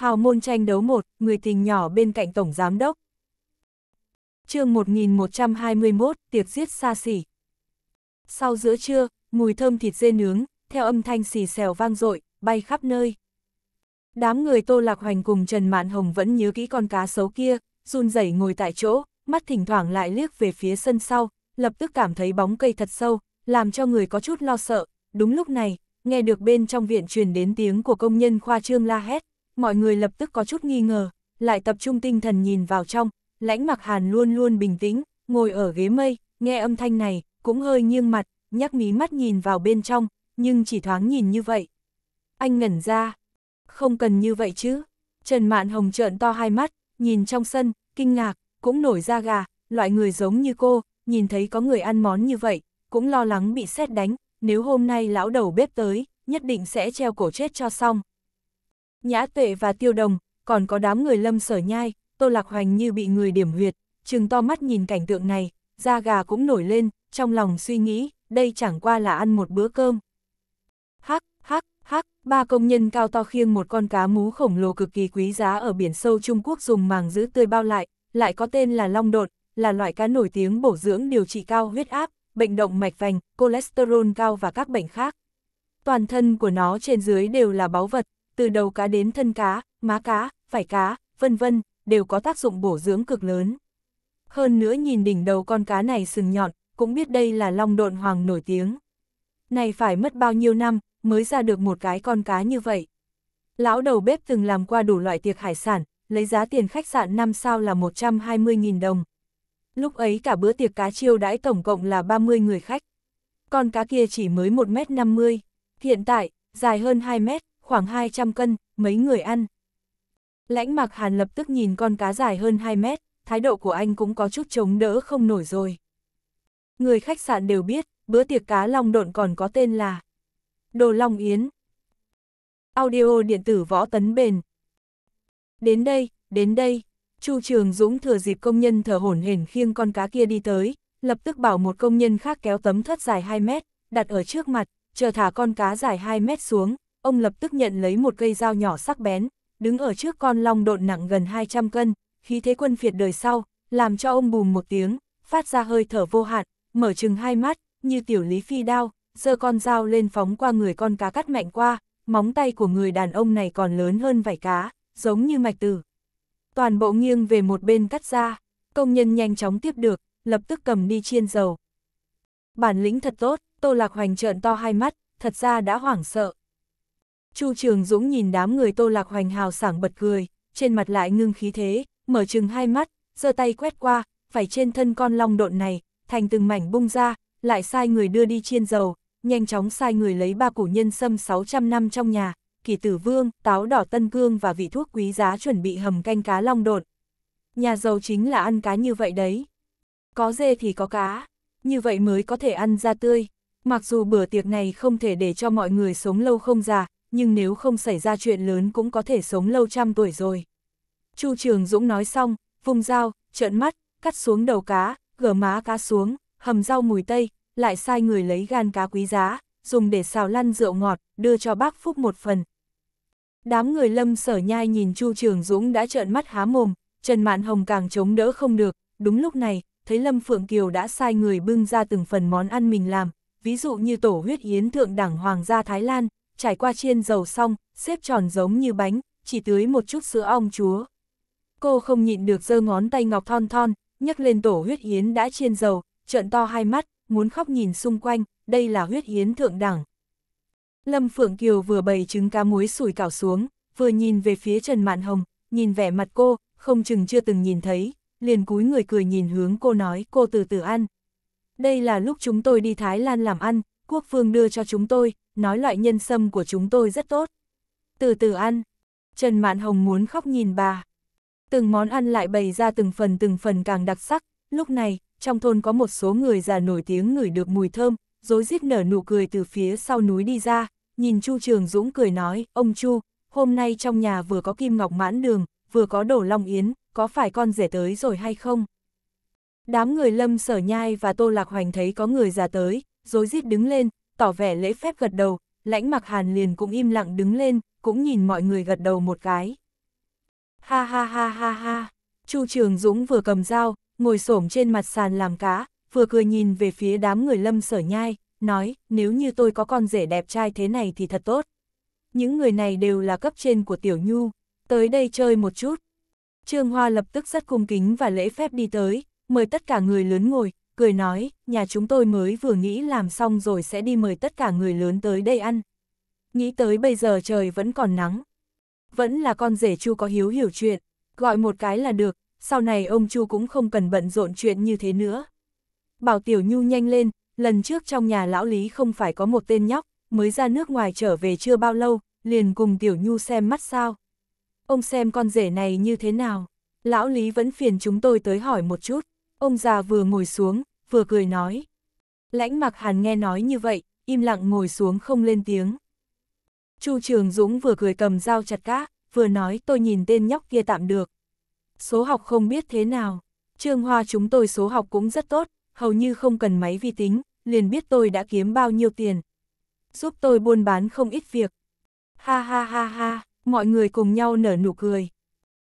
Hào môn tranh đấu một, người tình nhỏ bên cạnh Tổng Giám Đốc. chương 1121, tiệc giết xa xỉ. Sau giữa trưa, mùi thơm thịt dê nướng, theo âm thanh xì xèo vang dội bay khắp nơi. Đám người Tô Lạc Hoành cùng Trần Mạn Hồng vẫn nhớ kỹ con cá xấu kia, run rẩy ngồi tại chỗ, mắt thỉnh thoảng lại liếc về phía sân sau, lập tức cảm thấy bóng cây thật sâu, làm cho người có chút lo sợ. Đúng lúc này, nghe được bên trong viện truyền đến tiếng của công nhân khoa trương la hét, mọi người lập tức có chút nghi ngờ, lại tập trung tinh thần nhìn vào trong, lãnh mặc hàn luôn luôn bình tĩnh, ngồi ở ghế mây, nghe âm thanh này, cũng hơi nghiêng mặt, nhắc mí mắt nhìn vào bên trong, nhưng chỉ thoáng nhìn như vậy. Anh ngẩn ra, không cần như vậy chứ. Trần Mạn Hồng trợn to hai mắt, nhìn trong sân, kinh ngạc, cũng nổi da gà, loại người giống như cô, nhìn thấy có người ăn món như vậy, cũng lo lắng bị xét đánh, nếu hôm nay lão đầu bếp tới, nhất định sẽ treo cổ chết cho xong. Nhã Tệ và Tiêu Đồng, còn có đám người lâm sở nhai, Tô Lạc Hoành như bị người điểm huyệt, trừng to mắt nhìn cảnh tượng này, da gà cũng nổi lên, trong lòng suy nghĩ, đây chẳng qua là ăn một bữa cơm. Hắc, hắc, hắc, ba công nhân cao to khiêng một con cá mú khổng lồ cực kỳ quý giá ở biển sâu Trung Quốc dùng màng giữ tươi bao lại, lại có tên là long đột, là loại cá nổi tiếng bổ dưỡng điều trị cao huyết áp, bệnh động mạch vành, cholesterol cao và các bệnh khác. Toàn thân của nó trên dưới đều là báu vật, từ đầu cá đến thân cá, má cá, vải cá, vân vân, đều có tác dụng bổ dưỡng cực lớn. Hơn nữa nhìn đỉnh đầu con cá này sừng nhọn, cũng biết đây là long độn hoàng nổi tiếng. Này phải mất bao nhiêu năm, mới ra được một cái con cá như vậy. Lão đầu bếp từng làm qua đủ loại tiệc hải sản, lấy giá tiền khách sạn 5 sao là 120.000 đồng. Lúc ấy cả bữa tiệc cá chiêu đãi tổng cộng là 30 người khách. Con cá kia chỉ mới 1m50, hiện tại, dài hơn 2 mét, khoảng 200 cân, mấy người ăn. Lãnh mặc hàn lập tức nhìn con cá dài hơn 2 mét, thái độ của anh cũng có chút chống đỡ không nổi rồi. Người khách sạn đều biết, bữa tiệc cá long độn còn có tên là Đồ Long Yến. Audio điện tử võ tấn bền. Đến đây, đến đây, Chu Trường Dũng thừa dịp công nhân thở hổn hển khiêng con cá kia đi tới, lập tức bảo một công nhân khác kéo tấm thất dài 2 mét, đặt ở trước mặt, chờ thả con cá dài 2 mét xuống, ông lập tức nhận lấy một cây dao nhỏ sắc bén, đứng ở trước con long độn nặng gần 200 cân, khí thế quân phiệt đời sau, làm cho ông bùm một tiếng, phát ra hơi thở vô hạn, mở chừng hai mắt, như tiểu lý phi đao, giơ con dao lên phóng qua người con cá cắt mạnh qua, móng tay của người đàn ông này còn lớn hơn vảy cá, giống như mạch tử. Toàn bộ nghiêng về một bên cắt ra, công nhân nhanh chóng tiếp được, lập tức cầm đi chiên dầu. Bản lĩnh thật tốt, Tô Lạc Hoành trợn to hai mắt, thật ra đã hoảng sợ, Chu Trường Dũng nhìn đám người Tô Lạc Hoành hào sảng bật cười, trên mặt lại ngưng khí thế, mở chừng hai mắt, giơ tay quét qua, phải trên thân con long độn này, thành từng mảnh bung ra, lại sai người đưa đi chiên dầu, nhanh chóng sai người lấy ba củ nhân sâm 600 năm trong nhà, kỳ tử vương, táo đỏ tân cương và vị thuốc quý giá chuẩn bị hầm canh cá long độn. Nhà giàu chính là ăn cá như vậy đấy. Có dê thì có cá, như vậy mới có thể ăn ra tươi. Mặc dù bữa tiệc này không thể để cho mọi người sống lâu không già, nhưng nếu không xảy ra chuyện lớn cũng có thể sống lâu trăm tuổi rồi. Chu Trường Dũng nói xong, vùng dao, trợn mắt, cắt xuống đầu cá, gỡ má cá xuống, hầm rau mùi tây, lại sai người lấy gan cá quý giá, dùng để xào lăn rượu ngọt, đưa cho bác Phúc một phần. Đám người lâm sở nhai nhìn Chu Trường Dũng đã trợn mắt há mồm, Trần Mạn Hồng càng chống đỡ không được, đúng lúc này, thấy Lâm Phượng Kiều đã sai người bưng ra từng phần món ăn mình làm, ví dụ như tổ huyết yến thượng đẳng hoàng gia Thái Lan, trải qua chiên dầu xong, xếp tròn giống như bánh, chỉ tưới một chút sữa ong chúa. Cô không nhịn được giơ ngón tay ngọc thon thon, nhấc lên tổ huyết yến đã chiên dầu, trợn to hai mắt, muốn khóc nhìn xung quanh, đây là huyết yến thượng đẳng. Lâm Phượng Kiều vừa bày trứng cá muối sủi cảo xuống, vừa nhìn về phía Trần Mạn Hồng, nhìn vẻ mặt cô, không chừng chưa từng nhìn thấy, liền cúi người cười nhìn hướng cô nói cô từ từ ăn. Đây là lúc chúng tôi đi Thái Lan làm ăn, quốc vương đưa cho chúng tôi, nói loại nhân sâm của chúng tôi rất tốt. Từ từ ăn. Trần Mạn Hồng muốn khóc nhìn bà. Từng món ăn lại bày ra từng phần từng phần càng đặc sắc, lúc này, trong thôn có một số người già nổi tiếng ngửi được mùi thơm, dối rít nở nụ cười từ phía sau núi đi ra, nhìn Chu Trường Dũng cười nói, ông Chu, hôm nay trong nhà vừa có kim ngọc mãn đường, vừa có đổ long yến, có phải con rể tới rồi hay không? Đám người lâm sở nhai và tô lạc hoành thấy có người già tới, rối rít đứng lên, tỏ vẻ lễ phép gật đầu, lãnh mặc hàn liền cũng im lặng đứng lên, cũng nhìn mọi người gật đầu một cái. Ha ha ha ha ha, Chu Trường Dũng vừa cầm dao, ngồi xổm trên mặt sàn làm cá, vừa cười nhìn về phía đám người lâm sở nhai, nói, nếu như tôi có con rể đẹp trai thế này thì thật tốt. Những người này đều là cấp trên của Tiểu Nhu, tới đây chơi một chút. Trương Hoa lập tức rất cung kính và lễ phép đi tới, mời tất cả người lớn ngồi, cười nói, nhà chúng tôi mới vừa nghĩ làm xong rồi sẽ đi mời tất cả người lớn tới đây ăn. Nghĩ tới bây giờ trời vẫn còn nắng. Vẫn là con rể Chu có hiếu hiểu chuyện, gọi một cái là được, sau này ông Chu cũng không cần bận rộn chuyện như thế nữa. Bảo Tiểu Nhu nhanh lên, lần trước trong nhà lão Lý không phải có một tên nhóc, mới ra nước ngoài trở về chưa bao lâu, liền cùng Tiểu Nhu xem mắt sao. Ông xem con rể này như thế nào, lão Lý vẫn phiền chúng tôi tới hỏi một chút, ông già vừa ngồi xuống, vừa cười nói. Lãnh mặc hàn nghe nói như vậy, im lặng ngồi xuống không lên tiếng. Chu Trường Dũng vừa cười cầm dao chặt cá, vừa nói tôi nhìn tên nhóc kia tạm được. Số học không biết thế nào, Trương Hoa chúng tôi số học cũng rất tốt, hầu như không cần máy vi tính, liền biết tôi đã kiếm bao nhiêu tiền. Giúp tôi buôn bán không ít việc. Ha ha ha ha, mọi người cùng nhau nở nụ cười.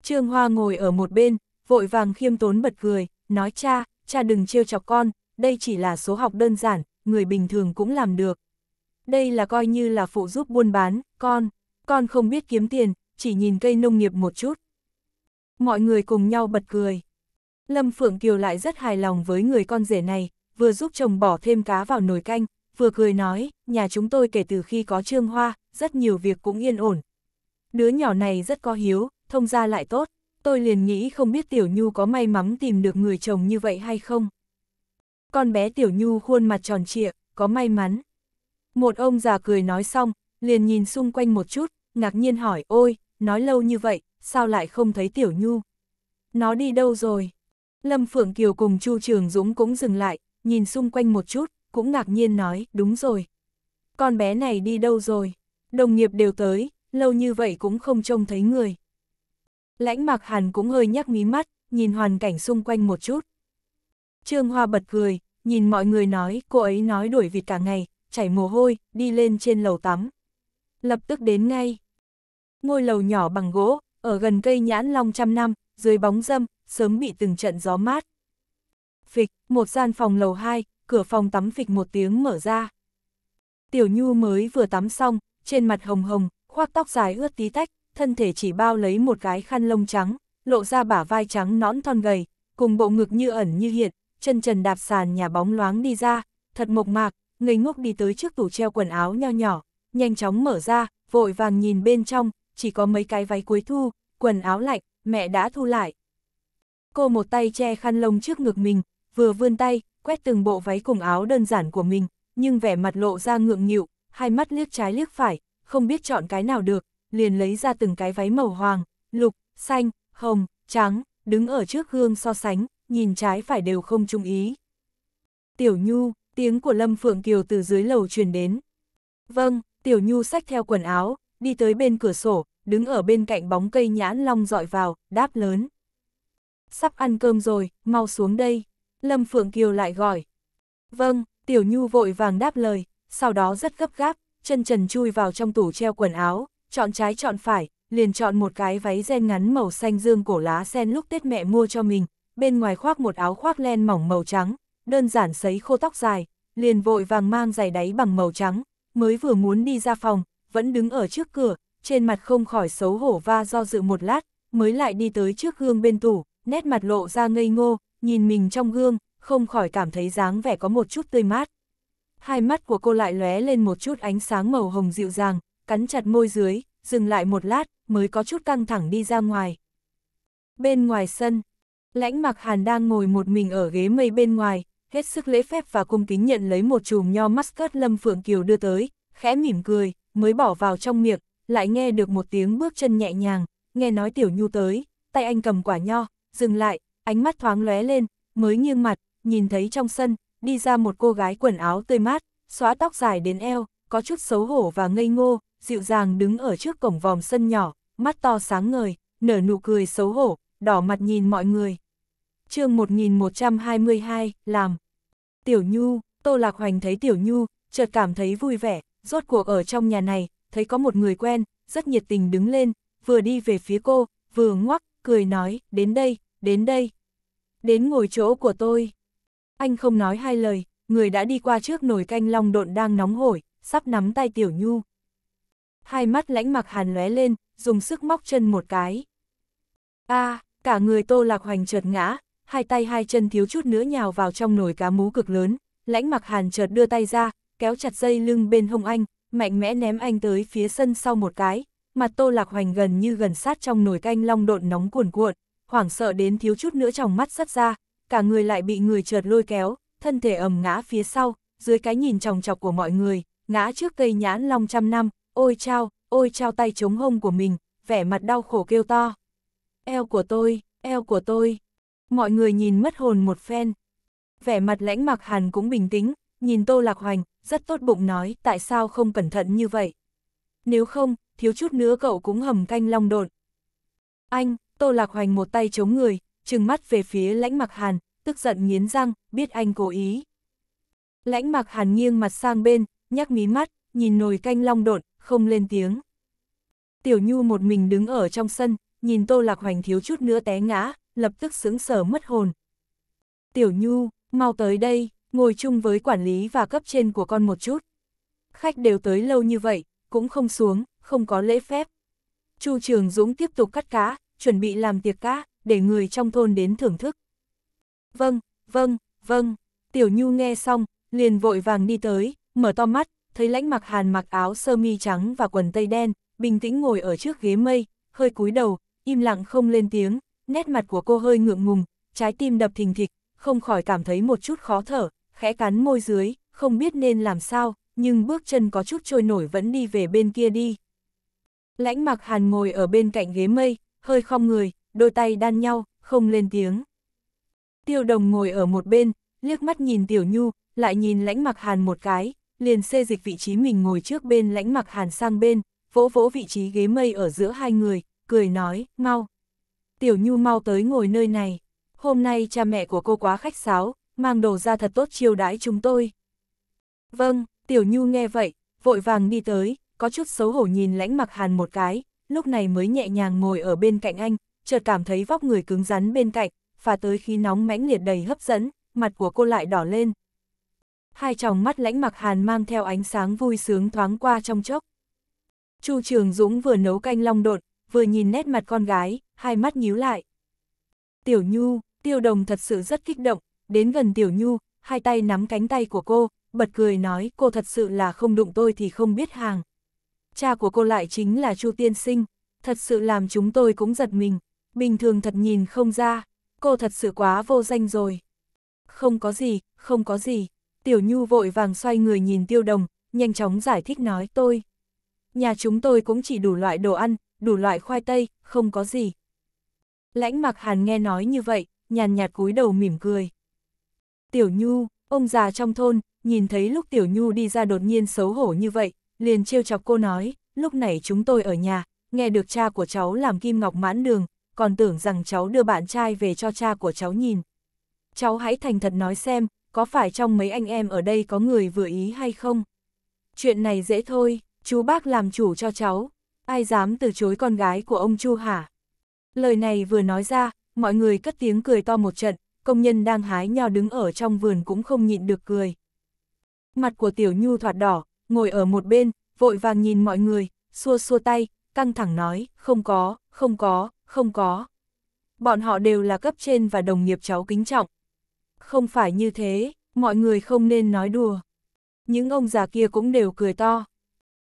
Trương Hoa ngồi ở một bên, vội vàng khiêm tốn bật cười, nói cha, cha đừng trêu chọc con, đây chỉ là số học đơn giản, người bình thường cũng làm được. Đây là coi như là phụ giúp buôn bán, con, con không biết kiếm tiền, chỉ nhìn cây nông nghiệp một chút. Mọi người cùng nhau bật cười. Lâm Phượng Kiều lại rất hài lòng với người con rể này, vừa giúp chồng bỏ thêm cá vào nồi canh, vừa cười nói, nhà chúng tôi kể từ khi có trương hoa, rất nhiều việc cũng yên ổn. Đứa nhỏ này rất có hiếu, thông gia lại tốt tôi liền nghĩ không biết Tiểu Nhu có may mắn tìm được người chồng như vậy hay không. Con bé Tiểu Nhu khuôn mặt tròn trịa, có may mắn. Một ông già cười nói xong, liền nhìn xung quanh một chút, ngạc nhiên hỏi ôi, nói lâu như vậy, sao lại không thấy Tiểu Nhu? Nó đi đâu rồi? Lâm Phượng Kiều cùng Chu Trường Dũng cũng dừng lại, nhìn xung quanh một chút, cũng ngạc nhiên nói, đúng rồi. Con bé này đi đâu rồi? Đồng nghiệp đều tới, lâu như vậy cũng không trông thấy người. Lãnh mạc hàn cũng hơi nhắc mí mắt, nhìn hoàn cảnh xung quanh một chút. Trương Hoa bật cười, nhìn mọi người nói, cô ấy nói đuổi vịt cả ngày, chảy mồ hôi, đi lên trên lầu tắm. Lập tức đến ngay. Ngôi lầu nhỏ bằng gỗ, ở gần cây nhãn long trăm năm, dưới bóng dâm, sớm bị từng trận gió mát. Phịch, một gian phòng lầu hai cửa phòng tắm phịch một tiếng mở ra. Tiểu Nhu mới vừa tắm xong, trên mặt hồng hồng, khoác tóc dài ướt tí tách, thân thể chỉ bao lấy một cái khăn lông trắng, lộ ra bả vai trắng nõn thon gầy, cùng bộ ngực như ẩn như hiện, chân trần đạp sàn nhà bóng loáng đi ra, thật mộc mạc, ngây ngốc đi tới trước tủ treo quần áo nho nhỏ, nhanh chóng mở ra, vội vàng nhìn bên trong, chỉ có mấy cái váy cuối thu, quần áo lạnh, mẹ đã thu lại. Cô một tay che khăn lông trước ngực mình, vừa vươn tay, quét từng bộ váy cùng áo đơn giản của mình, nhưng vẻ mặt lộ ra ngượng nghịu, hai mắt liếc trái liếc phải, không biết chọn cái nào được, liền lấy ra từng cái váy màu hoàng, lục, xanh, hồng, trắng, đứng ở trước gương so sánh, nhìn trái phải đều không trung ý. Tiểu Nhu, tiếng của Lâm Phượng Kiều từ dưới lầu truyền đến. Vâng, Tiểu Nhu xách theo quần áo, đi tới bên cửa sổ, đứng ở bên cạnh bóng cây nhãn long dọi vào, đáp lớn. Sắp ăn cơm rồi, mau xuống đây. Lâm Phượng Kiều lại gọi. Vâng, Tiểu Nhu vội vàng đáp lời, sau đó rất gấp gáp, chân trần chui vào trong tủ treo quần áo, chọn trái chọn phải, liền chọn một cái váy ren ngắn màu xanh dương cổ lá sen lúc Tết mẹ mua cho mình, bên ngoài khoác một áo khoác len mỏng màu trắng, đơn giản sấy khô tóc dài, liền vội vàng mang giày đáy bằng màu trắng, mới vừa muốn đi ra phòng, vẫn đứng ở trước cửa, trên mặt không khỏi xấu hổ va do dự một lát, mới lại đi tới trước gương bên tủ, nét mặt lộ ra ngây ngô, nhìn mình trong gương, không khỏi cảm thấy dáng vẻ có một chút tươi mát. Hai mắt của cô lại lóe lên một chút ánh sáng màu hồng dịu dàng, cắn chặt môi dưới, dừng lại một lát, mới có chút căng thẳng đi ra ngoài. Bên ngoài sân, lãnh mặc hàn đang ngồi một mình ở ghế mây bên ngoài, hết sức lễ phép và cung kính nhận lấy một chùm nho muscat Lâm Phượng Kiều đưa tới, khẽ mỉm cười, mới bỏ vào trong miệng, lại nghe được một tiếng bước chân nhẹ nhàng, nghe nói tiểu nhu tới, tay anh cầm quả nho, dừng lại, ánh mắt thoáng lóe lên, mới nghiêng mặt, nhìn thấy trong sân, đi ra một cô gái quần áo tươi mát, xóa tóc dài đến eo, có chút xấu hổ và ngây ngô, dịu dàng đứng ở trước cổng vòng sân nhỏ, mắt to sáng ngời, nở nụ cười xấu hổ, đỏ mặt nhìn mọi người. chương 1122, làm. Tiểu Nhu, Tô Lạc Hoành thấy Tiểu Nhu, chợt cảm thấy vui vẻ, rốt cuộc ở trong nhà này, thấy có một người quen, rất nhiệt tình đứng lên, vừa đi về phía cô, vừa ngoắc, cười nói, đến đây, đến đây. Đến ngồi chỗ của tôi. Anh không nói hai lời, người đã đi qua trước nồi canh long độn đang nóng hổi, sắp nắm tay Tiểu Nhu, hai mắt lãnh mặc hàn lóe lên, dùng sức móc chân một cái. a à, cả người tô lạc hoành trượt ngã, hai tay hai chân thiếu chút nữa nhào vào trong nồi cá mú cực lớn, lãnh mặc hàn chợt đưa tay ra, kéo chặt dây lưng bên hông anh, mạnh mẽ ném anh tới phía sân sau một cái, mặt tô lạc hoành gần như gần sát trong nồi canh long độn nóng cuồn cuộn, hoảng sợ đến thiếu chút nữa trong mắt sắt ra, cả người lại bị người trượt lôi kéo, thân thể ầm ngã phía sau, dưới cái nhìn tròng trọc của mọi người, ngã trước cây nhãn long trăm năm, ôi chao, ôi chao tay chống hông của mình, vẻ mặt đau khổ kêu to. Eo của tôi, eo của tôi. Mọi người nhìn mất hồn một phen. Vẻ mặt lãnh mặc hàn cũng bình tĩnh, nhìn Tô Lạc Hoành, rất tốt bụng nói tại sao không cẩn thận như vậy. Nếu không, thiếu chút nữa cậu cũng hầm canh long đột. Anh, Tô Lạc Hoành một tay chống người, trừng mắt về phía lãnh mặc hàn, tức giận nghiến răng, biết anh cố ý. Lãnh mặc hàn nghiêng mặt sang bên, nhắc mí mắt, nhìn nồi canh long đột, không lên tiếng. Tiểu Nhu một mình đứng ở trong sân, nhìn Tô Lạc Hoành thiếu chút nữa té ngã, lập tức sững sờ mất hồn. Tiểu Nhu, mau tới đây, ngồi chung với quản lý và cấp trên của con một chút. Khách đều tới lâu như vậy, cũng không xuống, không có lễ phép. Chu Trường Dũng tiếp tục cắt cá, chuẩn bị làm tiệc cá, để người trong thôn đến thưởng thức. Vâng, vâng, vâng, Tiểu Nhu nghe xong, liền vội vàng đi tới, mở to mắt, thấy lãnh mặc hàn mặc áo sơ mi trắng và quần tây đen, bình tĩnh ngồi ở trước ghế mây, hơi cúi đầu, im lặng không lên tiếng, nét mặt của cô hơi ngượng ngùng, trái tim đập thình thịch, không khỏi cảm thấy một chút khó thở, khẽ cắn môi dưới, không biết nên làm sao, nhưng bước chân có chút trôi nổi vẫn đi về bên kia đi. Lãnh mặc hàn ngồi ở bên cạnh ghế mây, hơi khom người, đôi tay đan nhau, không lên tiếng. Tiêu đồng ngồi ở một bên, liếc mắt nhìn tiểu nhu, lại nhìn lãnh mặc hàn một cái, liền xê dịch vị trí mình ngồi trước bên lãnh mặc hàn sang bên, vỗ vỗ vị trí ghế mây ở giữa hai người, cười nói, mau. Tiểu Nhu mau tới ngồi nơi này, hôm nay cha mẹ của cô quá khách sáo, mang đồ ra thật tốt chiêu đãi chúng tôi. Vâng, Tiểu Nhu nghe vậy, vội vàng đi tới, có chút xấu hổ nhìn lãnh mặc hàn một cái, lúc này mới nhẹ nhàng ngồi ở bên cạnh anh, chợt cảm thấy vóc người cứng rắn bên cạnh, và tới khi nóng mãnh liệt đầy hấp dẫn, mặt của cô lại đỏ lên, hai tròng mắt lãnh mặc hàn mang theo ánh sáng vui sướng thoáng qua trong chốc. Chu Trường Dũng vừa nấu canh long đột, vừa nhìn nét mặt con gái, hai mắt nhíu lại. Tiểu Nhu, Tiêu Đồng thật sự rất kích động, đến gần Tiểu Nhu, hai tay nắm cánh tay của cô, bật cười nói cô thật sự là không đụng tôi thì không biết hàng. Cha của cô lại chính là Chu Tiên Sinh, thật sự làm chúng tôi cũng giật mình, bình thường thật nhìn không ra, cô thật sự quá vô danh rồi. Không có gì, không có gì. Tiểu Nhu vội vàng xoay người nhìn Tiêu Đồng, nhanh chóng giải thích nói tôi. Nhà chúng tôi cũng chỉ đủ loại đồ ăn, đủ loại khoai tây, không có gì. Lãnh mặc hàn nghe nói như vậy, nhàn nhạt cúi đầu mỉm cười. Tiểu Nhu, ông già trong thôn, nhìn thấy lúc Tiểu Nhu đi ra đột nhiên xấu hổ như vậy, liền trêu chọc cô nói, lúc này chúng tôi ở nhà, nghe được cha của cháu làm kim ngọc mãn đường, còn tưởng rằng cháu đưa bạn trai về cho cha của cháu nhìn. Cháu hãy thành thật nói xem, có phải trong mấy anh em ở đây có người vừa ý hay không? Chuyện này dễ thôi, chú bác làm chủ cho cháu, ai dám từ chối con gái của ông Chu hả? Lời này vừa nói ra, mọi người cất tiếng cười to một trận, công nhân đang hái nho đứng ở trong vườn cũng không nhịn được cười. Mặt của tiểu nhu thoạt đỏ, ngồi ở một bên, vội vàng nhìn mọi người, xua xua tay, căng thẳng nói, không có, không có, không có. Bọn họ đều là cấp trên và đồng nghiệp cháu kính trọng, không phải như thế, mọi người không nên nói đùa. Những ông già kia cũng đều cười to.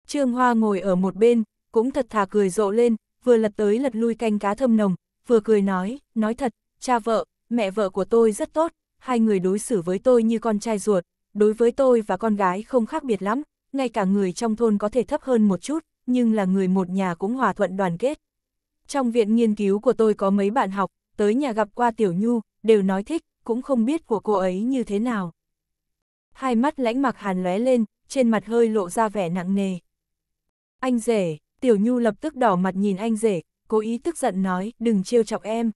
Trương Hoa ngồi ở một bên, cũng thật thà cười rộ lên, vừa lật tới lật lui canh cá thơm nồng, vừa cười nói, nói thật, cha vợ, mẹ vợ của tôi rất tốt, hai người đối xử với tôi như con trai ruột, đối với tôi và con gái không khác biệt lắm, ngay cả người trong thôn có thể thấp hơn một chút, nhưng là người một nhà cũng hòa thuận đoàn kết. Trong viện nghiên cứu của tôi có mấy bạn học, tới nhà gặp qua Tiểu Nhu, đều nói thích, cũng không biết của cô ấy như thế nào. Hai mắt lãnh mặc hàn lóe lên, trên mặt hơi lộ ra vẻ nặng nề. Anh rể, Tiểu Nhu lập tức đỏ mặt nhìn anh rể, cố ý tức giận nói, đừng trêu chọc em.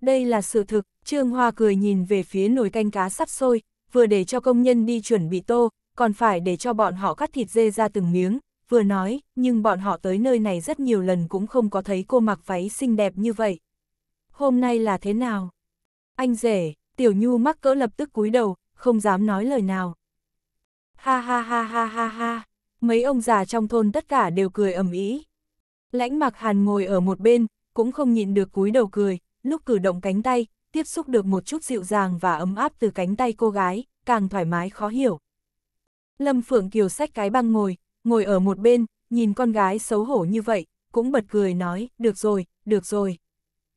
Đây là sự thực, Trương Hoa cười nhìn về phía nồi canh cá sắp sôi, vừa để cho công nhân đi chuẩn bị tô, còn phải để cho bọn họ cắt thịt dê ra từng miếng, vừa nói, nhưng bọn họ tới nơi này rất nhiều lần cũng không có thấy cô mặc váy xinh đẹp như vậy. Hôm nay là thế nào? Anh rể, tiểu nhu mắc cỡ lập tức cúi đầu, không dám nói lời nào. Ha ha ha ha ha ha, mấy ông già trong thôn tất cả đều cười ầm ĩ. Lãnh mặc hàn ngồi ở một bên, cũng không nhịn được cúi đầu cười, lúc cử động cánh tay, tiếp xúc được một chút dịu dàng và ấm áp từ cánh tay cô gái, càng thoải mái khó hiểu. Lâm Phượng Kiều sách cái băng ngồi, ngồi ở một bên, nhìn con gái xấu hổ như vậy, cũng bật cười nói, được rồi, được rồi.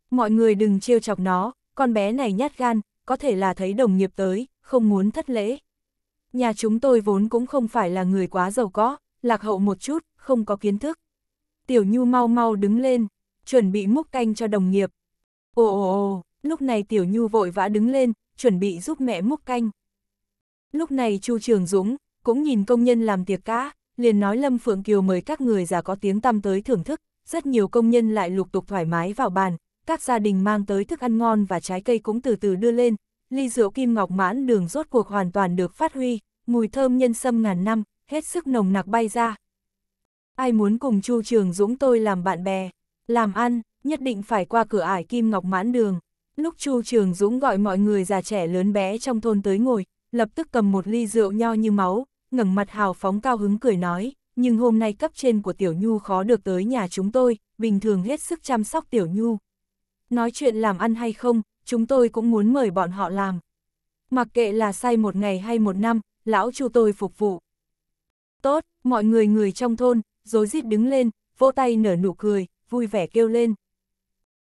Mọi người đừng trêu chọc nó, con bé này nhát gan, có thể là thấy đồng nghiệp tới, không muốn thất lễ. Nhà chúng tôi vốn cũng không phải là người quá giàu có, lạc hậu một chút, không có kiến thức. Tiểu Nhu mau mau đứng lên, chuẩn bị múc canh cho đồng nghiệp. Ồ ồ ồ, lúc này Tiểu Nhu vội vã đứng lên, chuẩn bị giúp mẹ múc canh. Lúc này Chu Trường Dũng cũng nhìn công nhân làm tiệc cá, liền nói Lâm Phượng Kiều mời các người già có tiếng tăm tới thưởng thức, rất nhiều công nhân lại lục tục thoải mái vào bàn, các gia đình mang tới thức ăn ngon và trái cây cũng từ từ đưa lên, ly rượu kim ngọc mãn đường rốt cuộc hoàn toàn được phát huy, mùi thơm nhân sâm ngàn năm, hết sức nồng nặc bay ra. Ai muốn cùng Chu Trường Dũng tôi làm bạn bè, làm ăn, nhất định phải qua cửa ải kim ngọc mãn đường. Lúc Chu Trường Dũng gọi mọi người già trẻ lớn bé trong thôn tới ngồi, lập tức cầm một ly rượu nho như máu, ngẩng mặt hào phóng cao hứng cười nói, nhưng hôm nay cấp trên của Tiểu Nhu khó được tới nhà chúng tôi, bình thường hết sức chăm sóc Tiểu Nhu, nói chuyện làm ăn hay không, chúng tôi cũng muốn mời bọn họ làm. Mặc kệ là sai một ngày hay một năm, lão chu tôi phục vụ. Tốt, mọi người người trong thôn, dối rít đứng lên, vỗ tay nở nụ cười, vui vẻ kêu lên.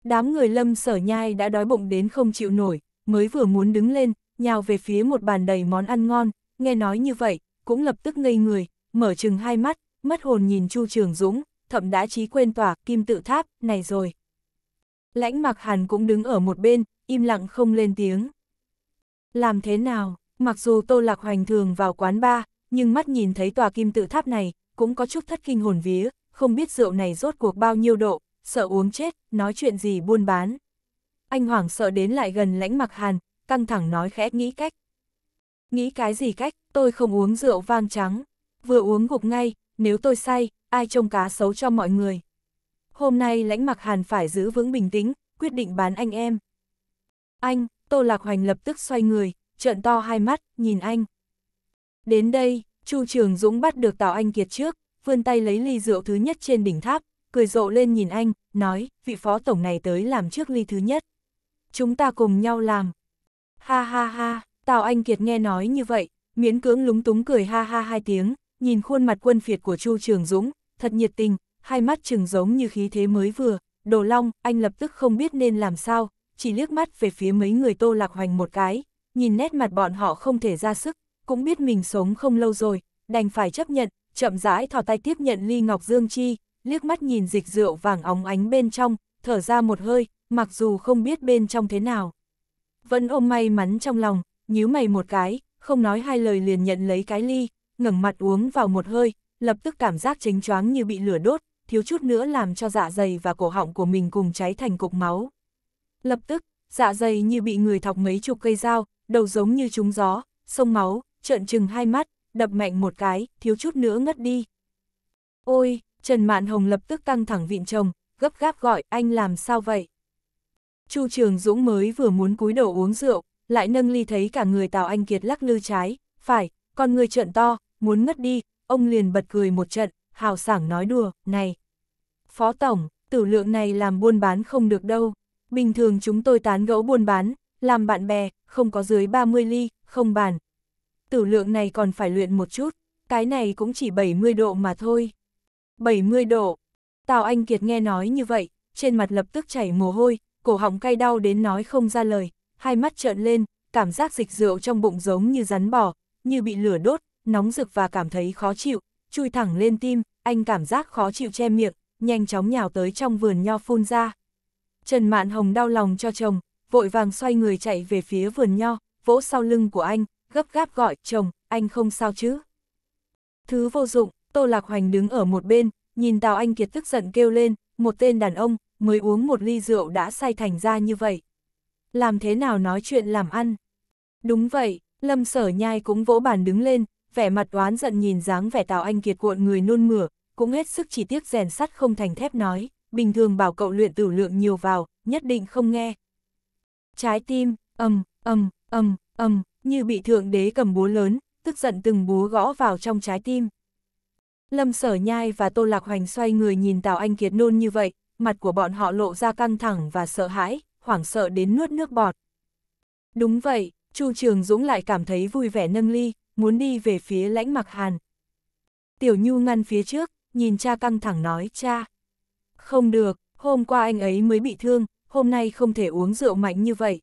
Đám người lâm sở nhai đã đói bụng đến không chịu nổi, mới vừa muốn đứng lên, nhào về phía một bàn đầy món ăn ngon, nghe nói như vậy, cũng lập tức ngây người, mở chừng hai mắt, mất hồn nhìn Chu Trường Dũng, thậm đã trí quên tỏa, kim tự tháp, này rồi. Lãnh mặc hàn cũng đứng ở một bên, im lặng không lên tiếng. Làm thế nào, mặc dù Tô Lạc Hoành thường vào quán ba nhưng mắt nhìn thấy tòa kim tự tháp này, cũng có chút thất kinh hồn vía, không biết rượu này rốt cuộc bao nhiêu độ, sợ uống chết, nói chuyện gì buôn bán. Anh hoảng sợ đến lại gần lãnh mặc hàn, căng thẳng nói khẽ nghĩ cách. Nghĩ cái gì cách, tôi không uống rượu vang trắng, vừa uống gục ngay, nếu tôi say, ai trông cá xấu cho mọi người hôm nay lãnh mặc hàn phải giữ vững bình tĩnh, quyết định bán anh em. Anh, Tô Lạc Hoành lập tức xoay người, trợn to hai mắt, nhìn anh. Đến đây, Chu Trường Dũng bắt được Tào Anh Kiệt trước, vươn tay lấy ly rượu thứ nhất trên đỉnh tháp, cười rộ lên nhìn anh, nói, vị phó tổng này tới làm trước ly thứ nhất. Chúng ta cùng nhau làm. Ha ha ha, Tào Anh Kiệt nghe nói như vậy, miễn cưỡng lúng túng cười ha ha hai tiếng, nhìn khuôn mặt quân phiệt của Chu Trường Dũng, thật nhiệt tình, hai mắt chừng giống như khí thế mới vừa, đồ long, anh lập tức không biết nên làm sao, chỉ liếc mắt về phía mấy người tô lạc hoành một cái, nhìn nét mặt bọn họ không thể ra sức, cũng biết mình sống không lâu rồi, đành phải chấp nhận, chậm rãi thò tay tiếp nhận ly ngọc dương chi, liếc mắt nhìn dịch rượu vàng óng ánh bên trong, thở ra một hơi, mặc dù không biết bên trong thế nào. Vẫn ôm may mắn trong lòng, nhíu mày một cái, không nói hai lời liền nhận lấy cái ly, ngẩng mặt uống vào một hơi, lập tức cảm giác chính choáng như bị lửa đốt, thiếu chút nữa làm cho dạ dày và cổ họng của mình cùng cháy thành cục máu. Lập tức, dạ dày như bị người thọc mấy chục cây dao, đầu giống như trúng gió, sông máu, trợn trừng hai mắt, đập mạnh một cái, thiếu chút nữa ngất đi. Ôi, Trần Mạn Hồng lập tức căng thẳng vịn chồng, gấp gáp gọi anh làm sao vậy? Chu Trường Dũng mới vừa muốn cúi đầu uống rượu, lại nâng ly thấy cả người Tào Anh Kiệt lắc lư trái, phải, con người trợn to, muốn ngất đi, ông liền bật cười một trận, hào sảng nói đùa, này, Phó Tổng, tử lượng này làm buôn bán không được đâu. Bình thường chúng tôi tán gẫu buôn bán, làm bạn bè, không có dưới 30 ly, không bàn. Tử lượng này còn phải luyện một chút, cái này cũng chỉ 70 độ mà thôi. 70 độ. Tào Anh Kiệt nghe nói như vậy, trên mặt lập tức chảy mồ hôi, cổ họng cay đau đến nói không ra lời, hai mắt trợn lên, cảm giác dịch rượu trong bụng giống như rắn bò, như bị lửa đốt, nóng rực và cảm thấy khó chịu, chui thẳng lên tim, anh cảm giác khó chịu che miệng, nhanh chóng nhào tới trong vườn nho phun ra. Trần Mạn Hồng đau lòng cho chồng, vội vàng xoay người chạy về phía vườn nho, vỗ sau lưng của anh, gấp gáp gọi, chồng, anh không sao chứ. Thứ vô dụng, Tô Lạc Hoành đứng ở một bên, nhìn Tào Anh Kiệt tức giận kêu lên, một tên đàn ông, mới uống một ly rượu đã say thành ra như vậy. Làm thế nào nói chuyện làm ăn? Đúng vậy, Lâm Sở Nhai cũng vỗ bàn đứng lên, vẻ mặt oán giận nhìn dáng vẻ Tào Anh Kiệt cuộn người nôn mửa, cũng hết sức chỉ tiếc rèn sắt không thành thép nói, bình thường bảo cậu luyện tử lượng nhiều vào, nhất định không nghe. Trái tim, ầm, ầm, ầm, ầm, như bị thượng đế cầm búa lớn, tức giận từng búa gõ vào trong trái tim. Lâm Sở Nhai và Tô Lạc Hoành xoay người nhìn Tào Anh Kiệt nôn như vậy, mặt của bọn họ lộ ra căng thẳng và sợ hãi, hoảng sợ đến nuốt nước bọt. Đúng vậy, Chu Trường Dũng lại cảm thấy vui vẻ nâng ly, muốn đi về phía lãnh mặc hàn. Tiểu Nhu ngăn phía trước, nhìn cha căng thẳng nói cha. Không được, hôm qua anh ấy mới bị thương, hôm nay không thể uống rượu mạnh như vậy.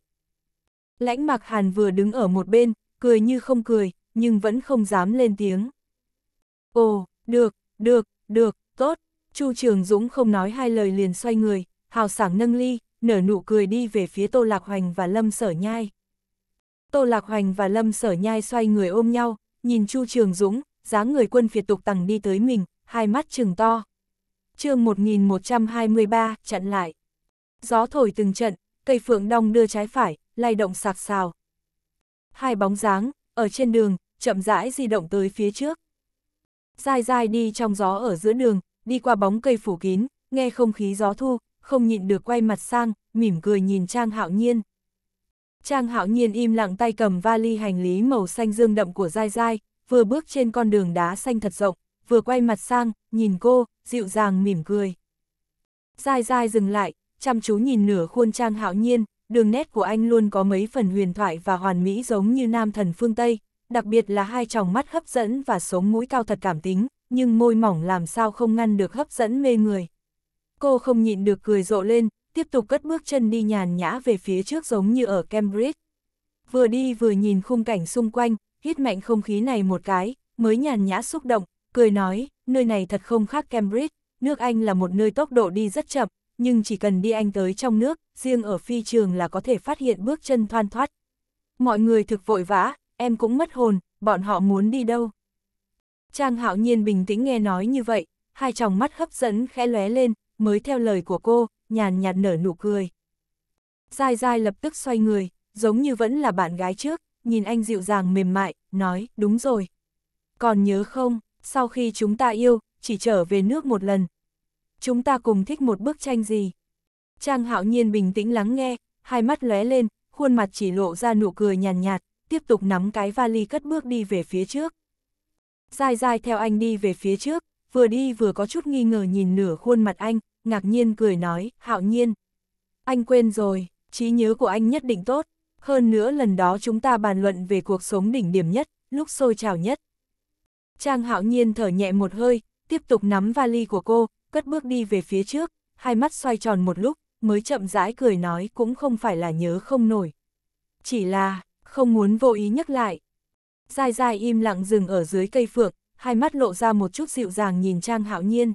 Lãnh mặc hàn vừa đứng ở một bên, cười như không cười, nhưng vẫn không dám lên tiếng. Ồ, được, được, được, tốt, Chu Trường Dũng không nói hai lời liền xoay người, hào sảng nâng ly, nở nụ cười đi về phía Tô Lạc Hoành và Lâm Sở Nhai. Tô Lạc Hoành và Lâm Sở Nhai xoay người ôm nhau, nhìn Chu Trường Dũng, dáng người quân phiệt tục tằng đi tới mình, hai mắt trừng to. chương 1123, chặn lại. Gió thổi từng trận, cây phượng đong đưa trái phải, lay động sạc xào. Hai bóng dáng, ở trên đường, chậm rãi di động tới phía trước. Dài dài đi trong gió ở giữa đường, đi qua bóng cây phủ kín, nghe không khí gió thu, không nhịn được quay mặt sang, mỉm cười nhìn Trang Hạo Nhiên. Trang Hạo Nhiên im lặng tay cầm vali hành lý màu xanh dương đậm của dai dai, vừa bước trên con đường đá xanh thật rộng, vừa quay mặt sang, nhìn cô, dịu dàng mỉm cười. Dài dài dừng lại, chăm chú nhìn nửa khuôn trang hạo nhiên, đường nét của anh luôn có mấy phần huyền thoại và hoàn mỹ giống như nam thần phương Tây, đặc biệt là hai tròng mắt hấp dẫn và sống mũi cao thật cảm tính, nhưng môi mỏng làm sao không ngăn được hấp dẫn mê người. Cô không nhịn được cười rộ lên, tiếp tục cất bước chân đi nhàn nhã về phía trước giống như ở Cambridge. Vừa đi vừa nhìn khung cảnh xung quanh, hít mạnh không khí này một cái, mới nhàn nhã xúc động, cười nói, nơi này thật không khác Cambridge, nước Anh là một nơi tốc độ đi rất chậm, nhưng chỉ cần đi Anh tới trong nước, riêng ở phi trường là có thể phát hiện bước chân thoan thoát. Mọi người thực vội vã, em cũng mất hồn, bọn họ muốn đi đâu. Trang hạo nhiên bình tĩnh nghe nói như vậy, hai tròng mắt hấp dẫn khẽ lóe lên, mới theo lời của cô, nhàn nhạt nở nụ cười. dài dài lập tức xoay người, giống như vẫn là bạn gái trước, nhìn anh dịu dàng mềm mại, nói, đúng rồi. Còn nhớ không, sau khi chúng ta yêu, chỉ trở về nước một lần. Chúng ta cùng thích một bức tranh gì? Trang hạo nhiên bình tĩnh lắng nghe, hai mắt lóe lên, khuôn mặt chỉ lộ ra nụ cười nhàn nhạt, nhạt, tiếp tục nắm cái vali cất bước đi về phía trước. Dài dài theo anh đi về phía trước, vừa đi vừa có chút nghi ngờ nhìn nửa khuôn mặt anh, ngạc nhiên cười nói, hạo nhiên. Anh quên rồi, trí nhớ của anh nhất định tốt, hơn nữa lần đó chúng ta bàn luận về cuộc sống đỉnh điểm nhất, lúc sôi trào nhất. Trang hạo nhiên thở nhẹ một hơi, tiếp tục nắm vali của cô, cất bước đi về phía trước, hai mắt xoay tròn một lúc, mới chậm rãi cười nói cũng không phải là nhớ không nổi. Chỉ là, không muốn vô ý nhắc lại. Dài dài im lặng dừng ở dưới cây phượng, hai mắt lộ ra một chút dịu dàng nhìn Trang hạo nhiên.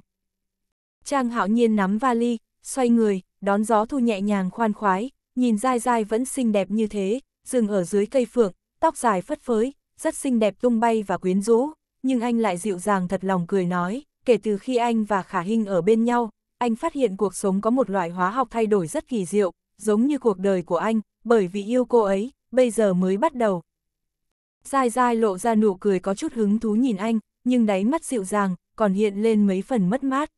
Trang hạo nhiên nắm vali, xoay người, đón gió thu nhẹ nhàng khoan khoái, nhìn dai dai vẫn xinh đẹp như thế, dừng ở dưới cây phượng, tóc dài phất phới, rất xinh đẹp tung bay và quyến rũ nhưng anh lại dịu dàng thật lòng cười nói, kể từ khi anh và Khả Hinh ở bên nhau, anh phát hiện cuộc sống có một loại hóa học thay đổi rất kỳ diệu, giống như cuộc đời của anh, bởi vì yêu cô ấy, bây giờ mới bắt đầu. Dai dai lộ ra nụ cười có chút hứng thú nhìn anh, nhưng đáy mắt dịu dàng, còn hiện lên mấy phần mất mát.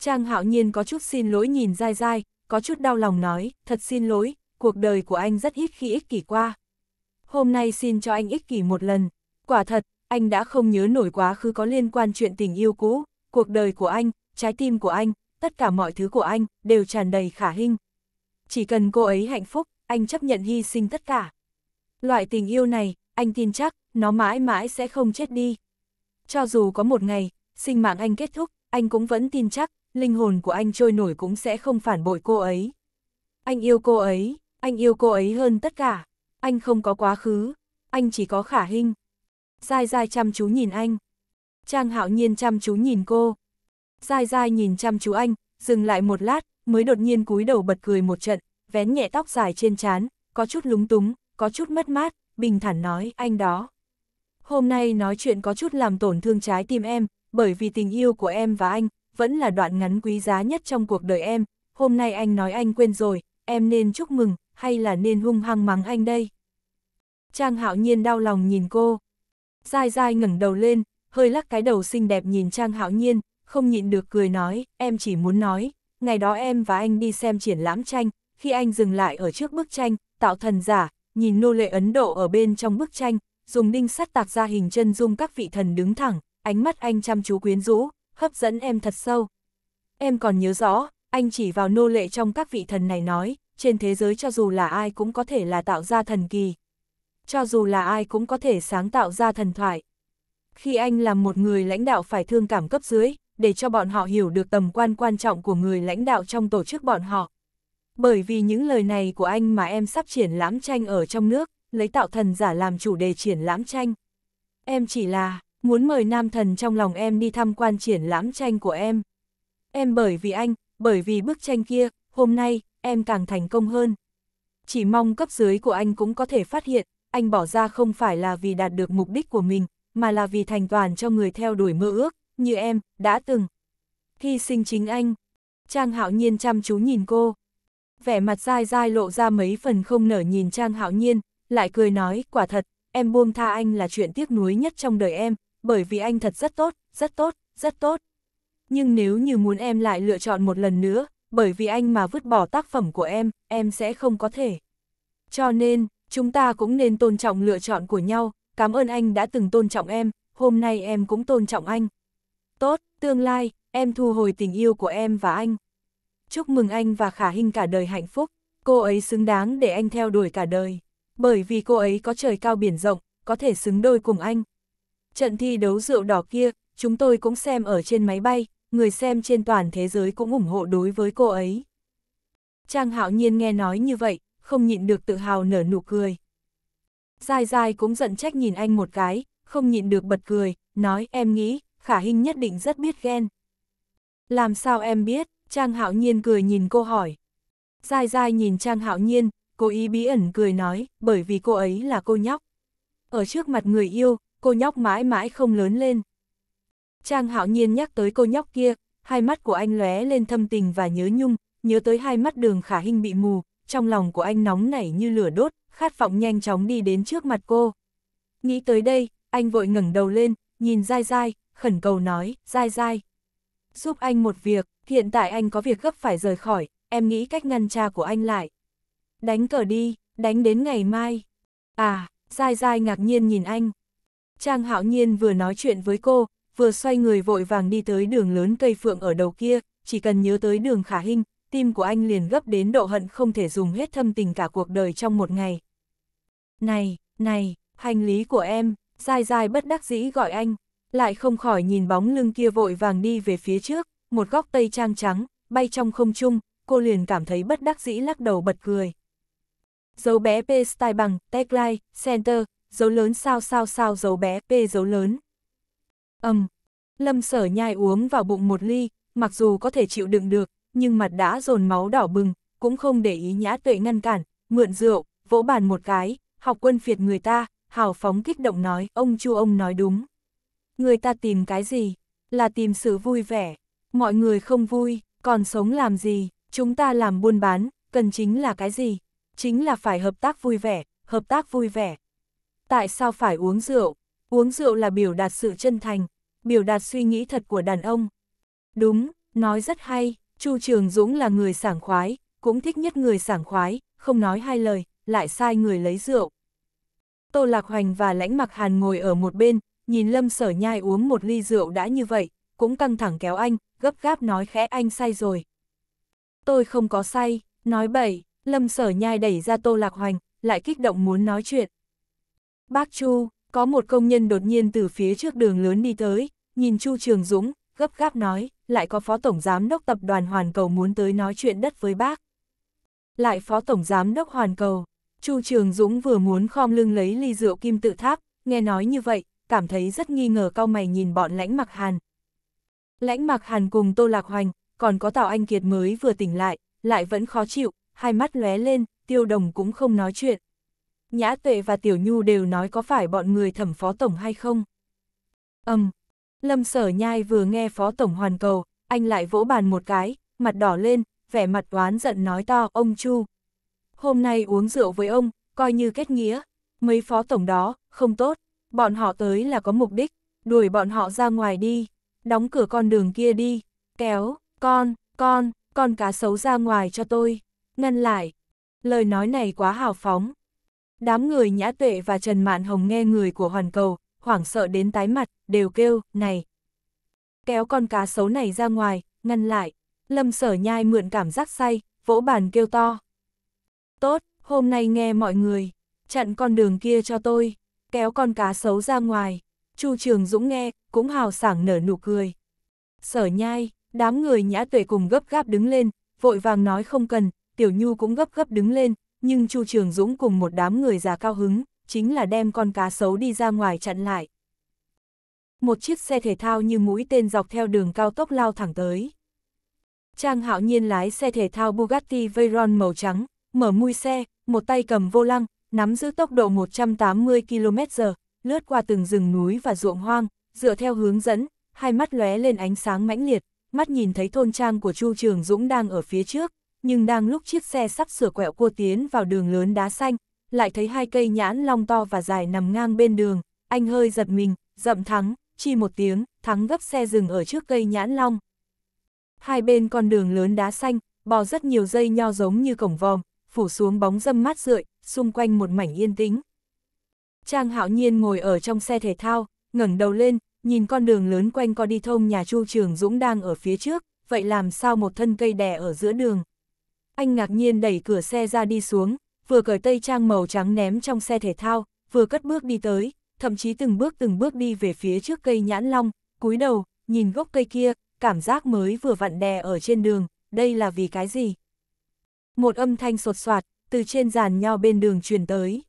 Trang hạo nhiên có chút xin lỗi nhìn dai dai, có chút đau lòng nói, thật xin lỗi, cuộc đời của anh rất ít khi ích kỷ qua. Hôm nay xin cho anh ích kỷ một lần. Quả thật, anh đã không nhớ nổi quá khứ có liên quan chuyện tình yêu cũ, cuộc đời của anh, trái tim của anh, tất cả mọi thứ của anh, đều tràn đầy khả hình. Chỉ cần cô ấy hạnh phúc, anh chấp nhận hy sinh tất cả. Loại tình yêu này, anh tin chắc, nó mãi mãi sẽ không chết đi. Cho dù có một ngày, sinh mạng anh kết thúc, anh cũng vẫn tin chắc, linh hồn của anh trôi nổi cũng sẽ không phản bội cô ấy. Anh yêu cô ấy, anh yêu cô ấy hơn tất cả. Anh không có quá khứ, anh chỉ có khả hình. Dai dai chăm chú nhìn anh. Trang hạo nhiên chăm chú nhìn cô. Dai dai nhìn chăm chú anh, dừng lại một lát, mới đột nhiên cúi đầu bật cười một trận, vén nhẹ tóc dài trên trán, có chút lúng túng, có chút mất mát, bình thản nói, anh đó. Hôm nay nói chuyện có chút làm tổn thương trái tim em, bởi vì tình yêu của em và anh, vẫn là đoạn ngắn quý giá nhất trong cuộc đời em, hôm nay anh nói anh quên rồi, em nên chúc mừng, hay là nên hung hăng mắng anh đây? Trang hạo nhiên đau lòng nhìn cô. Dai dai ngẩng đầu lên, hơi lắc cái đầu xinh đẹp nhìn Trang Hạo Nhiên, không nhịn được cười nói, em chỉ muốn nói, ngày đó em và anh đi xem triển lãm tranh, khi anh dừng lại ở trước bức tranh, tạo thần giả, nhìn nô lệ Ấn Độ ở bên trong bức tranh, dùng đinh sắt tạc ra hình chân dung các vị thần đứng thẳng, ánh mắt anh chăm chú quyến rũ, hấp dẫn em thật sâu. Em còn nhớ rõ, anh chỉ vào nô lệ trong các vị thần này nói, trên thế giới cho dù là ai cũng có thể là tạo ra thần kỳ, cho dù là ai cũng có thể sáng tạo ra thần thoại. Khi anh làm một người lãnh đạo phải thương cảm cấp dưới, để cho bọn họ hiểu được tầm quan quan trọng của người lãnh đạo trong tổ chức bọn họ. Bởi vì những lời này của anh mà em sắp triển lãm tranh ở trong nước, lấy tạo thần giả làm chủ đề triển lãm tranh. Em chỉ là, muốn mời nam thần trong lòng em đi tham quan triển lãm tranh của em. Em bởi vì anh, bởi vì bức tranh kia, hôm nay, em càng thành công hơn. Chỉ mong cấp dưới của anh cũng có thể phát hiện, anh bỏ ra không phải là vì đạt được mục đích của mình, mà là vì thành toàn cho người theo đuổi mơ ước, như em, đã từng. Hy sinh chính anh. Trang hạo nhiên chăm chú nhìn cô. Vẻ mặt dai dai lộ ra mấy phần không nở nhìn Trang hạo nhiên, lại cười nói, quả thật, em buông tha anh là chuyện tiếc nuối nhất trong đời em, bởi vì anh thật rất tốt, rất tốt, rất tốt. Nhưng nếu như muốn em lại lựa chọn một lần nữa, bởi vì anh mà vứt bỏ tác phẩm của em, em sẽ không có thể. Cho nên, chúng ta cũng nên tôn trọng lựa chọn của nhau, cảm ơn anh đã từng tôn trọng em, hôm nay em cũng tôn trọng anh. Tốt, tương lai, em thu hồi tình yêu của em và anh. Chúc mừng anh và Khả Hinh cả đời hạnh phúc, cô ấy xứng đáng để anh theo đuổi cả đời, bởi vì cô ấy có trời cao biển rộng, có thể xứng đôi cùng anh. Trận thi đấu rượu đỏ kia, chúng tôi cũng xem ở trên máy bay, người xem trên toàn thế giới cũng ủng hộ đối với cô ấy. Trang Hạo Nhiên nghe nói như vậy, không nhịn được tự hào nở nụ cười. Dài dài cũng giận trách nhìn anh một cái, không nhịn được bật cười, nói em nghĩ, khả hình nhất định rất biết ghen. Làm sao em biết, Trang Hạo Nhiên cười nhìn cô hỏi. Dài dài nhìn Trang Hạo Nhiên, cô ý bí ẩn cười nói, bởi vì cô ấy là cô nhóc. Ở trước mặt người yêu, cô nhóc mãi mãi không lớn lên. Trang Hạo Nhiên nhắc tới cô nhóc kia, hai mắt của anh lóe lên thâm tình và nhớ nhung, nhớ tới hai mắt đường khả hình bị mù, trong lòng của anh nóng nảy như lửa đốt, khát vọng nhanh chóng đi đến trước mặt cô. Nghĩ tới đây, anh vội ngẩng đầu lên, nhìn dai dai, khẩn cầu nói, dai dai. Giúp anh một việc, hiện tại anh có việc gấp phải rời khỏi, em nghĩ cách ngăn cha của anh lại. Đánh cờ đi, đánh đến ngày mai. À, dai dai ngạc nhiên nhìn anh. Trang hạo nhiên vừa nói chuyện với cô, vừa xoay người vội vàng đi tới đường lớn cây phượng ở đầu kia, chỉ cần nhớ tới đường khả hình, tim của anh liền gấp đến độ hận không thể dùng hết thâm tình cả cuộc đời trong một ngày. Này, này, hành lý của em, dai dai bất đắc dĩ gọi anh, lại không khỏi nhìn bóng lưng kia vội vàng đi về phía trước, một góc tây trang trắng, bay trong không trung, cô liền cảm thấy bất đắc dĩ lắc đầu bật cười. Dấu bé P style bằng, tagline, center, dấu lớn sao sao sao dấu bé P dấu lớn. Âm, um, lâm sở nhai uống vào bụng một ly, mặc dù có thể chịu đựng được, nhưng mặt đã dồn máu đỏ bừng, cũng không để ý nhã tuệ ngăn cản, mượn rượu, vỗ bàn một cái, học quân phiệt người ta, hào phóng kích động nói, ông chu ông nói đúng. Người ta tìm cái gì? Là tìm sự vui vẻ. Mọi người không vui, còn sống làm gì? Chúng ta làm buôn bán, cần chính là cái gì? Chính là phải hợp tác vui vẻ, hợp tác vui vẻ. Tại sao phải uống rượu? Uống rượu là biểu đạt sự chân thành, biểu đạt suy nghĩ thật của đàn ông. Đúng, nói rất hay. Chu Trường Dũng là người sảng khoái, cũng thích nhất người sảng khoái, không nói hai lời, lại sai người lấy rượu. Tô Lạc Hoành và Lãnh Mặc Hàn ngồi ở một bên, nhìn Lâm Sở Nhai uống một ly rượu đã như vậy, cũng căng thẳng kéo anh, gấp gáp nói khẽ anh say rồi. Tôi không có say, nói bậy, Lâm Sở Nhai đẩy ra Tô Lạc Hoành, lại kích động muốn nói chuyện. Bác Chu, có một công nhân đột nhiên từ phía trước đường lớn đi tới, nhìn Chu Trường Dũng, gấp gáp nói, lại có Phó Tổng Giám đốc Tập đoàn Hoàn Cầu muốn tới nói chuyện đất với bác. Lại Phó Tổng Giám đốc Hoàn Cầu, Chu Trường Dũng vừa muốn khom lưng lấy ly rượu kim tự tháp, nghe nói như vậy, cảm thấy rất nghi ngờ cao mày nhìn bọn lãnh mặc hàn. Lãnh mặc hàn cùng Tô Lạc Hoành, còn có Tào Anh Kiệt mới vừa tỉnh lại, lại vẫn khó chịu, hai mắt lóe lên, tiêu đồng cũng không nói chuyện. Nhã Tuệ và Tiểu Nhu đều nói có phải bọn người thẩm phó tổng hay không? Âm, Lâm sở nhai vừa nghe phó tổng hoàn cầu, anh lại vỗ bàn một cái, mặt đỏ lên, vẻ mặt oán giận nói to ông Chu. Hôm nay uống rượu với ông, coi như kết nghĩa, mấy phó tổng đó, không tốt, bọn họ tới là có mục đích, đuổi bọn họ ra ngoài đi, đóng cửa con đường kia đi, kéo, con, con, con cá sấu ra ngoài cho tôi, ngăn lại. Lời nói này quá hào phóng. Đám người Nhã Tuệ và Trần Mạn Hồng nghe người của Hoàn Cầu, hoảng sợ đến tái mặt, đều kêu, này. Kéo con cá sấu này ra ngoài, ngăn lại. Lâm sở nhai mượn cảm giác say, vỗ bàn kêu to. Tốt, hôm nay nghe mọi người, chặn con đường kia cho tôi, kéo con cá sấu ra ngoài. Chu Trường Dũng nghe, cũng hào sảng nở nụ cười. Sở nhai, đám người nhã tuệ cùng gấp gáp đứng lên, vội vàng nói không cần, Tiểu Nhu cũng gấp gấp đứng lên, nhưng Chu Trường Dũng cùng một đám người già cao hứng, chính là đem con cá sấu đi ra ngoài chặn lại. Một chiếc xe thể thao như mũi tên dọc theo đường cao tốc lao thẳng tới. Trang hạo nhiên lái xe thể thao Bugatti Veyron màu trắng, mở mui xe, một tay cầm vô lăng, nắm giữ tốc độ 180 km h lướt qua từng rừng núi và ruộng hoang, dựa theo hướng dẫn, hai mắt lóe lên ánh sáng mãnh liệt, mắt nhìn thấy thôn trang của Chu Trường Dũng đang ở phía trước, nhưng đang lúc chiếc xe sắp sửa quẹo cua tiến vào đường lớn đá xanh, lại thấy hai cây nhãn long to và dài nằm ngang bên đường, anh hơi giật mình, dậm thắng, chi một tiếng, thắng gấp xe dừng ở trước cây nhãn long. Hai bên con đường lớn đá xanh, bò rất nhiều dây nho giống như cổng vòm, phủ xuống bóng dâm mát rượi, xung quanh một mảnh yên tĩnh. Trang hạo nhiên ngồi ở trong xe thể thao, ngẩng đầu lên, nhìn con đường lớn quanh co đi thông nhà Chu Trường Dũng đang ở phía trước, vậy làm sao một thân cây đè ở giữa đường. Anh ngạc nhiên đẩy cửa xe ra đi xuống, vừa cởi tây trang màu trắng ném trong xe thể thao, vừa cất bước đi tới, thậm chí từng bước từng bước đi về phía trước cây nhãn long, cúi đầu, nhìn gốc cây kia, cảm giác mới vừa vặn đè ở trên đường, đây là vì cái gì? Một âm thanh sột soạt, từ trên giàn nho bên đường truyền tới.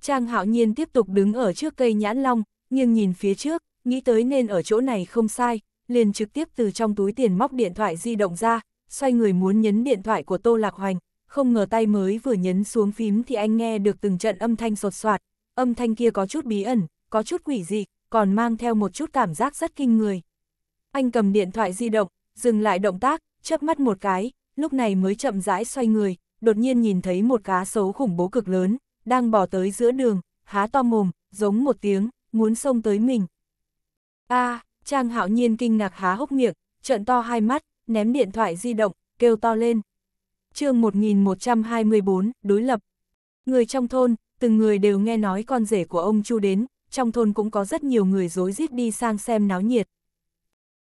Trang hạo nhiên tiếp tục đứng ở trước cây nhãn long, nhưng nhìn phía trước, nghĩ tới nên ở chỗ này không sai, liền trực tiếp từ trong túi tiền móc điện thoại di động ra, xoay người muốn nhấn điện thoại của Tô Lạc Hoành, không ngờ tay mới vừa nhấn xuống phím thì anh nghe được từng trận âm thanh sột soạt, âm thanh kia có chút bí ẩn, có chút quỷ dị, còn mang theo một chút cảm giác rất kinh người. Anh cầm điện thoại di động, dừng lại động tác, chớp mắt một cái, lúc này mới chậm rãi xoay người, đột nhiên nhìn thấy một cá sấu khủng bố cực lớn, đang bỏ tới giữa đường, há to mồm, giống một tiếng, muốn xông tới mình. a Trang hạo nhiên kinh ngạc há hốc miệng, trợn to hai mắt, ném điện thoại di động, kêu to lên, chương 1124, đối lập. Người trong thôn, từng người đều nghe nói con rể của ông Chu đến, trong thôn cũng có rất nhiều người dối rít đi sang xem náo nhiệt.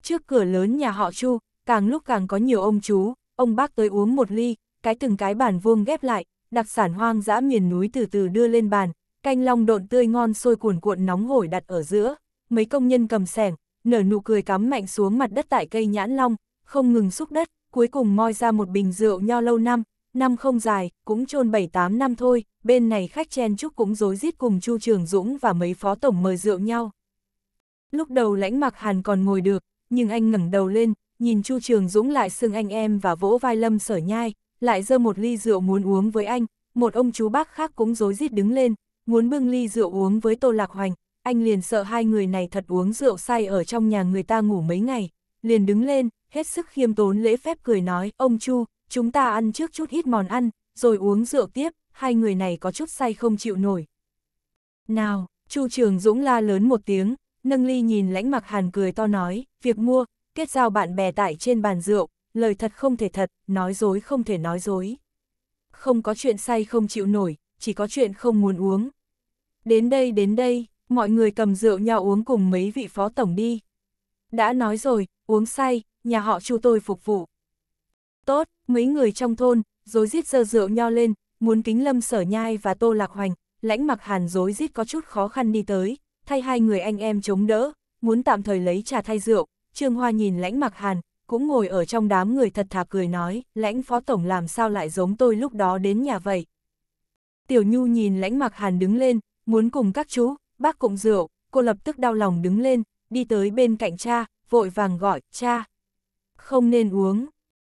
Trước cửa lớn nhà họ Chu, càng lúc càng có nhiều ông chú, ông bác tới uống một ly, cái từng cái bàn vuông ghép lại, đặc sản hoang dã miền núi từ từ đưa lên bàn, canh long độn tươi ngon sôi cuồn cuộn nóng hổi đặt ở giữa, mấy công nhân cầm sẻng, nở nụ cười cắm mạnh xuống mặt đất tại cây nhãn long, không ngừng xúc đất, cuối cùng moi ra một bình rượu nho lâu năm, năm không dài, cũng chôn 7-8 năm thôi, bên này khách chen chúc cũng rối rít cùng Chu Trường Dũng và mấy phó tổng mời rượu nhau. Lúc đầu lãnh mặc hàn còn ngồi được, nhưng anh ngẩng đầu lên, nhìn Chu Trường Dũng lại xưng anh em và vỗ vai lâm sở nhai, lại dơ một ly rượu muốn uống với anh, một ông chú bác khác cũng rối rít đứng lên, muốn bưng ly rượu uống với Tô Lạc Hoành, anh liền sợ hai người này thật uống rượu say ở trong nhà người ta ngủ mấy ngày, liền đứng lên, hết sức khiêm tốn lễ phép cười nói, ông Chu, chúng ta ăn trước chút ít mòn ăn, rồi uống rượu tiếp, hai người này có chút say không chịu nổi. Nào, Chu Trường Dũng la lớn một tiếng, nâng ly nhìn lãnh mặc hàn cười to nói, việc mua, kết giao bạn bè tại trên bàn rượu, lời thật không thể thật, nói dối không thể nói dối. Không có chuyện say không chịu nổi, chỉ có chuyện không muốn uống. Đến đây đến đây, mọi người cầm rượu nhau uống cùng mấy vị phó tổng đi. Đã nói rồi, uống say, nhà họ chu tôi phục vụ. Tốt, mấy người trong thôn, dối rít dơ rượu nho lên, muốn kính lâm sở nhai và tô lạc hoành, lãnh mặc hàn dối rít có chút khó khăn đi tới, thay hai người anh em chống đỡ, muốn tạm thời lấy trà thay rượu, Trương Hoa nhìn lãnh mặc hàn, cũng ngồi ở trong đám người thật thà cười nói, lãnh phó tổng làm sao lại giống tôi lúc đó đến nhà vậy. Tiểu Nhu nhìn lãnh mặc hàn đứng lên, muốn cùng các chú, bác cùng rượu, cô lập tức đau lòng đứng lên, đi tới bên cạnh cha, vội vàng gọi, cha không nên uống.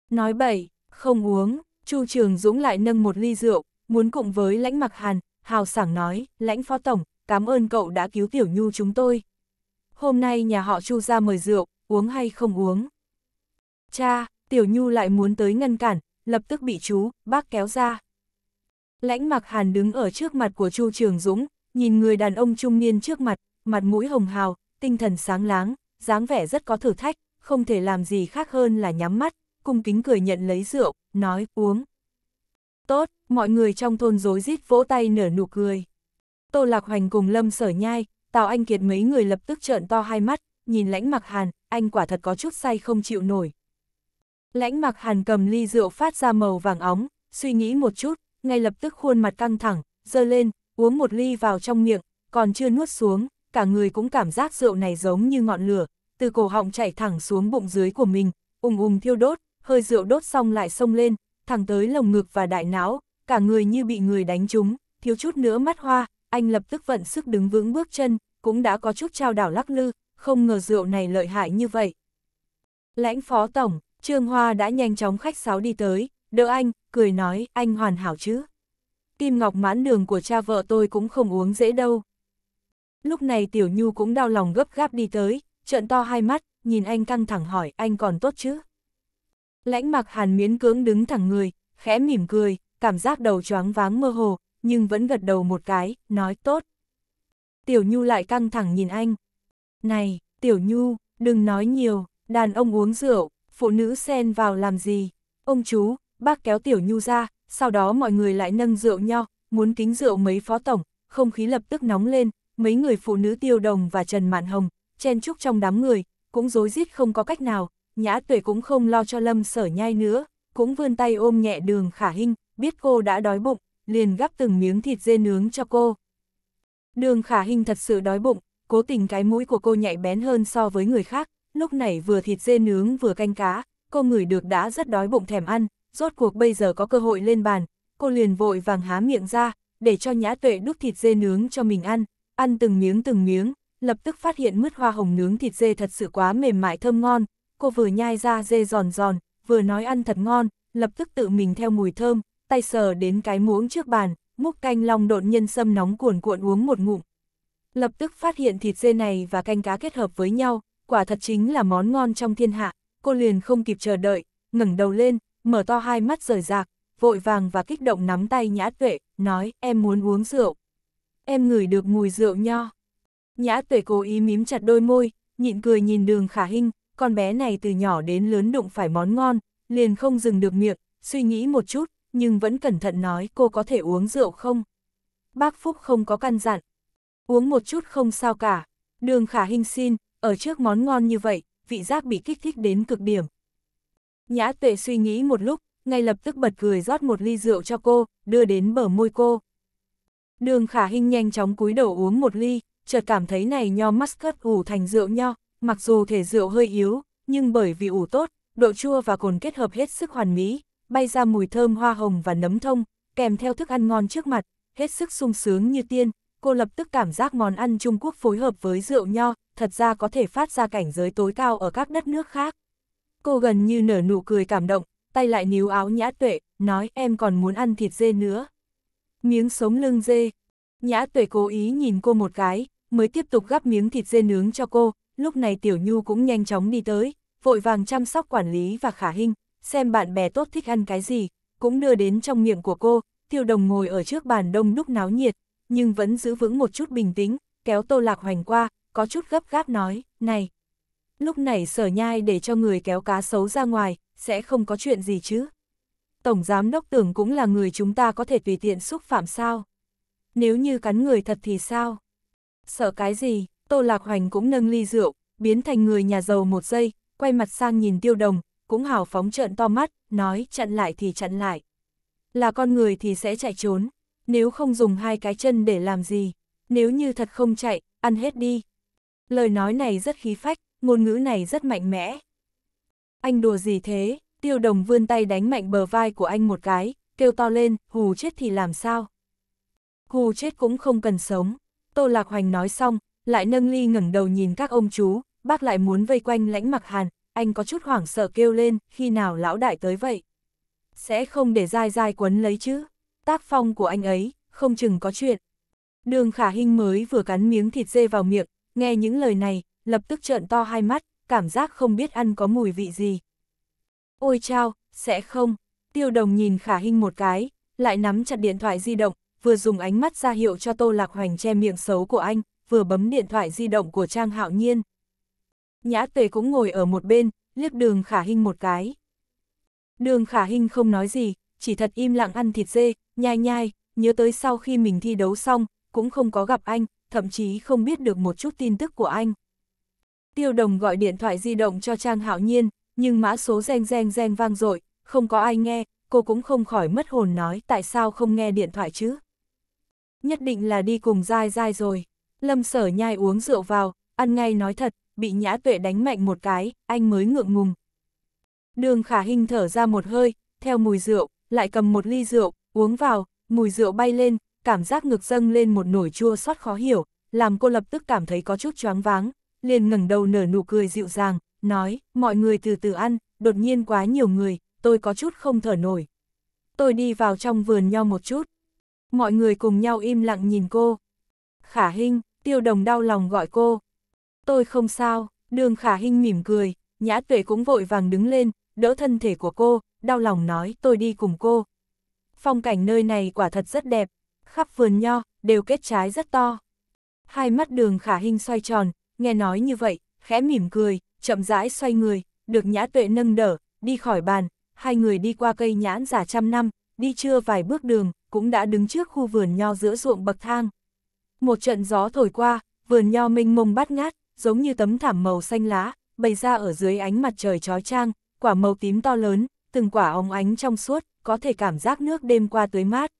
Nói bậy, không uống, Chu Trường Dũng lại nâng một ly rượu, muốn cùng với lãnh mặc hàn, hào sảng nói, lãnh phó tổng, cảm ơn cậu đã cứu tiểu nhu chúng tôi. Hôm nay nhà họ Chu ra mời rượu, uống hay không uống? Cha, tiểu nhu lại muốn tới ngăn cản, lập tức bị chú, bác kéo ra. Lãnh mặc hàn đứng ở trước mặt của Chu Trường Dũng, nhìn người đàn ông trung niên trước mặt, mặt mũi hồng hào, tinh thần sáng láng, dáng vẻ rất có thử thách, không thể làm gì khác hơn là nhắm mắt, cung kính cười nhận lấy rượu, nói uống. Tốt, mọi người trong thôn rối rít vỗ tay nở nụ cười. Tô Lạc Hoành cùng Lâm Sở Nhai, Tào Anh Kiệt mấy người lập tức trợn to hai mắt, nhìn lãnh mặc hàn, anh quả thật có chút say không chịu nổi. Lãnh mặc hàn cầm ly rượu phát ra màu vàng óng, suy nghĩ một chút, ngay lập tức khuôn mặt căng thẳng, giơ lên, uống một ly vào trong miệng, còn chưa nuốt xuống, cả người cũng cảm giác rượu này giống như ngọn lửa, từ cổ họng chảy thẳng xuống bụng dưới của mình, ung ung thiêu đốt, hơi rượu đốt xong lại xông lên, thẳng tới lồng ngực và đại não, cả người như bị người đánh trúng, thiếu chút nữa mắt hoa, anh lập tức vận sức đứng vững bước chân, cũng đã có chút trao đảo lắc lư, không ngờ rượu này lợi hại như vậy. Lãnh phó tổng, Trương Hoa đã nhanh chóng khách sáo đi tới, đỡ anh, cười nói, anh hoàn hảo chứ. Kim ngọc mãn đường của cha vợ tôi cũng không uống dễ đâu. Lúc này Tiểu Nhu cũng đau lòng gấp gáp đi tới, trợn to hai mắt, nhìn anh căng thẳng hỏi anh còn tốt chứ? Lãnh mặc hàn miến cưỡng đứng thẳng người, khẽ mỉm cười, cảm giác đầu choáng váng mơ hồ, nhưng vẫn gật đầu một cái, nói tốt. Tiểu Nhu lại căng thẳng nhìn anh. Này, Tiểu Nhu, đừng nói nhiều, đàn ông uống rượu, phụ nữ xen vào làm gì? Ông chú, bác kéo Tiểu Nhu ra, sau đó mọi người lại nâng rượu nho, muốn kính rượu mấy phó tổng, không khí lập tức nóng lên, mấy người phụ nữ tiêu đồng và Trần Mạn Hồng, chen chúc trong đám người, cũng rối rít không có cách nào, nhã tuệ cũng không lo cho lâm sở nhai nữa, cũng vươn tay ôm nhẹ đường khả hình, biết cô đã đói bụng, liền gắp từng miếng thịt dê nướng cho cô. Đường khả hình thật sự đói bụng, cố tình cái mũi của cô nhạy bén hơn so với người khác, lúc này vừa thịt dê nướng vừa canh cá, cô ngửi được đã rất đói bụng thèm ăn, rốt cuộc bây giờ có cơ hội lên bàn, cô liền vội vàng há miệng ra, để cho nhã tuệ đút thịt dê nướng cho mình ăn, ăn từng miếng từng miếng, lập tức phát hiện mứt hoa hồng nướng thịt dê thật sự quá mềm mại thơm ngon, cô vừa nhai ra dê giòn giòn, vừa nói ăn thật ngon, lập tức tự mình theo mùi thơm, tay sờ đến cái muỗng trước bàn, múc canh long đột nhân sâm nóng cuồn cuộn uống một ngụm. Lập tức phát hiện thịt dê này và canh cá kết hợp với nhau, quả thật chính là món ngon trong thiên hạ, cô liền không kịp chờ đợi, ngẩng đầu lên, mở to hai mắt rời rạc, vội vàng và kích động nắm tay nhã tuệ, nói em muốn uống rượu. Em ngửi được mùi rượu nho. Nhã tuệ cố ý mím chặt đôi môi, nhịn cười nhìn đường khả hinh, con bé này từ nhỏ đến lớn đụng phải món ngon, liền không dừng được miệng, suy nghĩ một chút, nhưng vẫn cẩn thận nói cô có thể uống rượu không. Bác Phúc không có căn dặn, uống một chút không sao cả, đường khả hinh xin, ở trước món ngon như vậy, vị giác bị kích thích đến cực điểm. Nhã tuệ suy nghĩ một lúc, ngay lập tức bật cười rót một ly rượu cho cô, đưa đến bờ môi cô. Đường khả hinh nhanh chóng cúi đầu uống một ly, chợt cảm thấy này nho muscat ủ thành rượu nho, mặc dù thể rượu hơi yếu, nhưng bởi vì ủ tốt, độ chua và cồn kết hợp hết sức hoàn mỹ, bay ra mùi thơm hoa hồng và nấm thông, kèm theo thức ăn ngon trước mặt, hết sức sung sướng như tiên, cô lập tức cảm giác món ăn Trung Quốc phối hợp với rượu nho, thật ra có thể phát ra cảnh giới tối cao ở các đất nước khác. Cô gần như nở nụ cười cảm động, tay lại níu áo nhã tuệ, nói em còn muốn ăn thịt dê nữa. Miếng sống lưng dê. Nhã tuệ cố ý nhìn cô một cái, mới tiếp tục gắp miếng thịt dê nướng cho cô, lúc này Tiểu Nhu cũng nhanh chóng đi tới, vội vàng chăm sóc quản lý và khả hình, xem bạn bè tốt thích ăn cái gì, cũng đưa đến trong miệng của cô, Tiêu Đồng ngồi ở trước bàn đông đúc náo nhiệt, nhưng vẫn giữ vững một chút bình tĩnh, kéo Tô Lạc Hoành qua, có chút gấp gáp nói, này. Lúc này sở nhai để cho người kéo cá sấu ra ngoài, sẽ không có chuyện gì chứ. Tổng giám đốc tưởng cũng là người chúng ta có thể tùy tiện xúc phạm sao. Nếu như cắn người thật thì sao? Sợ cái gì, Tô Lạc Hoành cũng nâng ly rượu, biến thành người nhà giàu một giây, quay mặt sang nhìn tiêu đồng, cũng hào phóng trợn to mắt, nói chặn lại thì chặn lại. Là con người thì sẽ chạy trốn, nếu không dùng hai cái chân để làm gì, nếu như thật không chạy, ăn hết đi. Lời nói này rất khí phách, ngôn ngữ này rất mạnh mẽ. Anh đùa gì thế, tiêu đồng vươn tay đánh mạnh bờ vai của anh một cái, kêu to lên, hù chết thì làm sao. Hù chết cũng không cần sống, Tô Lạc Hoành nói xong, lại nâng ly ngẩng đầu nhìn các ông chú, bác lại muốn vây quanh lãnh mặc hàn, anh có chút hoảng sợ kêu lên, khi nào lão đại tới vậy? Sẽ không để dai dai quấn lấy chứ, tác phong của anh ấy, không chừng có chuyện. Đường khả Hinh mới vừa cắn miếng thịt dê vào miệng, nghe những lời này, lập tức trợn to hai mắt, cảm giác không biết ăn có mùi vị gì. Ôi chao, sẽ không, tiêu đồng nhìn khả Hinh một cái, lại nắm chặt điện thoại di động, vừa dùng ánh mắt ra hiệu cho Tô Lạc Hoành che miệng xấu của anh, vừa bấm điện thoại di động của Trang Hạo Nhiên. Nhã Tề cũng ngồi ở một bên, liếc đường khả hinh một cái. Đường khả hinh không nói gì, chỉ thật im lặng ăn thịt dê, nhai nhai, nhớ tới sau khi mình thi đấu xong, cũng không có gặp anh, thậm chí không biết được một chút tin tức của anh. Tiêu đồng gọi điện thoại di động cho Trang Hạo Nhiên, nhưng mã số reng reng reng vang dội không có ai nghe, cô cũng không khỏi mất hồn nói tại sao không nghe điện thoại chứ nhất định là đi cùng dai dai rồi. Lâm sở nhai uống rượu vào, ăn ngay nói thật, bị nhã tuệ đánh mạnh một cái, anh mới ngượng ngùng. Đường khả hình thở ra một hơi, theo mùi rượu, lại cầm một ly rượu, uống vào, mùi rượu bay lên, cảm giác ngực dâng lên một nổi chua xót khó hiểu, làm cô lập tức cảm thấy có chút choáng váng, liền ngẩng đầu nở nụ cười dịu dàng, nói, mọi người từ từ ăn, đột nhiên quá nhiều người, tôi có chút không thở nổi. Tôi đi vào trong vườn nho một chút, mọi người cùng nhau im lặng nhìn cô. Khả Hinh, tiêu đồng đau lòng gọi cô. Tôi không sao, đường Khả Hinh mỉm cười, nhã tuệ cũng vội vàng đứng lên, đỡ thân thể của cô, đau lòng nói tôi đi cùng cô. Phong cảnh nơi này quả thật rất đẹp, khắp vườn nho, đều kết trái rất to. Hai mắt đường Khả Hinh xoay tròn, nghe nói như vậy, khẽ mỉm cười, chậm rãi xoay người, được nhã tuệ nâng đỡ, đi khỏi bàn, hai người đi qua cây nhãn giả trăm năm, đi chưa vài bước đường, cũng đã đứng trước khu vườn nho giữa ruộng bậc thang. Một trận gió thổi qua, vườn nho mênh mông bát ngát, giống như tấm thảm màu xanh lá, bày ra ở dưới ánh mặt trời trói trang, quả màu tím to lớn, từng quả óng ánh trong suốt, có thể cảm giác nước đêm qua tưới mát.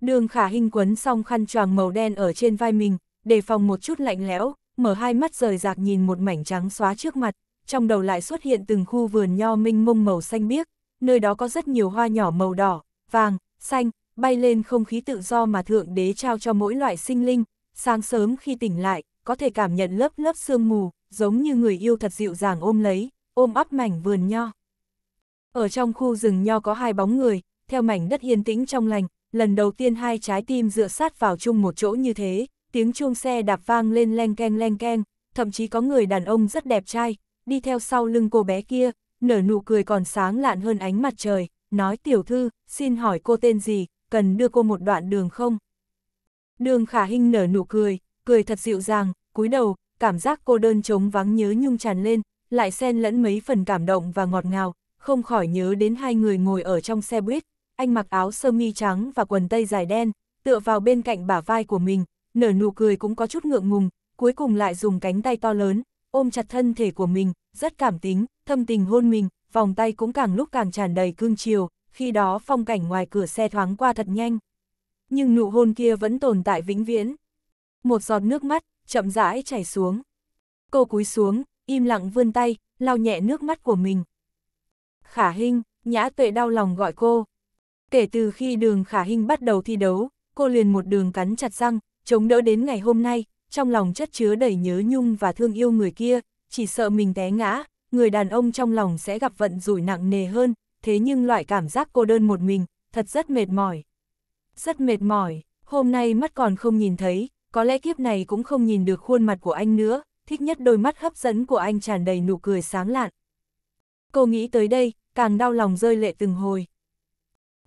Đường khả hình quấn xong khăn choàng màu đen ở trên vai mình, đề phòng một chút lạnh lẽo, mở hai mắt rời rạc nhìn một mảnh trắng xóa trước mặt, trong đầu lại xuất hiện từng khu vườn nho minh mông màu xanh biếc, nơi đó có rất nhiều hoa nhỏ màu đỏ, vàng, xanh, bay lên không khí tự do mà Thượng Đế trao cho mỗi loại sinh linh, sáng sớm khi tỉnh lại, có thể cảm nhận lớp lớp sương mù, giống như người yêu thật dịu dàng ôm lấy, ôm ấp mảnh vườn nho. Ở trong khu rừng nho có hai bóng người, theo mảnh đất yên tĩnh trong lành, lần đầu tiên hai trái tim dựa sát vào chung một chỗ như thế, tiếng chuông xe đạp vang lên leng keng leng keng, thậm chí có người đàn ông rất đẹp trai, đi theo sau lưng cô bé kia, nở nụ cười còn sáng lạn hơn ánh mặt trời, nói tiểu thư, xin hỏi cô tên gì, cần đưa cô một đoạn đường không? Đường khả hinh nở nụ cười, cười thật dịu dàng, cúi đầu, cảm giác cô đơn trống vắng nhớ nhung tràn lên, lại xen lẫn mấy phần cảm động và ngọt ngào, không khỏi nhớ đến hai người ngồi ở trong xe buýt, anh mặc áo sơ mi trắng và quần tây dài đen, tựa vào bên cạnh bả vai của mình, nở nụ cười cũng có chút ngượng ngùng, cuối cùng lại dùng cánh tay to lớn, ôm chặt thân thể của mình, rất cảm tính, thâm tình hôn mình, vòng tay cũng càng lúc càng tràn đầy cương chiều, khi đó phong cảnh ngoài cửa xe thoáng qua thật nhanh. Nhưng nụ hôn kia vẫn tồn tại vĩnh viễn. Một giọt nước mắt, chậm rãi chảy xuống. Cô cúi xuống, im lặng vươn tay, lau nhẹ nước mắt của mình. Khả Hinh, Nhã Tuệ đau lòng gọi cô. Kể từ khi đường Khả Hinh bắt đầu thi đấu, cô liền một đường cắn chặt răng, chống đỡ đến ngày hôm nay, trong lòng chất chứa đầy nhớ nhung và thương yêu người kia, chỉ sợ mình té ngã, người đàn ông trong lòng sẽ gặp vận rủi nặng nề hơn, thế nhưng loại cảm giác cô đơn một mình, thật rất mệt mỏi. Rất mệt mỏi, hôm nay mắt còn không nhìn thấy, có lẽ kiếp này cũng không nhìn được khuôn mặt của anh nữa, thích nhất đôi mắt hấp dẫn của anh tràn đầy nụ cười sáng lạn. Cô nghĩ tới đây, càng đau lòng rơi lệ từng hồi.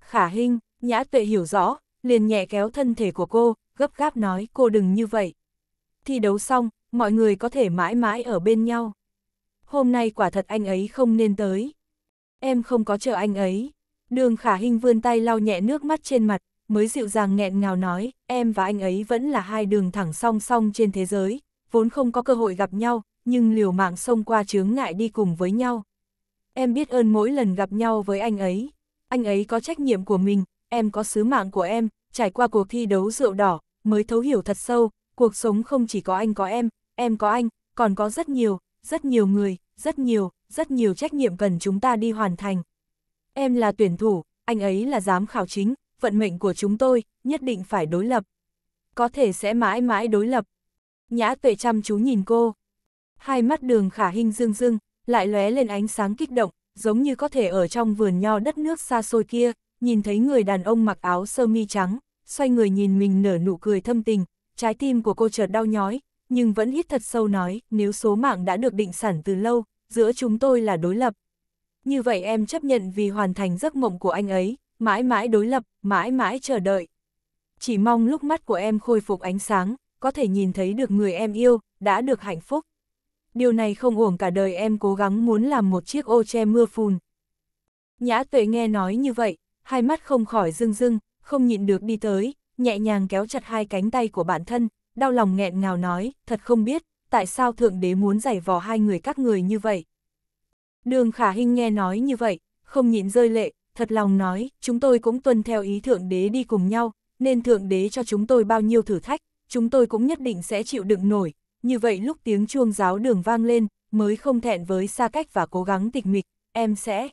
Khả Hinh, Nhã Tuệ hiểu rõ, liền nhẹ kéo thân thể của cô, gấp gáp nói cô đừng như vậy. Thi đấu xong, mọi người có thể mãi mãi ở bên nhau. Hôm nay quả thật anh ấy không nên tới em không có chờ anh ấy. Đường khả Hinh vươn tay lau nhẹ nước mắt trên mặt, mới dịu dàng nghẹn ngào nói, em và anh ấy vẫn là hai đường thẳng song song trên thế giới, vốn không có cơ hội gặp nhau, nhưng liều mạng xông qua chướng ngại đi cùng với nhau. Em biết ơn mỗi lần gặp nhau với anh ấy, anh ấy có trách nhiệm của mình, em có sứ mạng của em, trải qua cuộc thi đấu rượu đỏ, mới thấu hiểu thật sâu, cuộc sống không chỉ có anh có em, em có anh, còn có rất nhiều, rất nhiều người, rất nhiều, rất nhiều trách nhiệm cần chúng ta đi hoàn thành. Em là tuyển thủ, anh ấy là giám khảo chính, vận mệnh của chúng tôi, nhất định phải đối lập. Có thể sẽ mãi mãi đối lập. Nhã tuệ chăm chú nhìn cô. Hai mắt đường khả hình dương dương, lại lóe lên ánh sáng kích động, giống như có thể ở trong vườn nho đất nước xa xôi kia, nhìn thấy người đàn ông mặc áo sơ mi trắng, xoay người nhìn mình nở nụ cười thâm tình, trái tim của cô chợt đau nhói, nhưng vẫn hít thật sâu nói, nếu số mạng đã được định sẵn từ lâu, giữa chúng tôi là đối lập. Như vậy em chấp nhận vì hoàn thành giấc mộng của anh ấy, mãi mãi đối lập, mãi mãi chờ đợi. Chỉ mong lúc mắt của em khôi phục ánh sáng, có thể nhìn thấy được người em yêu, đã được hạnh phúc. Điều này không uổng cả đời em cố gắng muốn làm một chiếc ô che mưa phùn. Nhã tuệ nghe nói như vậy, hai mắt không khỏi rưng rưng, không nhịn được đi tới, nhẹ nhàng kéo chặt hai cánh tay của bản thân, đau lòng nghẹn ngào nói, thật không biết, tại sao Thượng Đế muốn giày vò hai người các người như vậy. Đường Khả Hinh nghe nói như vậy, không nhịn rơi lệ, thật lòng nói, chúng tôi cũng tuân theo ý Thượng Đế đi cùng nhau, nên Thượng Đế cho chúng tôi bao nhiêu thử thách, chúng tôi cũng nhất định sẽ chịu đựng nổi, như vậy lúc tiếng chuông giáo đường vang lên, mới không thẹn với xa cách và cố gắng tịch mịch, em sẽ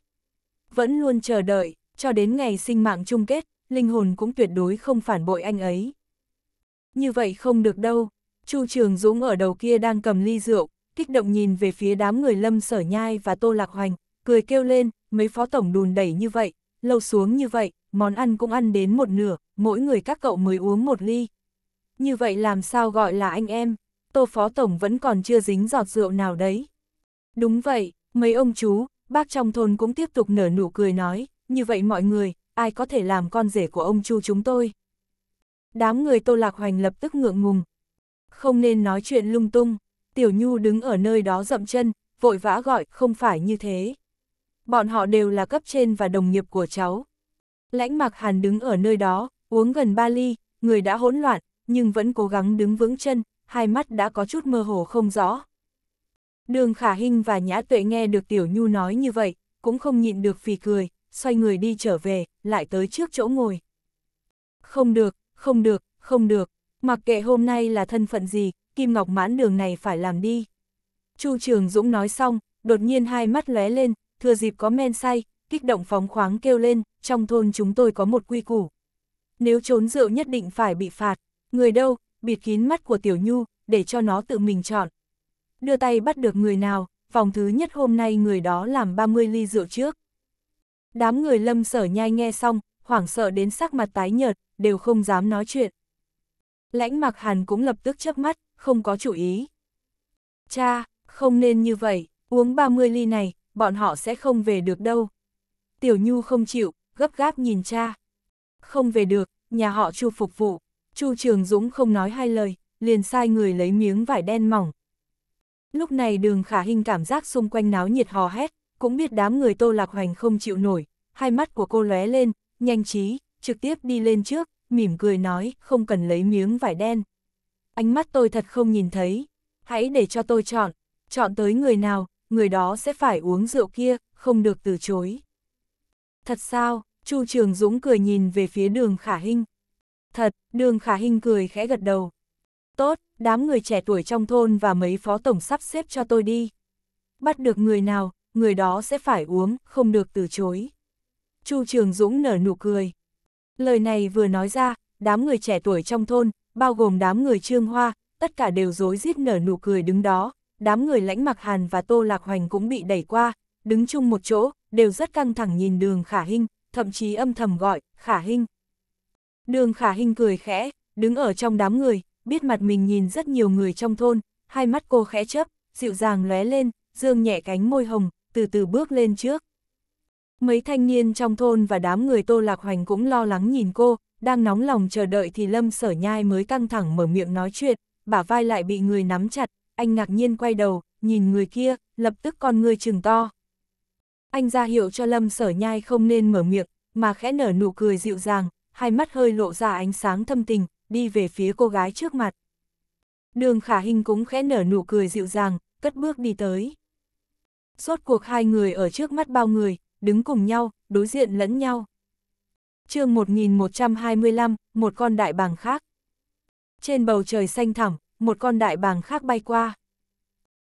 vẫn luôn chờ đợi, cho đến ngày sinh mạng chung kết, linh hồn cũng tuyệt đối không phản bội anh ấy. Như vậy không được đâu. Chu Trường Dũng ở đầu kia đang cầm ly rượu, kích động nhìn về phía đám người lâm sở nhai và tô lạc hoành, cười kêu lên, mấy phó tổng đùn đẩy như vậy, lâu xuống như vậy, món ăn cũng ăn đến một nửa, mỗi người các cậu mới uống một ly. Như vậy làm sao gọi là anh em, tô phó tổng vẫn còn chưa dính giọt rượu nào đấy. Đúng vậy, mấy ông chú, bác trong thôn cũng tiếp tục nở nụ cười nói, như vậy mọi người, ai có thể làm con rể của ông chu chúng tôi đám người Tô Lạc Hoành lập tức ngượng ngùng. Không nên nói chuyện lung tung, Tiểu Nhu đứng ở nơi đó dậm chân, vội vã gọi, không phải như thế. Bọn họ đều là cấp trên và đồng nghiệp của cháu. Lãnh Mạc Hàn đứng ở nơi đó, uống gần ba ly, người đã hỗn loạn, nhưng vẫn cố gắng đứng vững chân, hai mắt đã có chút mơ hồ không rõ. Đường Khả Hinh và Nhã Tuệ nghe được Tiểu Nhu nói như vậy, cũng không nhịn được phì cười, xoay người đi trở về, lại tới trước chỗ ngồi. Không được, không được, không được, mặc kệ hôm nay là thân phận gì, Kim Ngọc mãn đường này phải làm đi. Chu Trường Dũng nói xong, đột nhiên hai mắt lóe lên, thừa dịp có men say, kích động phóng khoáng kêu lên, trong thôn chúng tôi có một quy củ. Nếu trốn rượu nhất định phải bị phạt, người đâu, bịt kín mắt của Tiểu Nhu, để cho nó tự mình chọn. Đưa tay bắt được người nào, vòng thứ nhất hôm nay người đó làm 30 ly rượu trước. Đám người lâm sở nhai nghe xong, hoảng sợ đến sắc mặt tái nhợt, đều không dám nói chuyện. Lãnh mặc hàn cũng lập tức chớp mắt, không có chủ ý. Cha, không nên như vậy, uống 30 ly này, bọn họ sẽ không về được đâu. Tiểu Nhu không chịu, gấp gáp nhìn cha. Không về được, nhà họ Chu phục vụ, Chu Trường Dũng không nói hai lời, liền sai người lấy miếng vải đen mỏng. Lúc này đường khả hình cảm giác xung quanh náo nhiệt hò hét, cũng biết đám người Tô Lạc Hoành không chịu nổi, hai mắt của cô lóe lên, nhanh trí, trực tiếp đi lên trước, mỉm cười nói, không cần lấy miếng vải đen. Ánh mắt tôi thật không nhìn thấy, hãy để cho tôi chọn, chọn tới người nào, người đó sẽ phải uống rượu kia, không được từ chối. Thật sao, Chu Trường Dũng cười nhìn về phía đường Khả Hinh. Thật, đường Khả Hinh cười khẽ gật đầu. Tốt, đám người trẻ tuổi trong thôn và mấy phó tổng sắp xếp cho tôi đi. Bắt được người nào, người đó sẽ phải uống, không được từ chối. Chu Trường Dũng nở nụ cười. Lời này vừa nói ra, đám người trẻ tuổi trong thôn, bao gồm đám người trương hoa, tất cả đều rối rít nở nụ cười đứng đó, đám người lãnh mặc hàn và tô lạc hoành cũng bị đẩy qua, đứng chung một chỗ, đều rất căng thẳng nhìn đường khả hình, thậm chí âm thầm gọi, khả hình. Đường khả hình cười khẽ, đứng ở trong đám người, biết mặt mình nhìn rất nhiều người trong thôn, hai mắt cô khẽ chớp, dịu dàng lóe lên, dương nhẹ cánh môi hồng, từ từ bước lên trước. Mấy thanh niên trong thôn và đám người Tô Lạc Hoành cũng lo lắng nhìn cô, đang nóng lòng chờ đợi thì Lâm Sở Nhai mới căng thẳng mở miệng nói chuyện, bả vai lại bị người nắm chặt, anh ngạc nhiên quay đầu, nhìn người kia, lập tức con người trừng to. Anh ra hiệu cho Lâm Sở Nhai không nên mở miệng, mà khẽ nở nụ cười dịu dàng, hai mắt hơi lộ ra ánh sáng thâm tình, đi về phía cô gái trước mặt. Đường Khả Hinh cũng khẽ nở nụ cười dịu dàng, cất bước đi tới. suốt cuộc hai người ở trước mắt bao người, đứng cùng nhau, đối diện lẫn nhau. chương 1125, một con đại bàng khác. Trên bầu trời xanh thẳm, một con đại bàng khác bay qua.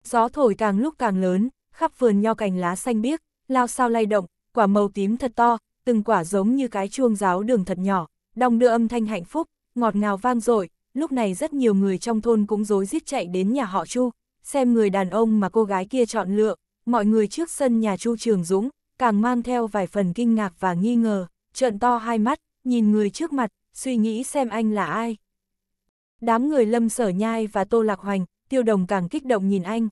Gió thổi càng lúc càng lớn, khắp vườn nho cành lá xanh biếc, lao sao lay động, quả màu tím thật to, từng quả giống như cái chuông giáo đường thật nhỏ, đong đưa âm thanh hạnh phúc, ngọt ngào vang dội. lúc này rất nhiều người trong thôn cũng rối rít chạy đến nhà họ Chu, xem người đàn ông mà cô gái kia chọn lựa, mọi người trước sân nhà Chu Trường Dũng, càng mang theo vài phần kinh ngạc và nghi ngờ, trợn to hai mắt, nhìn người trước mặt, suy nghĩ xem anh là ai. Đám người lâm sở nhai và tô lạc hoành, tiêu đồng càng kích động nhìn anh.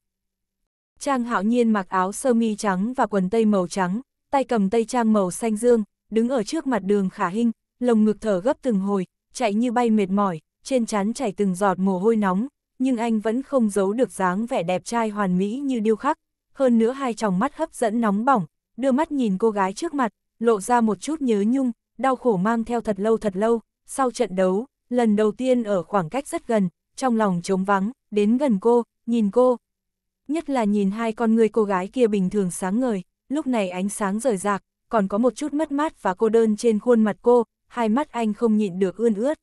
Trang hạo nhiên mặc áo sơ mi trắng và quần tây màu trắng, tay cầm tay trang màu xanh dương, đứng ở trước mặt đường khả hinh, lồng ngực thở gấp từng hồi, chạy như bay mệt mỏi, trên trán chảy từng giọt mồ hôi nóng, nhưng anh vẫn không giấu được dáng vẻ đẹp trai hoàn mỹ như điêu khắc. Hơn nữa hai tròng mắt hấp dẫn nóng bỏng, đưa mắt nhìn cô gái trước mặt, lộ ra một chút nhớ nhung, đau khổ mang theo thật lâu thật lâu, sau trận đấu, lần đầu tiên ở khoảng cách rất gần, trong lòng trống vắng, đến gần cô, nhìn cô. Nhất là nhìn hai con người cô gái kia bình thường sáng ngời, lúc này ánh sáng rời rạc, còn có một chút mất mát và cô đơn trên khuôn mặt cô, hai mắt anh không nhịn được ươn ướt.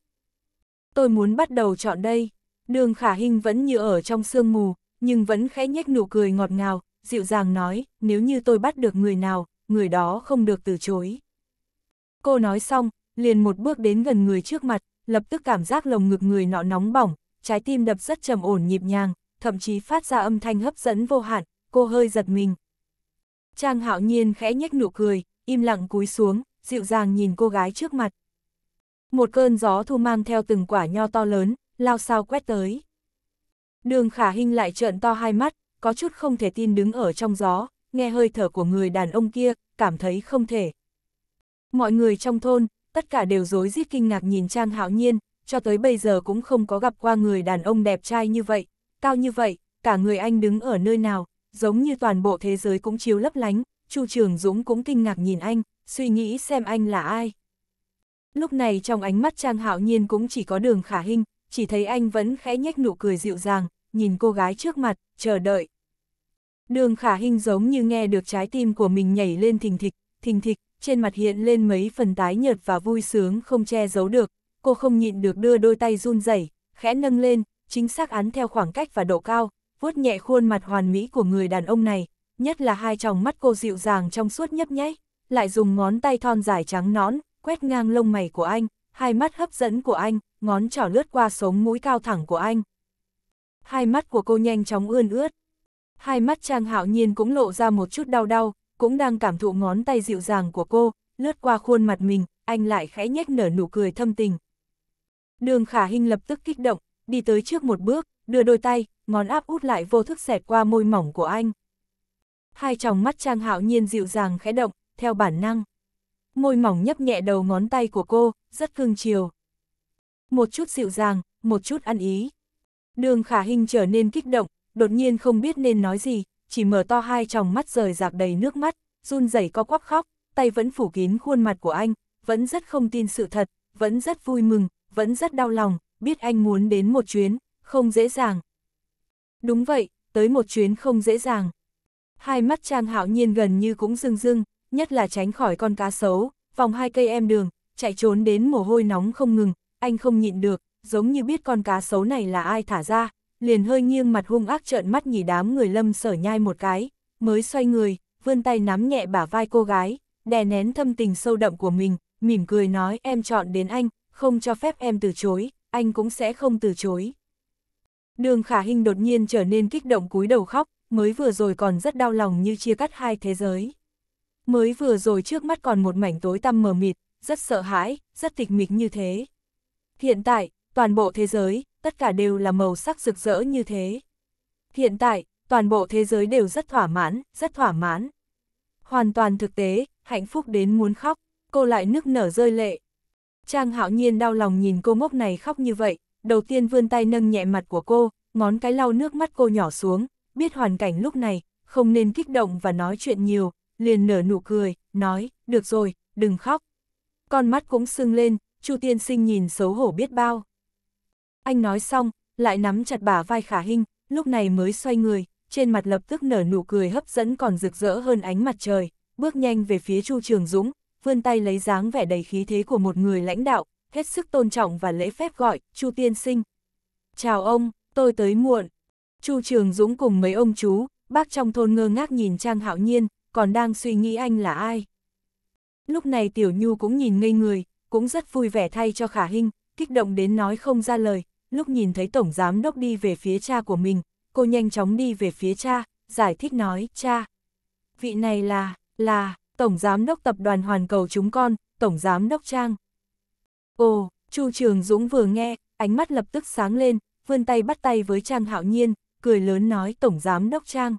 Tôi muốn bắt đầu chọn đây. Đường khả hình vẫn như ở trong sương mù, nhưng vẫn khẽ nhếch nụ cười ngọt ngào, dịu dàng nói, nếu như tôi bắt được người nào, người đó không được từ chối. Cô nói xong, liền một bước đến gần người trước mặt, lập tức cảm giác lồng ngực người nọ nóng bỏng, trái tim đập rất trầm ổn nhịp nhàng, thậm chí phát ra âm thanh hấp dẫn vô hạn, cô hơi giật mình. Trang hạo nhiên khẽ nhếch nụ cười, im lặng cúi xuống, dịu dàng nhìn cô gái trước mặt. Một cơn gió thu mang theo từng quả nho to lớn, lao sao quét tới. Đường khả hình lại trợn to hai mắt, có chút không thể tin đứng ở trong gió, nghe hơi thở của người đàn ông kia, cảm thấy không thể. Mọi người trong thôn, tất cả đều rối rít kinh ngạc nhìn Trang Hạo Nhiên, cho tới bây giờ cũng không có gặp qua người đàn ông đẹp trai như vậy, cao như vậy, cả người anh đứng ở nơi nào, giống như toàn bộ thế giới cũng chiếu lấp lánh, Chu Trường Dũng cũng kinh ngạc nhìn anh, suy nghĩ xem anh là ai. Lúc này trong ánh mắt Trang Hạo Nhiên cũng chỉ có đường khả hình, chỉ thấy anh vẫn khẽ nhếch nụ cười dịu dàng, nhìn cô gái trước mặt, chờ đợi. Đường khả hình giống như nghe được trái tim của mình nhảy lên thình thịch, thình thịch, trên mặt hiện lên mấy phần tái nhợt và vui sướng không che giấu được, cô không nhịn được đưa đôi tay run rẩy, khẽ nâng lên, chính xác án theo khoảng cách và độ cao, vuốt nhẹ khuôn mặt hoàn mỹ của người đàn ông này, nhất là hai tròng mắt cô dịu dàng trong suốt nhấp nháy, lại dùng ngón tay thon dài trắng nõn, quét ngang lông mày của anh, hai mắt hấp dẫn của anh, ngón trỏ lướt qua sống mũi cao thẳng của anh. Hai mắt của cô nhanh chóng ươn ướt, Hai mắt Trang Hạo Nhiên cũng lộ ra một chút đau đau, cũng đang cảm thụ ngón tay dịu dàng của cô, lướt qua khuôn mặt mình, anh lại khẽ nhếch nở nụ cười thâm tình. Đường Khả Hinh lập tức kích động, đi tới trước một bước, đưa đôi tay, ngón áp út lại vô thức xẹt qua môi mỏng của anh. Hai tròng mắt Trang Hạo Nhiên dịu dàng khẽ động, theo bản năng. Môi mỏng nhấp nhẹ đầu ngón tay của cô, rất cương chiều. Một chút dịu dàng, một chút ăn ý. Đường Khả Hinh trở nên kích động, đột nhiên không biết nên nói gì, chỉ mở to hai tròng mắt rời rạc đầy nước mắt, run rẩy co quắp khóc, tay vẫn phủ kín khuôn mặt của anh, vẫn rất không tin sự thật, vẫn rất vui mừng, vẫn rất đau lòng, biết anh muốn đến một chuyến, không dễ dàng. Đúng vậy, tới một chuyến không dễ dàng. Hai mắt Trang Hạo Nhiên gần như cũng rưng rưng, nhất là tránh khỏi con cá sấu, vòng hai cây em đường, chạy trốn đến mồ hôi nóng không ngừng, anh không nhịn được, giống như biết con cá sấu này là ai thả ra, liền hơi nghiêng mặt hung ác trợn mắt nhỉ đám người lâm sở nhai một cái, mới xoay người, vươn tay nắm nhẹ bả vai cô gái, đè nén thâm tình sâu đậm của mình, mỉm cười nói em chọn đến anh, không cho phép em từ chối, anh cũng sẽ không từ chối. Đường khả hình đột nhiên trở nên kích động cúi đầu khóc, mới vừa rồi còn rất đau lòng như chia cắt hai thế giới. Mới vừa rồi trước mắt còn một mảnh tối tăm mờ mịt, rất sợ hãi, rất tịch mịch như thế. Hiện tại, toàn bộ thế giới, tất cả đều là màu sắc rực rỡ như thế. Hiện tại, toàn bộ thế giới đều rất thỏa mãn, rất thỏa mãn. Hoàn toàn thực tế, hạnh phúc đến muốn khóc, cô lại nức nở rơi lệ. Trang hạo nhiên đau lòng nhìn cô mốc này khóc như vậy, đầu tiên vươn tay nâng nhẹ mặt của cô, ngón cái lau nước mắt cô nhỏ xuống, biết hoàn cảnh lúc này, không nên kích động và nói chuyện nhiều, liền nở nụ cười, nói, được rồi, đừng khóc. Con mắt cũng sưng lên, Chu tiên sinh nhìn xấu hổ biết bao. Anh nói xong, lại nắm chặt bả vai khả Hinh. lúc này mới xoay người, trên mặt lập tức nở nụ cười hấp dẫn còn rực rỡ hơn ánh mặt trời, bước nhanh về phía Chu Trường Dũng, vươn tay lấy dáng vẻ đầy khí thế của một người lãnh đạo, hết sức tôn trọng và lễ phép gọi, Chu Tiên Sinh. Chào ông, tôi tới muộn. Chu Trường Dũng cùng mấy ông chú, bác trong thôn ngơ ngác nhìn Trang Hạo Nhiên, còn đang suy nghĩ anh là ai. Lúc này Tiểu Nhu cũng nhìn ngây người, cũng rất vui vẻ thay cho Khả Hinh, kích động đến nói không ra lời, lúc nhìn thấy Tổng Giám Đốc đi về phía cha của mình, cô nhanh chóng đi về phía cha, giải thích nói, cha, vị này là, là, Tổng Giám Đốc Tập đoàn Hoàn Cầu chúng con, Tổng Giám Đốc Trang. Ồ, Chu Trường Dũng vừa nghe, ánh mắt lập tức sáng lên, vươn tay bắt tay với Trang Hạo Nhiên, cười lớn nói Tổng Giám Đốc Trang.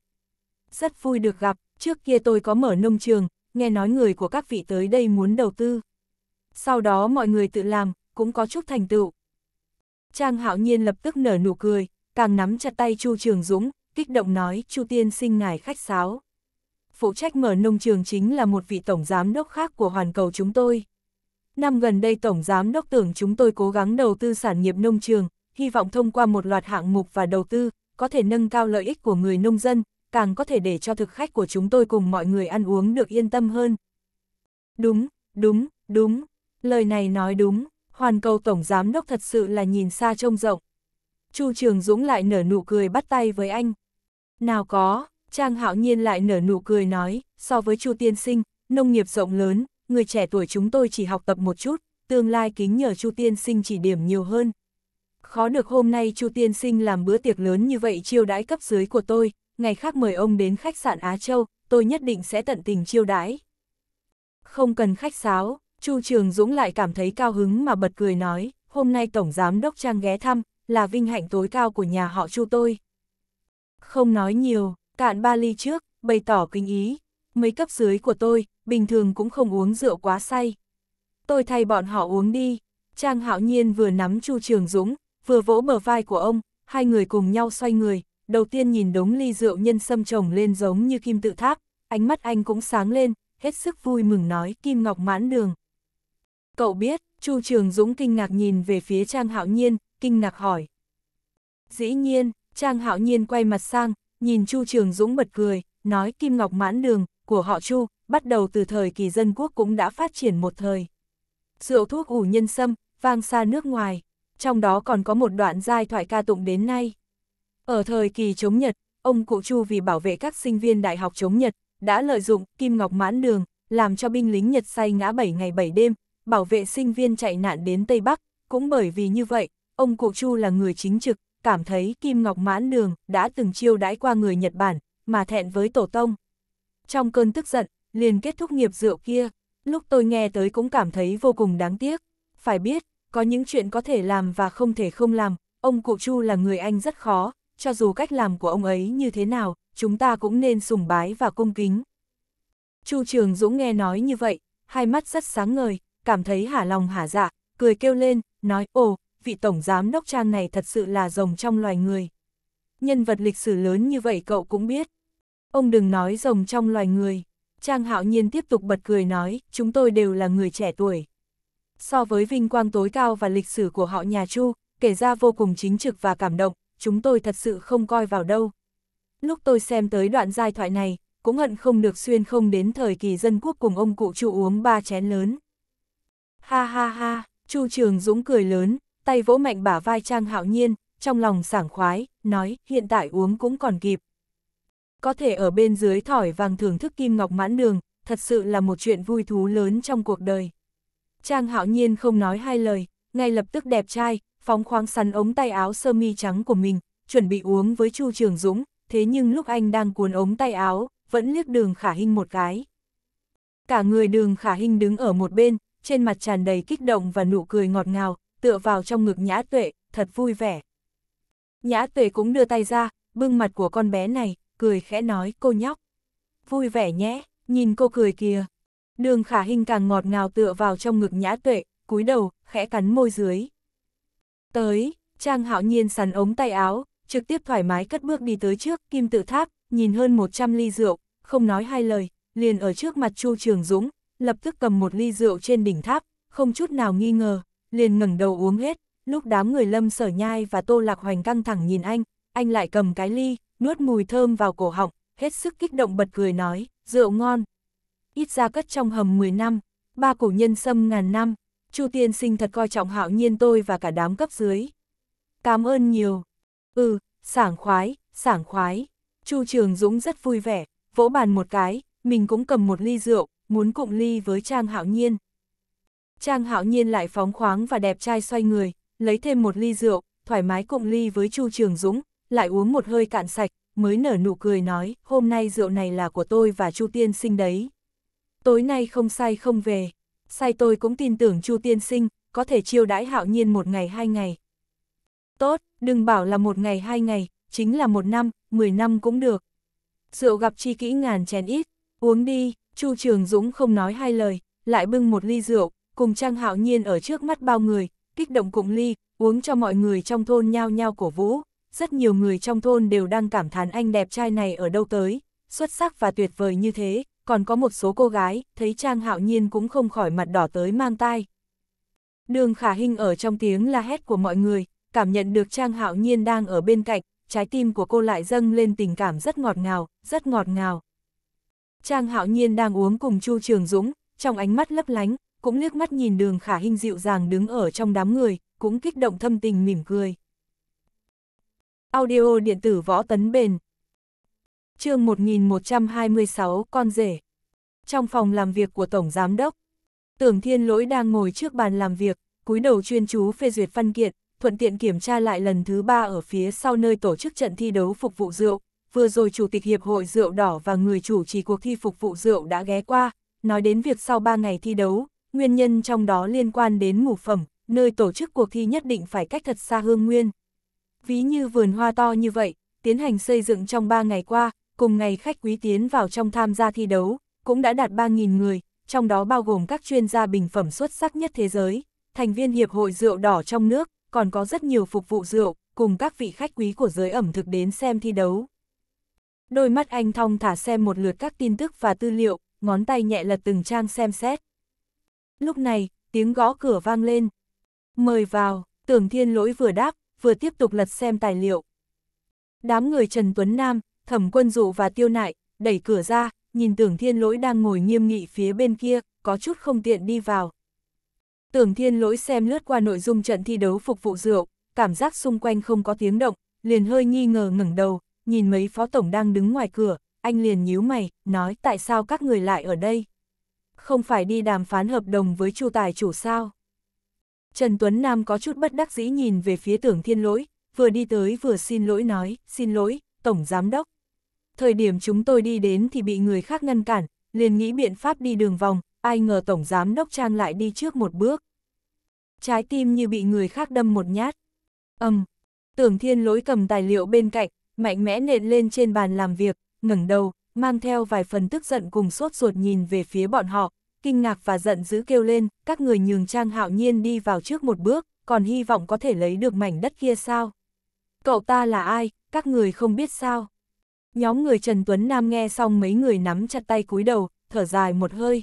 Rất vui được gặp, trước kia tôi có mở nông trường, nghe nói người của các vị tới đây muốn đầu tư. Sau đó mọi người tự làm, cũng có chút thành tựu, Trang hạo nhiên lập tức nở nụ cười, càng nắm chặt tay Chu Trường Dũng, kích động nói Chu Tiên sinh ngài khách sáo. Phụ trách mở nông trường chính là một vị tổng giám đốc khác của hoàn cầu chúng tôi. Năm gần đây tổng giám đốc tưởng chúng tôi cố gắng đầu tư sản nghiệp nông trường, hy vọng thông qua một loạt hạng mục và đầu tư, có thể nâng cao lợi ích của người nông dân, càng có thể để cho thực khách của chúng tôi cùng mọi người ăn uống được yên tâm hơn. Đúng, đúng, đúng, lời này nói đúng hoàn cầu tổng giám đốc thật sự là nhìn xa trông rộng. Chu Trường Dũng lại nở nụ cười bắt tay với anh. Nào có, Trang Hạo Nhiên lại nở nụ cười nói, so với Chu Tiên Sinh, nông nghiệp rộng lớn, người trẻ tuổi chúng tôi chỉ học tập một chút, tương lai kính nhờ Chu Tiên Sinh chỉ điểm nhiều hơn. Khó được hôm nay Chu Tiên Sinh làm bữa tiệc lớn như vậy chiêu đãi cấp dưới của tôi, ngày khác mời ông đến khách sạn Á Châu, tôi nhất định sẽ tận tình chiêu đãi. Không cần khách sáo, Chu Trường Dũng lại cảm thấy cao hứng mà bật cười nói, hôm nay Tổng Giám Đốc Trang ghé thăm, là vinh hạnh tối cao của nhà họ Chu tôi. Không nói nhiều, cạn ba ly trước, bày tỏ kinh ý. Mấy cấp dưới của tôi, bình thường cũng không uống rượu quá say. Tôi thay bọn họ uống đi. Trang hạo nhiên vừa nắm Chu Trường Dũng, vừa vỗ bờ vai của ông, hai người cùng nhau xoay người, đầu tiên nhìn đống ly rượu nhân sâm trồng lên giống như kim tự tháp, ánh mắt anh cũng sáng lên, hết sức vui mừng nói Kim Ngọc mãn đường, Cậu biết, Chu Trường Dũng kinh ngạc nhìn về phía Trang Hạo Nhiên, kinh ngạc hỏi. Dĩ nhiên, Trang Hạo Nhiên quay mặt sang, nhìn Chu Trường Dũng bật cười, nói Kim Ngọc Mãn Đường, của họ Chu, bắt đầu từ thời kỳ dân quốc cũng đã phát triển một thời. Rượu thuốc ủ nhân sâm, vang xa nước ngoài, trong đó còn có một đoạn giai thoại ca tụng đến nay. Ở thời kỳ chống Nhật, ông cụ Chu vì bảo vệ các sinh viên đại học chống Nhật, đã lợi dụng Kim Ngọc Mãn Đường, làm cho binh lính Nhật say ngã 7 ngày 7 đêm, bảo vệ sinh viên chạy nạn đến Tây Bắc, cũng bởi vì như vậy, ông Cụ Chu là người chính trực, cảm thấy Kim Ngọc Mãn Đường đã từng chiêu đãi qua người Nhật Bản, mà thẹn với Tổ Tông. Trong cơn tức giận, liền kết thúc nghiệp rượu kia, lúc tôi nghe tới cũng cảm thấy vô cùng đáng tiếc. Phải biết, có những chuyện có thể làm và không thể không làm, ông Cụ Chu là người Anh rất khó, cho dù cách làm của ông ấy như thế nào, chúng ta cũng nên sùng bái và cung kính. Chu Trường Dũng nghe nói như vậy, hai mắt rất sáng ngời, cảm thấy hả lòng hả dạ, cười kêu lên, nói ồ, vị tổng giám đốc trang này thật sự là rồng trong loài người. Nhân vật lịch sử lớn như vậy cậu cũng biết. Ông đừng nói rồng trong loài người. Trang hạo nhiên tiếp tục bật cười nói, chúng tôi đều là người trẻ tuổi. So với vinh quang tối cao và lịch sử của họ nhà Chu, kể ra vô cùng chính trực và cảm động, chúng tôi thật sự không coi vào đâu. Lúc tôi xem tới đoạn giai thoại này, cũng hận không được xuyên không đến thời kỳ dân quốc cùng ông cụ trụ uống ba chén lớn. Ha ha ha, Chu Trường Dũng cười lớn, tay vỗ mạnh bả vai Trang Hạo Nhiên, trong lòng sảng khoái, nói hiện tại uống cũng còn kịp. Có thể ở bên dưới thỏi vàng thưởng thức kim ngọc mãn đường, thật sự là một chuyện vui thú lớn trong cuộc đời. Trang Hạo Nhiên không nói hai lời, ngay lập tức đẹp trai, phóng khoáng sắn ống tay áo sơ mi trắng của mình, chuẩn bị uống với Chu Trường Dũng, thế nhưng lúc anh đang cuốn ống tay áo, vẫn liếc đường khả hình một cái. Cả người đường khả hình đứng ở một bên, trên mặt tràn đầy kích động và nụ cười ngọt ngào, tựa vào trong ngực Nhã Tuệ, thật vui vẻ. Nhã Tuệ cũng đưa tay ra, bưng mặt của con bé này, cười khẽ nói cô nhóc. Vui vẻ nhé, nhìn cô cười kìa. Đường khả hình càng ngọt ngào tựa vào trong ngực Nhã Tuệ, cúi đầu, khẽ cắn môi dưới. Tới, Trang hạo nhiên sắn ống tay áo, trực tiếp thoải mái cất bước đi tới trước kim tự tháp, nhìn hơn 100 ly rượu, không nói hai lời, liền ở trước mặt Chu Trường Dũng, lập tức cầm một ly rượu trên đỉnh tháp, không chút nào nghi ngờ, liền ngẩng đầu uống hết, lúc đám người lâm sở nhai và tô lạc hoành căng thẳng nhìn anh, anh lại cầm cái ly, nuốt mùi thơm vào cổ họng, hết sức kích động bật cười nói, rượu ngon. Ít ra cất trong hầm 10 năm, ba cổ nhân sâm ngàn năm, Chu tiên sinh thật coi trọng hạo nhiên tôi và cả đám cấp dưới. Cảm ơn nhiều. Ừ, sảng khoái, sảng khoái. Chu Trường Dũng rất vui vẻ, vỗ bàn một cái, mình cũng cầm một ly rượu, muốn cụm ly với Trang Hạo Nhiên. Trang Hạo Nhiên lại phóng khoáng và đẹp trai xoay người, lấy thêm một ly rượu, thoải mái cụm ly với Chu Trường Dũng, lại uống một hơi cạn sạch, mới nở nụ cười nói, hôm nay rượu này là của tôi và Chu Tiên Sinh đấy. Tối nay không say không về, say tôi cũng tin tưởng Chu Tiên Sinh, có thể chiêu đãi Hạo Nhiên một ngày hai ngày. Tốt, đừng bảo là một ngày hai ngày, chính là một năm, mười năm cũng được. Rượu gặp chi kỹ ngàn chén ít, uống đi. Chu Trường Dũng không nói hai lời, lại bưng một ly rượu, cùng Trang Hạo Nhiên ở trước mắt bao người, kích động cùng ly, uống cho mọi người trong thôn nhao nhao cổ vũ. Rất nhiều người trong thôn đều đang cảm thán anh đẹp trai này ở đâu tới, xuất sắc và tuyệt vời như thế, còn có một số cô gái, thấy Trang Hạo Nhiên cũng không khỏi mặt đỏ tới mang tai. Đường Khả Hinh ở trong tiếng la hét của mọi người, cảm nhận được Trang Hạo Nhiên đang ở bên cạnh, trái tim của cô lại dâng lên tình cảm rất ngọt ngào, rất ngọt ngào. Trang Hạo Nhiên đang uống cùng Chu Trường Dũng, trong ánh mắt lấp lánh, cũng liếc mắt nhìn đường khả Hinh dịu dàng đứng ở trong đám người, cũng kích động thâm tình mỉm cười. Audio điện tử võ tấn bền chương 1126 con rể Trong phòng làm việc của Tổng Giám Đốc, Tưởng Thiên Lỗi đang ngồi trước bàn làm việc, cúi đầu chuyên chú phê duyệt văn kiện, thuận tiện kiểm tra lại lần thứ ba ở phía sau nơi tổ chức trận thi đấu phục vụ rượu, vừa rồi Chủ tịch Hiệp hội Rượu Đỏ và người chủ trì cuộc thi phục vụ rượu đã ghé qua, nói đến việc sau 3 ngày thi đấu, nguyên nhân trong đó liên quan đến ngủ phẩm, nơi tổ chức cuộc thi nhất định phải cách thật xa hương nguyên. Ví như vườn hoa to như vậy, tiến hành xây dựng trong 3 ngày qua, cùng ngày khách quý tiến vào trong tham gia thi đấu, cũng đã đạt 3.000 người, trong đó bao gồm các chuyên gia bình phẩm xuất sắc nhất thế giới, thành viên Hiệp hội Rượu Đỏ trong nước, còn có rất nhiều phục vụ rượu, cùng các vị khách quý của giới ẩm thực đến xem thi đấu. Đôi mắt anh thong thả xem một lượt các tin tức và tư liệu, ngón tay nhẹ lật từng trang xem xét. Lúc này, tiếng gõ cửa vang lên. Mời vào, tưởng thiên lỗi vừa đáp, vừa tiếp tục lật xem tài liệu. Đám người Trần Tuấn Nam, Thẩm Quân Dụ và Tiêu Nại, đẩy cửa ra, nhìn tưởng thiên lỗi đang ngồi nghiêm nghị phía bên kia, có chút không tiện đi vào. Tưởng thiên lỗi xem lướt qua nội dung trận thi đấu phục vụ rượu, cảm giác xung quanh không có tiếng động, liền hơi nghi ngờ ngẩng đầu, nhìn mấy phó tổng đang đứng ngoài cửa, anh liền nhíu mày, nói tại sao các người lại ở đây? Không phải đi đàm phán hợp đồng với chu tài chủ sao? Trần Tuấn Nam có chút bất đắc dĩ nhìn về phía tưởng thiên lỗi, vừa đi tới vừa xin lỗi nói, xin lỗi, Tổng Giám Đốc. Thời điểm chúng tôi đi đến thì bị người khác ngăn cản, liền nghĩ biện pháp đi đường vòng, ai ngờ Tổng Giám Đốc Trang lại đi trước một bước. Trái tim như bị người khác đâm một nhát. Âm, um, tưởng thiên lỗi cầm tài liệu bên cạnh, mạnh mẽ nện lên trên bàn làm việc, ngẩng đầu, mang theo vài phần tức giận cùng sốt ruột nhìn về phía bọn họ, kinh ngạc và giận dữ kêu lên, các người nhường Trang Hạo Nhiên đi vào trước một bước, còn hy vọng có thể lấy được mảnh đất kia sao? Cậu ta là ai, các người không biết sao? Nhóm người Trần Tuấn Nam nghe xong mấy người nắm chặt tay cúi đầu, thở dài một hơi.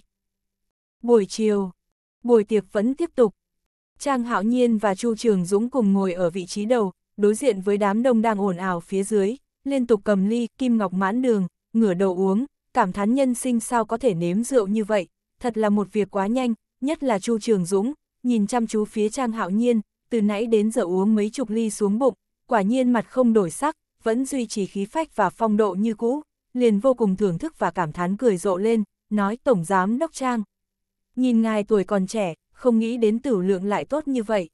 Buổi chiều, buổi tiệc vẫn tiếp tục. Trang Hạo Nhiên và Chu Trường Dũng cùng ngồi ở vị trí đầu, đối diện với đám đông đang ồn ào phía dưới, liên tục cầm ly, kim ngọc mãn đường, ngửa đầu uống, cảm thán nhân sinh sao có thể nếm rượu như vậy, thật là một việc quá nhanh, nhất là Chu Trường Dũng, nhìn chăm chú phía Trang Hạo Nhiên, từ nãy đến giờ uống mấy chục ly xuống bụng, quả nhiên mặt không đổi sắc, vẫn duy trì khí phách và phong độ như cũ, liền vô cùng thưởng thức và cảm thán cười rộ lên, nói Tổng Giám Đốc Trang. Nhìn ngài tuổi còn trẻ, không nghĩ đến tử lượng lại tốt như vậy.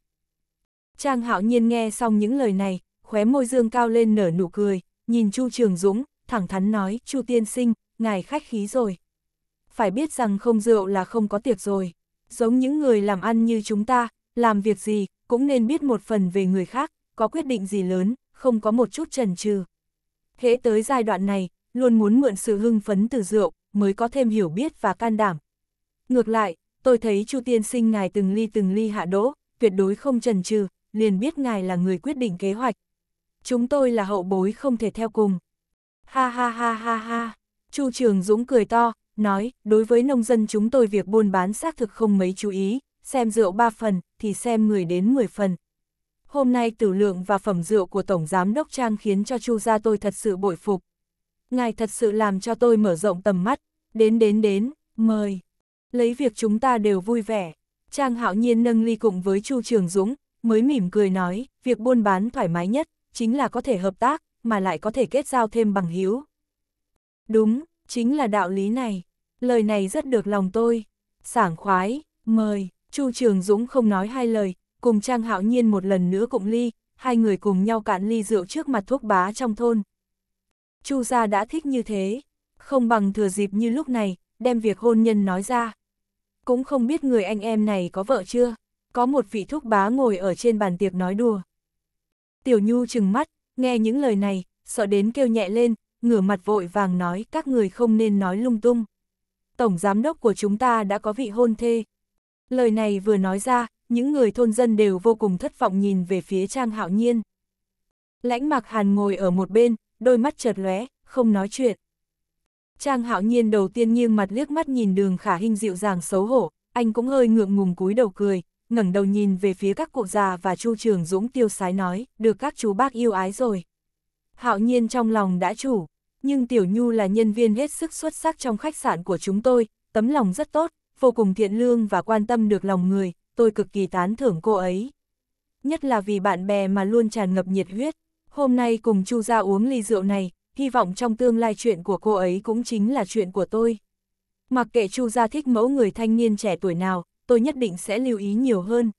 Trang hạo nhiên nghe xong những lời này, khóe môi dương cao lên nở nụ cười, nhìn Chu Trường Dũng, thẳng thắn nói, Chu Tiên Sinh, ngài khách khí rồi. Phải biết rằng không rượu là không có tiệc rồi. Giống những người làm ăn như chúng ta, làm việc gì, cũng nên biết một phần về người khác, có quyết định gì lớn, không có một chút chần chừ. Hễ tới giai đoạn này, luôn muốn mượn sự hưng phấn từ rượu, mới có thêm hiểu biết và can đảm. Ngược lại, tôi thấy Chu Tiên Sinh ngài từng ly từng ly hạ đỗ, tuyệt đối không chần chừ, liền biết ngài là người quyết định kế hoạch. Chúng tôi là hậu bối không thể theo cùng. Ha ha ha ha ha, Chu Trường Dũng cười to, nói, đối với nông dân chúng tôi việc buôn bán xác thực không mấy chú ý, xem rượu ba phần, thì xem người đến 10 phần. Hôm nay tử lượng và phẩm rượu của Tổng Giám Đốc Trang khiến cho Chu gia tôi thật sự bội phục. Ngài thật sự làm cho tôi mở rộng tầm mắt, đến đến đến, mời. Lấy việc chúng ta đều vui vẻ. Trang hạo nhiên nâng ly cùng với Chu Trường Dũng, mới mỉm cười nói, việc buôn bán thoải mái nhất, chính là có thể hợp tác, mà lại có thể kết giao thêm bằng hữu. Đúng, chính là đạo lý này. Lời này rất được lòng tôi. Sảng khoái, mời, Chu Trường Dũng không nói hai lời, cùng Trang Hạo Nhiên một lần nữa cụng ly, hai người cùng nhau cạn ly rượu trước mặt thuốc bá trong thôn. Chu gia đã thích như thế, không bằng thừa dịp như lúc này, đem việc hôn nhân nói ra. Cũng không biết người anh em này có vợ chưa? có một vị thúc bá ngồi ở trên bàn tiệc nói đùa. Tiểu Nhu trừng mắt, nghe những lời này, sợ đến kêu nhẹ lên, ngửa mặt vội vàng nói các người không nên nói lung tung. Tổng giám đốc của chúng ta đã có vị hôn thê. Lời này vừa nói ra, những người thôn dân đều vô cùng thất vọng nhìn về phía Trang Hạo Nhiên. Lãnh Mặc Hàn ngồi ở một bên, đôi mắt chợt lóe, không nói chuyện. Trang Hạo Nhiên đầu tiên nghiêng mặt liếc mắt nhìn Đường Khả hình dịu dàng xấu hổ, anh cũng hơi ngượng ngùng cúi đầu cười, ngẩng đầu nhìn về phía các cụ già và Chu Trường Dũng tiêu sái nói, được các chú bác yêu ái rồi. Hạo nhiên trong lòng đã chủ, nhưng Tiểu Nhu là nhân viên hết sức xuất sắc trong khách sạn của chúng tôi, tấm lòng rất tốt, vô cùng thiện lương và quan tâm được lòng người, tôi cực kỳ tán thưởng cô ấy. Nhất là vì bạn bè mà luôn tràn ngập nhiệt huyết, hôm nay cùng Chu ra uống ly rượu này, hy vọng trong tương lai chuyện của cô ấy cũng chính là chuyện của tôi. Mặc kệ Chu gia thích mẫu người thanh niên trẻ tuổi nào, tôi nhất định sẽ lưu ý nhiều hơn.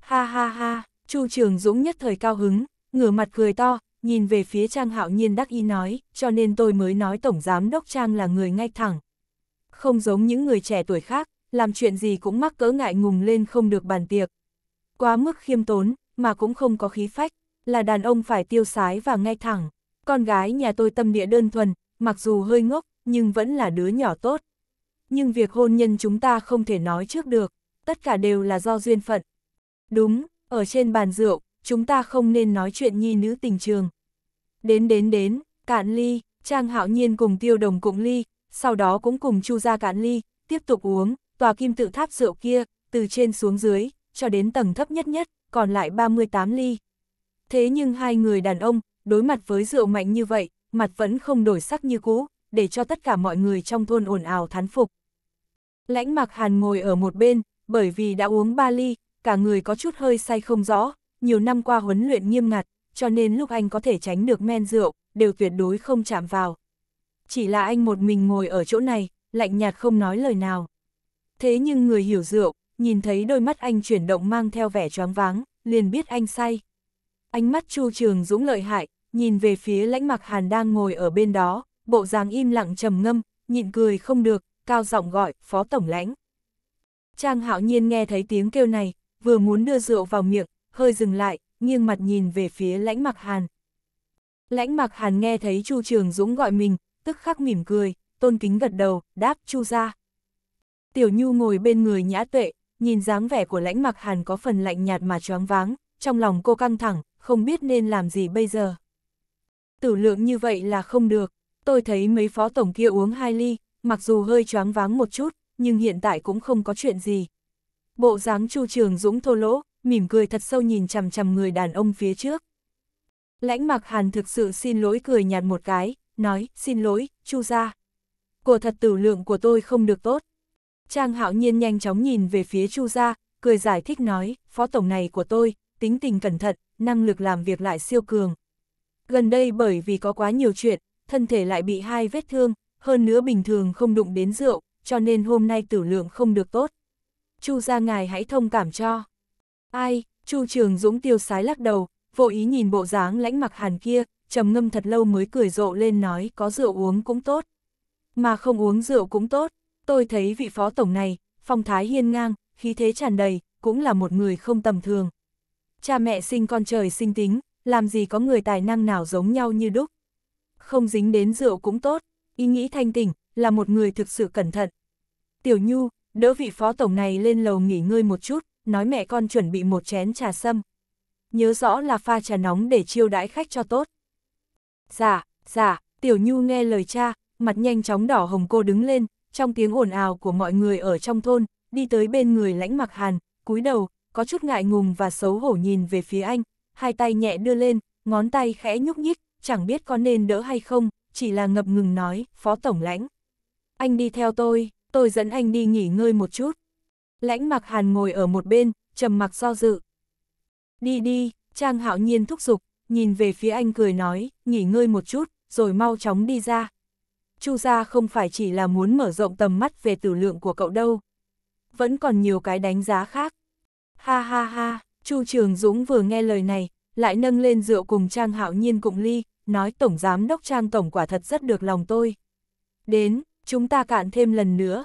Ha ha ha, Chu Trường Dũng nhất thời cao hứng, ngửa mặt cười to, nhìn về phía Trang Hạo Nhiên đắc ý nói, cho nên tôi mới nói Tổng Giám Đốc Trang là người ngay thẳng. Không giống những người trẻ tuổi khác, làm chuyện gì cũng mắc cỡ ngại ngùng lên không được bàn tiệc. Quá mức khiêm tốn, mà cũng không có khí phách, là đàn ông phải tiêu sái và ngay thẳng. Con gái nhà tôi tâm địa đơn thuần, mặc dù hơi ngốc, nhưng vẫn là đứa nhỏ tốt nhưng việc hôn nhân chúng ta không thể nói trước được, tất cả đều là do duyên phận. Đúng, ở trên bàn rượu, chúng ta không nên nói chuyện nhi nữ tình trường. Đến đến đến, cạn ly, Trang Hạo Nhiên cùng Tiêu Đồng cũng ly, sau đó cũng cùng Chu gia cạn ly, tiếp tục uống, tòa kim tự tháp rượu kia, từ trên xuống dưới, cho đến tầng thấp nhất nhất, còn lại 38 ly. Thế nhưng hai người đàn ông, đối mặt với rượu mạnh như vậy, mặt vẫn không đổi sắc như cũ, để cho tất cả mọi người trong thôn ồn ào thán phục. Lãnh mặc hàn ngồi ở một bên, bởi vì đã uống ba ly, cả người có chút hơi say không rõ, nhiều năm qua huấn luyện nghiêm ngặt, cho nên lúc anh có thể tránh được men rượu, đều tuyệt đối không chạm vào. Chỉ là anh một mình ngồi ở chỗ này, lạnh nhạt không nói lời nào. Thế nhưng người hiểu rượu, nhìn thấy đôi mắt anh chuyển động mang theo vẻ choáng váng, liền biết anh say. Ánh mắt Chu Trường Dũng lợi hại, nhìn về phía lãnh mặc hàn đang ngồi ở bên đó, bộ dáng im lặng trầm ngâm, nhịn cười không được, cao giọng gọi, phó tổng lãnh. Trang hạo nhiên nghe thấy tiếng kêu này, vừa muốn đưa rượu vào miệng, hơi dừng lại, nghiêng mặt nhìn về phía lãnh mặc hàn. Lãnh mặc hàn nghe thấy Chu Trường Dũng gọi mình, tức khắc mỉm cười, tôn kính gật đầu, đáp Chu ra. Tiểu Nhu ngồi bên người nhã tuệ, nhìn dáng vẻ của lãnh mặc hàn có phần lạnh nhạt mà choáng váng, trong lòng cô căng thẳng, không biết nên làm gì bây giờ. Tử lượng như vậy là không được, tôi thấy mấy phó tổng kia uống hai ly, mặc dù hơi choáng váng một chút, nhưng hiện tại cũng không có chuyện gì. Bộ dáng Chu Trường Dũng thô lỗ, mỉm cười thật sâu nhìn chằm chằm người đàn ông phía trước. Lãnh mặc Hàn thực sự xin lỗi cười nhạt một cái, nói, xin lỗi, Chu gia. Của thật tử lượng của tôi không được tốt. Trang Hạo Nhiên nhanh chóng nhìn về phía Chu gia, cười giải thích nói, phó tổng này của tôi, tính tình cẩn thận, năng lực làm việc lại siêu cường. Gần đây bởi vì có quá nhiều chuyện, thân thể lại bị hai vết thương, hơn nữa bình thường không đụng đến rượu, cho nên hôm nay tử lượng không được tốt. Chu gia ngài hãy thông cảm cho. Ai, Chu Trường Dũng tiêu sái lắc đầu, vô ý nhìn bộ dáng lãnh mặc hàn kia, trầm ngâm thật lâu mới cười rộ lên nói có rượu uống cũng tốt. Mà không uống rượu cũng tốt, tôi thấy vị phó tổng này, phong thái hiên ngang, khí thế tràn đầy, cũng là một người không tầm thường. Cha mẹ sinh con trời sinh tính, làm gì có người tài năng nào giống nhau như đúc. Không dính đến rượu cũng tốt, ý nghĩ thanh tỉnh, là một người thực sự cẩn thận. Tiểu Nhu, đỡ vị phó tổng này lên lầu nghỉ ngơi một chút, nói mẹ con chuẩn bị một chén trà sâm. Nhớ rõ là pha trà nóng để chiêu đãi khách cho tốt. Dạ, dạ, Tiểu Nhu nghe lời cha, mặt nhanh chóng đỏ hồng cô đứng lên, trong tiếng ồn ào của mọi người ở trong thôn, đi tới bên người lãnh mặc hàn, cúi đầu, có chút ngại ngùng và xấu hổ nhìn về phía anh, hai tay nhẹ đưa lên, ngón tay khẽ nhúc nhích, chẳng biết có nên đỡ hay không, chỉ là ngập ngừng nói, phó tổng lãnh. Anh đi theo tôi, tôi dẫn anh đi nghỉ ngơi một chút. Lãnh mặc hàn ngồi ở một bên, trầm mặc do dự. Đi đi, Trang hạo nhiên thúc giục, nhìn về phía anh cười nói, nghỉ ngơi một chút, rồi mau chóng đi ra. Chu gia không phải chỉ là muốn mở rộng tầm mắt về tử lượng của cậu đâu. Vẫn còn nhiều cái đánh giá khác. Ha ha ha, Chu Trường Dũng vừa nghe lời này, lại nâng lên rượu cùng Trang Hạo Nhiên cùng ly, nói Tổng Giám Đốc Trang Tổng quả thật rất được lòng tôi. Đến, chúng ta cạn thêm lần nữa.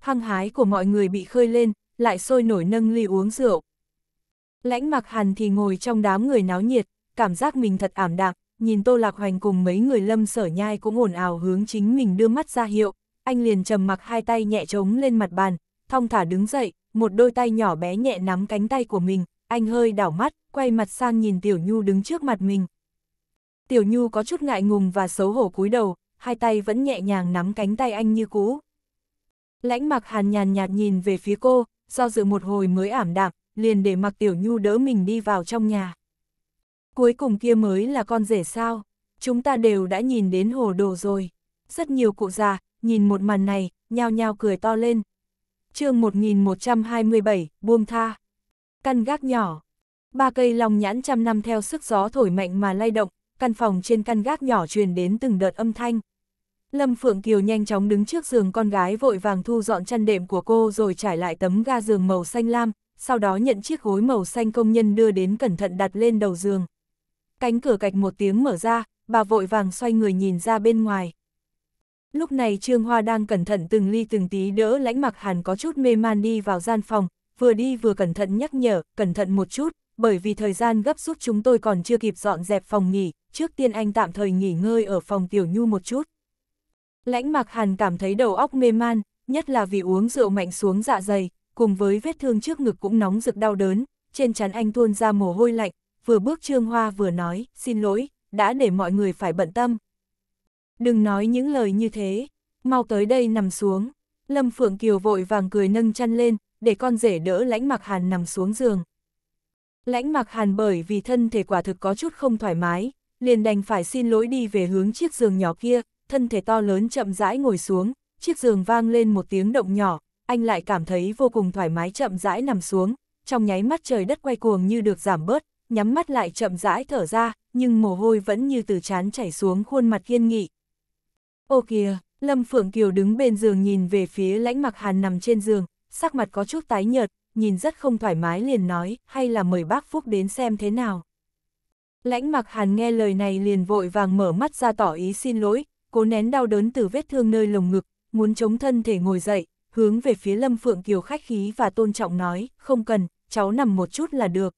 Hăng hái của mọi người bị khơi lên, lại sôi nổi nâng ly uống rượu. Lãnh mặc hàn thì ngồi trong đám người náo nhiệt, cảm giác mình thật ảm đạm, nhìn Tô Lạc Hoành cùng mấy người lâm sở nhai cũng ồn ào hướng chính mình đưa mắt ra hiệu, anh liền trầm mặc hai tay nhẹ trống lên mặt bàn, thong thả đứng dậy, một đôi tay nhỏ bé nhẹ nắm cánh tay của mình, anh hơi đảo mắt, quay mặt sang nhìn Tiểu Nhu đứng trước mặt mình. Tiểu Nhu có chút ngại ngùng và xấu hổ cúi đầu, hai tay vẫn nhẹ nhàng nắm cánh tay anh như cũ. Lãnh mặc hàn nhàn nhạt nhìn về phía cô, do dự một hồi mới ảm đạm, liền để mặc Tiểu Nhu đỡ mình đi vào trong nhà. Cuối cùng kia mới là con rể sao, chúng ta đều đã nhìn đến hồ đồ rồi. Rất nhiều cụ già, nhìn một màn này, nhao nhao cười to lên. chương 1127, buông tha căn gác nhỏ. Ba cây lòng nhãn trăm năm theo sức gió thổi mạnh mà lay động, căn phòng trên căn gác nhỏ truyền đến từng đợt âm thanh. Lâm Phượng Kiều nhanh chóng đứng trước giường con gái vội vàng thu dọn chăn đệm của cô rồi trải lại tấm ga giường màu xanh lam, sau đó nhận chiếc gối màu xanh công nhân đưa đến cẩn thận đặt lên đầu giường. Cánh cửa cạch một tiếng mở ra, bà vội vàng xoay người nhìn ra bên ngoài. Lúc này Trương Hoa đang cẩn thận từng ly từng tí đỡ lãnh mặc hàn có chút mê man đi vào gian phòng, vừa đi vừa cẩn thận nhắc nhở, cẩn thận một chút, bởi vì thời gian gấp rút chúng tôi còn chưa kịp dọn dẹp phòng nghỉ, trước tiên anh tạm thời nghỉ ngơi ở phòng Tiểu Nhu một chút. Lãnh Mạc Hàn cảm thấy đầu óc mê man, nhất là vì uống rượu mạnh xuống dạ dày, cùng với vết thương trước ngực cũng nóng rực đau đớn, trên trán anh tuôn ra mồ hôi lạnh, vừa bước Trương Hoa vừa nói, xin lỗi, đã để mọi người phải bận tâm. Đừng nói những lời như thế, mau tới đây nằm xuống. Lâm Phượng Kiều vội vàng cười nâng chăn lên, để con rể đỡ lãnh mặc hàn nằm xuống giường. Lãnh mặc hàn bởi vì thân thể quả thực có chút không thoải mái, liền đành phải xin lỗi đi về hướng chiếc giường nhỏ kia, thân thể to lớn chậm rãi ngồi xuống, chiếc giường vang lên một tiếng động nhỏ, anh lại cảm thấy vô cùng thoải mái chậm rãi nằm xuống, trong nháy mắt trời đất quay cuồng như được giảm bớt, nhắm mắt lại chậm rãi thở ra, nhưng mồ hôi vẫn như từ chán chảy xuống khuôn mặt kiên nghị. Ô kìa, Lâm Phượng Kiều đứng bên giường nhìn về phía lãnh mặc hàn nằm trên giường, sắc mặt có chút tái nhợt, nhìn rất không thoải mái liền nói, hay là mời bác Phúc đến xem thế nào. Lãnh mặc hàn nghe lời này liền vội vàng mở mắt ra tỏ ý xin lỗi, cố nén đau đớn từ vết thương nơi lồng ngực, muốn chống thân thể ngồi dậy, hướng về phía Lâm Phượng Kiều khách khí và tôn trọng nói, không cần, cháu nằm một chút là được.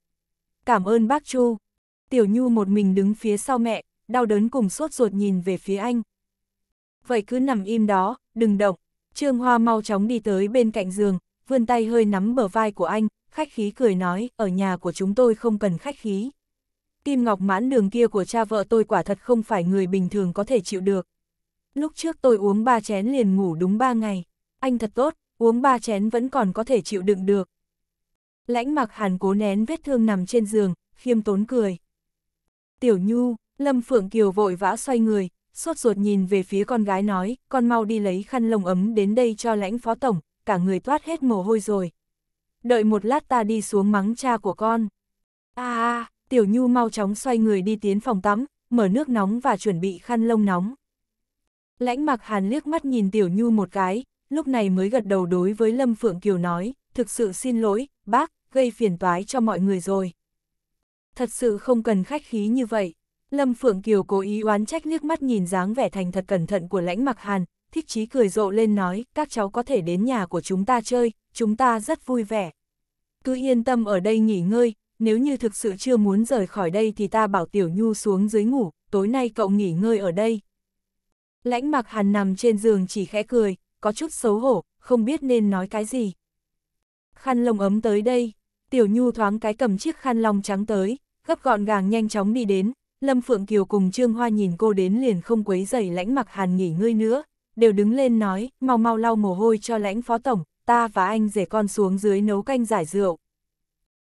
Cảm ơn bác Chu. Tiểu Nhu một mình đứng phía sau mẹ, đau đớn cùng sốt ruột nhìn về phía anh. Vậy cứ nằm im đó, đừng động. Trương Hoa mau chóng đi tới bên cạnh giường, vươn tay hơi nắm bờ vai của anh, khách khí cười nói, ở nhà của chúng tôi không cần khách khí. Kim Ngọc mãn đường kia của cha vợ tôi quả thật không phải người bình thường có thể chịu được. Lúc trước tôi uống ba chén liền ngủ đúng ba ngày, anh thật tốt, uống ba chén vẫn còn có thể chịu đựng được. Lãnh mặc hàn cố nén vết thương nằm trên giường, khiêm tốn cười. Tiểu Nhu, Lâm Phượng Kiều vội vã xoay người, sốt ruột nhìn về phía con gái nói, con mau đi lấy khăn lồng ấm đến đây cho lãnh phó tổng, cả người toát hết mồ hôi rồi. Đợi một lát ta đi xuống mắng cha của con. à, à, tiểu nhu mau chóng xoay người đi tiến phòng tắm, mở nước nóng và chuẩn bị khăn lông nóng. Lãnh mặc hàn liếc mắt nhìn tiểu nhu một cái, lúc này mới gật đầu đối với Lâm Phượng Kiều nói, thực sự xin lỗi, bác, gây phiền toái cho mọi người rồi. Thật sự không cần khách khí như vậy. Lâm Phượng Kiều cố ý oán trách liếc mắt nhìn dáng vẻ thành thật cẩn thận của lãnh mặc hàn, thích chí cười rộ lên nói, các cháu có thể đến nhà của chúng ta chơi, chúng ta rất vui vẻ. Cứ yên tâm ở đây nghỉ ngơi, nếu như thực sự chưa muốn rời khỏi đây thì ta bảo Tiểu Nhu xuống dưới ngủ, tối nay cậu nghỉ ngơi ở đây. Lãnh mặc hàn nằm trên giường chỉ khẽ cười, có chút xấu hổ, không biết nên nói cái gì. Khăn lông ấm tới đây, Tiểu Nhu thoáng cái cầm chiếc khăn lông trắng tới, gấp gọn gàng nhanh chóng đi đến, Lâm Phượng Kiều cùng Trương Hoa nhìn cô đến liền không quấy dày lãnh mặc hàn nghỉ ngơi nữa, đều đứng lên nói, mau mau lau mồ hôi cho lãnh phó tổng, ta và anh rể con xuống dưới nấu canh giải rượu.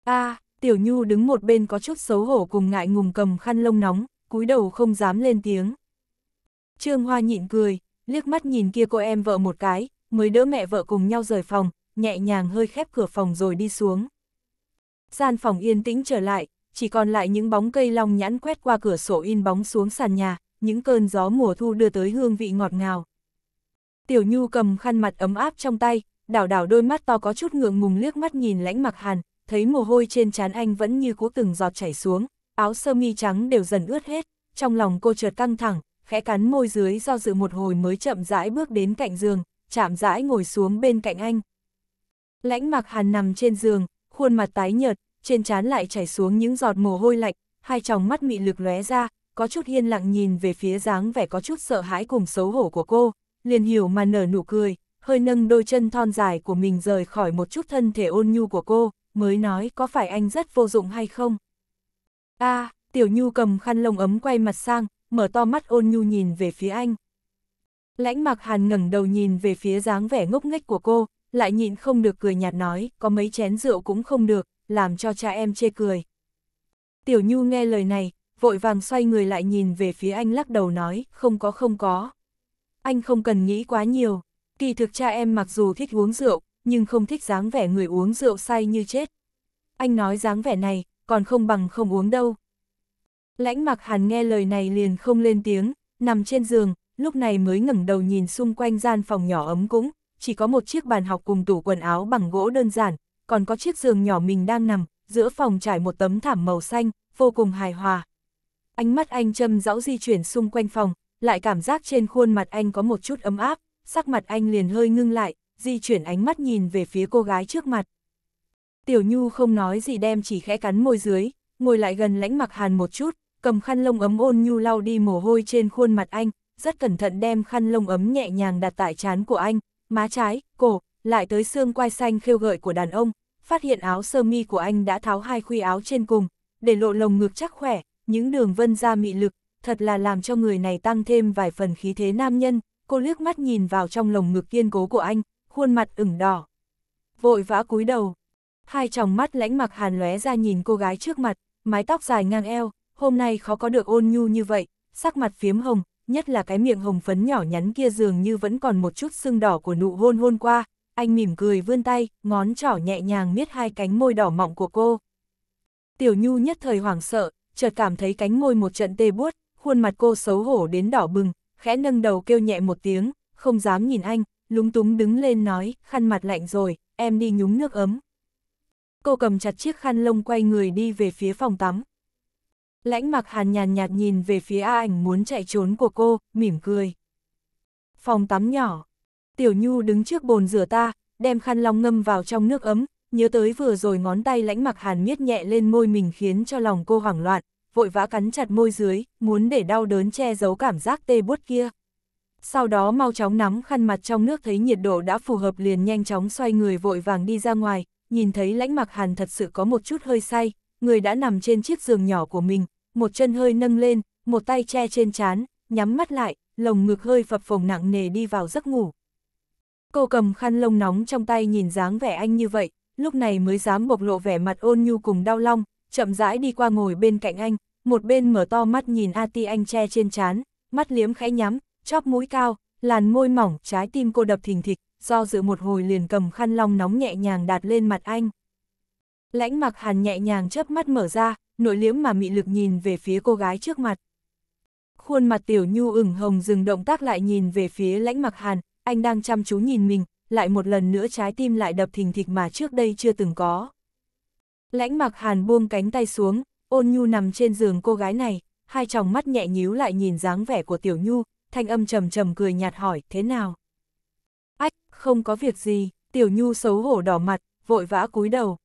a à, Tiểu Nhu đứng một bên có chút xấu hổ cùng ngại ngùng cầm khăn lông nóng, cúi đầu không dám lên tiếng. Trương Hoa nhịn cười, liếc mắt nhìn kia cô em vợ một cái, mới đỡ mẹ vợ cùng nhau rời phòng, nhẹ nhàng hơi khép cửa phòng rồi đi xuống. Gian phòng yên tĩnh trở lại, chỉ còn lại những bóng cây long nhãn quét qua cửa sổ in bóng xuống sàn nhà, những cơn gió mùa thu đưa tới hương vị ngọt ngào. Tiểu Nhu cầm khăn mặt ấm áp trong tay, đảo đảo đôi mắt to có chút ngượng ngùng liếc mắt nhìn lãnh mặc hàn, thấy mồ hôi trên trán anh vẫn như cũ từng giọt chảy xuống, áo sơ mi trắng đều dần ướt hết, trong lòng cô chợt căng thẳng, khẽ cắn môi dưới do dự một hồi mới chậm rãi bước đến cạnh giường, chạm rãi ngồi xuống bên cạnh anh. Lãnh mặc hàn nằm trên giường, khuôn mặt tái nhợt, trên trán lại chảy xuống những giọt mồ hôi lạnh, hai tròng mắt mị lực lóe ra, có chút hiên lặng nhìn về phía dáng vẻ có chút sợ hãi cùng xấu hổ của cô, liền hiểu mà nở nụ cười, hơi nâng đôi chân thon dài của mình rời khỏi một chút thân thể ôn nhu của cô, mới nói có phải anh rất vô dụng hay không. a à, Tiểu Nhu cầm khăn lông ấm quay mặt sang, mở to mắt ôn nhu nhìn về phía anh. Lãnh mặc hàn ngẩng đầu nhìn về phía dáng vẻ ngốc nghếch của cô, lại nhịn không được cười nhạt nói, có mấy chén rượu cũng không được, làm cho cha em chê cười. Tiểu Nhu nghe lời này, vội vàng xoay người lại nhìn về phía anh lắc đầu nói, không có không có anh không cần nghĩ quá nhiều. Kỳ thực cha em mặc dù thích uống rượu, nhưng không thích dáng vẻ người uống rượu say như chết. Anh nói dáng vẻ này, còn không bằng không uống đâu. Lãnh mặc hàn nghe lời này liền không lên tiếng, nằm trên giường, lúc này mới ngẩng đầu nhìn xung quanh gian phòng nhỏ ấm cúng, chỉ có một chiếc bàn học cùng tủ quần áo bằng gỗ đơn giản, còn có chiếc giường nhỏ mình đang nằm, giữa phòng trải một tấm thảm màu xanh, vô cùng hài hòa. Ánh mắt anh châm dõi di chuyển xung quanh phòng, lại cảm giác trên khuôn mặt anh có một chút ấm áp, sắc mặt anh liền hơi ngưng lại, di chuyển ánh mắt nhìn về phía cô gái trước mặt. Tiểu Nhu không nói gì đem chỉ khẽ cắn môi dưới, ngồi lại gần lãnh mặc hàn một chút, cầm khăn lông ấm ôn Nhu lau đi mồ hôi trên khuôn mặt anh, rất cẩn thận đem khăn lông ấm nhẹ nhàng đặt tại trán của anh, má trái, cổ, lại tới xương quai xanh khêu gợi của đàn ông, phát hiện áo sơ mi của anh đã tháo hai khuy áo trên cùng, để lộ lồng ngực chắc khỏe, những đường vân da mị lực, thật là làm cho người này tăng thêm vài phần khí thế nam nhân, cô liếc mắt nhìn vào trong lồng ngực kiên cố của anh, khuôn mặt ửng đỏ. Vội vã cúi đầu, hai tròng mắt lãnh mặc hàn lóe ra nhìn cô gái trước mặt, mái tóc dài ngang eo, hôm nay khó có được ôn nhu như vậy, sắc mặt phiếm hồng, nhất là cái miệng hồng phấn nhỏ nhắn kia dường như vẫn còn một chút sưng đỏ của nụ hôn hôn qua, anh mỉm cười vươn tay, ngón trỏ nhẹ nhàng miết hai cánh môi đỏ mọng của cô. Tiểu Nhu nhất thời hoảng sợ, chợt cảm thấy cánh môi một trận tê buốt, khuôn mặt cô xấu hổ đến đỏ bừng, khẽ nâng đầu kêu nhẹ một tiếng, không dám nhìn anh, lúng túng đứng lên nói, khăn mặt lạnh rồi, em đi nhúng nước ấm. Cô cầm chặt chiếc khăn lông quay người đi về phía phòng tắm. Lãnh mặc hàn nhàn nhạt nhìn về phía A ảnh muốn chạy trốn của cô, mỉm cười. Phòng tắm nhỏ, Tiểu Nhu đứng trước bồn rửa ta, đem khăn long ngâm vào trong nước ấm, nhớ tới vừa rồi ngón tay lãnh mặc hàn miết nhẹ lên môi mình khiến cho lòng cô hoảng loạn, vội vã cắn chặt môi dưới, muốn để đau đớn che giấu cảm giác tê buốt kia. Sau đó mau chóng nắm khăn mặt trong nước thấy nhiệt độ đã phù hợp liền nhanh chóng xoay người vội vàng đi ra ngoài, nhìn thấy lãnh mặc hàn thật sự có một chút hơi say, người đã nằm trên chiếc giường nhỏ của mình, một chân hơi nâng lên, một tay che trên chán, nhắm mắt lại, lồng ngực hơi phập phồng nặng nề đi vào giấc ngủ. Cô cầm khăn lông nóng trong tay nhìn dáng vẻ anh như vậy, lúc này mới dám bộc lộ vẻ mặt ôn nhu cùng đau long, chậm rãi đi qua ngồi bên cạnh anh, một bên mở to mắt nhìn A Ti Anh che trên chán, mắt liếm khẽ nhắm, chóp mũi cao, làn môi mỏng, trái tim cô đập thình thịch, do dự một hồi liền cầm khăn long nóng nhẹ nhàng đặt lên mặt anh. Lãnh mặc hàn nhẹ nhàng chớp mắt mở ra, nội liếm mà mị lực nhìn về phía cô gái trước mặt. Khuôn mặt tiểu nhu ửng hồng dừng động tác lại nhìn về phía lãnh mặc hàn, anh đang chăm chú nhìn mình, lại một lần nữa trái tim lại đập thình thịch mà trước đây chưa từng có. Lãnh mặc hàn buông cánh tay xuống, ôn nhu nằm trên giường cô gái này, hai tròng mắt nhẹ nhíu lại nhìn dáng vẻ của tiểu nhu, thanh âm trầm trầm cười nhạt hỏi, thế nào? Ách, không có việc gì, tiểu nhu xấu hổ đỏ mặt, vội vã cúi đầu.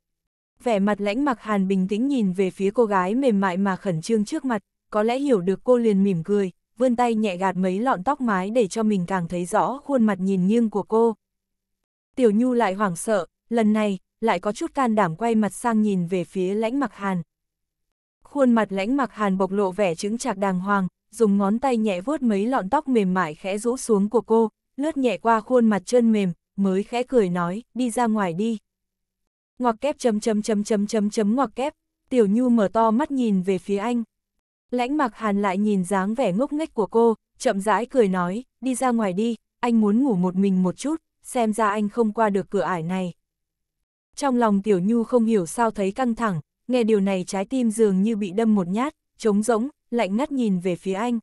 Vẻ mặt lãnh mặc hàn bình tĩnh nhìn về phía cô gái mềm mại mà khẩn trương trước mặt, có lẽ hiểu được cô liền mỉm cười, vươn tay nhẹ gạt mấy lọn tóc mái để cho mình càng thấy rõ khuôn mặt nhìn nghiêng của cô. Tiểu Nhu lại hoảng sợ, lần này, lại có chút can đảm quay mặt sang nhìn về phía lãnh mặc hàn khuôn mặt lãnh mặc hàn bộc lộ vẻ chứng chạc đàng hoàng, dùng ngón tay nhẹ vuốt mấy lọn tóc mềm mại khẽ rũ xuống của cô, lướt nhẹ qua khuôn mặt chân mềm, mới khẽ cười nói, đi ra ngoài đi. Ngoặc kép chấm chấm chấm chấm chấm chấm ngoặc kép, Tiểu Nhu mở to mắt nhìn về phía anh. Lãnh mặc hàn lại nhìn dáng vẻ ngốc nghếch của cô, chậm rãi cười nói, đi ra ngoài đi, anh muốn ngủ một mình một chút, xem ra anh không qua được cửa ải này. Trong lòng Tiểu Nhu không hiểu sao thấy căng thẳng, nghe điều này trái tim dường như bị đâm một nhát, trống rỗng, lạnh ngắt nhìn về phía anh.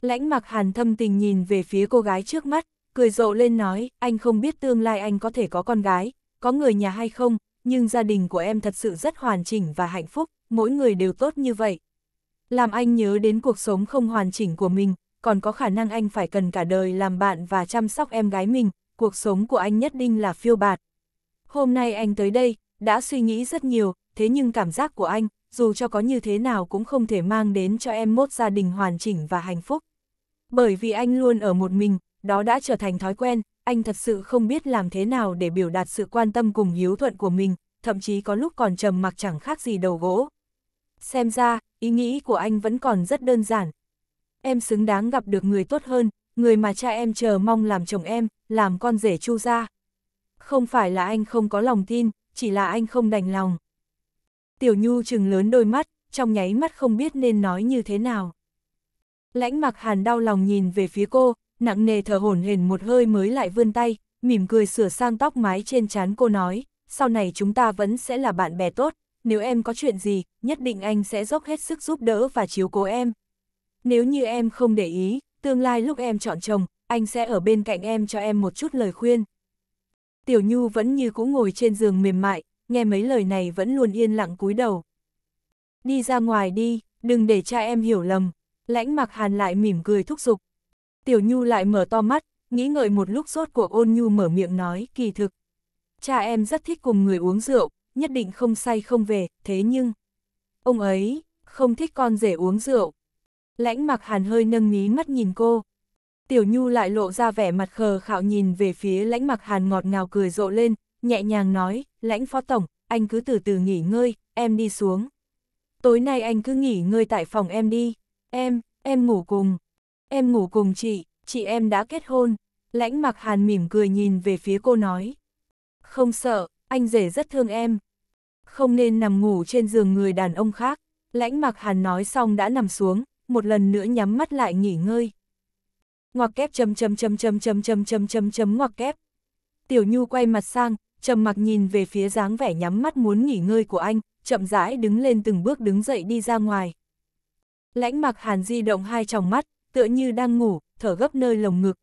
Lãnh mặc hàn thâm tình nhìn về phía cô gái trước mắt, cười rộ lên nói, anh không biết tương lai anh có thể có con gái, có người nhà hay không, nhưng gia đình của em thật sự rất hoàn chỉnh và hạnh phúc, mỗi người đều tốt như vậy. Làm anh nhớ đến cuộc sống không hoàn chỉnh của mình, còn có khả năng anh phải cần cả đời làm bạn và chăm sóc em gái mình, cuộc sống của anh nhất định là phiêu bạt. Hôm nay anh tới đây, đã suy nghĩ rất nhiều, thế nhưng cảm giác của anh, dù cho có như thế nào cũng không thể mang đến cho em một gia đình hoàn chỉnh và hạnh phúc. Bởi vì anh luôn ở một mình, đó đã trở thành thói quen, anh thật sự không biết làm thế nào để biểu đạt sự quan tâm cùng hiếu thuận của mình, thậm chí có lúc còn trầm mặc chẳng khác gì đầu gỗ. Xem ra, ý nghĩ của anh vẫn còn rất đơn giản. Em xứng đáng gặp được người tốt hơn, người mà cha em chờ mong làm chồng em, làm con rể chu ra. Không phải là anh không có lòng tin, chỉ là anh không đành lòng. Tiểu Nhu trừng lớn đôi mắt, trong nháy mắt không biết nên nói như thế nào. Lãnh mặc hàn đau lòng nhìn về phía cô, nặng nề thở hổn hển một hơi mới lại vươn tay, mỉm cười sửa sang tóc mái trên trán cô nói, sau này chúng ta vẫn sẽ là bạn bè tốt, nếu em có chuyện gì, nhất định anh sẽ dốc hết sức giúp đỡ và chiếu cố em. Nếu như em không để ý, tương lai lúc em chọn chồng, anh sẽ ở bên cạnh em cho em một chút lời khuyên. Tiểu Nhu vẫn như cũ ngồi trên giường mềm mại, nghe mấy lời này vẫn luôn yên lặng cúi đầu. Đi ra ngoài đi, đừng để cha em hiểu lầm, lãnh mặc hàn lại mỉm cười thúc giục. Tiểu Nhu lại mở to mắt, nghĩ ngợi một lúc rốt cuộc ôn Nhu mở miệng nói, kỳ thực. Cha em rất thích cùng người uống rượu, nhất định không say không về, thế nhưng... Ông ấy, không thích con rể uống rượu. Lãnh mặc hàn hơi nâng mí mắt nhìn cô, Tiểu Nhu lại lộ ra vẻ mặt khờ khạo nhìn về phía lãnh mặc hàn ngọt ngào cười rộ lên, nhẹ nhàng nói, lãnh phó tổng, anh cứ từ từ nghỉ ngơi, em đi xuống. Tối nay anh cứ nghỉ ngơi tại phòng em đi, em, em ngủ cùng. Em ngủ cùng chị, chị em đã kết hôn. Lãnh mặc hàn mỉm cười nhìn về phía cô nói. Không sợ, anh rể rất thương em. Không nên nằm ngủ trên giường người đàn ông khác. Lãnh mặc hàn nói xong đã nằm xuống, một lần nữa nhắm mắt lại nghỉ ngơi ngoặc kép chầm chầm chầm chầm chầm chầm chầm chầm chấm ngoặc kép. Tiểu Nhu quay mặt sang, trầm mặc nhìn về phía dáng vẻ nhắm mắt muốn nghỉ ngơi của anh, chậm rãi đứng lên từng bước đứng dậy đi ra ngoài. Lãnh mặc hàn di động hai tròng mắt, tựa như đang ngủ, thở gấp nơi lồng ngực.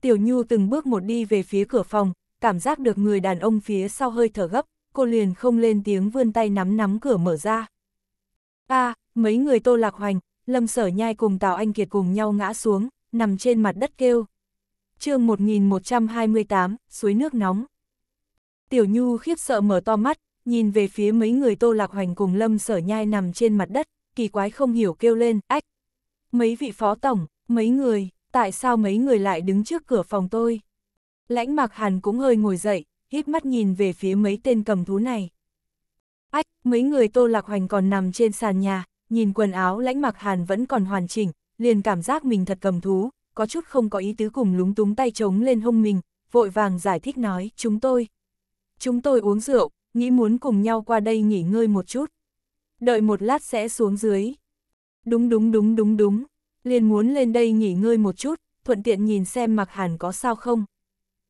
Tiểu Nhu từng bước một đi về phía cửa phòng, cảm giác được người đàn ông phía sau hơi thở gấp, cô liền không lên tiếng vươn tay nắm nắm cửa mở ra. a à, mấy người tô lạc hoành, lâm sở nhai cùng Tào Anh Kiệt cùng nhau ngã xuống nằm trên mặt đất kêu. chương 1128, suối nước nóng. Tiểu Nhu khiếp sợ mở to mắt, nhìn về phía mấy người tô lạc hoành cùng lâm sở nhai nằm trên mặt đất, kỳ quái không hiểu kêu lên, ách. Mấy vị phó tổng, mấy người, tại sao mấy người lại đứng trước cửa phòng tôi? Lãnh mạc hàn cũng hơi ngồi dậy, hít mắt nhìn về phía mấy tên cầm thú này. Ách, mấy người tô lạc hoành còn nằm trên sàn nhà, nhìn quần áo lãnh mạc hàn vẫn còn hoàn chỉnh, liền cảm giác mình thật cầm thú, có chút không có ý tứ cùng lúng túng tay trống lên hông mình, vội vàng giải thích nói, chúng tôi. Chúng tôi uống rượu, nghĩ muốn cùng nhau qua đây nghỉ ngơi một chút. Đợi một lát sẽ xuống dưới. Đúng đúng đúng đúng đúng, liền muốn lên đây nghỉ ngơi một chút, thuận tiện nhìn xem mặc hàn có sao không.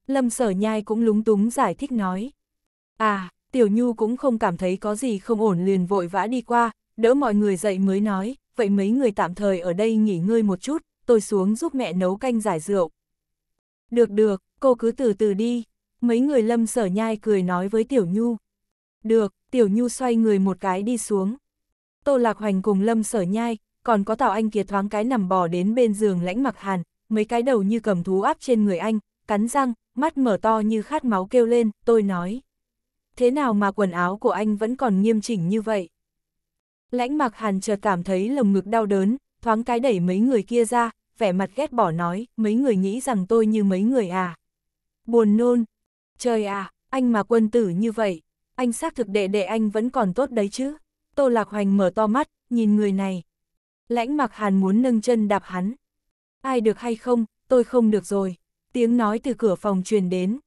Lâm sở nhai cũng lúng túng giải thích nói. À, Tiểu Nhu cũng không cảm thấy có gì không ổn liền vội vã đi qua, đỡ mọi người dậy mới nói, vậy mấy người tạm thời ở đây nghỉ ngơi một chút, tôi xuống giúp mẹ nấu canh giải rượu. Được được, cô cứ từ từ đi, mấy người lâm sở nhai cười nói với Tiểu Nhu. Được, Tiểu Nhu xoay người một cái đi xuống. Tô Lạc Hoành cùng lâm sở nhai, còn có Tào Anh kia thoáng cái nằm bò đến bên giường lãnh mặc hàn, mấy cái đầu như cầm thú áp trên người anh, cắn răng, mắt mở to như khát máu kêu lên, tôi nói. Thế nào mà quần áo của anh vẫn còn nghiêm chỉnh như vậy? Lãnh mặc hàn chợt cảm thấy lồng ngực đau đớn, thoáng cái đẩy mấy người kia ra, vẻ mặt ghét bỏ nói, mấy người nghĩ rằng tôi như mấy người à. Buồn nôn, trời à, anh mà quân tử như vậy, anh xác thực đệ đệ anh vẫn còn tốt đấy chứ. Tô Lạc Hoành mở to mắt, nhìn người này. Lãnh mặc hàn muốn nâng chân đạp hắn. Ai được hay không, tôi không được rồi. Tiếng nói từ cửa phòng truyền đến.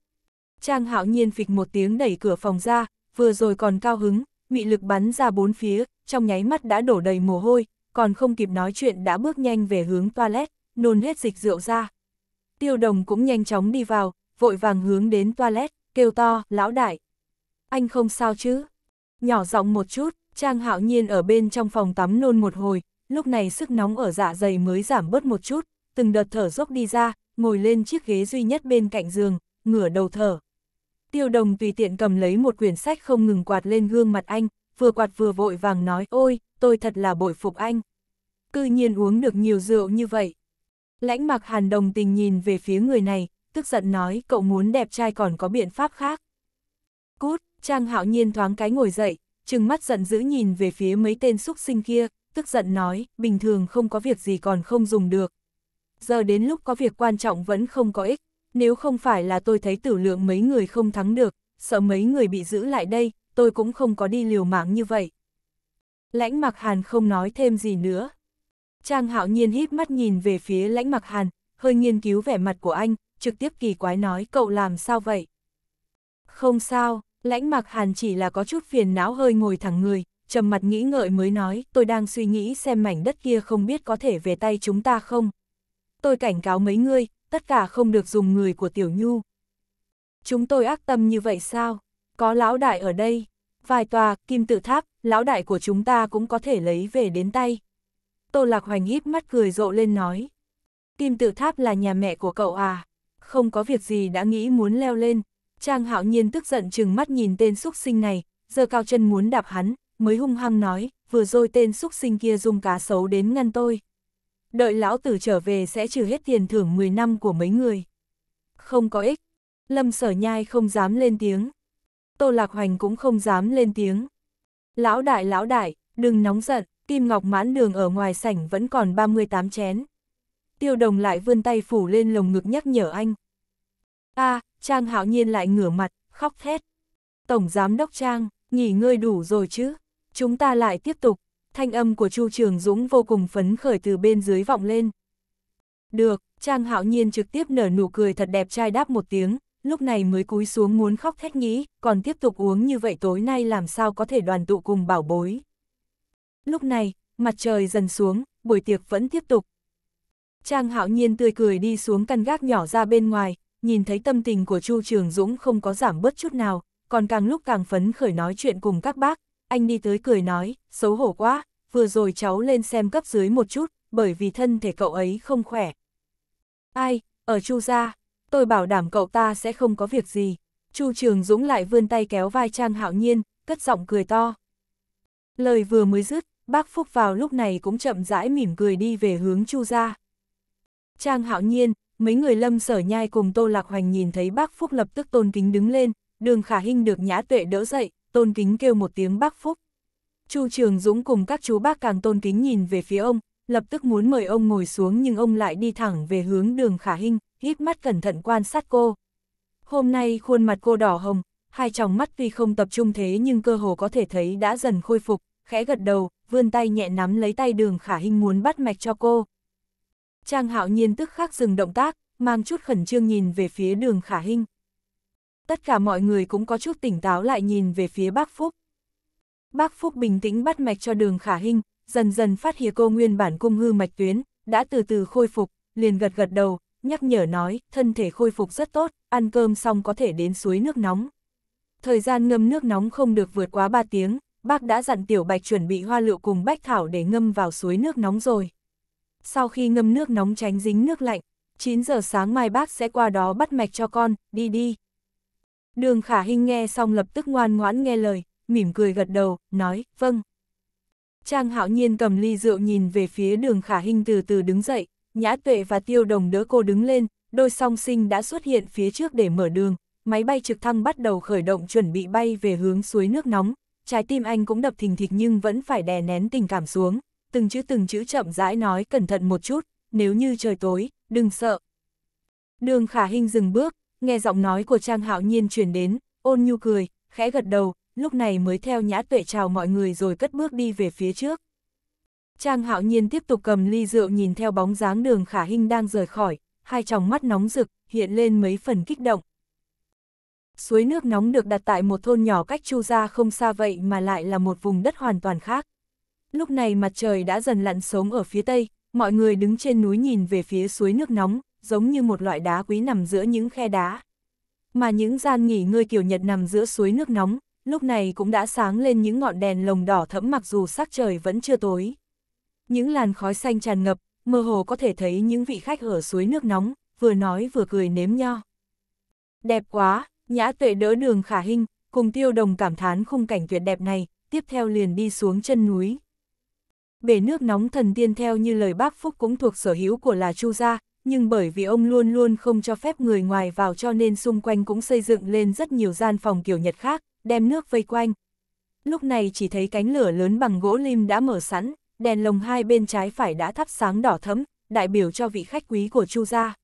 Trang hạo nhiên phịch một tiếng đẩy cửa phòng ra, vừa rồi còn cao hứng, mị lực bắn ra bốn phía, trong nháy mắt đã đổ đầy mồ hôi, còn không kịp nói chuyện đã bước nhanh về hướng toilet, nôn hết dịch rượu ra. Tiêu đồng cũng nhanh chóng đi vào, vội vàng hướng đến toilet, kêu to, lão đại. Anh không sao chứ? Nhỏ giọng một chút, Trang hạo nhiên ở bên trong phòng tắm nôn một hồi, lúc này sức nóng ở dạ dày mới giảm bớt một chút, từng đợt thở dốc đi ra, ngồi lên chiếc ghế duy nhất bên cạnh giường, ngửa đầu thở. Tiêu đồng tùy tiện cầm lấy một quyển sách không ngừng quạt lên gương mặt anh, vừa quạt vừa vội vàng nói ôi, tôi thật là bội phục anh. Cư nhiên uống được nhiều rượu như vậy. Lãnh mặc hàn đồng tình nhìn về phía người này, tức giận nói cậu muốn đẹp trai còn có biện pháp khác. Cút, Trang hạo nhiên thoáng cái ngồi dậy, trừng mắt giận dữ nhìn về phía mấy tên xúc sinh kia, tức giận nói, bình thường không có việc gì còn không dùng được. Giờ đến lúc có việc quan trọng vẫn không có ích. Nếu không phải là tôi thấy tử lượng mấy người không thắng được, sợ mấy người bị giữ lại đây, tôi cũng không có đi liều mạng như vậy. Lãnh Mặc Hàn không nói thêm gì nữa. Trang Hạo Nhiên híp mắt nhìn về phía Lãnh Mặc Hàn, hơi nghiên cứu vẻ mặt của anh, trực tiếp kỳ quái nói cậu làm sao vậy? Không sao, Lãnh Mặc Hàn chỉ là có chút phiền não hơi ngồi thẳng người, trầm mặt nghĩ ngợi mới nói, tôi đang suy nghĩ xem mảnh đất kia không biết có thể về tay chúng ta không. Tôi cảnh cáo mấy người tất cả không được dùng người của Tiểu Nhu. Chúng tôi ác tâm như vậy sao? Có lão đại ở đây, vài tòa, kim tự tháp, lão đại của chúng ta cũng có thể lấy về đến tay. Tô Lạc Hoành híp mắt cười rộ lên nói. Kim tự tháp là nhà mẹ của cậu à? Không có việc gì đã nghĩ muốn leo lên. Trang hạo nhiên tức giận chừng mắt nhìn tên xúc sinh này, giờ cao chân muốn đạp hắn, mới hung hăng nói, vừa rồi tên xúc sinh kia dùng cá sấu đến ngăn tôi đợi lão tử trở về sẽ trừ hết tiền thưởng 10 năm của mấy người. Không có ích, lâm sở nhai không dám lên tiếng. Tô Lạc Hoành cũng không dám lên tiếng. Lão đại lão đại, đừng nóng giận, kim ngọc mãn đường ở ngoài sảnh vẫn còn 38 chén. Tiêu đồng lại vươn tay phủ lên lồng ngực nhắc nhở anh. a à, Trang hạo nhiên lại ngửa mặt, khóc thét. Tổng giám đốc Trang, nghỉ ngơi đủ rồi chứ, chúng ta lại tiếp tục thanh âm của Chu Trường Dũng vô cùng phấn khởi từ bên dưới vọng lên. Được, Trang Hạo Nhiên trực tiếp nở nụ cười thật đẹp trai đáp một tiếng, lúc này mới cúi xuống muốn khóc thét nghĩ, còn tiếp tục uống như vậy tối nay làm sao có thể đoàn tụ cùng bảo bối. Lúc này, mặt trời dần xuống, buổi tiệc vẫn tiếp tục. Trang Hạo Nhiên tươi cười đi xuống căn gác nhỏ ra bên ngoài, nhìn thấy tâm tình của Chu Trường Dũng không có giảm bớt chút nào, còn càng lúc càng phấn khởi nói chuyện cùng các bác, anh đi tới cười nói, xấu hổ quá, vừa rồi cháu lên xem cấp dưới một chút, bởi vì thân thể cậu ấy không khỏe. Ai, ở Chu gia, tôi bảo đảm cậu ta sẽ không có việc gì. Chu Trường Dũng lại vươn tay kéo vai Trang Hạo Nhiên, cất giọng cười to. Lời vừa mới dứt, bác Phúc vào lúc này cũng chậm rãi mỉm cười đi về hướng Chu gia. Trang Hạo Nhiên, mấy người Lâm Sở Nhai cùng Tô Lạc Hoành nhìn thấy bác Phúc lập tức tôn kính đứng lên, Đường Khả Hinh được Nhã Tuệ đỡ dậy, tôn kính kêu một tiếng bác phúc. Chu Trường Dũng cùng các chú bác càng tôn kính nhìn về phía ông, lập tức muốn mời ông ngồi xuống nhưng ông lại đi thẳng về hướng đường khả hình, hít mắt cẩn thận quan sát cô. Hôm nay khuôn mặt cô đỏ hồng, hai tròng mắt tuy không tập trung thế nhưng cơ hồ có thể thấy đã dần khôi phục, khẽ gật đầu, vươn tay nhẹ nắm lấy tay đường khả hình muốn bắt mạch cho cô. Trang hạo nhiên tức khắc dừng động tác, mang chút khẩn trương nhìn về phía đường khả hình tất cả mọi người cũng có chút tỉnh táo lại nhìn về phía bác Phúc. Bác Phúc bình tĩnh bắt mạch cho đường khả hình, dần dần phát hiện cô nguyên bản cung hư mạch tuyến, đã từ từ khôi phục, liền gật gật đầu, nhắc nhở nói, thân thể khôi phục rất tốt, ăn cơm xong có thể đến suối nước nóng. Thời gian ngâm nước nóng không được vượt quá 3 tiếng, bác đã dặn Tiểu Bạch chuẩn bị hoa lựu cùng bách thảo để ngâm vào suối nước nóng rồi. Sau khi ngâm nước nóng tránh dính nước lạnh, 9 giờ sáng mai bác sẽ qua đó bắt mạch cho con, đi đi. Đường khả hình nghe xong lập tức ngoan ngoãn nghe lời, mỉm cười gật đầu, nói, vâng. Trang hạo nhiên cầm ly rượu nhìn về phía đường khả hình từ từ đứng dậy, nhã tuệ và tiêu đồng đỡ cô đứng lên, đôi song sinh đã xuất hiện phía trước để mở đường, máy bay trực thăng bắt đầu khởi động chuẩn bị bay về hướng suối nước nóng, trái tim anh cũng đập thình thịch nhưng vẫn phải đè nén tình cảm xuống, từng chữ từng chữ chậm rãi nói cẩn thận một chút, nếu như trời tối, đừng sợ. Đường khả hình dừng bước, Nghe giọng nói của Trang Hạo Nhiên truyền đến, ôn nhu cười, khẽ gật đầu, lúc này mới theo nhã tuệ chào mọi người rồi cất bước đi về phía trước. Trang Hạo Nhiên tiếp tục cầm ly rượu nhìn theo bóng dáng đường khả hình đang rời khỏi, hai tròng mắt nóng rực, hiện lên mấy phần kích động. Suối nước nóng được đặt tại một thôn nhỏ cách Chu Gia không xa vậy mà lại là một vùng đất hoàn toàn khác. Lúc này mặt trời đã dần lặn sống ở phía tây, mọi người đứng trên núi nhìn về phía suối nước nóng, giống như một loại đá quý nằm giữa những khe đá. Mà những gian nghỉ ngơi kiểu Nhật nằm giữa suối nước nóng, lúc này cũng đã sáng lên những ngọn đèn lồng đỏ thẫm mặc dù sắc trời vẫn chưa tối. Những làn khói xanh tràn ngập, mơ hồ có thể thấy những vị khách ở suối nước nóng, vừa nói vừa cười nếm nho. Đẹp quá, nhã tuệ đỡ đường khả hình, cùng tiêu đồng cảm thán khung cảnh tuyệt đẹp này, tiếp theo liền đi xuống chân núi. Bể nước nóng thần tiên theo như lời bác Phúc cũng thuộc sở hữu của là Chu Gia, nhưng bởi vì ông luôn luôn không cho phép người ngoài vào cho nên xung quanh cũng xây dựng lên rất nhiều gian phòng kiểu Nhật khác, đem nước vây quanh. Lúc này chỉ thấy cánh lửa lớn bằng gỗ lim đã mở sẵn, đèn lồng hai bên trái phải đã thắp sáng đỏ thấm, đại biểu cho vị khách quý của Chu gia.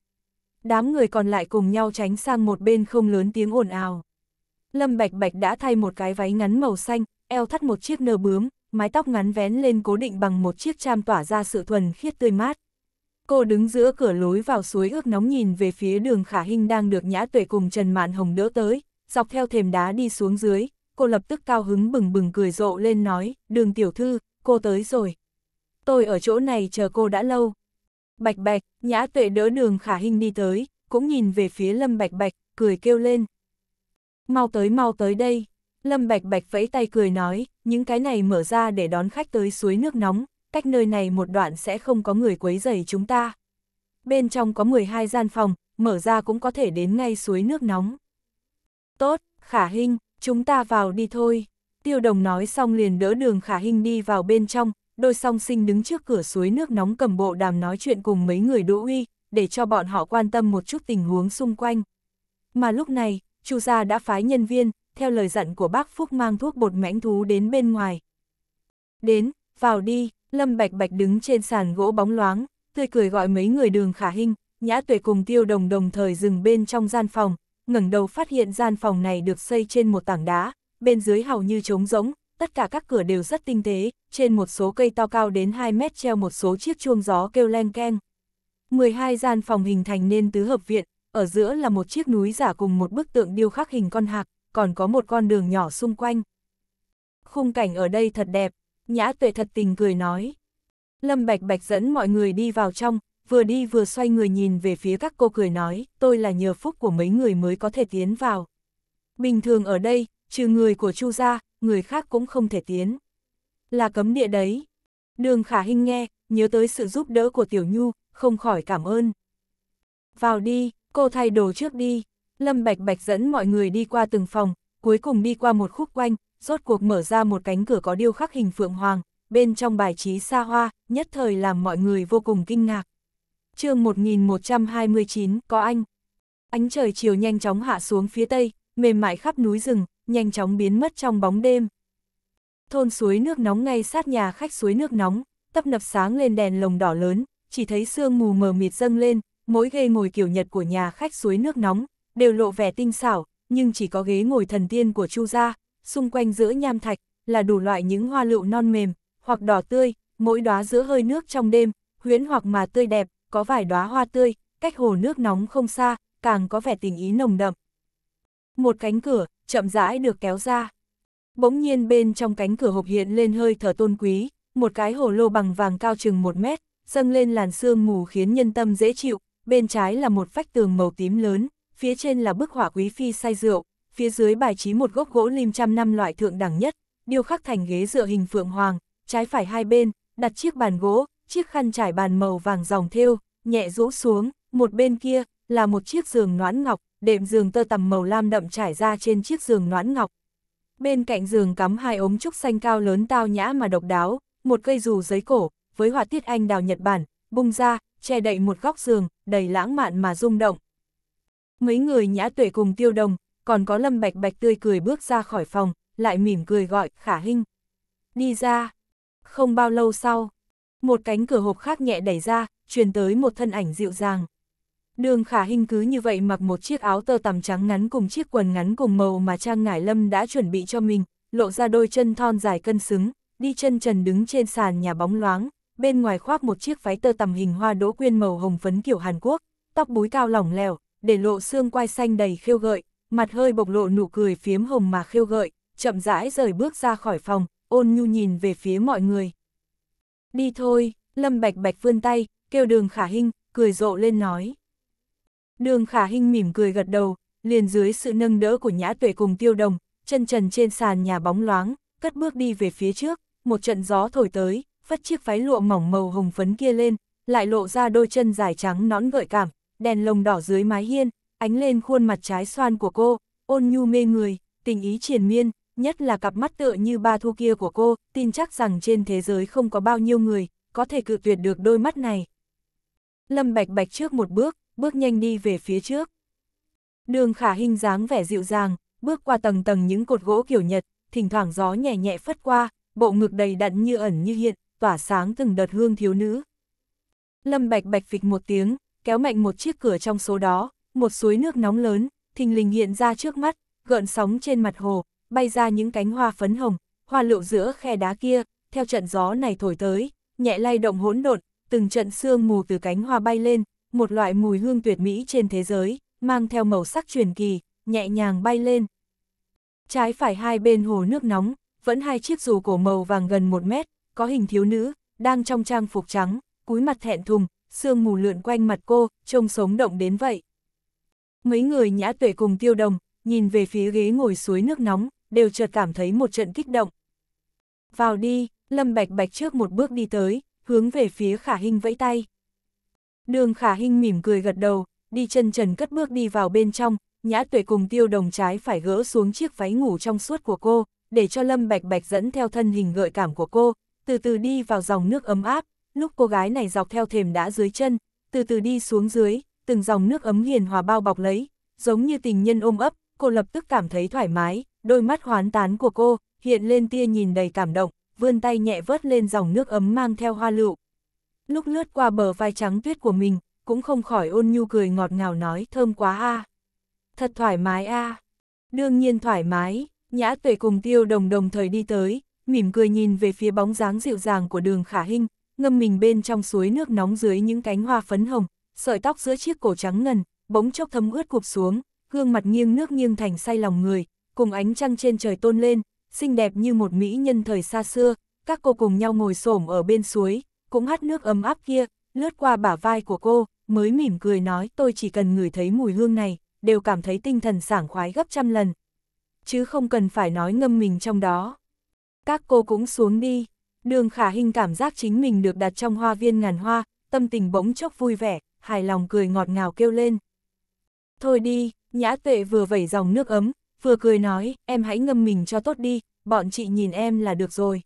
Đám người còn lại cùng nhau tránh sang một bên không lớn tiếng ồn ào. Lâm Bạch Bạch đã thay một cái váy ngắn màu xanh, eo thắt một chiếc nơ bướm, mái tóc ngắn vén lên cố định bằng một chiếc cham tỏa ra sự thuần khiết tươi mát. Cô đứng giữa cửa lối vào suối ướp nóng nhìn về phía đường khả hình đang được nhã tuệ cùng Trần Mạn Hồng đỡ tới, dọc theo thềm đá đi xuống dưới, cô lập tức cao hứng bừng bừng cười rộ lên nói, đường tiểu thư, cô tới rồi. Tôi ở chỗ này chờ cô đã lâu. Bạch bạch, nhã tuệ đỡ đường khả hình đi tới, cũng nhìn về phía lâm bạch bạch, cười kêu lên. Mau tới mau tới đây. Lâm bạch bạch vẫy tay cười nói, những cái này mở ra để đón khách tới suối nước nóng, cách nơi này một đoạn sẽ không có người quấy rầy chúng ta. Bên trong có 12 gian phòng, mở ra cũng có thể đến ngay suối nước nóng. Tốt, Khả Hinh, chúng ta vào đi thôi. Tiêu đồng nói xong liền đỡ đường Khả Hinh đi vào bên trong, đôi song sinh đứng trước cửa suối nước nóng cầm bộ đàm nói chuyện cùng mấy người đỗ uy, để cho bọn họ quan tâm một chút tình huống xung quanh. Mà lúc này, Chu gia đã phái nhân viên, theo lời dặn của bác Phúc mang thuốc bột mãnh thú đến bên ngoài. Đến, vào đi, Lâm Bạch Bạch đứng trên sàn gỗ bóng loáng, tươi cười gọi mấy người đường khả hình, nhã tuệ cùng tiêu đồng đồng thời dừng bên trong gian phòng, ngẩng đầu phát hiện gian phòng này được xây trên một tảng đá, bên dưới hầu như trống rỗng, tất cả các cửa đều rất tinh tế, trên một số cây to cao đến 2 mét treo một số chiếc chuông gió kêu leng keng. 12 gian phòng hình thành nên tứ hợp viện, ở giữa là một chiếc núi giả cùng một bức tượng điêu khắc hình con hạc, còn có một con đường nhỏ xung quanh. Khung cảnh ở đây thật đẹp, Nhã tuệ thật tình cười nói. Lâm Bạch Bạch dẫn mọi người đi vào trong, vừa đi vừa xoay người nhìn về phía các cô cười nói, tôi là nhờ phúc của mấy người mới có thể tiến vào. Bình thường ở đây, trừ người của Chu gia, người khác cũng không thể tiến. Là cấm địa đấy. Đường Khả Hinh nghe, nhớ tới sự giúp đỡ của Tiểu Nhu, không khỏi cảm ơn. Vào đi, cô thay đồ trước đi. Lâm Bạch Bạch dẫn mọi người đi qua từng phòng, cuối cùng đi qua một khúc quanh, rốt cuộc mở ra một cánh cửa có điêu khắc hình phượng hoàng, bên trong bài trí xa hoa, nhất thời làm mọi người vô cùng kinh ngạc. chương 1129 có anh. Ánh trời chiều nhanh chóng hạ xuống phía tây, mềm mại khắp núi rừng, nhanh chóng biến mất trong bóng đêm. Thôn suối nước nóng ngay sát nhà khách suối nước nóng, tấp nập sáng lên đèn lồng đỏ lớn, chỉ thấy sương mù mờ mịt dâng lên, mỗi ghê ngồi kiểu Nhật của nhà khách suối nước nóng, đều lộ vẻ tinh xảo, nhưng chỉ có ghế ngồi thần tiên của Chu gia, xung quanh giữa nham thạch là đủ loại những hoa lựu non mềm, hoặc đỏ tươi, mỗi đóa giữa hơi nước trong đêm, huyễn hoặc mà tươi đẹp, có vài đóa hoa tươi, cách hồ nước nóng không xa, càng có vẻ tình ý nồng đậm. Một cánh cửa, chậm rãi được kéo ra. Bỗng nhiên bên trong cánh cửa hộp hiện lên hơi thở tôn quý, một cái hồ lô bằng vàng cao chừng một mét, dâng lên làn sương mù khiến nhân tâm dễ chịu, bên trái là một vách tường màu tím lớn, phía trên là bức họa quý phi say rượu, phía dưới bài trí một gốc gỗ lim trăm năm loại thượng đẳng nhất, điêu khắc thành ghế dựa hình phượng hoàng, trái phải hai bên, đặt chiếc bàn gỗ, chiếc khăn trải bàn màu vàng dòng thêu, nhẹ rũ xuống, một bên kia là một chiếc giường noãn ngọc, đệm giường tơ tằm màu lam đậm trải ra trên chiếc giường noãn ngọc. Bên cạnh giường cắm hai ống trúc xanh cao lớn tao nhã mà độc đáo, một cây dù giấy cổ, với họa tiết anh đào Nhật Bản, bung ra, che đậy một góc giường, đầy lãng mạn mà rung động. Mấy người nhã tuệ cùng tiêu đồng, còn có Lâm Bạch Bạch tươi cười bước ra khỏi phòng, lại mỉm cười gọi, khả hinh. Đi ra. Không bao lâu sau, một cánh cửa hộp khác nhẹ đẩy ra, truyền tới một thân ảnh dịu dàng. Đường khả hình cứ như vậy mặc một chiếc áo tơ tằm trắng ngắn cùng chiếc quần ngắn cùng màu mà Trang Ngải Lâm đã chuẩn bị cho mình, lộ ra đôi chân thon dài cân xứng, đi chân trần đứng trên sàn nhà bóng loáng, bên ngoài khoác một chiếc váy tơ tằm hình hoa đỗ quyên màu hồng phấn kiểu Hàn Quốc, tóc búi cao lỏng lẻo, để lộ xương quai xanh đầy khiêu gợi, mặt hơi bộc lộ nụ cười phiếm hồng mà khiêu gợi, chậm rãi rời bước ra khỏi phòng, ôn nhu nhìn về phía mọi người. Đi thôi, Lâm Bạch Bạch vươn tay, kêu đường khả hinh, cười rộ lên nói. Đường khả hinh mỉm cười gật đầu, liền dưới sự nâng đỡ của nhã tuệ cùng tiêu đồng, chân trần trên sàn nhà bóng loáng, cất bước đi về phía trước, một trận gió thổi tới, phất chiếc váy lụa mỏng màu hồng phấn kia lên, lại lộ ra đôi chân dài trắng nõn gợi cảm, đèn lồng đỏ dưới mái hiên, ánh lên khuôn mặt trái xoan của cô, ôn nhu mê người, tình ý triền miên, nhất là cặp mắt tựa như ba thu kia của cô, tin chắc rằng trên thế giới không có bao nhiêu người, có thể cự tuyệt được đôi mắt này. Lâm Bạch Bạch trước một bước, bước nhanh đi về phía trước. Đường khả hình dáng vẻ dịu dàng, bước qua tầng tầng những cột gỗ kiểu nhật, thỉnh thoảng gió nhẹ nhẹ phất qua, bộ ngực đầy đặn như ẩn như hiện, tỏa sáng từng đợt hương thiếu nữ. Lâm Bạch Bạch phịch một tiếng, kéo mạnh một chiếc cửa trong số đó, một suối nước nóng lớn, thình lình hiện ra trước mắt, gợn sóng trên mặt hồ, bay ra những cánh hoa phấn hồng, hoa lựu giữa khe đá kia, theo trận gió này thổi tới, nhẹ lay động hỗn độn, từng trận sương mù từ cánh hoa bay lên, một loại mùi hương tuyệt mỹ trên thế giới, mang theo màu sắc truyền kỳ, nhẹ nhàng bay lên. Trái phải hai bên hồ nước nóng, vẫn hai chiếc dù cổ màu vàng gần một mét, có hình thiếu nữ, đang trong trang phục trắng, cúi mặt thẹn thùng, sương mù lượn quanh mặt cô, trông sống động đến vậy. Mấy người nhã tuệ cùng tiêu đồng, nhìn về phía ghế ngồi suối nước nóng, đều chợt cảm thấy một trận kích động. Vào đi, Lâm Bạch Bạch trước một bước đi tới, hướng về phía Khả Hinh vẫy tay. Đường Khả Hinh mỉm cười gật đầu, đi chân trần cất bước đi vào bên trong, nhã tuệ cùng tiêu đồng trái phải gỡ xuống chiếc váy ngủ trong suốt của cô, để cho Lâm Bạch Bạch dẫn theo thân hình gợi cảm của cô, từ từ đi vào dòng nước ấm áp, lúc cô gái này dọc theo thềm đá dưới chân, từ từ đi xuống dưới, từng dòng nước ấm hiền hòa bao bọc lấy, giống như tình nhân ôm ấp, cô lập tức cảm thấy thoải mái, đôi mắt hoán tán của cô, hiện lên tia nhìn đầy cảm động, vươn tay nhẹ vớt lên dòng nước ấm mang theo hoa lựu. Lúc lướt qua bờ vai trắng tuyết của mình, cũng không khỏi ôn nhu cười ngọt ngào nói thơm quá a Thật thoải mái a Đương nhiên thoải mái, nhã tuệ cùng tiêu đồng đồng thời đi tới, mỉm cười nhìn về phía bóng dáng dịu dàng của đường khả hinh, ngâm mình bên trong suối nước nóng dưới những cánh hoa phấn hồng, sợi tóc giữa chiếc cổ trắng ngần, bỗng chốc thấm ướt cụp xuống, gương mặt nghiêng nước nghiêng thành say lòng người, cùng ánh trăng trên trời tôn lên, xinh đẹp như một mỹ nhân thời xa xưa, các cô cùng nhau ngồi xổm ở bên suối, cũng hát nước ấm áp kia, lướt qua bả vai của cô, mới mỉm cười nói tôi chỉ cần ngửi thấy mùi hương này, đều cảm thấy tinh thần sảng khoái gấp trăm lần. Chứ không cần phải nói ngâm mình trong đó. Các cô cũng xuống đi, đường khả hình cảm giác chính mình được đặt trong hoa viên ngàn hoa, tâm tình bỗng chốc vui vẻ, hài lòng cười ngọt ngào kêu lên. Thôi đi, nhã tệ vừa vẩy dòng nước ấm, vừa cười nói, em hãy ngâm mình cho tốt đi, bọn chị nhìn em là được rồi.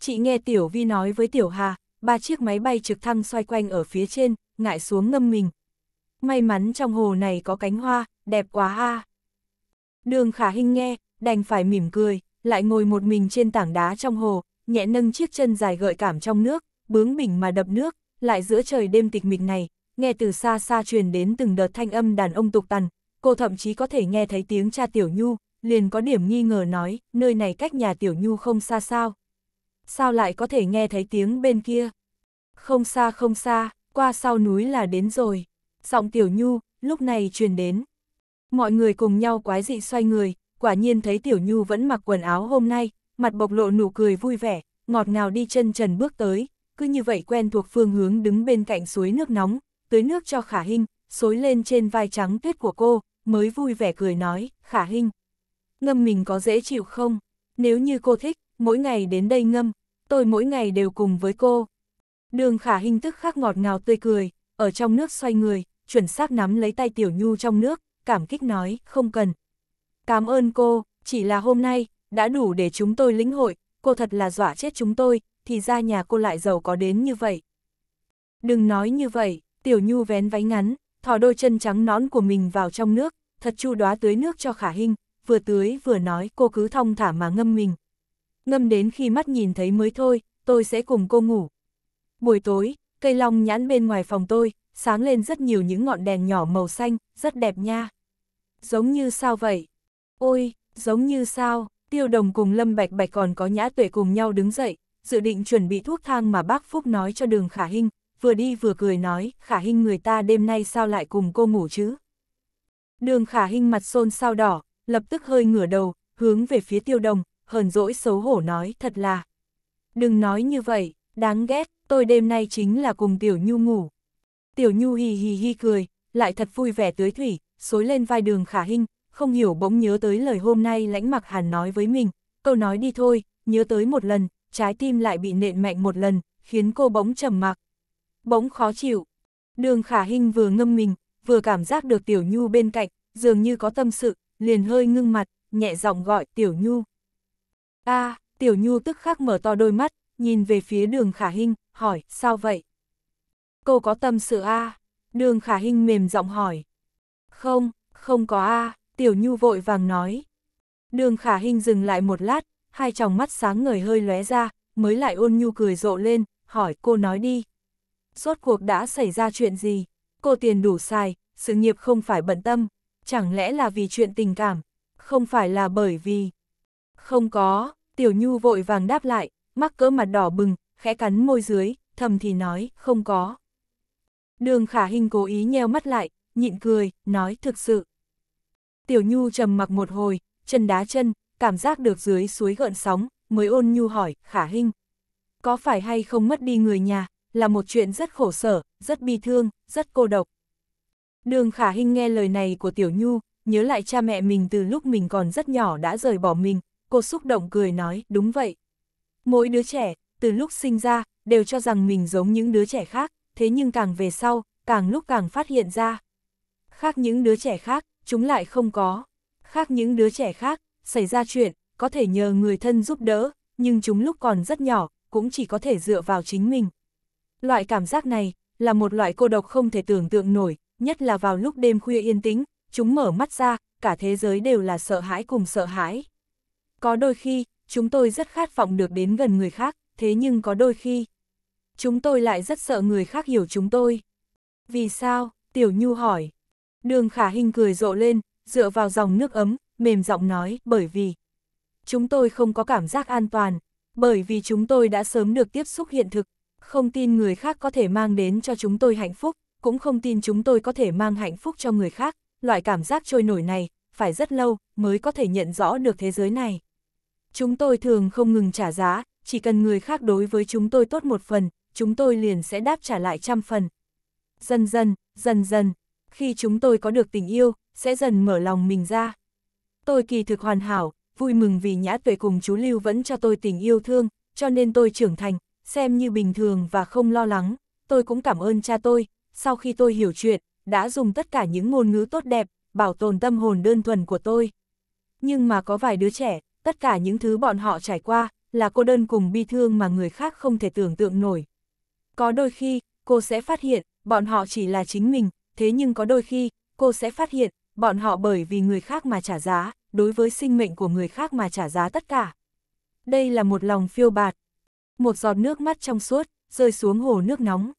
Chị nghe Tiểu Vi nói với Tiểu Hà, ba chiếc máy bay trực thăng xoay quanh ở phía trên, ngại xuống ngâm mình. May mắn trong hồ này có cánh hoa, đẹp quá ha. Đường Khả hình nghe, đành phải mỉm cười, lại ngồi một mình trên tảng đá trong hồ, nhẹ nâng chiếc chân dài gợi cảm trong nước, bướng bỉnh mà đập nước, lại giữa trời đêm tịch mịch này, nghe từ xa xa truyền đến từng đợt thanh âm đàn ông tục tằn, cô thậm chí có thể nghe thấy tiếng cha Tiểu Nhu, liền có điểm nghi ngờ nói, nơi này cách nhà Tiểu Nhu không xa sao. Sao lại có thể nghe thấy tiếng bên kia? Không xa không xa, qua sau núi là đến rồi. Giọng Tiểu Nhu, lúc này truyền đến. Mọi người cùng nhau quái dị xoay người, quả nhiên thấy Tiểu Nhu vẫn mặc quần áo hôm nay, mặt bộc lộ nụ cười vui vẻ, ngọt ngào đi chân trần bước tới, cứ như vậy quen thuộc phương hướng đứng bên cạnh suối nước nóng, tưới nước cho Khả Hinh, xối lên trên vai trắng tuyết của cô, mới vui vẻ cười nói, Khả Hinh. Ngâm mình có dễ chịu không? Nếu như cô thích, mỗi ngày đến đây ngâm, tôi mỗi ngày đều cùng với cô. Đường Khả Hinh tức khắc ngọt ngào tươi cười, ở trong nước xoay người, chuẩn xác nắm lấy tay Tiểu Nhu trong nước, cảm kích nói, không cần. Cảm ơn cô, chỉ là hôm nay, đã đủ để chúng tôi lĩnh hội, cô thật là dọa chết chúng tôi, thì ra nhà cô lại giàu có đến như vậy. Đừng nói như vậy, Tiểu Nhu vén váy ngắn, thò đôi chân trắng nõn của mình vào trong nước, thật chu đóa tưới nước cho khả Hinh. vừa tưới vừa nói cô cứ thong thả mà ngâm mình. Ngâm đến khi mắt nhìn thấy mới thôi, tôi sẽ cùng cô ngủ. Buổi tối, cây long nhãn bên ngoài phòng tôi, sáng lên rất nhiều những ngọn đèn nhỏ màu xanh, rất đẹp nha. Giống như sao vậy? Ôi, giống như sao? Tiêu đồng cùng Lâm Bạch Bạch còn có nhã tuệ cùng nhau đứng dậy, dự định chuẩn bị thuốc thang mà bác Phúc nói cho đường khả Hinh vừa đi vừa cười nói, khả hình người ta đêm nay sao lại cùng cô ngủ chứ? Đường khả hình mặt xôn sao đỏ, lập tức hơi ngửa đầu, hướng về phía tiêu đồng, hờn dỗi xấu hổ nói thật là. Đừng nói như vậy, đáng ghét, tôi đêm nay chính là cùng tiểu nhu ngủ. Tiểu nhu hì hì hì cười, lại thật vui vẻ tưới thủy, xối lên vai đường khả hình, không hiểu bỗng nhớ tới lời hôm nay lãnh mặc hàn nói với mình, câu nói đi thôi, nhớ tới một lần, trái tim lại bị nện mạnh một lần, khiến cô bỗng trầm mặc, bỗng khó chịu. Đường khả hình vừa ngâm mình, vừa cảm giác được Tiểu Nhu bên cạnh, dường như có tâm sự, liền hơi ngưng mặt, nhẹ giọng gọi Tiểu Nhu. a Tiểu Nhu tức khắc mở to đôi mắt, nhìn về phía đường khả hình, hỏi, sao vậy? Cô có tâm sự a Đường khả hình mềm giọng hỏi. Không, không có a Tiểu Nhu vội vàng nói. Đường khả hình dừng lại một lát, hai tròng mắt sáng ngời hơi lóe ra, mới lại ôn nhu cười rộ lên, hỏi cô nói đi rốt cuộc đã xảy ra chuyện gì? Cô tiền đủ xài, sự nghiệp không phải bận tâm, chẳng lẽ là vì chuyện tình cảm, không phải là bởi vì... Không có, Tiểu Nhu vội vàng đáp lại, mắc cỡ mặt đỏ bừng, khẽ cắn môi dưới, thầm thì nói, không có. Đường khả hình cố ý nheo mắt lại, nhịn cười, nói thực sự. Tiểu Nhu trầm mặc một hồi, chân đá chân, cảm giác được dưới suối gợn sóng, mới ôn Nhu hỏi, khả hình. Có phải hay không mất đi người nhà, là một chuyện rất khổ sở, rất bi thương, rất cô độc. Đường Khả Hinh nghe lời này của Tiểu Nhu, nhớ lại cha mẹ mình từ lúc mình còn rất nhỏ đã rời bỏ mình, cô xúc động cười nói, đúng vậy. Mỗi đứa trẻ, từ lúc sinh ra, đều cho rằng mình giống những đứa trẻ khác, thế nhưng càng về sau, càng lúc càng phát hiện ra. Khác những đứa trẻ khác, chúng lại không có. Khác những đứa trẻ khác, xảy ra chuyện, có thể nhờ người thân giúp đỡ, nhưng chúng lúc còn rất nhỏ, cũng chỉ có thể dựa vào chính mình. Loại cảm giác này là một loại cô độc không thể tưởng tượng nổi, nhất là vào lúc đêm khuya yên tĩnh, chúng mở mắt ra, cả thế giới đều là sợ hãi cùng sợ hãi. Có đôi khi, chúng tôi rất khát vọng được đến gần người khác, thế nhưng có đôi khi, chúng tôi lại rất sợ người khác hiểu chúng tôi. Vì sao? Tiểu Nhu hỏi. Đường khả Hinh cười rộ lên, dựa vào dòng nước ấm, mềm giọng nói, bởi vì chúng tôi không có cảm giác an toàn, bởi vì chúng tôi đã sớm được tiếp xúc hiện thực, không tin người khác có thể mang đến cho chúng tôi hạnh phúc, cũng không tin chúng tôi có thể mang hạnh phúc cho người khác, loại cảm giác trôi nổi này, phải rất lâu mới có thể nhận rõ được thế giới này. Chúng tôi thường không ngừng trả giá, chỉ cần người khác đối với chúng tôi tốt một phần, chúng tôi liền sẽ đáp trả lại trăm phần. Dần dần, dần dần, khi chúng tôi có được tình yêu, sẽ dần mở lòng mình ra. Tôi kỳ thực hoàn hảo, vui mừng vì Nhã Tuệ cùng chú Lưu vẫn cho tôi tình yêu thương, cho nên tôi trưởng thành, xem như bình thường và không lo lắng, tôi cũng cảm ơn cha tôi, sau khi tôi hiểu chuyện, đã dùng tất cả những ngôn ngữ tốt đẹp, bảo tồn tâm hồn đơn thuần của tôi. Nhưng mà có vài đứa trẻ, tất cả những thứ bọn họ trải qua, là cô đơn cùng bi thương mà người khác không thể tưởng tượng nổi. Có đôi khi, cô sẽ phát hiện, bọn họ chỉ là chính mình, thế nhưng có đôi khi, cô sẽ phát hiện, bọn họ bởi vì người khác mà trả giá, đối với sinh mệnh của người khác mà trả giá tất cả. Đây là một lòng phiêu bạt, một giọt nước mắt trong suốt, rơi xuống hồ nước nóng.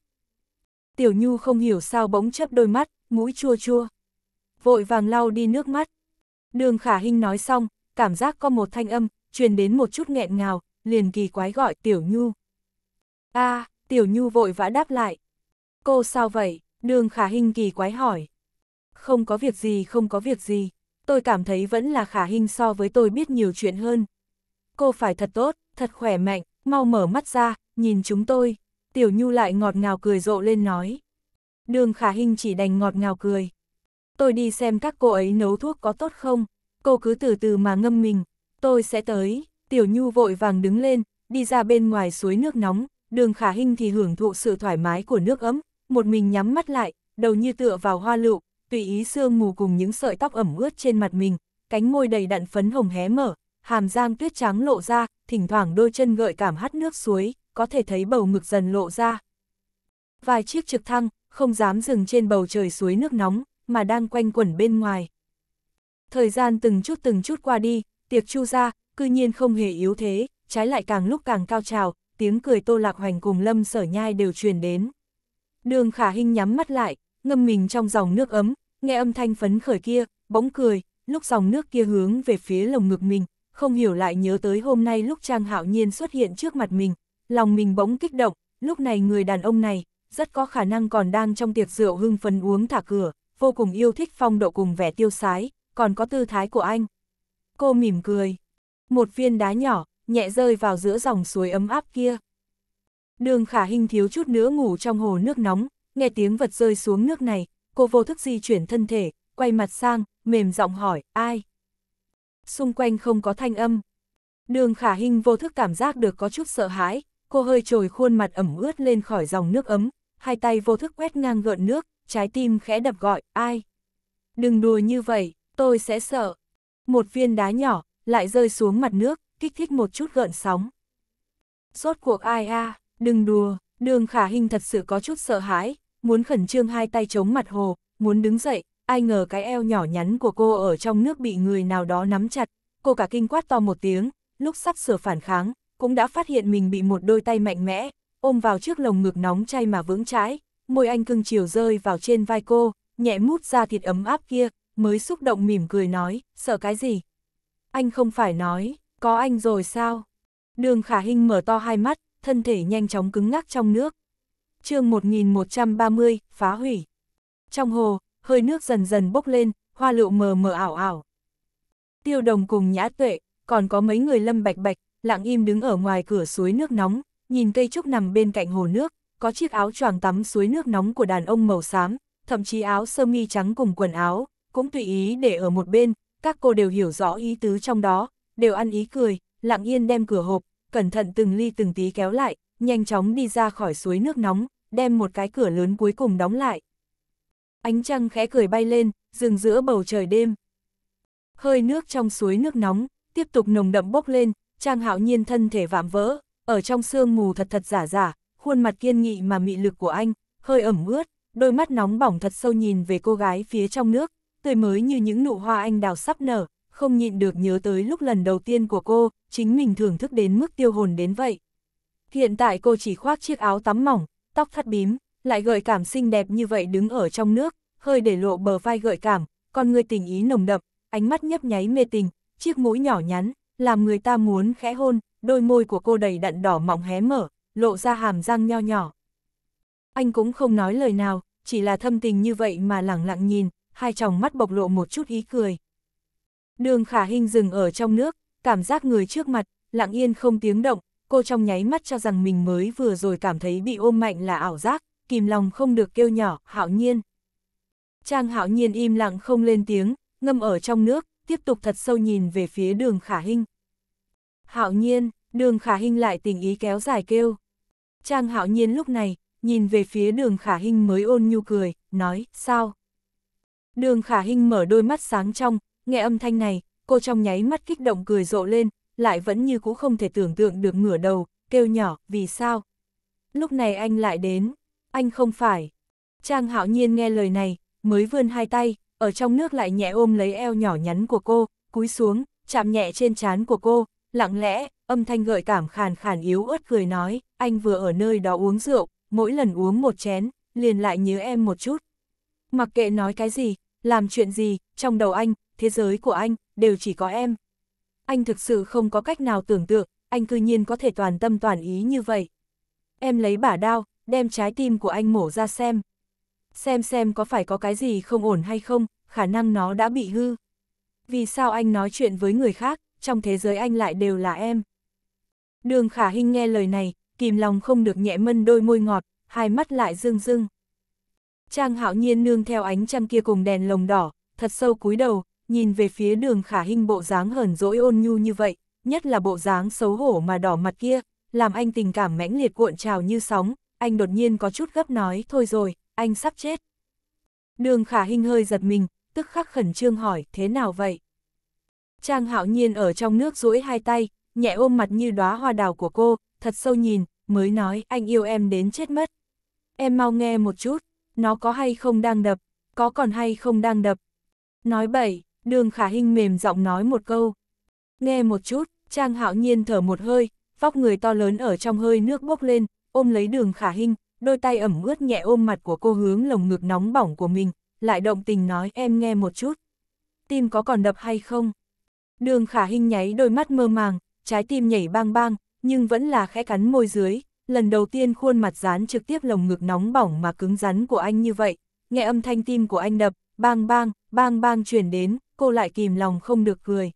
Tiểu Nhu không hiểu sao bỗng chấp đôi mắt, mũi chua chua. Vội vàng lau đi nước mắt. Đường khả Hinh nói xong, cảm giác có một thanh âm, truyền đến một chút nghẹn ngào, liền kỳ quái gọi Tiểu Nhu. a à, Tiểu Nhu vội vã đáp lại. Cô sao vậy? Đường khả Hinh kỳ quái hỏi. Không có việc gì, không có việc gì. Tôi cảm thấy vẫn là khả Hinh so với tôi biết nhiều chuyện hơn. Cô phải thật tốt, thật khỏe mạnh mau mở mắt ra, nhìn chúng tôi, Tiểu Nhu lại ngọt ngào cười rộ lên nói. Đường khả hình chỉ đành ngọt ngào cười. Tôi đi xem các cô ấy nấu thuốc có tốt không, cô cứ từ từ mà ngâm mình, tôi sẽ tới, Tiểu Nhu vội vàng đứng lên, đi ra bên ngoài suối nước nóng, đường khả hình thì hưởng thụ sự thoải mái của nước ấm, một mình nhắm mắt lại, đầu như tựa vào hoa lựu, tùy ý sương mù cùng những sợi tóc ẩm ướt trên mặt mình, cánh môi đầy đặn phấn hồng hé mở, hàm giang tuyết trắng lộ ra, thỉnh thoảng đôi chân gợi cảm hắt nước suối, có thể thấy bầu ngực dần lộ ra. Vài chiếc trực thăng, không dám dừng trên bầu trời suối nước nóng, mà đang quanh quẩn bên ngoài. Thời gian từng chút từng chút qua đi, tiệc chu ra, cư nhiên không hề yếu thế, trái lại càng lúc càng cao trào, tiếng cười tô lạc hoành cùng lâm sở nhai đều truyền đến. Đường khả hình nhắm mắt lại, ngâm mình trong dòng nước ấm, nghe âm thanh phấn khởi kia, bỗng cười, lúc dòng nước kia hướng về phía lồng ngực mình, không hiểu lại nhớ tới hôm nay lúc Trang Hạo Nhiên xuất hiện trước mặt mình, lòng mình bỗng kích động, lúc này người đàn ông này, rất có khả năng còn đang trong tiệc rượu hưng phấn uống thả cửa, vô cùng yêu thích phong độ cùng vẻ tiêu sái, còn có tư thái của anh. Cô mỉm cười, một viên đá nhỏ, nhẹ rơi vào giữa dòng suối ấm áp kia. Đường khả hình thiếu chút nữa ngủ trong hồ nước nóng, nghe tiếng vật rơi xuống nước này, cô vô thức di chuyển thân thể, quay mặt sang, mềm giọng hỏi, ai? xung quanh không có thanh âm. Đường khả hình vô thức cảm giác được có chút sợ hãi, cô hơi trồi khuôn mặt ẩm ướt lên khỏi dòng nước ấm, hai tay vô thức quét ngang gợn nước, trái tim khẽ đập gọi, ai? Đừng đùa như vậy, tôi sẽ sợ. Một viên đá nhỏ, lại rơi xuống mặt nước, kích thích một chút gợn sóng. Rốt cuộc ai a đừng đùa, đường khả hình thật sự có chút sợ hãi, muốn khẩn trương hai tay chống mặt hồ, muốn đứng dậy, ai ngờ cái eo nhỏ nhắn của cô ở trong nước bị người nào đó nắm chặt, cô cả kinh quát to một tiếng, lúc sắp sửa phản kháng, cũng đã phát hiện mình bị một đôi tay mạnh mẽ, ôm vào trước lồng ngực nóng chay mà vững trái. môi anh cưng chiều rơi vào trên vai cô, nhẹ mút ra thịt ấm áp kia, mới xúc động mỉm cười nói, sợ cái gì? Anh không phải nói, có anh rồi sao? Đường khả hình mở to hai mắt, thân thể nhanh chóng cứng ngắc trong nước. chương 1130, phá hủy. Trong hồ, hơi nước dần dần bốc lên, hoa lựu mờ mờ ảo ảo. Tiêu đồng cùng nhã tuệ, còn có mấy người lâm bạch bạch, lặng im đứng ở ngoài cửa suối nước nóng, nhìn cây trúc nằm bên cạnh hồ nước, có chiếc áo choàng tắm suối nước nóng của đàn ông màu xám, thậm chí áo sơ mi trắng cùng quần áo, cũng tùy ý để ở một bên, các cô đều hiểu rõ ý tứ trong đó, đều ăn ý cười, lặng yên đem cửa hộp, cẩn thận từng ly từng tí kéo lại, nhanh chóng đi ra khỏi suối nước nóng, đem một cái cửa lớn cuối cùng đóng lại. Ánh trăng khẽ cười bay lên, dừng giữa bầu trời đêm. Hơi nước trong suối nước nóng, tiếp tục nồng đậm bốc lên, Trang Hạo Nhiên thân thể vạm vỡ, ở trong sương mù thật thật giả giả, khuôn mặt kiên nghị mà mị lực của anh, hơi ẩm ướt, đôi mắt nóng bỏng thật sâu nhìn về cô gái phía trong nước, tươi mới như những nụ hoa anh đào sắp nở, không nhịn được nhớ tới lúc lần đầu tiên của cô, chính mình thưởng thức đến mức tiêu hồn đến vậy. Hiện tại cô chỉ khoác chiếc áo tắm mỏng, tóc thắt bím, lại gợi cảm xinh đẹp như vậy đứng ở trong nước, hơi để lộ bờ vai gợi cảm, con người tình ý nồng đậm, ánh mắt nhấp nháy mê tình, chiếc mũi nhỏ nhắn, làm người ta muốn khẽ hôn, đôi môi của cô đầy đặn đỏ mọng hé mở, lộ ra hàm răng nho nhỏ. Anh cũng không nói lời nào, chỉ là thâm tình như vậy mà lẳng lặng nhìn, hai tròng mắt bộc lộ một chút ý cười. Đường khả hình dừng ở trong nước, cảm giác người trước mặt, lặng yên không tiếng động, cô trong nháy mắt cho rằng mình mới vừa rồi cảm thấy bị ôm mạnh là ảo giác, kìm lòng không được kêu nhỏ, hạo nhiên. Trang hạo nhiên im lặng không lên tiếng, ngâm ở trong nước, tiếp tục thật sâu nhìn về phía đường khả hình. Hạo nhiên, đường khả hình lại tình ý kéo dài kêu. Trang hạo nhiên lúc này, nhìn về phía đường khả hình mới ôn nhu cười, nói, sao? Đường khả hình mở đôi mắt sáng trong, nghe âm thanh này, cô trong nháy mắt kích động cười rộ lên, lại vẫn như cũ không thể tưởng tượng được ngửa đầu, kêu nhỏ, vì sao? Lúc này anh lại đến anh không phải. Trang hạo nhiên nghe lời này, mới vươn hai tay, ở trong nước lại nhẹ ôm lấy eo nhỏ nhắn của cô, cúi xuống, chạm nhẹ trên trán của cô, lặng lẽ, âm thanh gợi cảm khàn khàn yếu ớt cười nói, anh vừa ở nơi đó uống rượu, mỗi lần uống một chén, liền lại nhớ em một chút. Mặc kệ nói cái gì, làm chuyện gì, trong đầu anh, thế giới của anh, đều chỉ có em. Anh thực sự không có cách nào tưởng tượng, anh cư nhiên có thể toàn tâm toàn ý như vậy. Em lấy bả đao, đem trái tim của anh mổ ra xem. Xem xem có phải có cái gì không ổn hay không, khả năng nó đã bị hư. Vì sao anh nói chuyện với người khác, trong thế giới anh lại đều là em. Đường khả hình nghe lời này, kìm lòng không được nhẹ mân đôi môi ngọt, hai mắt lại rưng rưng. Trang hạo nhiên nương theo ánh trăng kia cùng đèn lồng đỏ, thật sâu cúi đầu, nhìn về phía đường khả hình bộ dáng hờn dỗi ôn nhu như vậy, nhất là bộ dáng xấu hổ mà đỏ mặt kia, làm anh tình cảm mãnh liệt cuộn trào như sóng, anh đột nhiên có chút gấp nói thôi rồi, anh sắp chết. Đường khả hình hơi giật mình, tức khắc khẩn trương hỏi thế nào vậy? Trang hạo nhiên ở trong nước duỗi hai tay, nhẹ ôm mặt như đóa hoa đào của cô, thật sâu nhìn, mới nói anh yêu em đến chết mất. Em mau nghe một chút, nó có hay không đang đập, có còn hay không đang đập. Nói bậy, đường khả hình mềm giọng nói một câu. Nghe một chút, Trang hạo nhiên thở một hơi, vóc người to lớn ở trong hơi nước bốc lên, ôm lấy đường khả hình, đôi tay ẩm ướt nhẹ ôm mặt của cô hướng lồng ngực nóng bỏng của mình, lại động tình nói em nghe một chút. Tim có còn đập hay không? Đường khả hình nháy đôi mắt mơ màng, trái tim nhảy bang bang, nhưng vẫn là khẽ cắn môi dưới, lần đầu tiên khuôn mặt dán trực tiếp lồng ngực nóng bỏng mà cứng rắn của anh như vậy, nghe âm thanh tim của anh đập, bang bang, bang bang truyền đến, cô lại kìm lòng không được cười.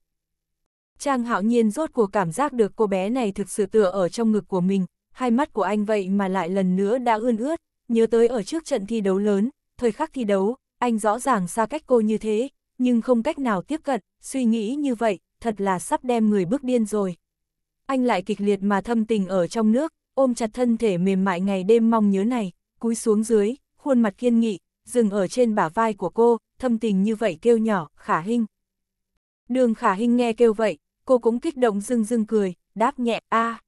Trang hạo nhiên rốt cuộc cảm giác được cô bé này thực sự tựa ở trong ngực của mình, hai mắt của anh vậy mà lại lần nữa đã ươn ướt, nhớ tới ở trước trận thi đấu lớn, thời khắc thi đấu, anh rõ ràng xa cách cô như thế, nhưng không cách nào tiếp cận, suy nghĩ như vậy, thật là sắp đem người bước điên rồi. Anh lại kịch liệt mà thâm tình ở trong nước, ôm chặt thân thể mềm mại ngày đêm mong nhớ này, cúi xuống dưới, khuôn mặt kiên nghị, dừng ở trên bả vai của cô, thâm tình như vậy kêu nhỏ, khả hình. Đường khả hình nghe kêu vậy, cô cũng kích động dưng dưng cười, đáp nhẹ, a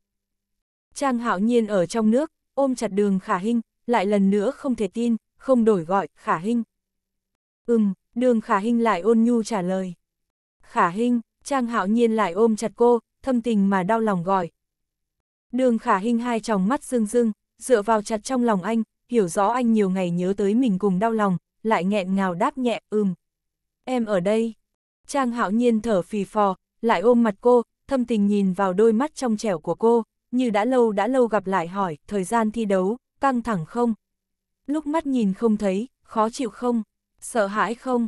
Trang hạo nhiên ở trong nước, ôm chặt đường khả hinh, lại lần nữa không thể tin, không đổi gọi, khả hinh. Ừm, đường khả hinh lại ôn nhu trả lời. Khả hinh, Trang hạo nhiên lại ôm chặt cô, thâm tình mà đau lòng gọi. Đường khả hinh hai tròng mắt rưng rưng, dựa vào chặt trong lòng anh, hiểu rõ anh nhiều ngày nhớ tới mình cùng đau lòng, lại nghẹn ngào đáp nhẹ, ừm. Em ở đây. Trang hạo nhiên thở phì phò, lại ôm mặt cô, thâm tình nhìn vào đôi mắt trong trẻo của cô như đã lâu đã lâu gặp lại hỏi, thời gian thi đấu, căng thẳng không? Lúc mắt nhìn không thấy, khó chịu không? Sợ hãi không?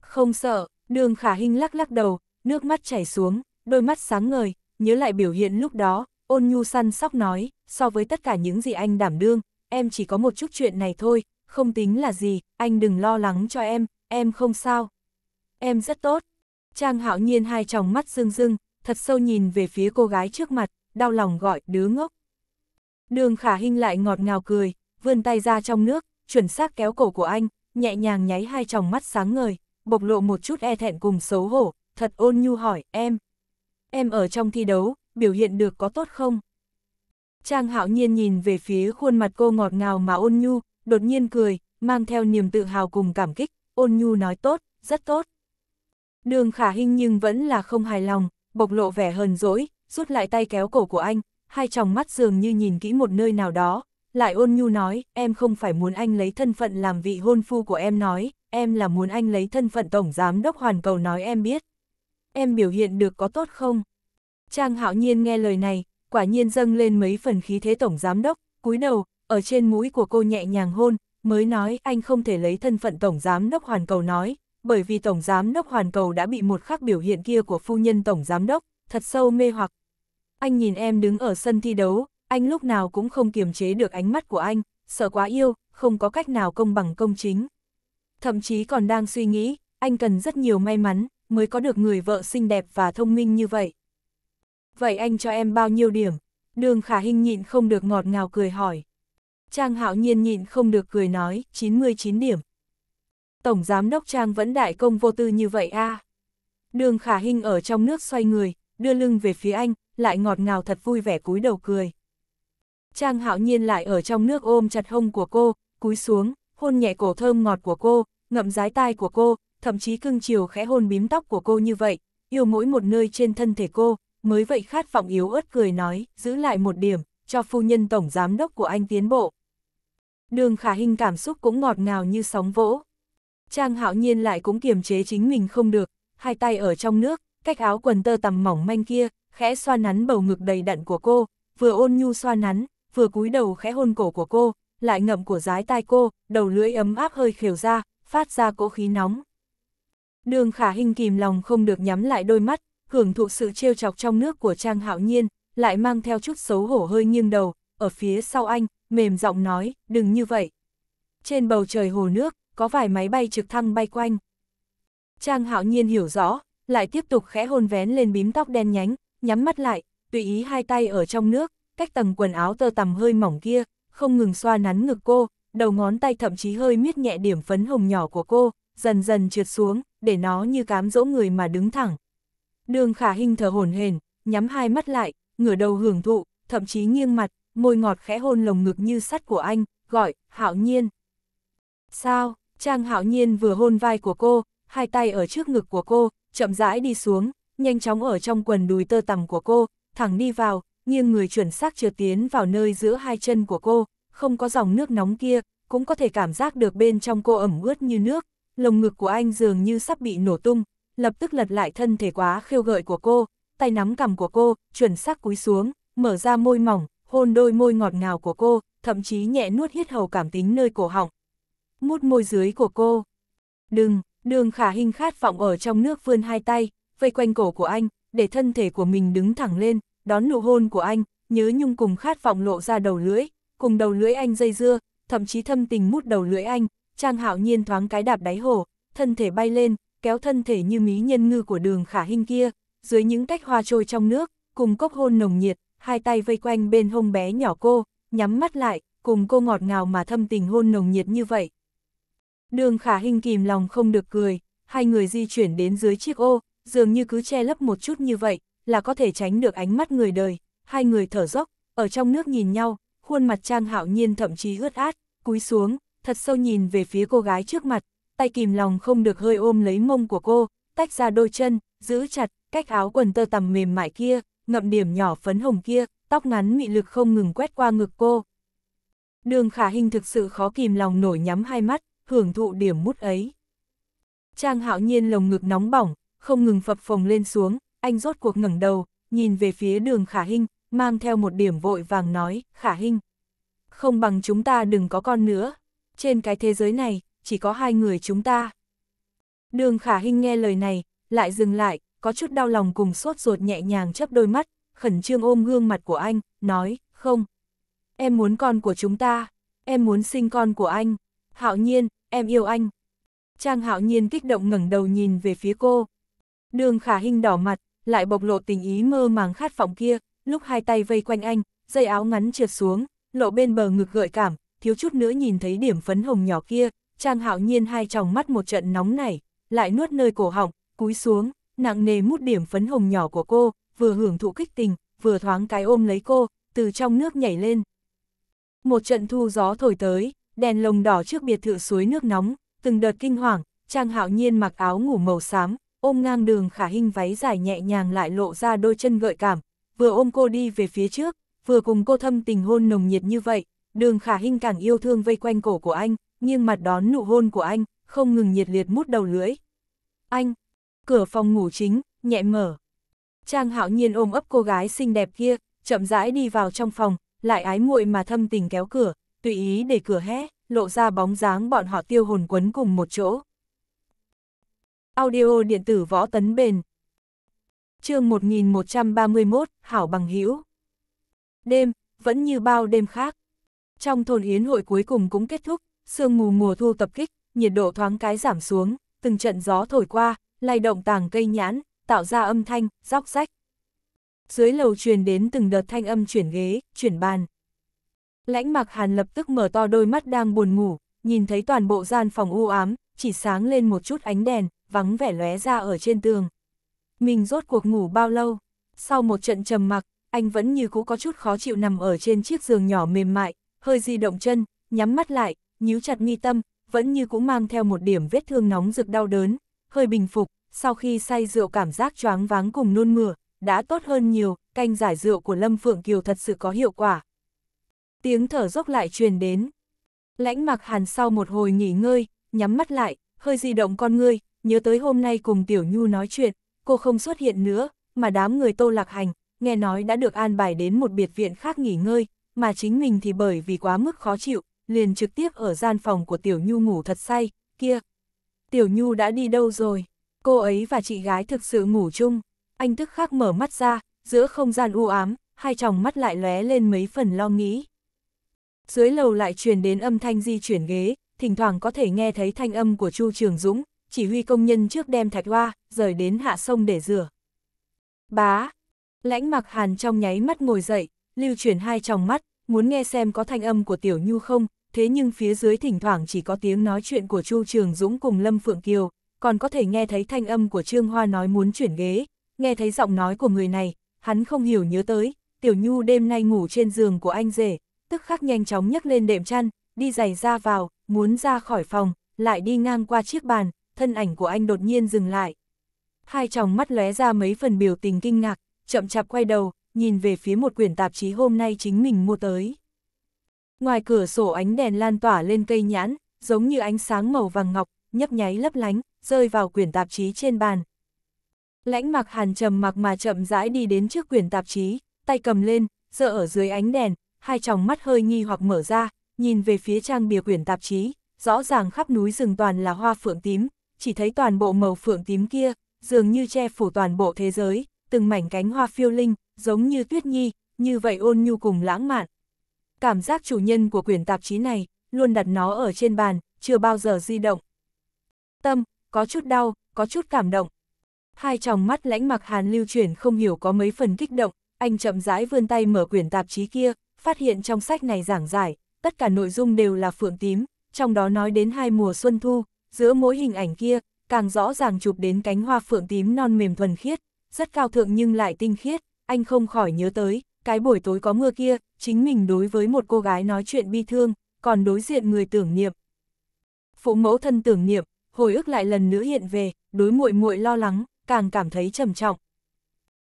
Không sợ, đường khả hình lắc lắc đầu, nước mắt chảy xuống, đôi mắt sáng ngời, nhớ lại biểu hiện lúc đó, ôn nhu săn sóc nói, so với tất cả những gì anh đảm đương, em chỉ có một chút chuyện này thôi, không tính là gì, anh đừng lo lắng cho em, em không sao. Em rất tốt. Trang hạo nhiên hai tròng mắt rưng rưng, thật sâu nhìn về phía cô gái trước mặt, đau lòng gọi đứa ngốc. Đường khả hinh lại ngọt ngào cười, vươn tay ra trong nước, chuẩn xác kéo cổ của anh, nhẹ nhàng nháy hai tròng mắt sáng ngời, bộc lộ một chút e thẹn cùng xấu hổ, thật ôn nhu hỏi, em. Em ở trong thi đấu, biểu hiện được có tốt không? Trang hạo nhiên nhìn về phía khuôn mặt cô ngọt ngào mà ôn nhu, đột nhiên cười, mang theo niềm tự hào cùng cảm kích, ôn nhu nói tốt, rất tốt. Đường khả hình nhưng vẫn là không hài lòng, bộc lộ vẻ hờn dỗi, rút lại tay kéo cổ của anh, hai tròng mắt dường như nhìn kỹ một nơi nào đó, lại ôn nhu nói, em không phải muốn anh lấy thân phận làm vị hôn phu của em nói, em là muốn anh lấy thân phận tổng giám đốc hoàn cầu nói em biết. Em biểu hiện được có tốt không? Trang hạo nhiên nghe lời này, quả nhiên dâng lên mấy phần khí thế tổng giám đốc, cúi đầu, ở trên mũi của cô nhẹ nhàng hôn, mới nói anh không thể lấy thân phận tổng giám đốc hoàn cầu nói, bởi vì tổng giám đốc hoàn cầu đã bị một khắc biểu hiện kia của phu nhân tổng giám đốc, thật sâu mê hoặc, anh nhìn em đứng ở sân thi đấu, anh lúc nào cũng không kiềm chế được ánh mắt của anh, sợ quá yêu, không có cách nào công bằng công chính. Thậm chí còn đang suy nghĩ, anh cần rất nhiều may mắn, mới có được người vợ xinh đẹp và thông minh như vậy. Vậy anh cho em bao nhiêu điểm? Đường khả hình nhịn không được ngọt ngào cười hỏi. Trang hạo nhiên nhịn không được cười nói, 99 điểm. Tổng giám đốc Trang vẫn đại công vô tư như vậy a à. Đường khả hình ở trong nước xoay người, đưa lưng về phía anh, lại ngọt ngào thật vui vẻ cúi đầu cười. Trang hạo nhiên lại ở trong nước ôm chặt hông của cô, cúi xuống, hôn nhẹ cổ thơm ngọt của cô, ngậm rái tai của cô, thậm chí cưng chiều khẽ hôn bím tóc của cô như vậy, yêu mỗi một nơi trên thân thể cô, mới vậy khát vọng yếu ớt cười nói, giữ lại một điểm, cho phu nhân tổng giám đốc của anh tiến bộ. Đường khả hình cảm xúc cũng ngọt ngào như sóng vỗ. Trang hạo nhiên lại cũng kiềm chế chính mình không được, hai tay ở trong nước, cách áo quần tơ tằm mỏng manh kia, khẽ xoa nắn bầu ngực đầy đặn của cô, vừa ôn nhu xoa nắn, vừa cúi đầu khẽ hôn cổ của cô, lại ngậm của dái tai cô, đầu lưỡi ấm áp hơi khều ra, phát ra cỗ khí nóng. Đường khả hình kìm lòng không được nhắm lại đôi mắt, hưởng thụ sự trêu chọc trong nước của Trang Hạo Nhiên, lại mang theo chút xấu hổ hơi nghiêng đầu, ở phía sau anh, mềm giọng nói, đừng như vậy. Trên bầu trời hồ nước, có vài máy bay trực thăng bay quanh. Trang Hạo Nhiên hiểu rõ, lại tiếp tục khẽ hôn vén lên bím tóc đen nhánh, nhắm mắt lại, tùy ý hai tay ở trong nước, cách tầng quần áo tơ tằm hơi mỏng kia, không ngừng xoa nắn ngực cô, đầu ngón tay thậm chí hơi miết nhẹ điểm phấn hồng nhỏ của cô, dần dần trượt xuống, để nó như cám dỗ người mà đứng thẳng. Đường khả hình thở hổn hển, nhắm hai mắt lại, ngửa đầu hưởng thụ, thậm chí nghiêng mặt, môi ngọt khẽ hôn lồng ngực như sắt của anh, gọi, hạo nhiên. Sao, Trang hạo nhiên vừa hôn vai của cô, hai tay ở trước ngực của cô, chậm rãi đi xuống, nhanh chóng ở trong quần đùi tơ tằm của cô, thẳng đi vào, nghiêng người chuẩn xác trượt tiến vào nơi giữa hai chân của cô, không có dòng nước nóng kia, cũng có thể cảm giác được bên trong cô ẩm ướt như nước, lồng ngực của anh dường như sắp bị nổ tung, lập tức lật lại thân thể quá khiêu gợi của cô, tay nắm cằm của cô, chuẩn xác cúi xuống, mở ra môi mỏng, hôn đôi môi ngọt ngào của cô, thậm chí nhẹ nuốt hít hầu cảm tính nơi cổ họng. Mút môi dưới của cô. Đừng, đường khả hình khát vọng ở trong nước vươn hai tay, vây quanh cổ của anh, để thân thể của mình đứng thẳng lên, đón nụ hôn của anh, nhớ nhung cùng khát vọng lộ ra đầu lưỡi, cùng đầu lưỡi anh dây dưa, thậm chí thâm tình mút đầu lưỡi anh, Trang Hạo Nhiên thoáng cái đạp đáy hồ, thân thể bay lên, kéo thân thể như mỹ nhân ngư của Đường Khả Hinh kia, dưới những cách hoa trôi trong nước, cùng cốc hôn nồng nhiệt, hai tay vây quanh bên hông bé nhỏ cô, nhắm mắt lại, cùng cô ngọt ngào mà thâm tình hôn nồng nhiệt như vậy. Đường Khả Hinh kìm lòng không được cười, hai người di chuyển đến dưới chiếc ô, dường như cứ che lấp một chút như vậy, là có thể tránh được ánh mắt người đời, hai người thở dốc, ở trong nước nhìn nhau, khuôn mặt Trang Hạo Nhiên thậm chí ướt át, cúi xuống, thật sâu nhìn về phía cô gái trước mặt, tay kìm lòng không được hơi ôm lấy mông của cô, tách ra đôi chân, giữ chặt, cách áo quần tơ tằm mềm mại kia, ngậm điểm nhỏ phấn hồng kia, tóc ngắn mị lực không ngừng quét qua ngực cô. Đường khả hình thực sự khó kìm lòng nổi nhắm hai mắt, hưởng thụ điểm mút ấy. Trang hạo nhiên lồng ngực nóng bỏng, không ngừng phập phồng lên xuống, anh rốt cuộc ngẩng đầu, nhìn về phía đường khả hinh, mang theo một điểm vội vàng nói, khả hinh. Không bằng chúng ta đừng có con nữa, trên cái thế giới này, chỉ có hai người chúng ta. Đường khả hinh nghe lời này, lại dừng lại, có chút đau lòng cùng sốt ruột nhẹ nhàng chấp đôi mắt, khẩn trương ôm gương mặt của anh, nói, không. Em muốn con của chúng ta, em muốn sinh con của anh, hạo nhiên, em yêu anh. Trang hạo nhiên kích động ngẩng đầu nhìn về phía cô, Đường khả hình đỏ mặt, lại bộc lộ tình ý mơ màng khát vọng kia, lúc hai tay vây quanh anh, dây áo ngắn trượt xuống, lộ bên bờ ngực gợi cảm, thiếu chút nữa nhìn thấy điểm phấn hồng nhỏ kia, Trang Hạo Nhiên hai tròng mắt một trận nóng nảy, lại nuốt nơi cổ họng, cúi xuống, nặng nề mút điểm phấn hồng nhỏ của cô, vừa hưởng thụ kích tình, vừa thoáng cái ôm lấy cô, từ trong nước nhảy lên. Một trận thu gió thổi tới, đèn lồng đỏ trước biệt thự suối nước nóng, từng đợt kinh hoàng, Trang Hạo Nhiên mặc áo ngủ màu xám, ôm ngang đường khả hình váy dài nhẹ nhàng lại lộ ra đôi chân gợi cảm, vừa ôm cô đi về phía trước, vừa cùng cô thâm tình hôn nồng nhiệt như vậy, đường khả hình càng yêu thương vây quanh cổ của anh, nghiêng mặt đón nụ hôn của anh, không ngừng nhiệt liệt mút đầu lưỡi. Anh, cửa phòng ngủ chính, nhẹ mở. Trang hạo nhiên ôm ấp cô gái xinh đẹp kia, chậm rãi đi vào trong phòng, lại ái muội mà thâm tình kéo cửa, tùy ý để cửa hé, lộ ra bóng dáng bọn họ tiêu hồn quấn cùng một chỗ. Audio điện tử võ tấn bền. chương 1131, Hảo Bằng hữu Đêm, vẫn như bao đêm khác. Trong thôn yến hội cuối cùng cũng kết thúc, sương mù mùa thu tập kích, nhiệt độ thoáng cái giảm xuống, từng trận gió thổi qua, lay động tàng cây nhãn, tạo ra âm thanh, róc rách. Dưới lầu truyền đến từng đợt thanh âm chuyển ghế, chuyển bàn. Lãnh mặc hàn lập tức mở to đôi mắt đang buồn ngủ, nhìn thấy toàn bộ gian phòng u ám, chỉ sáng lên một chút ánh đèn, vắng vẻ lóe ra ở trên tường. Mình rốt cuộc ngủ bao lâu? Sau một trận trầm mặc, anh vẫn như cũ có chút khó chịu nằm ở trên chiếc giường nhỏ mềm mại, hơi di động chân, nhắm mắt lại, nhíu chặt mi tâm, vẫn như cũ mang theo một điểm vết thương nóng rực đau đớn, hơi bình phục, sau khi say rượu cảm giác choáng váng cùng nôn mửa, đã tốt hơn nhiều, canh giải rượu của Lâm Phượng Kiều thật sự có hiệu quả. Tiếng thở dốc lại truyền đến. Lãnh mặc hàn sau một hồi nghỉ ngơi, nhắm mắt lại, hơi di động con ngươi, nhớ tới hôm nay cùng Tiểu Nhu nói chuyện, cô không xuất hiện nữa, mà đám người Tô Lạc Hành, nghe nói đã được an bài đến một biệt viện khác nghỉ ngơi, mà chính mình thì bởi vì quá mức khó chịu, liền trực tiếp ở gian phòng của Tiểu Nhu ngủ thật say, kia. Tiểu Nhu đã đi đâu rồi? Cô ấy và chị gái thực sự ngủ chung. Anh tức khắc mở mắt ra, giữa không gian u ám, hai tròng mắt lại lóe lên mấy phần lo nghĩ. Dưới lầu lại truyền đến âm thanh di chuyển ghế, thỉnh thoảng có thể nghe thấy thanh âm của Chu Trường Dũng, chỉ huy công nhân trước đem thạch hoa, rời đến hạ sông để rửa. Bá! Lãnh mặc hàn trong nháy mắt ngồi dậy, lưu chuyển hai tròng mắt, muốn nghe xem có thanh âm của tiểu nhu không, thế nhưng phía dưới thỉnh thoảng chỉ có tiếng nói chuyện của Chu Trường Dũng cùng Lâm Phượng Kiều, còn có thể nghe thấy thanh âm của Trương Hoa nói muốn chuyển ghế, nghe thấy giọng nói của người này, hắn không hiểu nhớ tới, tiểu nhu đêm nay ngủ trên giường của anh rể, tức khắc nhanh chóng nhấc lên đệm chăn, đi giày ra vào, muốn ra khỏi phòng, lại đi ngang qua chiếc bàn, thân ảnh của anh đột nhiên dừng lại. Hai tròng mắt lóe ra mấy phần biểu tình kinh ngạc, chậm chạp quay đầu, nhìn về phía một quyển tạp chí hôm nay chính mình mua tới. Ngoài cửa sổ ánh đèn lan tỏa lên cây nhãn, giống như ánh sáng màu vàng ngọc, nhấp nháy lấp lánh, rơi vào quyển tạp chí trên bàn. Lãnh mặc hàn trầm mặc mà chậm rãi đi đến trước quyển tạp chí, tay cầm lên, dựa ở dưới ánh đèn, hai tròng mắt hơi nghi hoặc mở ra, nhìn về phía trang bìa quyển tạp chí, rõ ràng khắp núi rừng toàn là hoa phượng tím, chỉ thấy toàn bộ màu phượng tím kia, dường như che phủ toàn bộ thế giới, từng mảnh cánh hoa phiêu linh, giống như tuyết nhi, như vậy ôn nhu cùng lãng mạn. Cảm giác chủ nhân của quyển tạp chí này, luôn đặt nó ở trên bàn, chưa bao giờ di động. Tâm, có chút đau, có chút cảm động. Hai tròng mắt lãnh mặc hàn lưu chuyển không hiểu có mấy phần kích động, anh chậm rãi vươn tay mở quyển tạp chí kia, phát hiện trong sách này giảng giải, tất cả nội dung đều là phượng tím, trong đó nói đến hai mùa xuân thu, giữa mỗi hình ảnh kia, càng rõ ràng chụp đến cánh hoa phượng tím non mềm thuần khiết, rất cao thượng nhưng lại tinh khiết, anh không khỏi nhớ tới, cái buổi tối có mưa kia, chính mình đối với một cô gái nói chuyện bi thương, còn đối diện người tưởng niệm. Phụ mẫu thân tưởng niệm, hồi ức lại lần nữa hiện về, đối muội muội lo lắng, càng cảm thấy trầm trọng.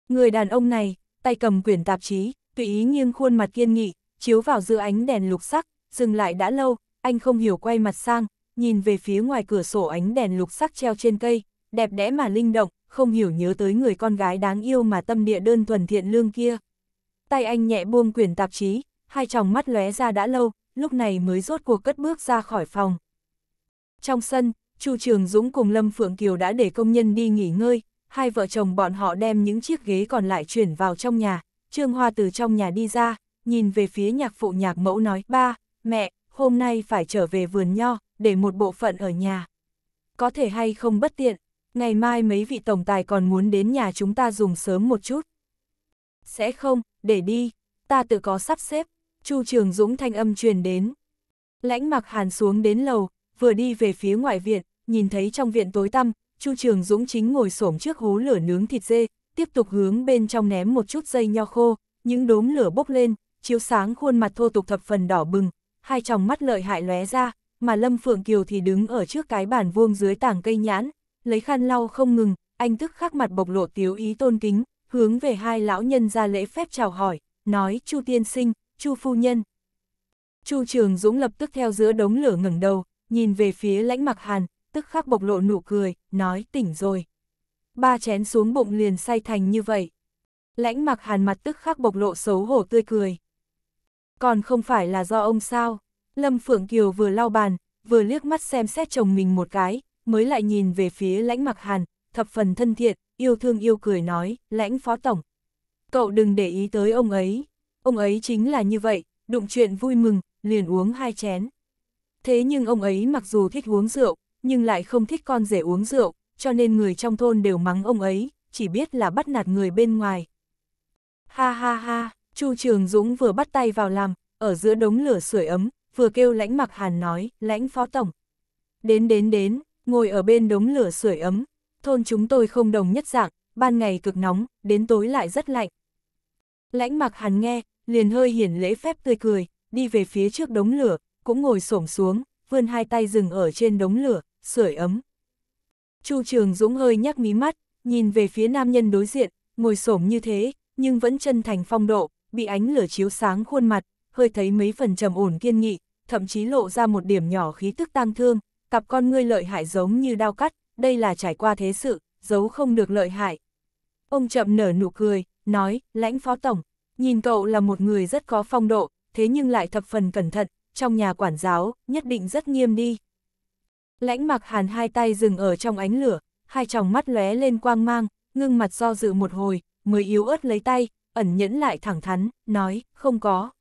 Người đàn ông này, tay cầm quyển tạp chí, tùy ý nghiêng khuôn mặt kiên nghị, chiếu vào giữa ánh đèn lục sắc, dừng lại đã lâu, anh không hiểu quay mặt sang, nhìn về phía ngoài cửa sổ ánh đèn lục sắc treo trên cây, đẹp đẽ mà linh động, không hiểu nhớ tới người con gái đáng yêu mà tâm địa đơn thuần thiện lương kia. Tay anh nhẹ buông quyển tạp chí, hai tròng mắt lóe ra đã lâu, lúc này mới rốt cuộc cất bước ra khỏi phòng. Trong sân, Chu Trường Dũng cùng Lâm Phượng Kiều đã để công nhân đi nghỉ ngơi, hai vợ chồng bọn họ đem những chiếc ghế còn lại chuyển vào trong nhà, Trương Hoa từ trong nhà đi ra, nhìn về phía nhạc phụ nhạc mẫu nói, ba, mẹ, hôm nay phải trở về vườn nho, để một bộ phận ở nhà. Có thể hay không bất tiện, ngày mai mấy vị tổng tài còn muốn đến nhà chúng ta dùng sớm một chút. Sẽ không, để đi, ta tự có sắp xếp, Chu Trường Dũng thanh âm truyền đến. Lãnh mặc hàn xuống đến lầu, vừa đi về phía ngoại viện, nhìn thấy trong viện tối tăm, Chu Trường Dũng chính ngồi xổm trước hố lửa nướng thịt dê, tiếp tục hướng bên trong ném một chút dây nho khô, những đốm lửa bốc lên, chiếu sáng khuôn mặt thô tục thập phần đỏ bừng, hai tròng mắt lợi hại lóe ra, mà Lâm Phượng Kiều thì đứng ở trước cái bàn vuông dưới tảng cây nhãn, lấy khăn lau không ngừng, anh tức khắc mặt bộc lộ tiếu ý tôn kính, hướng về hai lão nhân ra lễ phép chào hỏi, nói Chu tiên sinh, Chu phu nhân. Chu Trường Dũng lập tức theo giữa đống lửa ngẩng đầu, nhìn về phía lãnh mặc hàn, tức khắc bộc lộ nụ cười, nói tỉnh rồi. Ba chén xuống bụng liền say thành như vậy. Lãnh mặc hàn mặt tức khắc bộc lộ xấu hổ tươi cười. Còn không phải là do ông sao? Lâm Phượng Kiều vừa lau bàn, vừa liếc mắt xem xét chồng mình một cái, mới lại nhìn về phía lãnh mặc hàn, thập phần thân thiện, yêu thương yêu cười nói, lãnh phó tổng. Cậu đừng để ý tới ông ấy, ông ấy chính là như vậy, đụng chuyện vui mừng, liền uống hai chén. Thế nhưng ông ấy mặc dù thích uống rượu, nhưng lại không thích con rể uống rượu, cho nên người trong thôn đều mắng ông ấy, chỉ biết là bắt nạt người bên ngoài. Ha ha ha, Chu Trường Dũng vừa bắt tay vào làm, ở giữa đống lửa sưởi ấm, vừa kêu lãnh mặc hàn nói, lãnh phó tổng. Đến đến đến, ngồi ở bên đống lửa sưởi ấm, thôn chúng tôi không đồng nhất dạng, ban ngày cực nóng, đến tối lại rất lạnh. Lãnh mặc hàn nghe, liền hơi hiển lễ phép tươi cười, đi về phía trước đống lửa, cũng ngồi xổm xuống, vươn hai tay dừng ở trên đống lửa, sưởi ấm. Chu Trường Dũng hơi nhắc mí mắt, nhìn về phía nam nhân đối diện, ngồi xổm như thế, nhưng vẫn chân thành phong độ, bị ánh lửa chiếu sáng khuôn mặt, hơi thấy mấy phần trầm ổn kiên nghị, thậm chí lộ ra một điểm nhỏ khí tức tang thương, cặp con ngươi lợi hại giống như đao cắt, đây là trải qua thế sự, giấu không được lợi hại. Ông chậm nở nụ cười, nói, lãnh phó tổng, nhìn cậu là một người rất có phong độ, thế nhưng lại thập phần cẩn thận, trong nhà quản giáo, nhất định rất nghiêm đi. Lãnh mặc hàn hai tay dừng ở trong ánh lửa, hai tròng mắt lóe lên quang mang, ngưng mặt do dự một hồi, mới yếu ớt lấy tay, ẩn nhẫn lại thẳng thắn, nói, không có.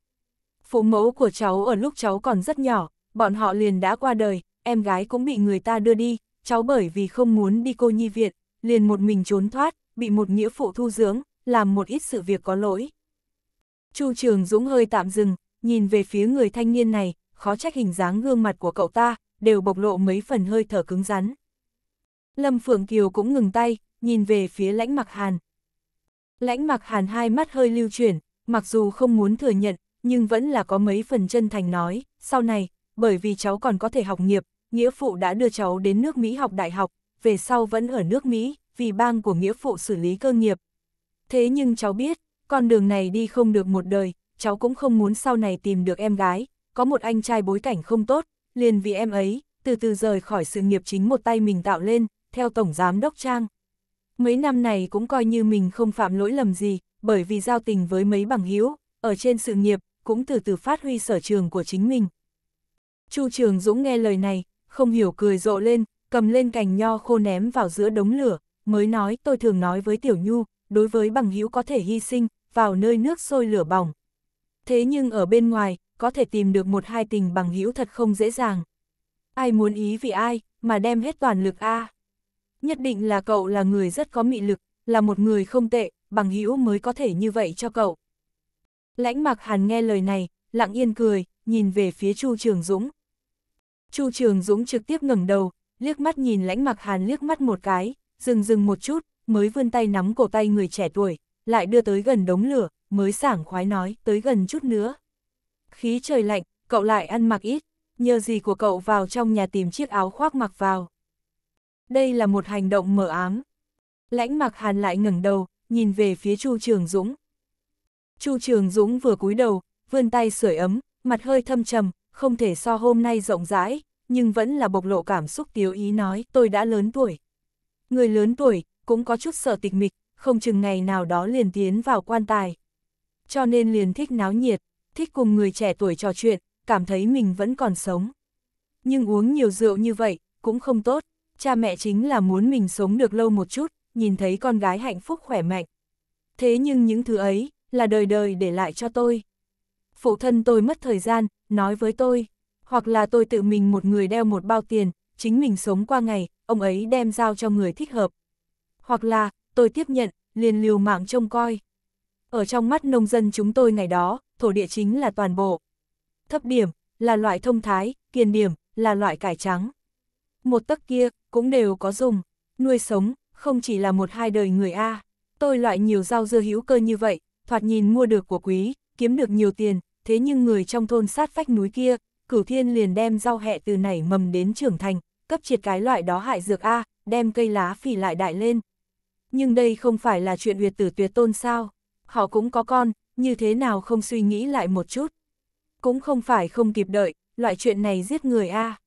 Phụ mẫu của cháu ở lúc cháu còn rất nhỏ, bọn họ liền đã qua đời, em gái cũng bị người ta đưa đi, cháu bởi vì không muốn đi cô nhi viện, liền một mình trốn thoát, bị một nghĩa phụ thu dưỡng, làm một ít sự việc có lỗi. Chu Trường Dũng hơi tạm dừng, nhìn về phía người thanh niên này, khó trách hình dáng gương mặt của cậu ta, đều bộc lộ mấy phần hơi thở cứng rắn. Lâm Phượng Kiều cũng ngừng tay, nhìn về phía lãnh mặc hàn. Lãnh mặc hàn hai mắt hơi lưu chuyển, mặc dù không muốn thừa nhận, nhưng vẫn là có mấy phần chân thành nói, sau này, bởi vì cháu còn có thể học nghiệp, nghĩa phụ đã đưa cháu đến nước Mỹ học đại học, về sau vẫn ở nước Mỹ, vì bang của nghĩa phụ xử lý cơ nghiệp. Thế nhưng cháu biết, con đường này đi không được một đời, cháu cũng không muốn sau này tìm được em gái, có một anh trai bối cảnh không tốt, liền vì em ấy, từ từ rời khỏi sự nghiệp chính một tay mình tạo lên, theo Tổng Giám Đốc Trang. Mấy năm này cũng coi như mình không phạm lỗi lầm gì, bởi vì giao tình với mấy bằng hữu ở trên sự nghiệp, cũng từ từ phát huy sở trường của chính mình. Chu Trường Dũng nghe lời này, không hiểu cười rộ lên, cầm lên cành nho khô ném vào giữa đống lửa, mới nói tôi thường nói với Tiểu Nhu, đối với bằng hữu có thể hy sinh, vào nơi nước sôi lửa bỏng. Thế nhưng ở bên ngoài, có thể tìm được một hai tình bằng hữu thật không dễ dàng. Ai muốn ý vì ai, mà đem hết toàn lực a Nhất định là cậu là người rất có mị lực, là một người không tệ, bằng hữu mới có thể như vậy cho cậu. Lãnh mặc hàn nghe lời này, lặng yên cười, nhìn về phía Chu Trường Dũng. Chu Trường Dũng trực tiếp ngẩng đầu, liếc mắt nhìn lãnh mặc hàn liếc mắt một cái, dừng dừng một chút, mới vươn tay nắm cổ tay người trẻ tuổi, lại đưa tới gần đống lửa, mới sảng khoái nói, tới gần chút nữa. Khí trời lạnh, cậu lại ăn mặc ít, nhờ gì của cậu vào trong nhà tìm chiếc áo khoác mặc vào. Đây là một hành động mở ám. Lãnh mặc hàn lại ngẩng đầu, nhìn về phía Chu Trường Dũng, Chu Trường Dũng vừa cúi đầu, vươn tay sưởi ấm, mặt hơi thâm trầm, không thể so hôm nay rộng rãi, nhưng vẫn là bộc lộ cảm xúc tiếu ý nói tôi đã lớn tuổi. Người lớn tuổi cũng có chút sợ tịch mịch, không chừng ngày nào đó liền tiến vào quan tài. Cho nên liền thích náo nhiệt, thích cùng người trẻ tuổi trò chuyện, cảm thấy mình vẫn còn sống. Nhưng uống nhiều rượu như vậy, cũng không tốt, cha mẹ chính là muốn mình sống được lâu một chút, nhìn thấy con gái hạnh phúc khỏe mạnh. Thế nhưng những thứ ấy, là đời đời để lại cho tôi. Phụ thân tôi mất thời gian, nói với tôi, hoặc là tôi tự mình một người đeo một bao tiền, chính mình sống qua ngày, ông ấy đem giao cho người thích hợp. Hoặc là, tôi tiếp nhận, liền liều mạng trông coi. Ở trong mắt nông dân chúng tôi ngày đó, thổ địa chính là toàn bộ. Thấp điểm, là loại thông thái, kiền điểm, là loại cải trắng. Một tấc kia, cũng đều có dùng, nuôi sống, không chỉ là một hai đời người A. Tôi loại nhiều rau dưa hữu cơ như vậy, thoạt nhìn mua được của quý, kiếm được nhiều tiền, thế nhưng người trong thôn sát vách núi kia, cửu thiên liền đem rau hẹ từ nảy mầm đến trưởng thành, cấp triệt cái loại đó hại dược A, đem cây lá phì lại đại lên. Nhưng đây không phải là chuyện huyệt tử tuyệt tôn sao, họ cũng có con, như thế nào không suy nghĩ lại một chút. Cũng không phải không kịp đợi, loại chuyện này giết người A.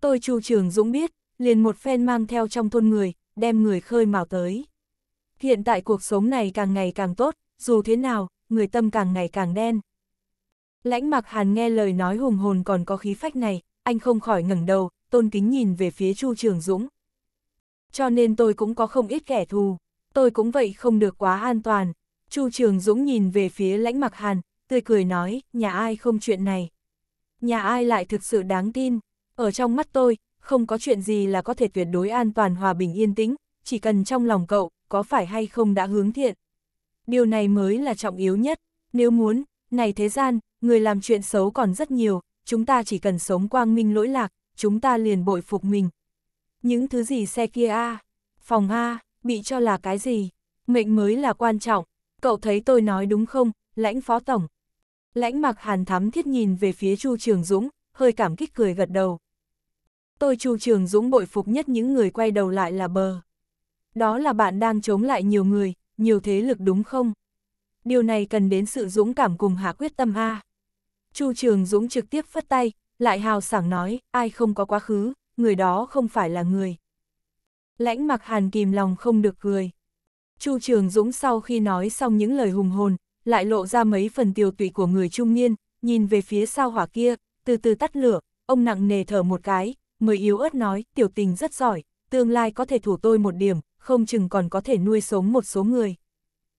Tôi Chu Trường Dũng biết, liền một phen mang theo trong thôn người, đem người khơi mào tới. Hiện tại cuộc sống này càng ngày càng tốt, dù thế nào, người tâm càng ngày càng đen. Lãnh mặc hàn nghe lời nói hùng hồn còn có khí phách này, anh không khỏi ngẩng đầu, tôn kính nhìn về phía Chu Trường Dũng. Cho nên tôi cũng có không ít kẻ thù, tôi cũng vậy không được quá an toàn. Chu Trường Dũng nhìn về phía lãnh mặc hàn, tươi cười nói, nhà ai không chuyện này. Nhà ai lại thực sự đáng tin, ở trong mắt tôi, không có chuyện gì là có thể tuyệt đối an toàn hòa bình yên tĩnh, chỉ cần trong lòng cậu, có phải hay không đã hướng thiện, Điều này mới là trọng yếu nhất. Nếu muốn, này thế gian, người làm chuyện xấu còn rất nhiều, chúng ta chỉ cần sống quang minh lỗi lạc, chúng ta liền bội phục mình. Những thứ gì xe kia a, phòng a, bị cho là cái gì? Mệnh mới là quan trọng. Cậu thấy tôi nói đúng không, lãnh phó tổng? Lãnh mặc hàn thắm thiết nhìn về phía Chu Trường Dũng, hơi cảm kích cười gật đầu. Tôi Chu Trường Dũng bội phục nhất những người quay đầu lại là bờ. Đó là bạn đang chống lại nhiều người, nhiều thế lực đúng không? Điều này cần đến sự dũng cảm cùng hạ quyết tâm A. Chu Trường Dũng trực tiếp phất tay, lại hào sảng nói, ai không có quá khứ, người đó không phải là người. Lãnh mặc hàn kìm lòng không được cười. Chu Trường Dũng sau khi nói xong những lời hùng hồn, lại lộ ra mấy phần tiêu tụy của người trung niên, nhìn về phía sao hỏa kia, từ từ tắt lửa, ông nặng nề thở một cái, mới yếu ớt nói, tiểu tình rất giỏi, tương lai có thể thủ tôi một điểm, không chừng còn có thể nuôi sống một số người.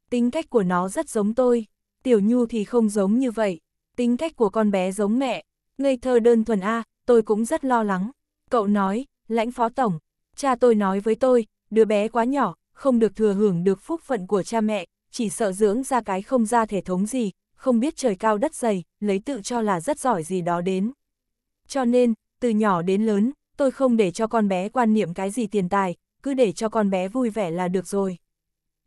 Tính cách của nó rất giống tôi, tiểu nhu thì không giống như vậy, tính cách của con bé giống mẹ, ngây thơ đơn thuần A, tôi cũng rất lo lắng. Cậu nói, lãnh phó tổng, cha tôi nói với tôi, đứa bé quá nhỏ, không được thừa hưởng được phúc phận của cha mẹ, chỉ sợ dưỡng ra cái không ra thể thống gì, không biết trời cao đất dày, lấy tự cho là rất giỏi gì đó đến. Cho nên, từ nhỏ đến lớn, tôi không để cho con bé quan niệm cái gì tiền tài, cứ để cho con bé vui vẻ là được rồi.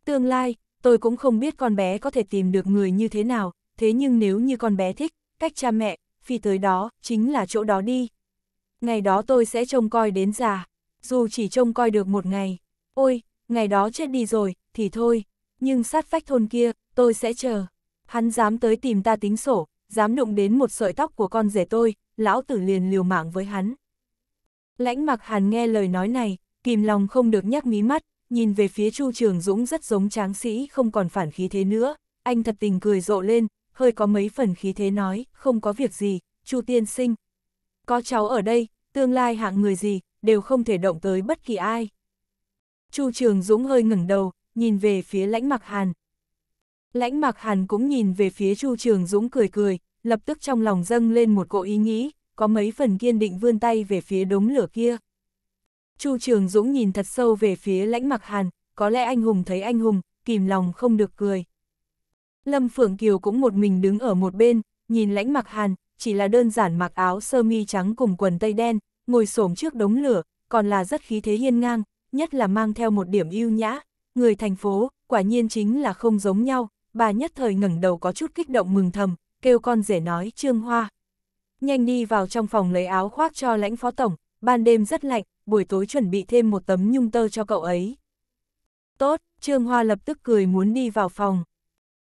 Tương lai, tôi cũng không biết con bé có thể tìm được người như thế nào, thế nhưng nếu như con bé thích, cách cha mẹ, phi tới đó, chính là chỗ đó đi. Ngày đó tôi sẽ trông coi đến già, dù chỉ trông coi được một ngày. Ôi, ngày đó chết đi rồi, thì thôi, nhưng sát vách thôn kia, tôi sẽ chờ. Hắn dám tới tìm ta tính sổ, dám đụng đến một sợi tóc của con rể tôi, lão tử liền liều mạng với hắn. Lãnh mặc hàn nghe lời nói này, kìm lòng không được nhắc mí mắt, nhìn về phía Chu Trường Dũng rất giống tráng sĩ không còn phản khí thế nữa, anh thật tình cười rộ lên, hơi có mấy phần khí thế nói, không có việc gì, Chu Tiên Sinh. Có cháu ở đây, tương lai hạng người gì, đều không thể động tới bất kỳ ai. Chu Trường Dũng hơi ngẩng đầu, nhìn về phía lãnh mặc hàn. Lãnh mặc hàn cũng nhìn về phía Chu Trường Dũng cười cười, lập tức trong lòng dâng lên một cỗ ý nghĩ, có mấy phần kiên định vươn tay về phía đống lửa kia. Chu Trường Dũng nhìn thật sâu về phía lãnh mặc hàn, có lẽ anh hùng thấy anh hùng, kìm lòng không được cười. Lâm Phượng Kiều cũng một mình đứng ở một bên, nhìn lãnh mặc hàn, chỉ là đơn giản mặc áo sơ mi trắng cùng quần tây đen, ngồi xổm trước đống lửa, còn là rất khí thế hiên ngang, nhất là mang theo một điểm yêu nhã. Người thành phố, quả nhiên chính là không giống nhau, bà nhất thời ngẩng đầu có chút kích động mừng thầm, kêu con rể nói Trương Hoa. Nhanh đi vào trong phòng lấy áo khoác cho lãnh phó tổng, ban đêm rất lạnh, buổi tối chuẩn bị thêm một tấm nhung tơ cho cậu ấy. Tốt, Trương Hoa lập tức cười muốn đi vào phòng.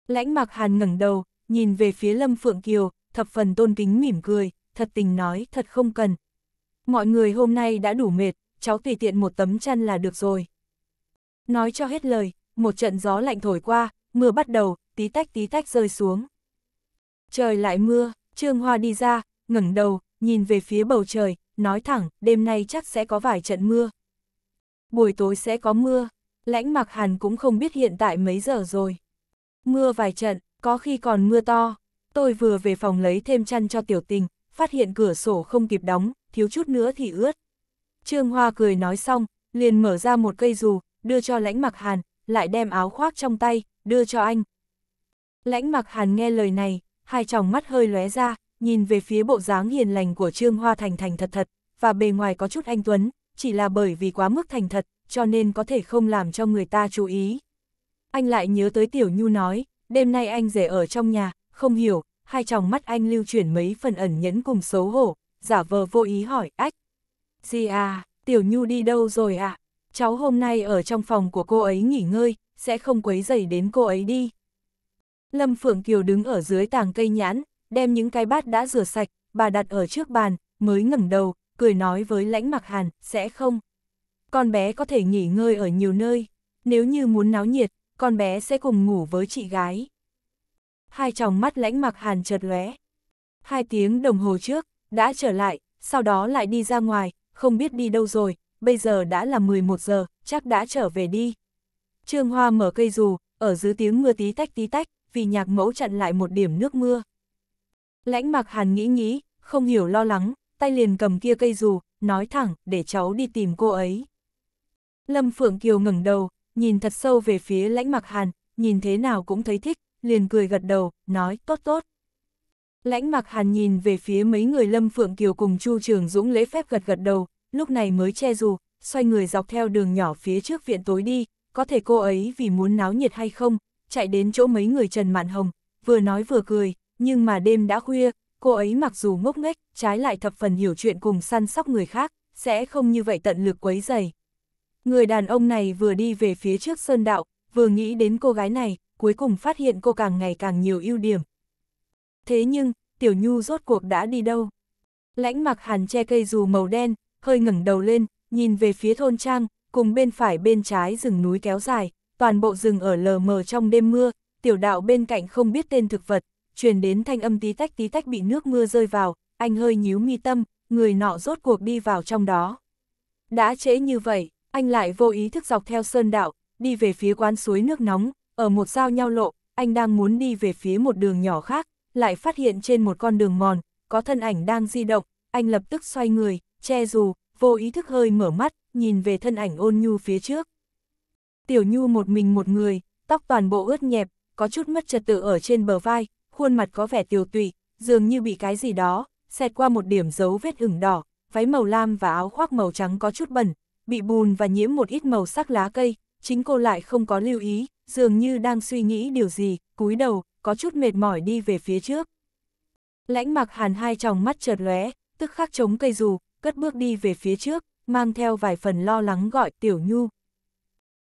Lãnh mặc Hàn ngẩng đầu, nhìn về phía Lâm Phượng Kiều, thập phần tôn kính mỉm cười, thật tình nói thật không cần. Mọi người hôm nay đã đủ mệt, cháu tùy tiện một tấm chăn là được rồi. Nói cho hết lời, một trận gió lạnh thổi qua, mưa bắt đầu, tí tách tí tách rơi xuống. Trời lại mưa, Trương Hoa đi ra, ngẩng đầu, nhìn về phía bầu trời, nói thẳng, đêm nay chắc sẽ có vài trận mưa. Buổi tối sẽ có mưa, lãnh mặc hàn cũng không biết hiện tại mấy giờ rồi. Mưa vài trận, có khi còn mưa to. Tôi vừa về phòng lấy thêm chăn cho tiểu tình, phát hiện cửa sổ không kịp đóng, thiếu chút nữa thì ướt. Trương Hoa cười nói xong, liền mở ra một cây dù, đưa cho lãnh mặc hàn, lại đem áo khoác trong tay, đưa cho anh. Lãnh mặc hàn nghe lời này, hai tròng mắt hơi lóe ra, nhìn về phía bộ dáng hiền lành của Trương Hoa Thành thành thật thật, và bề ngoài có chút anh Tuấn, chỉ là bởi vì quá mức thành thật, cho nên có thể không làm cho người ta chú ý. Anh lại nhớ tới Tiểu Nhu nói, đêm nay anh rể ở trong nhà, không hiểu, hai chồng mắt anh lưu chuyển mấy phần ẩn nhẫn cùng xấu hổ, giả vờ vô ý hỏi, ách. Gì à, Tiểu Nhu đi đâu rồi ạ? Cháu hôm nay ở trong phòng của cô ấy nghỉ ngơi, sẽ không quấy dày đến cô ấy đi. Lâm Phượng Kiều đứng ở dưới tàng cây nhãn, đem những cái bát đã rửa sạch, bà đặt ở trước bàn, mới ngẩng đầu, cười nói với lãnh mặc hàn, sẽ không. Con bé có thể nghỉ ngơi ở nhiều nơi, nếu như muốn náo nhiệt, con bé sẽ cùng ngủ với chị gái. Hai tròng mắt lãnh mặc hàn chợt lóe. Hai tiếng đồng hồ trước, đã trở lại, sau đó lại đi ra ngoài, không biết đi đâu rồi, bây giờ đã là 11 giờ, chắc đã trở về đi. Trương Hoa mở cây dù, ở dưới tiếng mưa tí tách tí tách, vì nhạc mẫu chặn lại một điểm nước mưa. Lãnh mặc hàn nghĩ nghĩ, không hiểu lo lắng, tay liền cầm kia cây dù, nói thẳng, để cháu đi tìm cô ấy. Lâm Phượng Kiều ngẩng đầu, nhìn thật sâu về phía lãnh mặc hàn, nhìn thế nào cũng thấy thích, liền cười gật đầu, nói, tốt tốt. Lãnh mặc hàn nhìn về phía mấy người Lâm Phượng Kiều cùng Chu Trường Dũng lễ phép gật gật đầu, lúc này mới che dù, xoay người dọc theo đường nhỏ phía trước viện tối đi, có thể cô ấy vì muốn náo nhiệt hay không, chạy đến chỗ mấy người Trần Mạn Hồng, vừa nói vừa cười, nhưng mà đêm đã khuya, cô ấy mặc dù ngốc nghếch, trái lại thập phần hiểu chuyện cùng săn sóc người khác, sẽ không như vậy tận lực quấy dày. Người đàn ông này vừa đi về phía trước sơn đạo, vừa nghĩ đến cô gái này, cuối cùng phát hiện cô càng ngày càng nhiều ưu điểm. Thế nhưng, Tiểu Nhu rốt cuộc đã đi đâu? Lãnh mặc hàn che cây dù màu đen, hơi ngẩng đầu lên, nhìn về phía thôn trang, cùng bên phải bên trái rừng núi kéo dài, toàn bộ rừng ở lờ mờ trong đêm mưa, tiểu đạo bên cạnh không biết tên thực vật, truyền đến thanh âm tí tách tí tách bị nước mưa rơi vào, anh hơi nhíu mi tâm, người nọ rốt cuộc đi vào trong đó. Đã trễ như vậy, anh lại vô ý thức dọc theo sơn đạo, đi về phía quán suối nước nóng, ở một giao nhau lộ, anh đang muốn đi về phía một đường nhỏ khác, lại phát hiện trên một con đường mòn, có thân ảnh đang di động, anh lập tức xoay người, che dù, vô ý thức hơi mở mắt, nhìn về thân ảnh ôn nhu phía trước. Tiểu nhu một mình một người, tóc toàn bộ ướt nhẹp, có chút mất trật tự ở trên bờ vai, khuôn mặt có vẻ tiều tụy, dường như bị cái gì đó, xẹt qua một điểm dấu vết ửng đỏ, váy màu lam và áo khoác màu trắng có chút bẩn, bị bùn và nhiễm một ít màu sắc lá cây, chính cô lại không có lưu ý, dường như đang suy nghĩ điều gì, cúi đầu, có chút mệt mỏi đi về phía trước. Lãnh mặc hàn hai tròng mắt chợt lóe, tức khắc chống cây dù, cất bước đi về phía trước, mang theo vài phần lo lắng gọi Tiểu Nhu.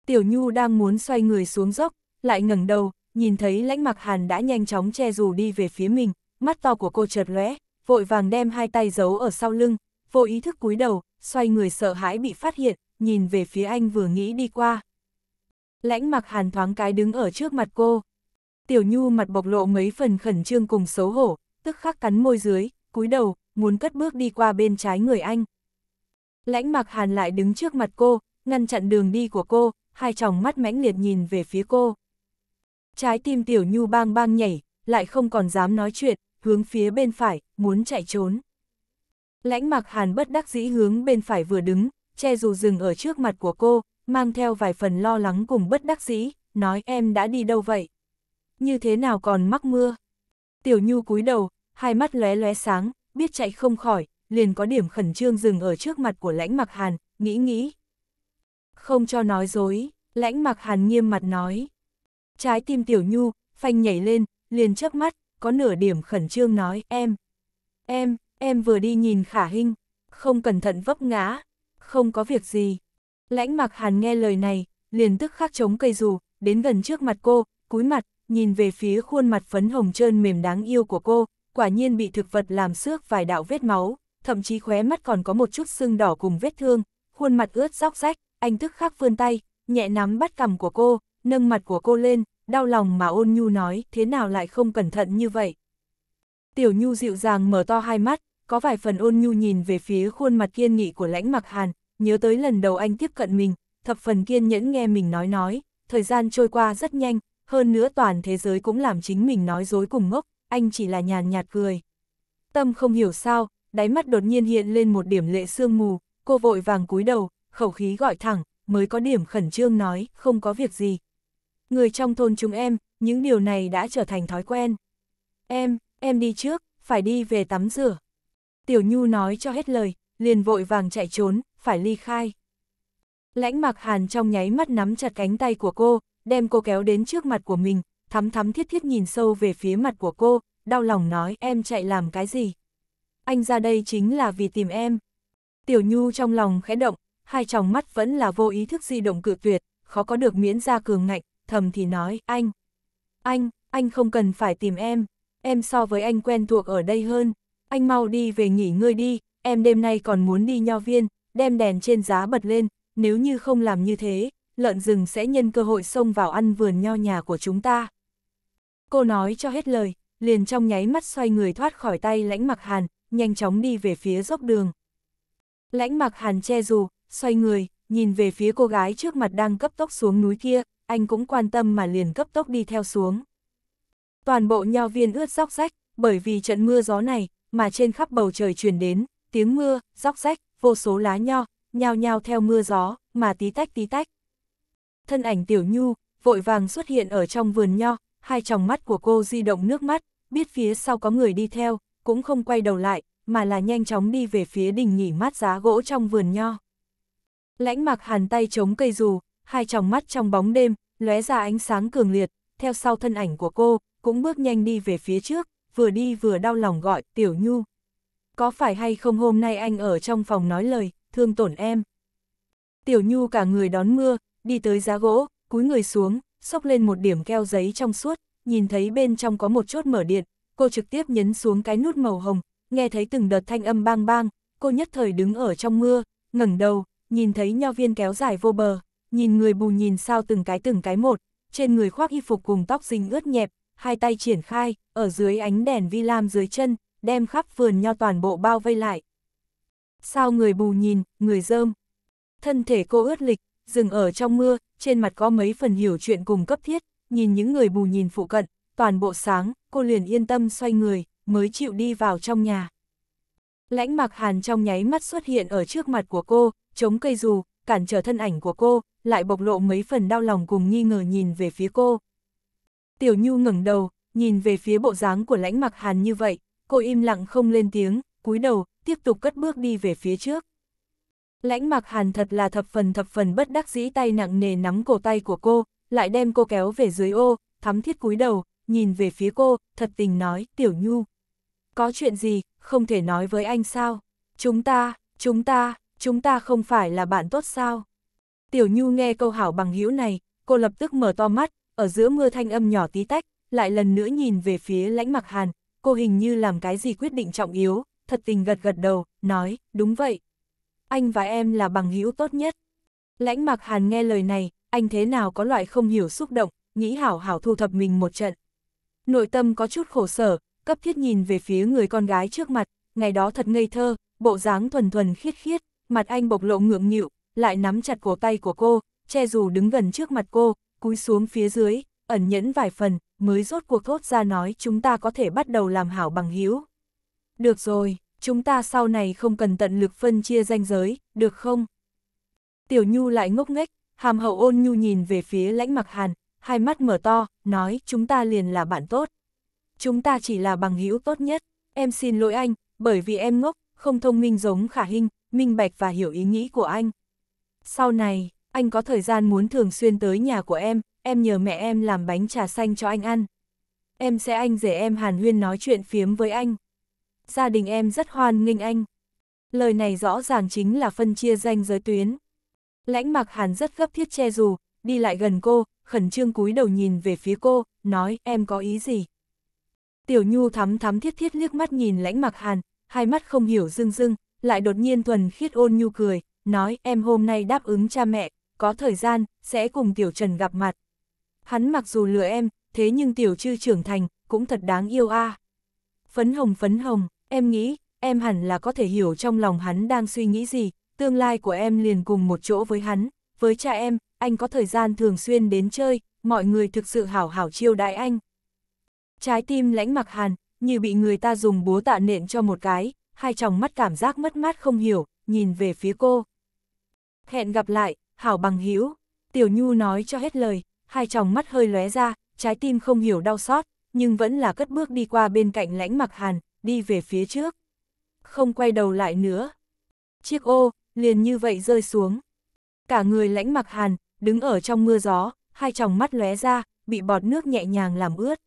Tiểu Nhu đang muốn xoay người xuống dốc, lại ngẩng đầu, nhìn thấy lãnh mặc hàn đã nhanh chóng che dù đi về phía mình, mắt to của cô chợt lóe, vội vàng đem hai tay giấu ở sau lưng, vô ý thức cúi đầu, xoay người sợ hãi bị phát hiện, nhìn về phía anh vừa nghĩ đi qua. Lãnh mặc hàn thoáng cái đứng ở trước mặt cô. Tiểu Nhu mặt bộc lộ mấy phần khẩn trương cùng xấu hổ, tức khắc cắn môi dưới, cúi đầu, muốn cất bước đi qua bên trái người anh. Lãnh mặc hàn lại đứng trước mặt cô, ngăn chặn đường đi của cô, hai tròng mắt mãnh liệt nhìn về phía cô. Trái tim tiểu nhu bang bang nhảy, lại không còn dám nói chuyện, hướng phía bên phải, muốn chạy trốn. Lãnh mặc hàn bất đắc dĩ hướng bên phải vừa đứng, che dù rừng ở trước mặt của cô, mang theo vài phần lo lắng cùng bất đắc dĩ, nói em đã đi đâu vậy? Như thế nào còn mắc mưa? Tiểu Nhu cúi đầu, hai mắt lóe lóe sáng, biết chạy không khỏi, liền có điểm khẩn trương dừng ở trước mặt của lãnh mặc hàn, nghĩ nghĩ. Không cho nói dối, lãnh mặc hàn nghiêm mặt nói, Trái tim Tiểu Nhu, phanh nhảy lên, liền chớp mắt, có nửa điểm khẩn trương nói, em, em, em vừa đi nhìn khả hình, không cẩn thận vấp ngã, không có việc gì. Lãnh mặc hàn nghe lời này, liền tức khắc chống cây dù, đến gần trước mặt cô, cúi mặt, nhìn về phía khuôn mặt phấn hồng trơn mềm đáng yêu của cô, quả nhiên bị thực vật làm xước vài đạo vết máu, thậm chí khóe mắt còn có một chút sưng đỏ cùng vết thương, khuôn mặt ướt róc rách, anh tức khắc vươn tay, nhẹ nắm bắt cầm của cô, nâng mặt của cô lên, đau lòng mà ôn nhu nói, thế nào lại không cẩn thận như vậy. Tiểu nhu dịu dàng mở to hai mắt, có vài phần ôn nhu nhìn về phía khuôn mặt kiên nghị của lãnh mặc hàn, nhớ tới lần đầu anh tiếp cận mình, thập phần kiên nhẫn nghe mình nói nói, thời gian trôi qua rất nhanh, hơn nữa toàn thế giới cũng làm chính mình nói dối cùng ngốc, anh chỉ là nhàn nhạt cười. Tâm không hiểu sao, đáy mắt đột nhiên hiện lên một điểm lệ sương mù, cô vội vàng cúi đầu, khẩu khí gọi thẳng, mới có điểm khẩn trương nói, không có việc gì, người trong thôn chúng em, những điều này đã trở thành thói quen. Em, em đi trước, phải đi về tắm rửa. Tiểu Nhu nói cho hết lời, liền vội vàng chạy trốn, phải ly khai. Lãnh mặc hàn trong nháy mắt nắm chặt cánh tay của cô, đem cô kéo đến trước mặt của mình, thắm thắm thiết thiết nhìn sâu về phía mặt của cô, đau lòng nói em chạy làm cái gì. Anh ra đây chính là vì tìm em. Tiểu Nhu trong lòng khẽ động, hai tròng mắt vẫn là vô ý thức di động cự tuyệt, khó có được miễn ra cường ngạnh, thầm thì nói, anh, anh, anh không cần phải tìm em, em so với anh quen thuộc ở đây hơn, anh mau đi về nghỉ ngơi đi, em đêm nay còn muốn đi nho viên, đem đèn trên giá bật lên, nếu như không làm như thế, lợn rừng sẽ nhân cơ hội xông vào ăn vườn nho nhà của chúng ta. Cô nói cho hết lời, liền trong nháy mắt xoay người thoát khỏi tay lãnh mặc hàn, nhanh chóng đi về phía dốc đường. Lãnh mặc hàn che dù, xoay người, nhìn về phía cô gái trước mặt đang cấp tốc xuống núi kia, anh cũng quan tâm mà liền cấp tốc đi theo xuống. Toàn bộ nho viên ướt róc rách, bởi vì trận mưa gió này, mà trên khắp bầu trời truyền đến, tiếng mưa, róc rách, vô số lá nho, nhao nhao theo mưa gió, mà tí tách tí tách. Thân ảnh tiểu nhu, vội vàng xuất hiện ở trong vườn nho, hai tròng mắt của cô di động nước mắt, biết phía sau có người đi theo, cũng không quay đầu lại, mà là nhanh chóng đi về phía đình nghỉ mát giá gỗ trong vườn nho. Lãnh mặc hàn tay chống cây dù, hai tròng mắt trong bóng đêm, lóe ra ánh sáng cường liệt, theo sau thân ảnh của cô, cũng bước nhanh đi về phía trước, vừa đi vừa đau lòng gọi, Tiểu Nhu. Có phải hay không hôm nay anh ở trong phòng nói lời, thương tổn em. Tiểu Nhu cả người đón mưa, đi tới giá gỗ, cúi người xuống, xốc lên một điểm keo giấy trong suốt, nhìn thấy bên trong có một chốt mở điện, cô trực tiếp nhấn xuống cái nút màu hồng, nghe thấy từng đợt thanh âm bang bang, cô nhất thời đứng ở trong mưa, ngẩng đầu, nhìn thấy nho viên kéo dài vô bờ, nhìn người bù nhìn sao từng cái từng cái một, trên người khoác y phục cùng tóc dính ướt nhẹp, hai tay triển khai, ở dưới ánh đèn vi lam dưới chân, đem khắp vườn nho toàn bộ bao vây lại. Sao người bù nhìn, người dơm. Thân thể cô ướt lịch, dừng ở trong mưa, trên mặt có mấy phần hiểu chuyện cùng cấp thiết, nhìn những người bù nhìn phụ cận, toàn bộ sáng, cô liền yên tâm xoay người, mới chịu đi vào trong nhà. Lãnh mặc hàn trong nháy mắt xuất hiện ở trước mặt của cô, chống cây dù, cản trở thân ảnh của cô, lại bộc lộ mấy phần đau lòng cùng nghi ngờ nhìn về phía cô. Tiểu Nhu ngẩng đầu, nhìn về phía bộ dáng của lãnh mặc hàn như vậy, cô im lặng không lên tiếng, cúi đầu, tiếp tục cất bước đi về phía trước. Lãnh mặc hàn thật là thập phần thập phần bất đắc dĩ tay nặng nề nắm cổ tay của cô, lại đem cô kéo về dưới ô, thắm thiết cúi đầu, nhìn về phía cô, thật tình nói, tiểu nhu. Có chuyện gì, không thể nói với anh sao? Chúng ta, chúng ta, chúng ta không phải là bạn tốt sao? Tiểu Nhu nghe câu hảo bằng hữu này, cô lập tức mở to mắt, ở giữa mưa thanh âm nhỏ tí tách, lại lần nữa nhìn về phía lãnh mặc hàn, cô hình như làm cái gì quyết định trọng yếu, thật tình gật gật đầu, nói, đúng vậy. Anh và em là bằng hữu tốt nhất. Lãnh mặc hàn nghe lời này, anh thế nào có loại không hiểu xúc động, nghĩ hảo hảo thu thập mình một trận. Nội tâm có chút khổ sở, cấp thiết nhìn về phía người con gái trước mặt, ngày đó thật ngây thơ, bộ dáng thuần thuần khiết khiết, mặt anh bộc lộ ngượng nghịu, lại nắm chặt cổ tay của cô, che dù đứng gần trước mặt cô, cúi xuống phía dưới, ẩn nhẫn vài phần, mới rốt cuộc thốt ra nói chúng ta có thể bắt đầu làm hảo bằng hữu. Được rồi, chúng ta sau này không cần tận lực phân chia danh giới, được không? Tiểu Nhu lại ngốc nghếch, hàm hậu ôn nhu nhìn về phía lãnh mặc hàn, hai mắt mở to, nói chúng ta liền là bạn tốt. Chúng ta chỉ là bằng hữu tốt nhất, em xin lỗi anh, bởi vì em ngốc, không thông minh giống khả hình, minh bạch và hiểu ý nghĩ của anh. Sau này, anh có thời gian muốn thường xuyên tới nhà của em, em nhờ mẹ em làm bánh trà xanh cho anh ăn. Em sẽ anh rể em Hàn Huyên nói chuyện phiếm với anh. Gia đình em rất hoan nghênh anh. Lời này rõ ràng chính là phân chia danh giới tuyến. Lãnh mặc Hàn rất gấp thiết che dù, đi lại gần cô, khẩn trương cúi đầu nhìn về phía cô, nói em có ý gì. Tiểu Nhu thắm thắm thiết thiết liếc mắt nhìn lãnh mặc Hàn, hai mắt không hiểu dưng dưng, lại đột nhiên thuần khiết ôn nhu cười, nói em hôm nay đáp ứng cha mẹ, có thời gian, sẽ cùng Tiểu Trần gặp mặt. Hắn mặc dù lừa em, thế nhưng Tiểu Trư trưởng thành, cũng thật đáng yêu a. À. Phấn hồng phấn hồng, em nghĩ, em hẳn là có thể hiểu trong lòng hắn đang suy nghĩ gì, tương lai của em liền cùng một chỗ với hắn, với cha em, anh có thời gian thường xuyên đến chơi, mọi người thực sự hảo hảo chiêu đại anh. Trái tim lãnh mặc hàn, như bị người ta dùng búa tạ nện cho một cái, hai tròng mắt cảm giác mất mát không hiểu, nhìn về phía cô hẹn gặp lại, hảo bằng hữu Tiểu Nhu nói cho hết lời, hai tròng mắt hơi lóe ra, trái tim không hiểu đau xót, nhưng vẫn là cất bước đi qua bên cạnh lãnh mặc hàn, đi về phía trước. Không quay đầu lại nữa. Chiếc ô, liền như vậy rơi xuống. Cả người lãnh mặc hàn, đứng ở trong mưa gió, hai tròng mắt lóe ra, bị bọt nước nhẹ nhàng làm ướt.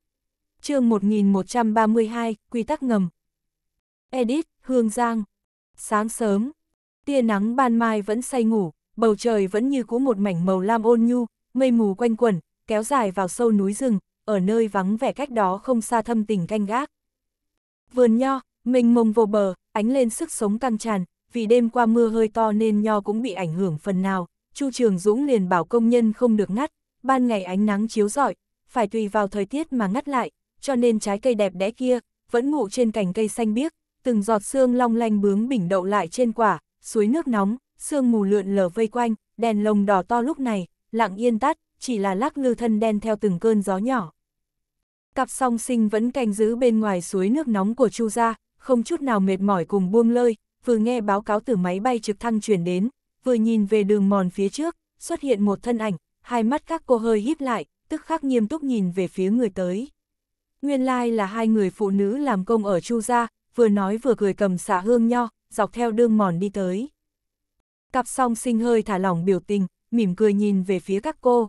chương 1132, Quy tắc ngầm. Edit, Hương Giang. Sáng sớm, Tia nắng ban mai vẫn say ngủ, bầu trời vẫn như cũ một mảnh màu lam ôn nhu, mây mù quanh quẩn, kéo dài vào sâu núi rừng, ở nơi vắng vẻ cách đó không xa thâm tình canh gác. Vườn nho, mình mông vô bờ, ánh lên sức sống căng tràn, vì đêm qua mưa hơi to nên nho cũng bị ảnh hưởng phần nào, Chu Trường Dũng liền bảo công nhân không được ngắt, ban ngày ánh nắng chiếu rọi, phải tùy vào thời tiết mà ngắt lại, cho nên trái cây đẹp đẽ kia vẫn ngủ trên cành cây xanh biếc, từng giọt sương long lanh bướng bỉnh đậu lại trên quả, suối nước nóng, sương mù lượn lờ vây quanh, đèn lồng đỏ to lúc này, lặng yên tắt, chỉ là lắc lư thân đen theo từng cơn gió nhỏ. Cặp song sinh vẫn canh giữ bên ngoài suối nước nóng của Chu gia, không chút nào mệt mỏi cùng buông lơi, vừa nghe báo cáo từ máy bay trực thăng chuyển đến, vừa nhìn về đường mòn phía trước, xuất hiện một thân ảnh, hai mắt các cô hơi híp lại, tức khắc nghiêm túc nhìn về phía người tới. Nguyên lai like là hai người phụ nữ làm công ở Chu gia, vừa nói vừa cười cầm xả hương nho, dọc theo đường mòn đi tới. Cặp song sinh hơi thả lỏng biểu tình, mỉm cười nhìn về phía các cô.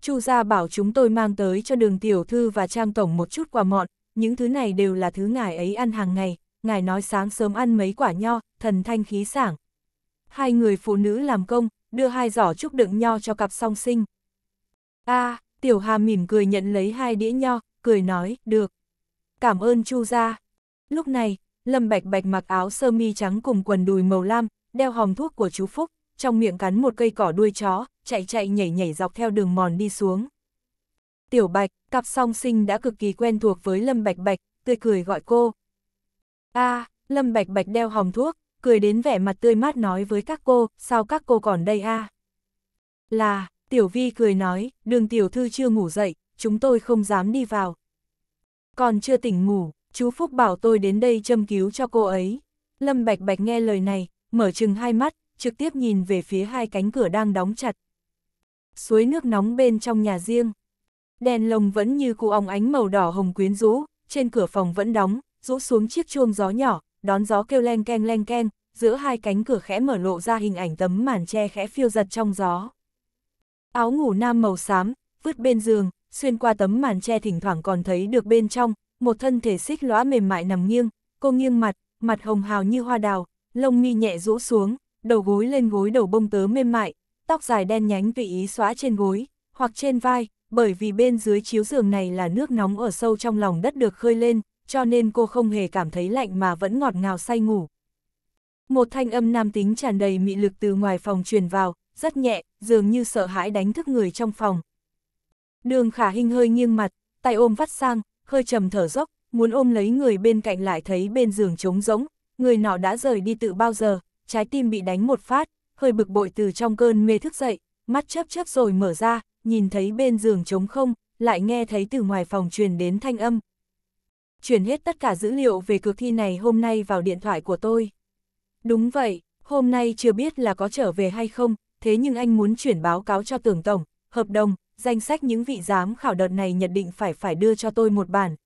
Chu gia bảo chúng tôi mang tới cho đường tiểu thư và trang tổng một chút quà mọn, những thứ này đều là thứ ngài ấy ăn hàng ngày, ngài nói sáng sớm ăn mấy quả nho, thần thanh khí sảng. Hai người phụ nữ làm công, đưa hai giỏ trúc đựng nho cho cặp song sinh. a à, tiểu hà mỉm cười nhận lấy hai đĩa nho, cười nói, được. Cảm ơn chu gia. Lúc này, Lâm Bạch Bạch mặc áo sơ mi trắng cùng quần đùi màu lam, đeo hòm thuốc của chú Phúc, trong miệng cắn một cây cỏ đuôi chó, chạy chạy nhảy nhảy dọc theo đường mòn đi xuống. Tiểu Bạch, cặp song sinh đã cực kỳ quen thuộc với Lâm Bạch Bạch, tươi cười gọi cô. a à, Lâm Bạch Bạch đeo hòm thuốc, cười đến vẻ mặt tươi mát nói với các cô, sao các cô còn đây a à? Là, Tiểu Vi cười nói, đường tiểu thư chưa ngủ dậy, chúng tôi không dám đi vào. Còn chưa tỉnh ngủ, chú Phúc bảo tôi đến đây châm cứu cho cô ấy. Lâm Bạch Bạch nghe lời này, mở chừng hai mắt, trực tiếp nhìn về phía hai cánh cửa đang đóng chặt. Suối nước nóng bên trong nhà riêng. Đèn lồng vẫn như cụ óng ánh màu đỏ hồng quyến rũ, trên cửa phòng vẫn đóng, rũ xuống chiếc chuông gió nhỏ, đón gió kêu leng keng leng keng, giữa hai cánh cửa khẽ mở lộ ra hình ảnh tấm màn che khẽ phiêu giật trong gió. Áo ngủ nam màu xám, vứt bên giường, xuyên qua tấm màn che thỉnh thoảng còn thấy được bên trong, một thân thể xích lõa mềm mại nằm nghiêng, cô nghiêng mặt, mặt hồng hào như hoa đào, lông mi nhẹ rũ xuống, đầu gối lên gối đầu bông tớ mềm mại, tóc dài đen nhánh tùy ý xóa trên gối, hoặc trên vai, bởi vì bên dưới chiếu giường này là nước nóng ở sâu trong lòng đất được khơi lên, cho nên cô không hề cảm thấy lạnh mà vẫn ngọt ngào say ngủ. Một thanh âm nam tính tràn đầy mị lực từ ngoài phòng truyền vào, rất nhẹ, dường như sợ hãi đánh thức người trong phòng. Đường khả hình hơi nghiêng mặt, tay ôm vắt sang, hơi trầm thở dốc, muốn ôm lấy người bên cạnh lại thấy bên giường trống rỗng, người nọ đã rời đi từ bao giờ, trái tim bị đánh một phát, hơi bực bội từ trong cơn mê thức dậy, mắt chớp chớp rồi mở ra, nhìn thấy bên giường trống không, lại nghe thấy từ ngoài phòng truyền đến thanh âm. Chuyển hết tất cả dữ liệu về cuộc thi này hôm nay vào điện thoại của tôi. Đúng vậy, hôm nay chưa biết là có trở về hay không, thế nhưng anh muốn chuyển báo cáo cho tưởng tổng, hợp đồng, danh sách những vị giám khảo đợt này nhận định phải phải đưa cho tôi một bản.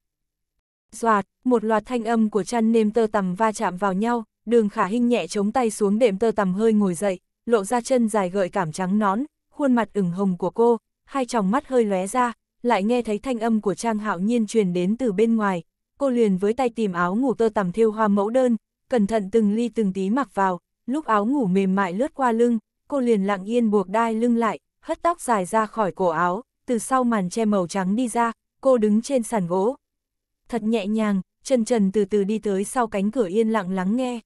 Doạt, một loạt thanh âm của chăn nêm tơ tằm va chạm vào nhau, đường khả hinh nhẹ chống tay xuống đệm tơ tằm hơi ngồi dậy, lộ ra chân dài gợi cảm trắng nón, khuôn mặt ửng hồng của cô, hai tròng mắt hơi lóe ra, lại nghe thấy thanh âm của Trang Hạo Nhiên truyền đến từ bên ngoài, cô liền với tay tìm áo ngủ tơ tằm thêu hoa mẫu đơn, cẩn thận từng ly từng tí mặc vào, lúc áo ngủ mềm mại lướt qua lưng, cô liền lặng yên buộc đai lưng lại, hất tóc dài ra khỏi cổ áo, từ sau màn che màu trắng đi ra, cô đứng trên sàn gỗ. Thật nhẹ nhàng, Trần Trần từ từ đi tới sau cánh cửa yên lặng lắng nghe.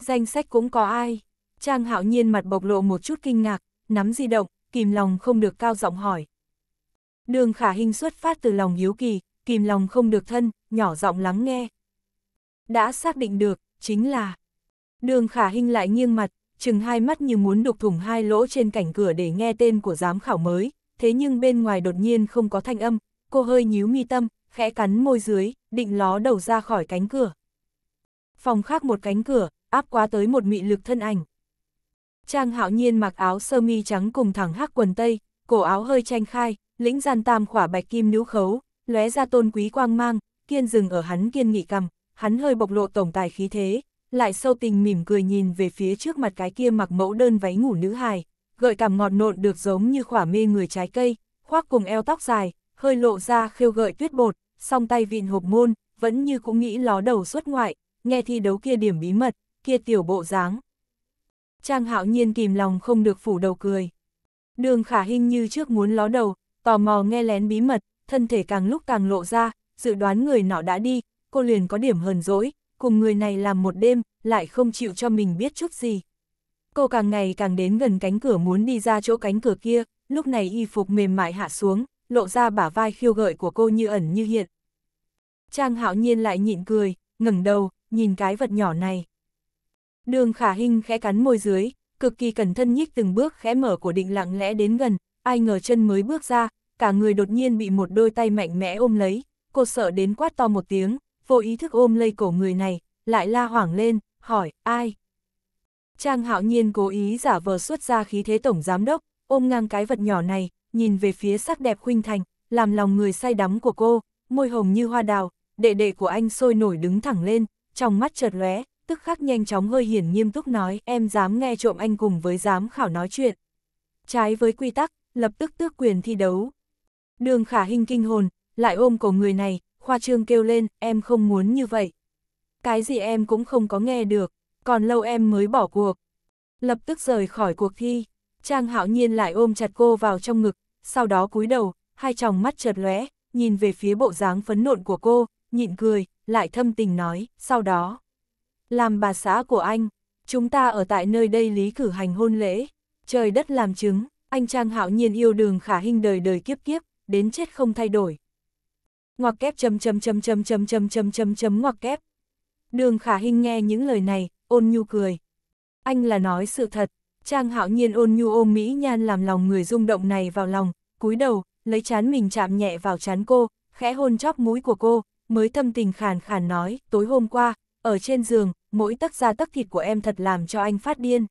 Danh sách cũng có ai? Trang hạo nhiên mặt bộc lộ một chút kinh ngạc, nắm di động, kìm lòng không được cao giọng hỏi. Đường khả hình xuất phát từ lòng hiếu kỳ, kìm lòng không được thân, nhỏ giọng lắng nghe. Đã xác định được, chính là... Đường khả hình lại nghiêng mặt, chừng hai mắt như muốn đục thủng hai lỗ trên cảnh cửa để nghe tên của giám khảo mới, thế nhưng bên ngoài đột nhiên không có thanh âm, cô hơi nhíu mi tâm, khẽ cắn môi dưới, định ló đầu ra khỏi cánh cửa. Phòng khác một cánh cửa, áp quá tới một mị lực thân ảnh. Trang hạo nhiên mặc áo sơ mi trắng cùng thẳng hắc quần tây, cổ áo hơi tranh khai, lĩnh gian tam khỏa bạch kim nữ khấu, lóe ra tôn quý quang mang, kiên dừng ở hắn kiên nghị cầm, hắn hơi bộc lộ tổng tài khí thế, lại sâu tình mỉm cười nhìn về phía trước mặt cái kia mặc mẫu đơn váy ngủ nữ hài, gợi cảm ngọt nộn được giống như khỏa mê người trái cây, khoác cùng eo tóc dài, hơi lộ ra khêu gợi tuyết bột, song tay vịn hộp môn, vẫn như cũng nghĩ ló đầu xuất ngoại, nghe thi đấu kia điểm bí mật, kia tiểu bộ dáng. Trang hạo nhiên kìm lòng không được phủ đầu cười. Đường khả hình như trước muốn ló đầu, tò mò nghe lén bí mật, thân thể càng lúc càng lộ ra, dự đoán người nọ đã đi, cô liền có điểm hờn dỗi, cùng người này làm một đêm, lại không chịu cho mình biết chút gì. Cô càng ngày càng đến gần cánh cửa muốn đi ra chỗ cánh cửa kia, lúc này y phục mềm mại hạ xuống, lộ ra bả vai khiêu gợi của cô như ẩn như hiện. Trang hạo nhiên lại nhịn cười, ngẩng đầu, nhìn cái vật nhỏ này. Đường khả hình khẽ cắn môi dưới, cực kỳ cẩn thân nhích từng bước khẽ mở của định lặng lẽ đến gần, ai ngờ chân mới bước ra, cả người đột nhiên bị một đôi tay mạnh mẽ ôm lấy, cô sợ đến quát to một tiếng vô ý thức ôm lây cổ người này, lại la hoảng lên, hỏi, ai? Trang hạo nhiên cố ý giả vờ xuất ra khí thế tổng giám đốc, ôm ngang cái vật nhỏ này, nhìn về phía sắc đẹp khuynh thành, làm lòng người say đắm của cô, môi hồng như hoa đào, đệ đệ của anh sôi nổi đứng thẳng lên, trong mắt chợt lóe, tức khắc nhanh chóng hơi hiển nghiêm túc nói, em dám nghe trộm anh cùng với dám khảo nói chuyện. Trái với quy tắc, lập tức tước quyền thi đấu. Đường khả hình kinh hồn, lại ôm cổ người này, khoa trương kêu lên, em không muốn như vậy. Cái gì em cũng không có nghe được, còn lâu em mới bỏ cuộc. Lập tức rời khỏi cuộc thi, Trang Hạo Nhiên lại ôm chặt cô vào trong ngực, sau đó cúi đầu, hai tròng mắt chợt lóe, nhìn về phía bộ dáng phấn nộn của cô, nhịn cười, lại thâm tình nói, sau đó. Làm bà xã của anh, chúng ta ở tại nơi đây lý cử hành hôn lễ, trời đất làm chứng, anh Trang Hạo Nhiên yêu đường khả hình đời đời kiếp kiếp, đến chết không thay đổi ngoặc kép chấm chấm chấm chấm chấm chấm chấm chấm chấm ngoặc kép. Đường khả hình nghe những lời này, ôn nhu cười. Anh là nói sự thật, Trang hạo nhiên ôn nhu ôm Mỹ Nhan làm lòng người rung động này vào lòng, cúi đầu, lấy chán mình chạm nhẹ vào chán cô, khẽ hôn chóp mũi của cô, mới thâm tình khàn khàn nói, tối hôm qua, ở trên giường, mỗi tấc da tấc thịt của em thật làm cho anh phát điên.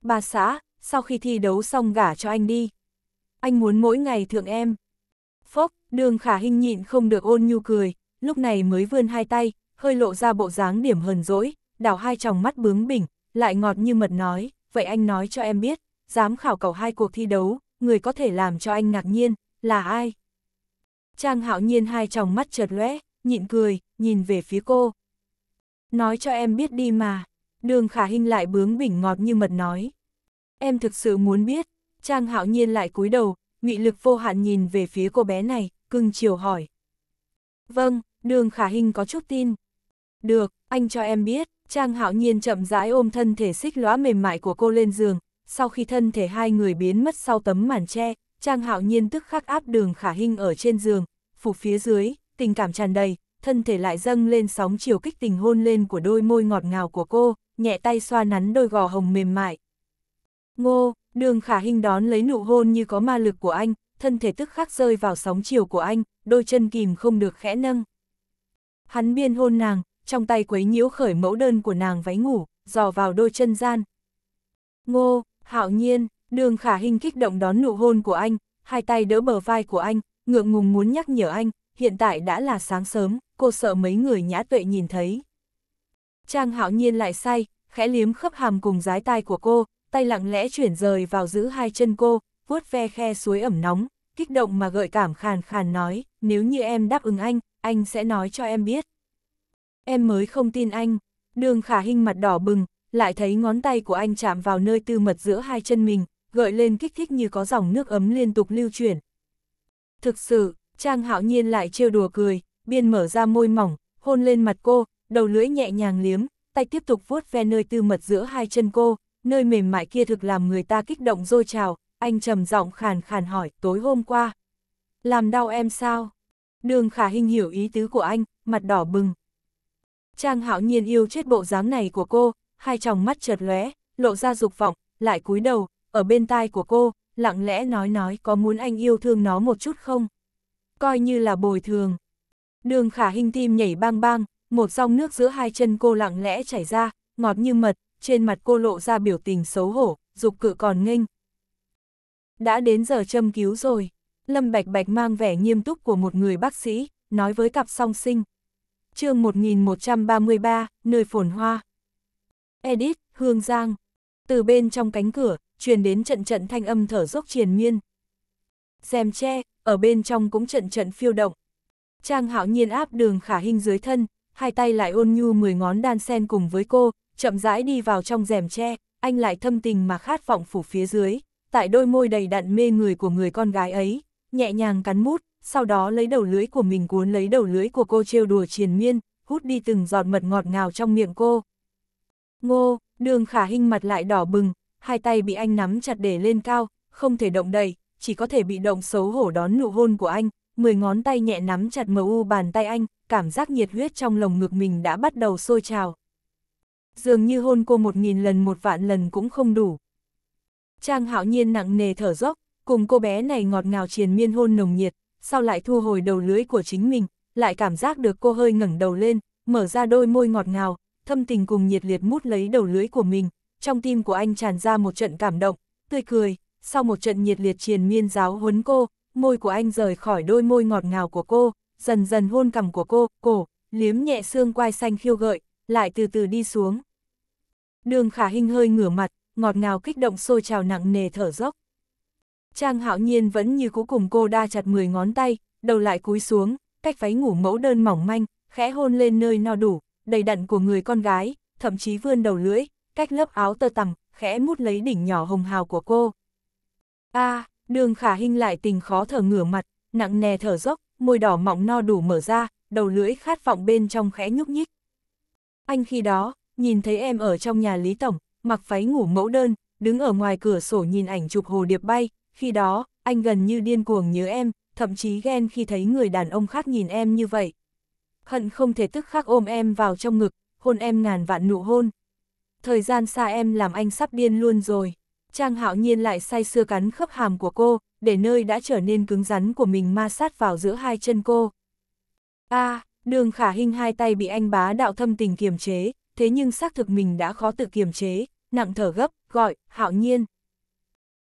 Bà xã, sau khi thi đấu xong gả cho anh đi. Anh muốn mỗi ngày thượng em. Phốc, Đường khả hình nhịn không được ôn nhu cười, lúc này mới vươn hai tay, hơi lộ ra bộ dáng điểm hờn dỗi, đảo hai tròng mắt bướng bỉnh, lại ngọt như mật nói, vậy anh nói cho em biết, dám khảo cầu hai cuộc thi đấu, người có thể làm cho anh ngạc nhiên, là ai? Trang hạo nhiên hai tròng mắt chợt lóe, nhịn cười, nhìn về phía cô. Nói cho em biết đi mà, đường khả hình lại bướng bỉnh ngọt như mật nói. Em thực sự muốn biết, Trang hạo nhiên lại cúi đầu, nghị lực vô hạn nhìn về phía cô bé này, cưng chiều hỏi. Vâng, đường khả hình có chút tin. Được, anh cho em biết, Trang hạo nhiên chậm rãi ôm thân thể xích lõa mềm mại của cô lên giường, sau khi thân thể hai người biến mất sau tấm màn tre, Trang hạo nhiên tức khắc áp đường khả hình ở trên giường, phủ phía dưới, tình cảm tràn đầy, thân thể lại dâng lên sóng chiều kích tình hôn lên của đôi môi ngọt ngào của cô, nhẹ tay xoa nắn đôi gò hồng mềm mại. Ngô, đường khả hình đón lấy nụ hôn như có ma lực của anh, thân thể tức khắc rơi vào sóng chiều của anh, đôi chân kìm không được khẽ nâng. Hắn biên hôn nàng, trong tay quấy nhiễu khởi mẫu đơn của nàng váy ngủ, dò vào đôi chân gian. Ngô, hạo nhiên, đường khả hình kích động đón nụ hôn của anh, hai tay đỡ bờ vai của anh, ngượng ngùng muốn nhắc nhở anh, hiện tại đã là sáng sớm, cô sợ mấy người nhã tuệ nhìn thấy. Trang hạo nhiên lại say, khẽ liếm khớp hàm cùng dái tai của cô, tay lặng lẽ chuyển rời vào giữ hai chân cô, vuốt ve khe suối ẩm nóng, kích động mà gợi cảm khàn khàn nói, nếu như em đáp ứng anh, anh sẽ nói cho em biết. Em mới không tin anh, đường khả hình mặt đỏ bừng, lại thấy ngón tay của anh chạm vào nơi tư mật giữa hai chân mình, gợi lên kích thích như có dòng nước ấm liên tục lưu chuyển. Thực sự, Trang hạo nhiên lại trêu đùa cười, biên mở ra môi mỏng, hôn lên mặt cô, đầu lưỡi nhẹ nhàng liếm, tay tiếp tục vuốt ve nơi tư mật giữa hai chân cô, nơi mềm mại kia thực làm người ta kích động dôi trào, anh trầm giọng khàn khàn hỏi tối hôm qua. Làm đau em sao? Đường khả hình hiểu ý tứ của anh, mặt đỏ bừng. Trang hạo nhiên yêu chết bộ dáng này của cô, hai tròng mắt chợt lóe, lộ ra dục vọng, lại cúi đầu, ở bên tai của cô, lặng lẽ nói nói có muốn anh yêu thương nó một chút không? Coi như là bồi thường. Đường khả hình tim nhảy bang bang, một dòng nước giữa hai chân cô lặng lẽ chảy ra, ngọt như mật, trên mặt cô lộ ra biểu tình xấu hổ, dục cự còn nghênh, đã đến giờ châm cứu rồi. Lâm Bạch Bạch mang vẻ nghiêm túc của một người bác sĩ, nói với cặp song sinh. chương 1133, nơi phồn hoa. Edit Hương Giang. Từ bên trong cánh cửa, truyền đến trận trận thanh âm thở dốc triền miên. Dèm tre, ở bên trong cũng trận trận phiêu động. Trang hạo nhiên áp đường khả hình dưới thân, hai tay lại ôn nhu mười ngón đan sen cùng với cô, chậm rãi đi vào trong rèm tre, anh lại thâm tình mà khát vọng phủ phía dưới, tại đôi môi đầy đặn mê người của người con gái ấy, nhẹ nhàng cắn mút, sau đó lấy đầu lưới của mình cuốn lấy đầu lưới của cô trêu đùa triền miên, hút đi từng giọt mật ngọt ngào trong miệng cô. Ngô, đường khả hình mặt lại đỏ bừng, hai tay bị anh nắm chặt để lên cao, không thể động đậy, chỉ có thể bị động xấu hổ đón nụ hôn của anh, mười ngón tay nhẹ nắm chặt mờ u bàn tay anh, cảm giác nhiệt huyết trong lồng ngực mình đã bắt đầu sôi trào. Dường như hôn cô một nghìn lần một vạn lần cũng không đủ, Trang hạo nhiên nặng nề thở dốc, cùng cô bé này ngọt ngào triền miên hôn nồng nhiệt, sau lại thu hồi đầu lưới của chính mình, lại cảm giác được cô hơi ngẩng đầu lên, mở ra đôi môi ngọt ngào, thâm tình cùng nhiệt liệt mút lấy đầu lưới của mình, trong tim của anh tràn ra một trận cảm động, tươi cười, sau một trận nhiệt liệt triền miên giáo huấn cô, môi của anh rời khỏi đôi môi ngọt ngào của cô, dần dần hôn cằm của cô, cổ, liếm nhẹ xương quai xanh khiêu gợi, lại từ từ đi xuống. Đường khả hình hơi ngửa mặt, ngọt ngào kích động sôi trào nặng nề thở dốc. Trang hạo nhiên vẫn như cũ cùng cô đa chặt 10 ngón tay, đầu lại cúi xuống, cách váy ngủ mẫu đơn mỏng manh, khẽ hôn lên nơi no đủ, đầy đặn của người con gái, thậm chí vươn đầu lưỡi, cách lớp áo tơ tằm, khẽ mút lấy đỉnh nhỏ hồng hào của cô. A, à, đường khả hình lại tình khó thở ngửa mặt, nặng nề thở dốc, môi đỏ mọng no đủ mở ra, đầu lưỡi khát vọng bên trong khẽ nhúc nhích. Anh khi đó, nhìn thấy em ở trong nhà Lý Tổng, mặc váy ngủ mẫu đơn, đứng ở ngoài cửa sổ nhìn ảnh chụp hồ điệp bay, khi đó, anh gần như điên cuồng nhớ em, thậm chí ghen khi thấy người đàn ông khác nhìn em như vậy. Hận không thể tức khắc ôm em vào trong ngực, hôn em ngàn vạn nụ hôn. Thời gian xa em làm anh sắp điên luôn rồi. Trang hạo nhiên lại say sưa cắn khớp hàm của cô, để nơi đã trở nên cứng rắn của mình ma sát vào giữa hai chân cô. a đường khả hình hai tay bị anh bá đạo thâm tình kiềm chế, thế nhưng xác thực mình đã khó tự kiềm chế, nặng thở gấp, gọi, hạo nhiên.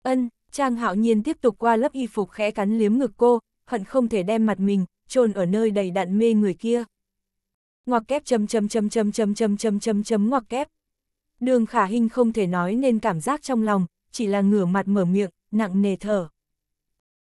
Ân, Trang hạo nhiên tiếp tục qua lớp y phục khẽ cắn liếm ngực cô, hận không thể đem mặt mình, chôn ở nơi đầy đạn mê người kia. Ngoặc kép chấm chấm chấm chấm chấm chấm chấm chấm chấm ngoặc kép. Đường khả hình không thể nói nên cảm giác trong lòng, chỉ là ngửa mặt mở miệng, nặng nề thở.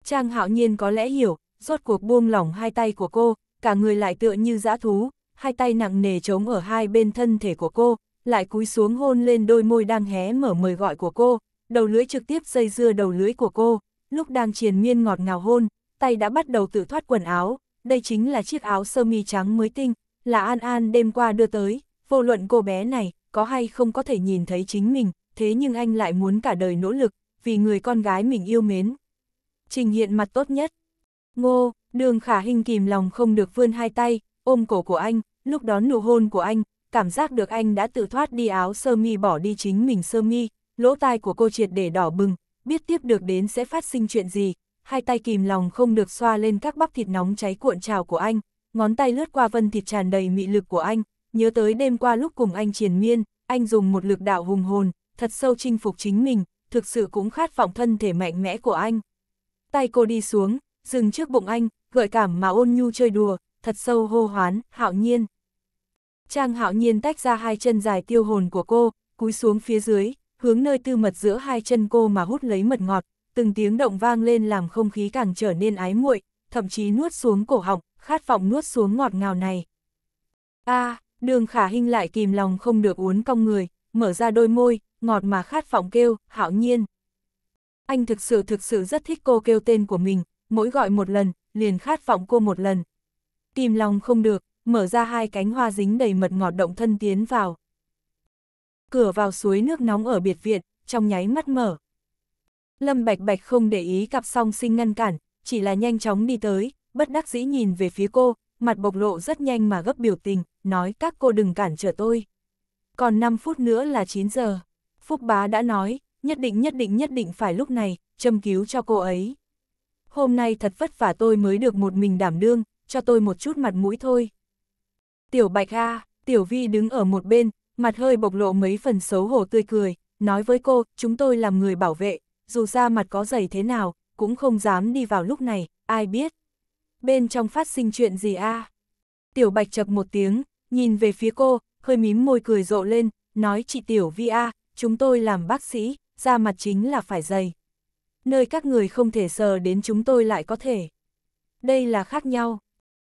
Trang hạo nhiên có lẽ hiểu, rốt cuộc buông lỏng hai tay của cô, cả người lại tựa như dã thú, hai tay nặng nề trống ở hai bên thân thể của cô, lại cúi xuống hôn lên đôi môi đang hé mở mời gọi của cô, đầu lưỡi trực tiếp dây dưa đầu lưỡi của cô, lúc đang triền miên ngọt ngào hôn, tay đã bắt đầu tự thoát quần áo, đây chính là chiếc áo sơ mi trắng mới tinh, là An An đêm qua đưa tới, vô luận cô bé này có hay không có thể nhìn thấy chính mình, thế nhưng anh lại muốn cả đời nỗ lực, vì người con gái mình yêu mến. Trình hiện mặt tốt nhất. Ngô, đường khả hình kìm lòng không được vươn hai tay, ôm cổ của anh, lúc đó nụ hôn của anh, cảm giác được anh đã tự thoát đi áo sơ mi bỏ đi chính mình sơ mi, lỗ tai của cô triệt để đỏ bừng, biết tiếp được đến sẽ phát sinh chuyện gì, hai tay kìm lòng không được xoa lên các bắp thịt nóng cháy cuộn trào của anh, ngón tay lướt qua vân thịt tràn đầy mị lực của anh, nhớ tới đêm qua lúc cùng anh triền miên, anh dùng một lực đạo hùng hồn, thật sâu chinh phục chính mình, thực sự cũng khát vọng thân thể mạnh mẽ của anh. Tay cô đi xuống, dừng trước bụng anh, gợi cảm mà ôn nhu chơi đùa, thật sâu hô hoán, hạo nhiên. Trang hạo nhiên tách ra hai chân dài tiêu hồn của cô, cúi xuống phía dưới, hướng nơi tư mật giữa hai chân cô mà hút lấy mật ngọt, từng tiếng động vang lên làm không khí càng trở nên ái muội, thậm chí nuốt xuống cổ họng, khát vọng nuốt xuống ngọt ngào này. A, à, Đường Khả Hinh lại kìm lòng không được uốn cong người, mở ra đôi môi, ngọt mà khát vọng kêu, hạo nhiên. Anh thực sự thực sự rất thích cô kêu tên của mình, mỗi gọi một lần, liền khát vọng cô một lần. Kìm lòng không được, mở ra hai cánh hoa dính đầy mật ngọt động thân tiến vào. Cửa vào suối nước nóng ở biệt viện, trong nháy mắt mở. Lâm Bạch Bạch không để ý cặp song sinh ngăn cản, chỉ là nhanh chóng đi tới, bất đắc dĩ nhìn về phía cô, mặt bộc lộ rất nhanh mà gấp biểu tình, nói các cô đừng cản trở tôi. Còn 5 phút nữa là 9 giờ. Phúc bá đã nói, nhất định nhất định nhất định phải lúc này, châm cứu cho cô ấy. Hôm nay thật vất vả tôi mới được một mình đảm đương, cho tôi một chút mặt mũi thôi. Tiểu Bạch A, Tiểu Vi đứng ở một bên, mặt hơi bộc lộ mấy phần xấu hổ tươi cười, nói với cô, chúng tôi làm người bảo vệ, dù ra mặt có dày thế nào, cũng không dám đi vào lúc này, ai biết. Bên trong phát sinh chuyện gì a? Tiểu Bạch chập một tiếng, nhìn về phía cô, hơi mím môi cười rộ lên, nói chị Tiểu Vi a, chúng tôi làm bác sĩ, da mặt chính là phải dày. Nơi các người không thể sờ đến chúng tôi lại có thể. Đây là khác nhau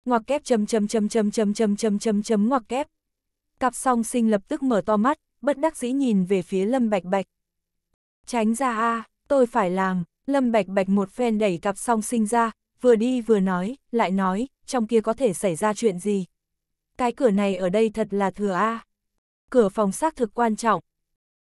ngoặc kép chấm chấm chấm chấm chấm chấm chấm chấm chấm ngoặc kép. Cặp song sinh lập tức mở to mắt, bất đắc dĩ nhìn về phía Lâm Bạch Bạch. Tránh ra a, tôi phải làm, Lâm Bạch Bạch một phen đẩy cặp song sinh ra, vừa đi vừa nói, lại nói, trong kia có thể xảy ra chuyện gì. Cái cửa này ở đây thật là thừa a. Cửa phòng xác thực quan trọng.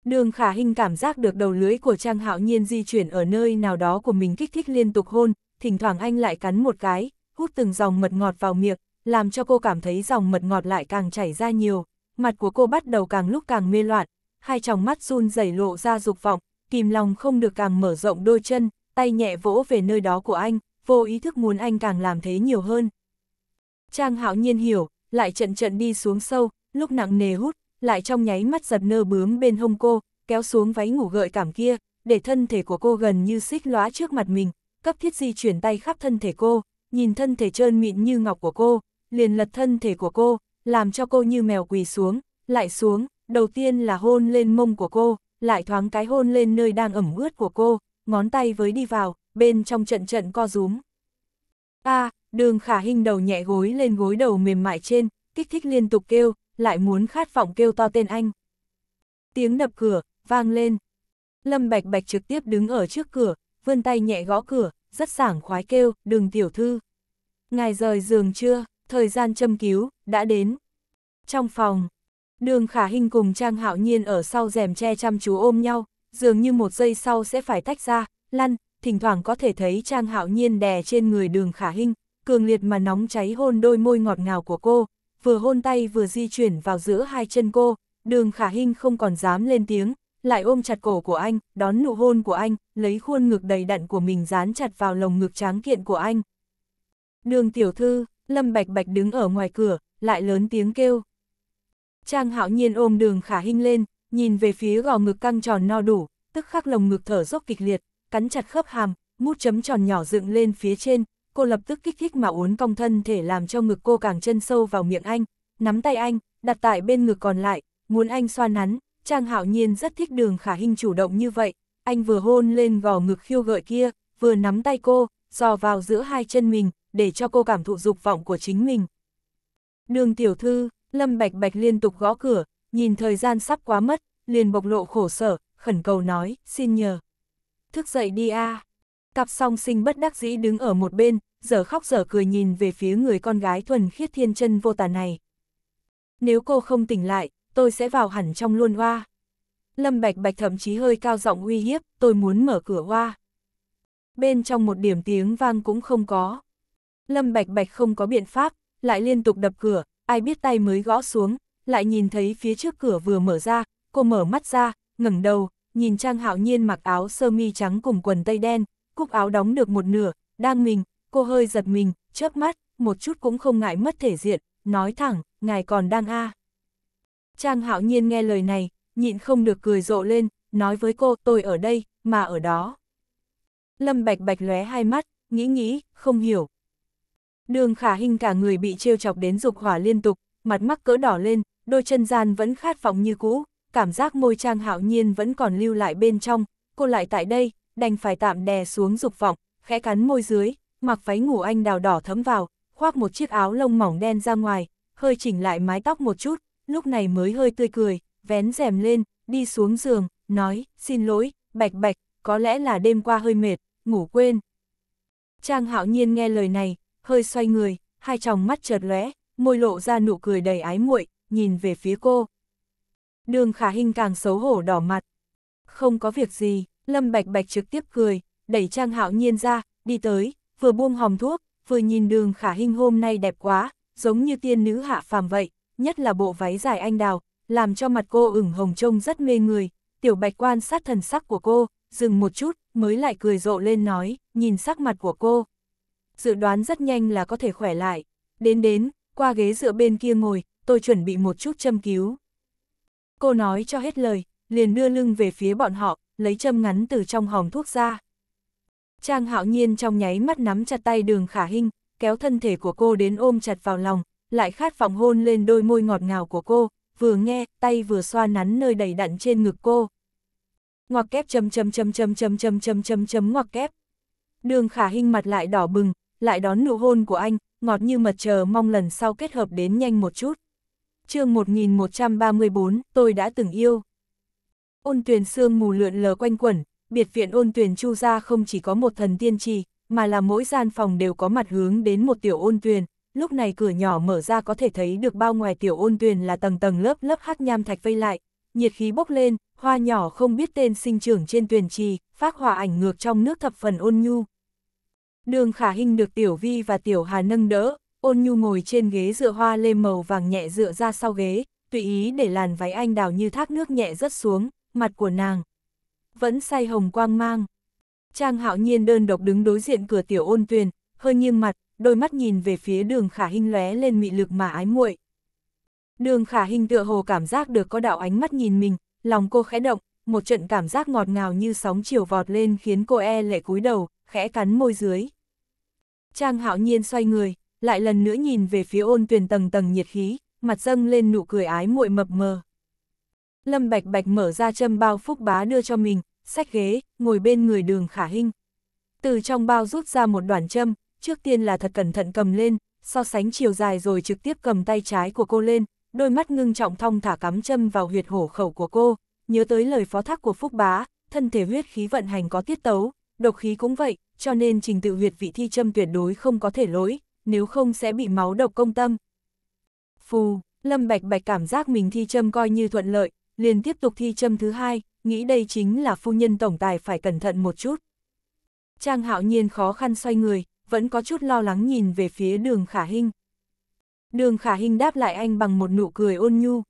Đường khả hình cảm giác được đầu lưới của Trang Hạo Nhiên di chuyển ở nơi nào đó của mình kích thích liên tục hôn, thỉnh thoảng anh lại cắn một cái, hút từng dòng mật ngọt vào miệng, làm cho cô cảm thấy dòng mật ngọt lại càng chảy ra nhiều, mặt của cô bắt đầu càng lúc càng mê loạn, hai tròng mắt run rẩy lộ ra dục vọng, kìm lòng không được càng mở rộng đôi chân, tay nhẹ vỗ về nơi đó của anh, vô ý thức muốn anh càng làm thế nhiều hơn. Trang hạo nhiên hiểu, lại trận trận đi xuống sâu, lúc nặng nề hút, lại trong nháy mắt giật nơ bướm bên hông cô, kéo xuống váy ngủ gợi cảm kia, để thân thể của cô gần như xích lóa trước mặt mình, cấp thiết di chuyển tay khắp thân thể cô, nhìn thân thể trơn mịn như ngọc của cô, liền lật thân thể của cô, làm cho cô như mèo quỳ xuống, lại xuống, đầu tiên là hôn lên mông của cô, lại thoáng cái hôn lên nơi đang ẩm ướt của cô, ngón tay với đi vào, bên trong trận trận co rúm. A, à, đường khả hình đầu nhẹ gối lên gối đầu mềm mại trên, kích thích liên tục kêu, lại muốn khát vọng kêu to tên anh. Tiếng đập cửa, vang lên. Lâm Bạch Bạch trực tiếp đứng ở trước cửa, vươn tay nhẹ gõ cửa, rất sảng khoái kêu, đừng tiểu thư. Ngài rời giường chưa, thời gian châm cứu, đã đến. Trong phòng, đường khả hình cùng Trang Hạo Nhiên ở sau rèm che chăm chú ôm nhau, dường như một giây sau sẽ phải tách ra, lăn, thỉnh thoảng có thể thấy Trang Hạo Nhiên đè trên người đường khả hình, cường liệt mà nóng cháy hôn đôi môi ngọt ngào của cô, vừa hôn tay vừa di chuyển vào giữa hai chân cô, đường khả hình không còn dám lên tiếng, lại ôm chặt cổ của anh, đón nụ hôn của anh, lấy khuôn ngực đầy đặn của mình dán chặt vào lồng ngực tráng kiện của anh. Đường tiểu thư, Lâm Bạch Bạch đứng ở ngoài cửa, lại lớn tiếng kêu. Trang hạo nhiên ôm đường khả hinh lên, nhìn về phía gò ngực căng tròn no đủ, tức khắc lồng ngực thở dốc kịch liệt, cắn chặt khớp hàm, mút chấm tròn nhỏ dựng lên phía trên, cô lập tức kích thích mà uốn cong thân thể làm cho ngực cô càng chân sâu vào miệng anh, nắm tay anh, đặt tại bên ngực còn lại, muốn anh xoa nắn, Trang hạo nhiên rất thích đường khả hình chủ động như vậy, anh vừa hôn lên gò ngực khiêu gợi kia, vừa nắm tay cô, dò vào giữa hai chân mình, để cho cô cảm thụ dục vọng của chính mình. Đường tiểu thư, Lâm Bạch Bạch liên tục gõ cửa, nhìn thời gian sắp quá mất, liền bộc lộ khổ sở, khẩn cầu nói, xin nhờ. Thức dậy đi a. À. Cặp song sinh bất đắc dĩ đứng ở một bên, giờ khóc giờ cười nhìn về phía người con gái thuần khiết thiên chân vô tà này. Nếu cô không tỉnh lại, tôi sẽ vào hẳn trong luôn hoa. Lâm Bạch Bạch thậm chí hơi cao giọng uy hiếp, tôi muốn mở cửa hoa. Bên trong một điểm tiếng vang cũng không có. Lâm Bạch Bạch không có biện pháp, lại liên tục đập cửa, ai biết tay mới gõ xuống, lại nhìn thấy phía trước cửa vừa mở ra, cô mở mắt ra, ngẩng đầu, nhìn Trang Hạo Nhiên mặc áo sơ mi trắng cùng quần tây đen, cúc áo đóng được một nửa, đang mình, cô hơi giật mình, chớp mắt, một chút cũng không ngại mất thể diện, nói thẳng, ngài còn đang a. À. Trang hạo nhiên nghe lời này, nhịn không được cười rộ lên, nói với cô tôi ở đây, mà ở đó. Lâm bạch bạch lóe hai mắt, nghĩ nghĩ, không hiểu. Đường khả Hinh cả người bị trêu chọc đến dục hỏa liên tục, mặt mắc cỡ đỏ lên, đôi chân gian vẫn khát vọng như cũ, cảm giác môi trang hạo nhiên vẫn còn lưu lại bên trong, cô lại tại đây, đành phải tạm đè xuống dục vọng, khẽ cắn môi dưới, mặc váy ngủ anh đào đỏ thấm vào, khoác một chiếc áo lông mỏng đen ra ngoài, hơi chỉnh lại mái tóc một chút, lúc này mới hơi tươi cười, vén rèm lên, đi xuống giường, nói, xin lỗi, bạch bạch, có lẽ là đêm qua hơi mệt, ngủ quên. Trang hạo nhiên nghe lời này, hơi xoay người, hai tròng mắt chợt lóe, môi lộ ra nụ cười đầy ái muội, nhìn về phía cô. Đường khả hình càng xấu hổ đỏ mặt. Không có việc gì, Lâm Bạch Bạch trực tiếp cười, đẩy Trang Hạo Nhiên ra, đi tới, vừa buông hòm thuốc, vừa nhìn đường khả hình hôm nay đẹp quá, giống như tiên nữ hạ phàm vậy, nhất là bộ váy dài anh đào, làm cho mặt cô ửng hồng trông rất mê người, tiểu bạch quan sát thần sắc của cô, dừng một chút, mới lại cười rộ lên nói, nhìn sắc mặt của cô. Dự đoán rất nhanh là có thể khỏe lại, đến đến, qua ghế dựa bên kia ngồi, tôi chuẩn bị một chút châm cứu. Cô nói cho hết lời, liền đưa lưng về phía bọn họ, lấy châm ngắn từ trong hòm thuốc ra. Trang hạo nhiên trong nháy mắt nắm chặt tay đường khả hinh, kéo thân thể của cô đến ôm chặt vào lòng, lại khát vọng hôn lên đôi môi ngọt ngào của cô, vừa nghe, tay vừa xoa nắn nơi đầy đặn trên ngực cô. Ngoặc kép chấm chấm chấm chấm chấm chấm chấm chấm chấm ngoặc kép. Đường khả hình mặt lại đỏ bừng, lại đón nụ hôn của anh, ngọt như mật chờ mong lần sau kết hợp đến nhanh một chút. chương 1134, tôi đã từng yêu. Ôn tuyển sương mù lượn lờ quanh quẩn, biệt viện ôn tuyển chu ra không chỉ có một thần tiên trì, mà là mỗi gian phòng đều có mặt hướng đến một tiểu ôn tuyển, lúc này cửa nhỏ mở ra có thể thấy được bao ngoài tiểu ôn tuyền là tầng tầng lớp lớp hắc nham thạch vây lại, nhiệt khí bốc lên, hoa nhỏ không biết tên sinh trưởng trên tuyền trì, phát hỏa ảnh ngược trong nước thập phần ôn nhu. Đường khả hình được tiểu vi và tiểu hà nâng đỡ, ôn nhu ngồi trên ghế dựa hoa lê màu vàng nhẹ dựa ra sau ghế, tùy ý để làn váy anh đào như thác nước nhẹ rớt xuống, mặt của nàng. Vẫn say hồng quang mang. Trang hạo nhiên đơn độc đứng đối diện cửa tiểu ôn tuyền, hơi nghiêng mặt, đôi mắt nhìn về phía đường khả hình lóe lên mị lực mà ái muội. Đường khả hình tựa hồ cảm giác được có đạo ánh mắt nhìn mình, lòng cô khẽ động, một trận cảm giác ngọt ngào như sóng chiều vọt lên khiến cô e lệ cúi đầu, khẽ cắn môi dưới. Trang hạo nhiên xoay người, lại lần nữa nhìn về phía ôn tuyền tầng tầng nhiệt khí, mặt dâng lên nụ cười ái muội mập mờ. Lâm Bạch Bạch mở ra châm bao phúc bá đưa cho mình, sách ghế, ngồi bên người đường khả hình. Từ trong bao rút ra một đoạn châm, trước tiên là thật cẩn thận cầm lên, so sánh chiều dài rồi trực tiếp cầm tay trái của cô lên, đôi mắt ngưng trọng thong thả cắm châm vào huyệt hổ khẩu của cô, nhớ tới lời phó thác của Phúc Bá, thân thể huyết khí vận hành có tiết tấu, độc khí cũng vậy, cho nên trình tự huyệt vị thi châm tuyệt đối không có thể lỗi, nếu không sẽ bị máu độc công tâm. Phù, Lâm Bạch Bạch cảm giác mình thi châm coi như thuận lợi, liền tiếp tục thi châm thứ hai, nghĩ đây chính là phu nhân tổng tài phải cẩn thận một chút. Trang hạo nhiên khó khăn xoay người, vẫn có chút lo lắng nhìn về phía đường khả hình. Đường khả hình đáp lại anh bằng một nụ cười ôn nhu.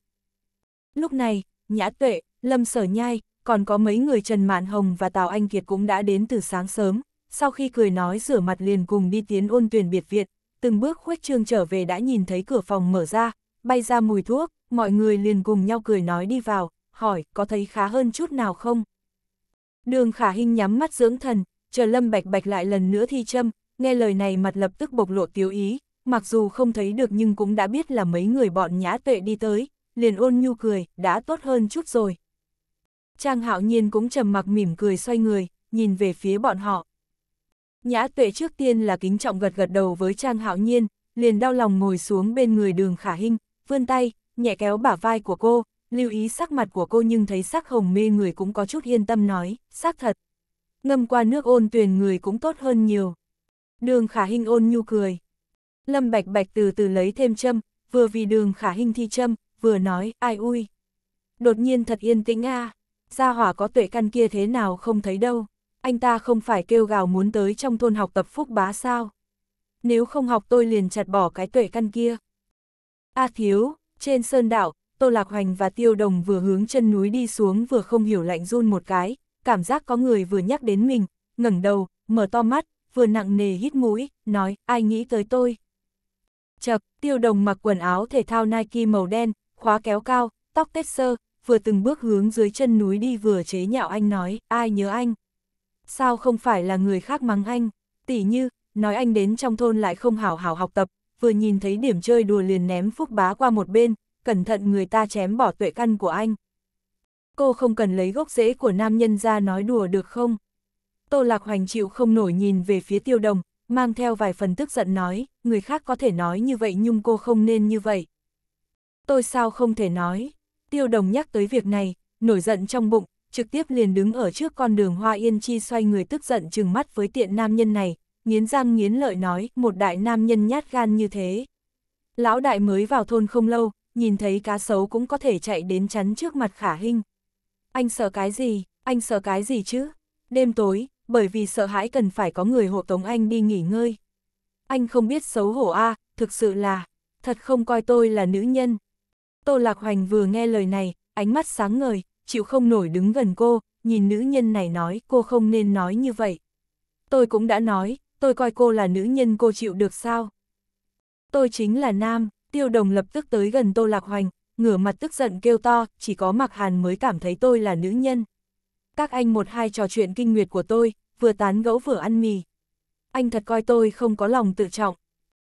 Lúc này, Nhã Tuệ, Lâm Sở Nhai, còn có mấy người Trần Mạn Hồng và Tào Anh Kiệt cũng đã đến từ sáng sớm, sau khi cười nói rửa mặt liền cùng đi tiến ôn tuyển biệt viện, từng bước khuếch trương trở về đã nhìn thấy cửa phòng mở ra, bay ra mùi thuốc, mọi người liền cùng nhau cười nói đi vào, hỏi có thấy khá hơn chút nào không? Đường khả hình nhắm mắt dưỡng thần, chờ Lâm Bạch Bạch lại lần nữa thi châm, nghe lời này mặt lập tức bộc lộ tiếu ý, mặc dù không thấy được nhưng cũng đã biết là mấy người bọn nhã tuệ đi tới, liền ôn nhu cười, đã tốt hơn chút rồi. Trang hạo nhiên cũng trầm mặc mỉm cười xoay người, nhìn về phía bọn họ. Nhã tuệ trước tiên là kính trọng gật gật đầu với Trang hạo nhiên, liền đau lòng ngồi xuống bên người đường khả hinh, vươn tay, nhẹ kéo bả vai của cô, lưu ý sắc mặt của cô nhưng thấy sắc hồng mê người cũng có chút yên tâm nói, sắc thật. Ngâm qua nước ôn tuyền người cũng tốt hơn nhiều. Đường khả hình ôn nhu cười. Lâm bạch bạch từ từ lấy thêm châm, vừa vì đường khả hình thi châm, vừa nói, ai ui. Đột nhiên thật yên tĩnh a gia hỏa có tuệ căn kia thế nào không thấy đâu. Anh ta không phải kêu gào muốn tới trong thôn học tập phúc bá sao. Nếu không học tôi liền chặt bỏ cái tuệ căn kia. A thiếu, trên sơn đảo, Tô Lạc Hoành và Tiêu Đồng vừa hướng chân núi đi xuống vừa không hiểu lạnh run một cái, cảm giác có người vừa nhắc đến mình, ngẩng đầu, mở to mắt, vừa nặng nề hít mũi, nói, ai nghĩ tới tôi. Chật, tiêu đồng mặc quần áo thể thao Nike màu đen, khóa kéo cao, tóc tết sơ, vừa từng bước hướng dưới chân núi đi vừa chế nhạo anh nói, ai nhớ anh. Sao không phải là người khác mắng anh, tỷ như, nói anh đến trong thôn lại không hảo hảo học tập, vừa nhìn thấy điểm chơi đùa liền ném phúc bá qua một bên, cẩn thận người ta chém bỏ tuệ căn của anh. Cô không cần lấy gốc rễ của nam nhân ra nói đùa được không? Tô Lạc Hoành chịu không nổi nhìn về phía tiêu đồng, mang theo vài phần tức giận nói, người khác có thể nói như vậy nhưng cô không nên như vậy. Tôi sao không thể nói? Tiêu đồng nhắc tới việc này, nổi giận trong bụng, trực tiếp liền đứng ở trước con đường hoa yên chi xoay người tức giận chừng mắt với tiện nam nhân này, nghiến răng nghiến lợi nói, một đại nam nhân nhát gan như thế. Lão đại mới vào thôn không lâu, nhìn thấy cá sấu cũng có thể chạy đến chắn trước mặt khả hình. Anh sợ cái gì, anh sợ cái gì chứ? Đêm tối, bởi vì sợ hãi cần phải có người hộ tống anh đi nghỉ ngơi. Anh không biết xấu hổ a, à, thực sự là, thật không coi tôi là nữ nhân. Tô Lạc Hoành vừa nghe lời này, ánh mắt sáng ngời, chịu không nổi đứng gần cô, nhìn nữ nhân này nói cô không nên nói như vậy. Tôi cũng đã nói, tôi coi cô là nữ nhân cô chịu được sao? Tôi chính là nam, tiêu đồng lập tức tới gần Tô Lạc Hoành, ngửa mặt tức giận kêu to, chỉ có Mạc Hàn mới cảm thấy tôi là nữ nhân các anh một hai trò chuyện kinh nguyệt của tôi, vừa tán gẫu vừa ăn mì. Anh thật coi tôi không có lòng tự trọng.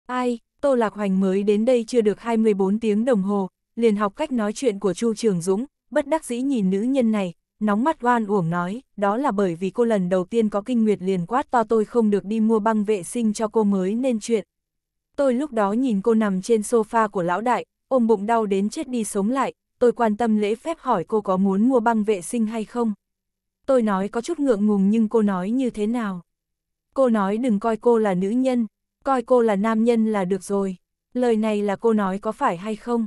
Ai, Tô Lạc Hoành mới đến đây chưa được 24 tiếng đồng hồ, liền học cách nói chuyện của Chu Trường Dũng, bất đắc dĩ nhìn nữ nhân này, nóng mắt oan uổng nói, đó là bởi vì cô lần đầu tiên có kinh nguyệt liền quát to tôi không được đi mua băng vệ sinh cho cô mới nên chuyện. Tôi lúc đó nhìn cô nằm trên sofa của lão đại, ôm bụng đau đến chết đi sống lại, tôi quan tâm lễ phép hỏi cô có muốn mua băng vệ sinh hay không tôi nói có chút ngượng ngùng nhưng cô nói như thế nào? Cô nói đừng coi cô là nữ nhân, coi cô là nam nhân là được rồi. Lời này là cô nói có phải hay không?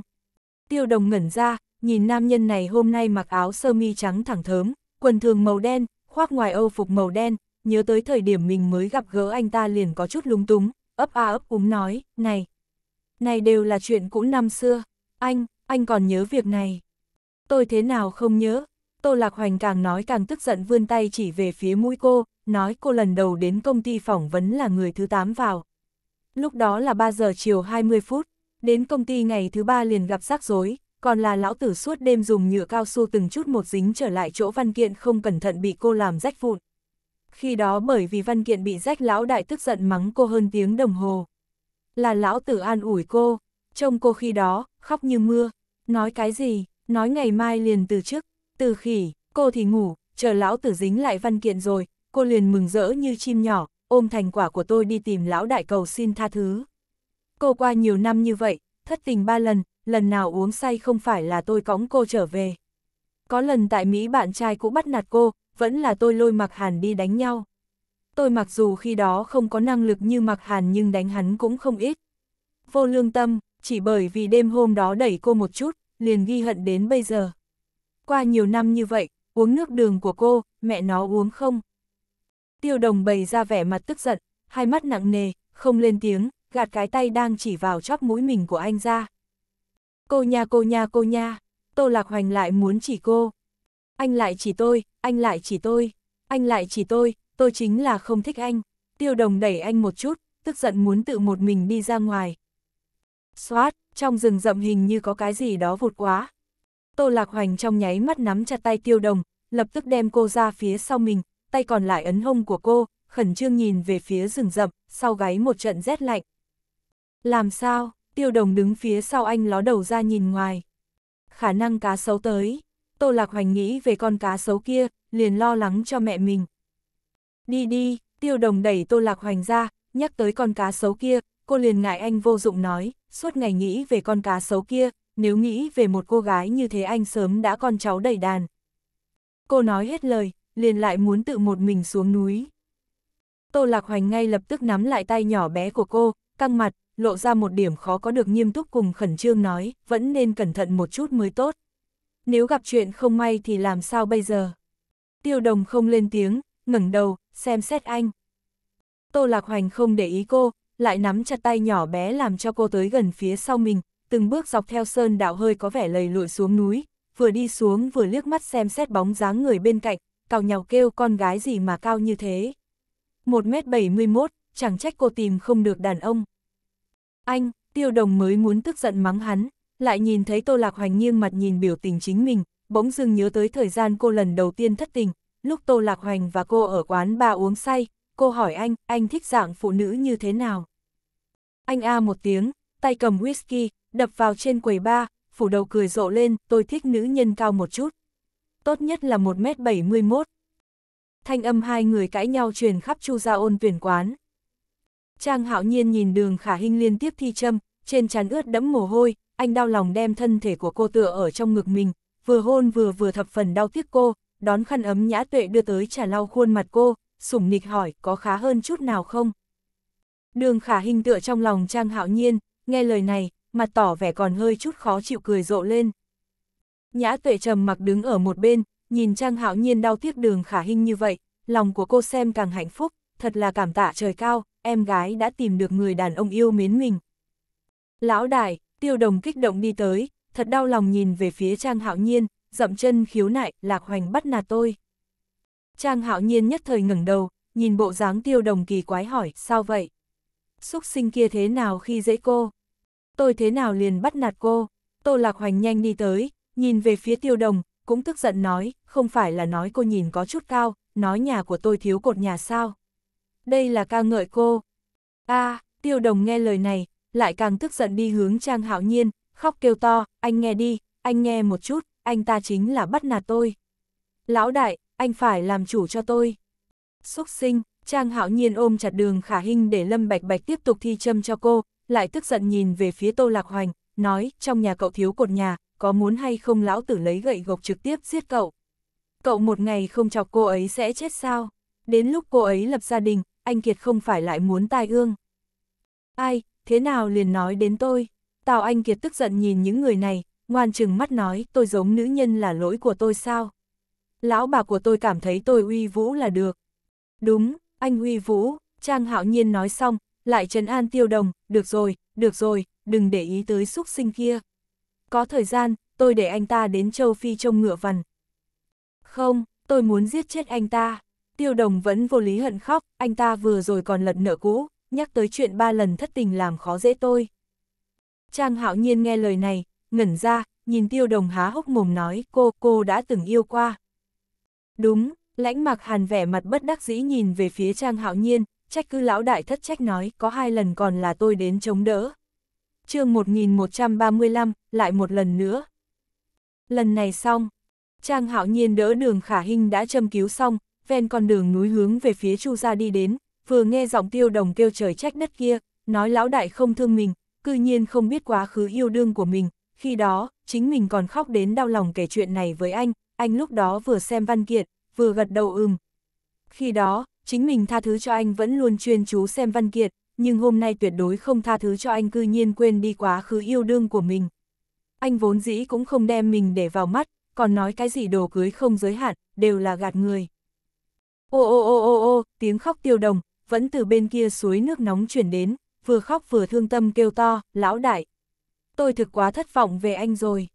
Tiêu đồng ngẩn ra, nhìn nam nhân này hôm nay mặc áo sơ mi trắng thẳng thớm, quần thường màu đen, khoác ngoài âu phục màu đen, nhớ tới thời điểm mình mới gặp gỡ anh ta liền có chút lúng túng, ấp a ấp úng nói, này, này đều là chuyện cũ năm xưa, anh, anh còn nhớ việc này. Tôi thế nào không nhớ, Tô Lạc Hoành càng nói càng tức giận vươn tay chỉ về phía mũi cô, nói cô lần đầu đến công ty phỏng vấn là người thứ 8 vào. Lúc đó là 3 giờ chiều 20 phút, đến công ty ngày thứ 3 liền gặp rắc rối, còn là lão tử suốt đêm dùng nhựa cao su từng chút một dính trở lại chỗ văn kiện không cẩn thận bị cô làm rách vụn. Khi đó bởi vì văn kiện bị rách lão đại tức giận mắng cô hơn tiếng đồng hồ. Là lão tử an ủi cô, trông cô khi đó, khóc như mưa, nói cái gì, nói ngày mai liền từ chức, từ khỉ, cô thì ngủ, chờ lão tử dính lại văn kiện rồi, cô liền mừng rỡ như chim nhỏ, ôm thành quả của tôi đi tìm lão đại cầu xin tha thứ. Cô qua nhiều năm như vậy, thất tình ba lần, lần nào uống say không phải là tôi cõng cô trở về. Có lần tại Mỹ bạn trai cũng bắt nạt cô, vẫn là tôi lôi mặc hàn đi đánh nhau. Tôi mặc dù khi đó không có năng lực như mặc hàn nhưng đánh hắn cũng không ít. Vô lương tâm, chỉ bởi vì đêm hôm đó đẩy cô một chút, liền ghi hận đến bây giờ qua nhiều năm như vậy, uống nước đường của cô, mẹ nó uống không? Tiêu đồng bày ra vẻ mặt tức giận, hai mắt nặng nề, không lên tiếng, gạt cái tay đang chỉ vào chóp mũi mình của anh ra. Cô nha cô nha cô nha, Tô Lạc Hoành lại muốn chỉ cô. Anh lại chỉ tôi, anh lại chỉ tôi, anh lại chỉ tôi, tôi chính là không thích anh. Tiêu đồng đẩy anh một chút, tức giận muốn tự một mình đi ra ngoài. Xoát, trong rừng rậm hình như có cái gì đó vụt quá, Tô Lạc Hoành trong nháy mắt nắm chặt tay tiêu đồng, lập tức đem cô ra phía sau mình, tay còn lại ấn hông của cô, khẩn trương nhìn về phía rừng rậm, sau gáy một trận rét lạnh. Làm sao, tiêu đồng đứng phía sau anh ló đầu ra nhìn ngoài. Khả năng cá sấu tới, Tô Lạc Hoành nghĩ về con cá sấu kia, liền lo lắng cho mẹ mình. Đi đi, tiêu đồng đẩy Tô Lạc Hoành ra, nhắc tới con cá sấu kia, cô liền ngại anh vô dụng nói, suốt ngày nghĩ về con cá sấu kia, nếu nghĩ về một cô gái như thế anh sớm đã con cháu đầy đàn. Cô nói hết lời, liền lại muốn tự một mình xuống núi. Tô Lạc Hoành ngay lập tức nắm lại tay nhỏ bé của cô, căng mặt, lộ ra một điểm khó có được nghiêm túc cùng khẩn trương nói, vẫn nên cẩn thận một chút mới tốt. Nếu gặp chuyện không may thì làm sao bây giờ? Tiêu đồng không lên tiếng, ngẩng đầu, xem xét anh. Tô Lạc Hoành không để ý cô, lại nắm chặt tay nhỏ bé làm cho cô tới gần phía sau mình, từng bước dọc theo sơn đạo hơi có vẻ lầy lội xuống núi, vừa đi xuống vừa liếc mắt xem xét bóng dáng người bên cạnh, cào nhào kêu con gái gì mà cao như thế. 1m71, chẳng trách cô tìm không được đàn ông. Anh, tiêu đồng mới muốn tức giận mắng hắn, lại nhìn thấy tô lạc hoành nghiêng mặt nhìn biểu tình chính mình, bỗng dưng nhớ tới thời gian cô lần đầu tiên thất tình, lúc tô lạc hoành và cô ở quán ba uống say, cô hỏi anh, anh thích dạng phụ nữ như thế nào? Anh A một tiếng, tay cầm whisky, đập vào trên quầy ba, phủ đầu cười rộ lên, tôi thích nữ nhân cao một chút. Tốt nhất là 1m71. Thanh âm hai người cãi nhau truyền khắp chu gia ôn tuyển quán. Trang hạo nhiên nhìn đường khả hình liên tiếp thi châm, trên trán ướt đẫm mồ hôi, anh đau lòng đem thân thể của cô tựa ở trong ngực mình, vừa hôn vừa vừa thập phần đau tiếc cô, đón khăn ấm nhã tuệ đưa tới trả lau khuôn mặt cô, sủng nịch hỏi có khá hơn chút nào không. Đường khả hình tựa trong lòng Trang hạo nhiên, nghe lời này, mặt tỏ vẻ còn hơi chút khó chịu cười rộ lên. Nhã tuệ trầm mặc đứng ở một bên, nhìn Trang Hạo Nhiên đau tiếc đường khả hình như vậy, lòng của cô xem càng hạnh phúc, thật là cảm tạ trời cao, em gái đã tìm được người đàn ông yêu mến mình. Lão đại, tiêu đồng kích động đi tới, thật đau lòng nhìn về phía Trang Hạo Nhiên, dậm chân khiếu nại, lạc hoành bắt nạt tôi. Trang Hạo Nhiên nhất thời ngẩng đầu, nhìn bộ dáng tiêu đồng kỳ quái hỏi, sao vậy? xúc sinh kia thế nào khi dễ cô. Tôi thế nào liền bắt nạt cô. Tô Lạc Hoành nhanh đi tới, nhìn về phía tiêu đồng, cũng tức giận nói, không phải là nói cô nhìn có chút cao, nói nhà của tôi thiếu cột nhà sao. Đây là ca ngợi cô. a à, tiêu đồng nghe lời này, lại càng tức giận đi hướng Trang Hạo Nhiên, khóc kêu to, anh nghe đi, anh nghe một chút, anh ta chính là bắt nạt tôi. Lão đại, anh phải làm chủ cho tôi. Xúc sinh, Trang hạo nhiên ôm chặt đường khả hình để Lâm Bạch Bạch tiếp tục thi châm cho cô, lại tức giận nhìn về phía Tô Lạc Hoành, nói, trong nhà cậu thiếu cột nhà, có muốn hay không lão tử lấy gậy gộc trực tiếp giết cậu. Cậu một ngày không chọc cô ấy sẽ chết sao? Đến lúc cô ấy lập gia đình, anh Kiệt không phải lại muốn tai ương. Ai, thế nào liền nói đến tôi? Tào Anh Kiệt tức giận nhìn những người này, ngoan chừng mắt nói tôi giống nữ nhân là lỗi của tôi sao? Lão bà của tôi cảm thấy tôi uy vũ là được. Đúng, anh Huy Vũ, Trang Hạo Nhiên nói xong, lại trấn an tiêu đồng, được rồi, được rồi, đừng để ý tới xúc sinh kia. Có thời gian, tôi để anh ta đến châu Phi trông ngựa vằn. Không, tôi muốn giết chết anh ta. Tiêu đồng vẫn vô lý hận khóc, anh ta vừa rồi còn lật nợ cũ, nhắc tới chuyện ba lần thất tình làm khó dễ tôi. Trang hạo nhiên nghe lời này, ngẩn ra, nhìn tiêu đồng há hốc mồm nói cô, cô đã từng yêu qua. Đúng, Lãnh mặc hàn vẻ mặt bất đắc dĩ nhìn về phía Trang Hạo Nhiên, trách cứ lão đại thất trách nói có hai lần còn là tôi đến chống đỡ. chương 1135, lại một lần nữa. Lần này xong, Trang Hạo Nhiên đỡ đường khả hình đã châm cứu xong, ven con đường núi hướng về phía Chu Gia đi đến, vừa nghe giọng tiêu đồng kêu trời trách đất kia, nói lão đại không thương mình, cư nhiên không biết quá khứ yêu đương của mình, khi đó, chính mình còn khóc đến đau lòng kể chuyện này với anh, anh lúc đó vừa xem văn kiện, vừa gật đầu ừm. Khi đó, chính mình tha thứ cho anh vẫn luôn chuyên chú xem văn kiệt, nhưng hôm nay tuyệt đối không tha thứ cho anh cư nhiên quên đi quá khứ yêu đương của mình. Anh vốn dĩ cũng không đem mình để vào mắt, còn nói cái gì đồ cưới không giới hạn, đều là gạt người. Ô ô ô ô ô, tiếng khóc tiêu đồng, vẫn từ bên kia suối nước nóng chuyển đến, vừa khóc vừa thương tâm kêu to, lão đại. Tôi thực quá thất vọng về anh rồi.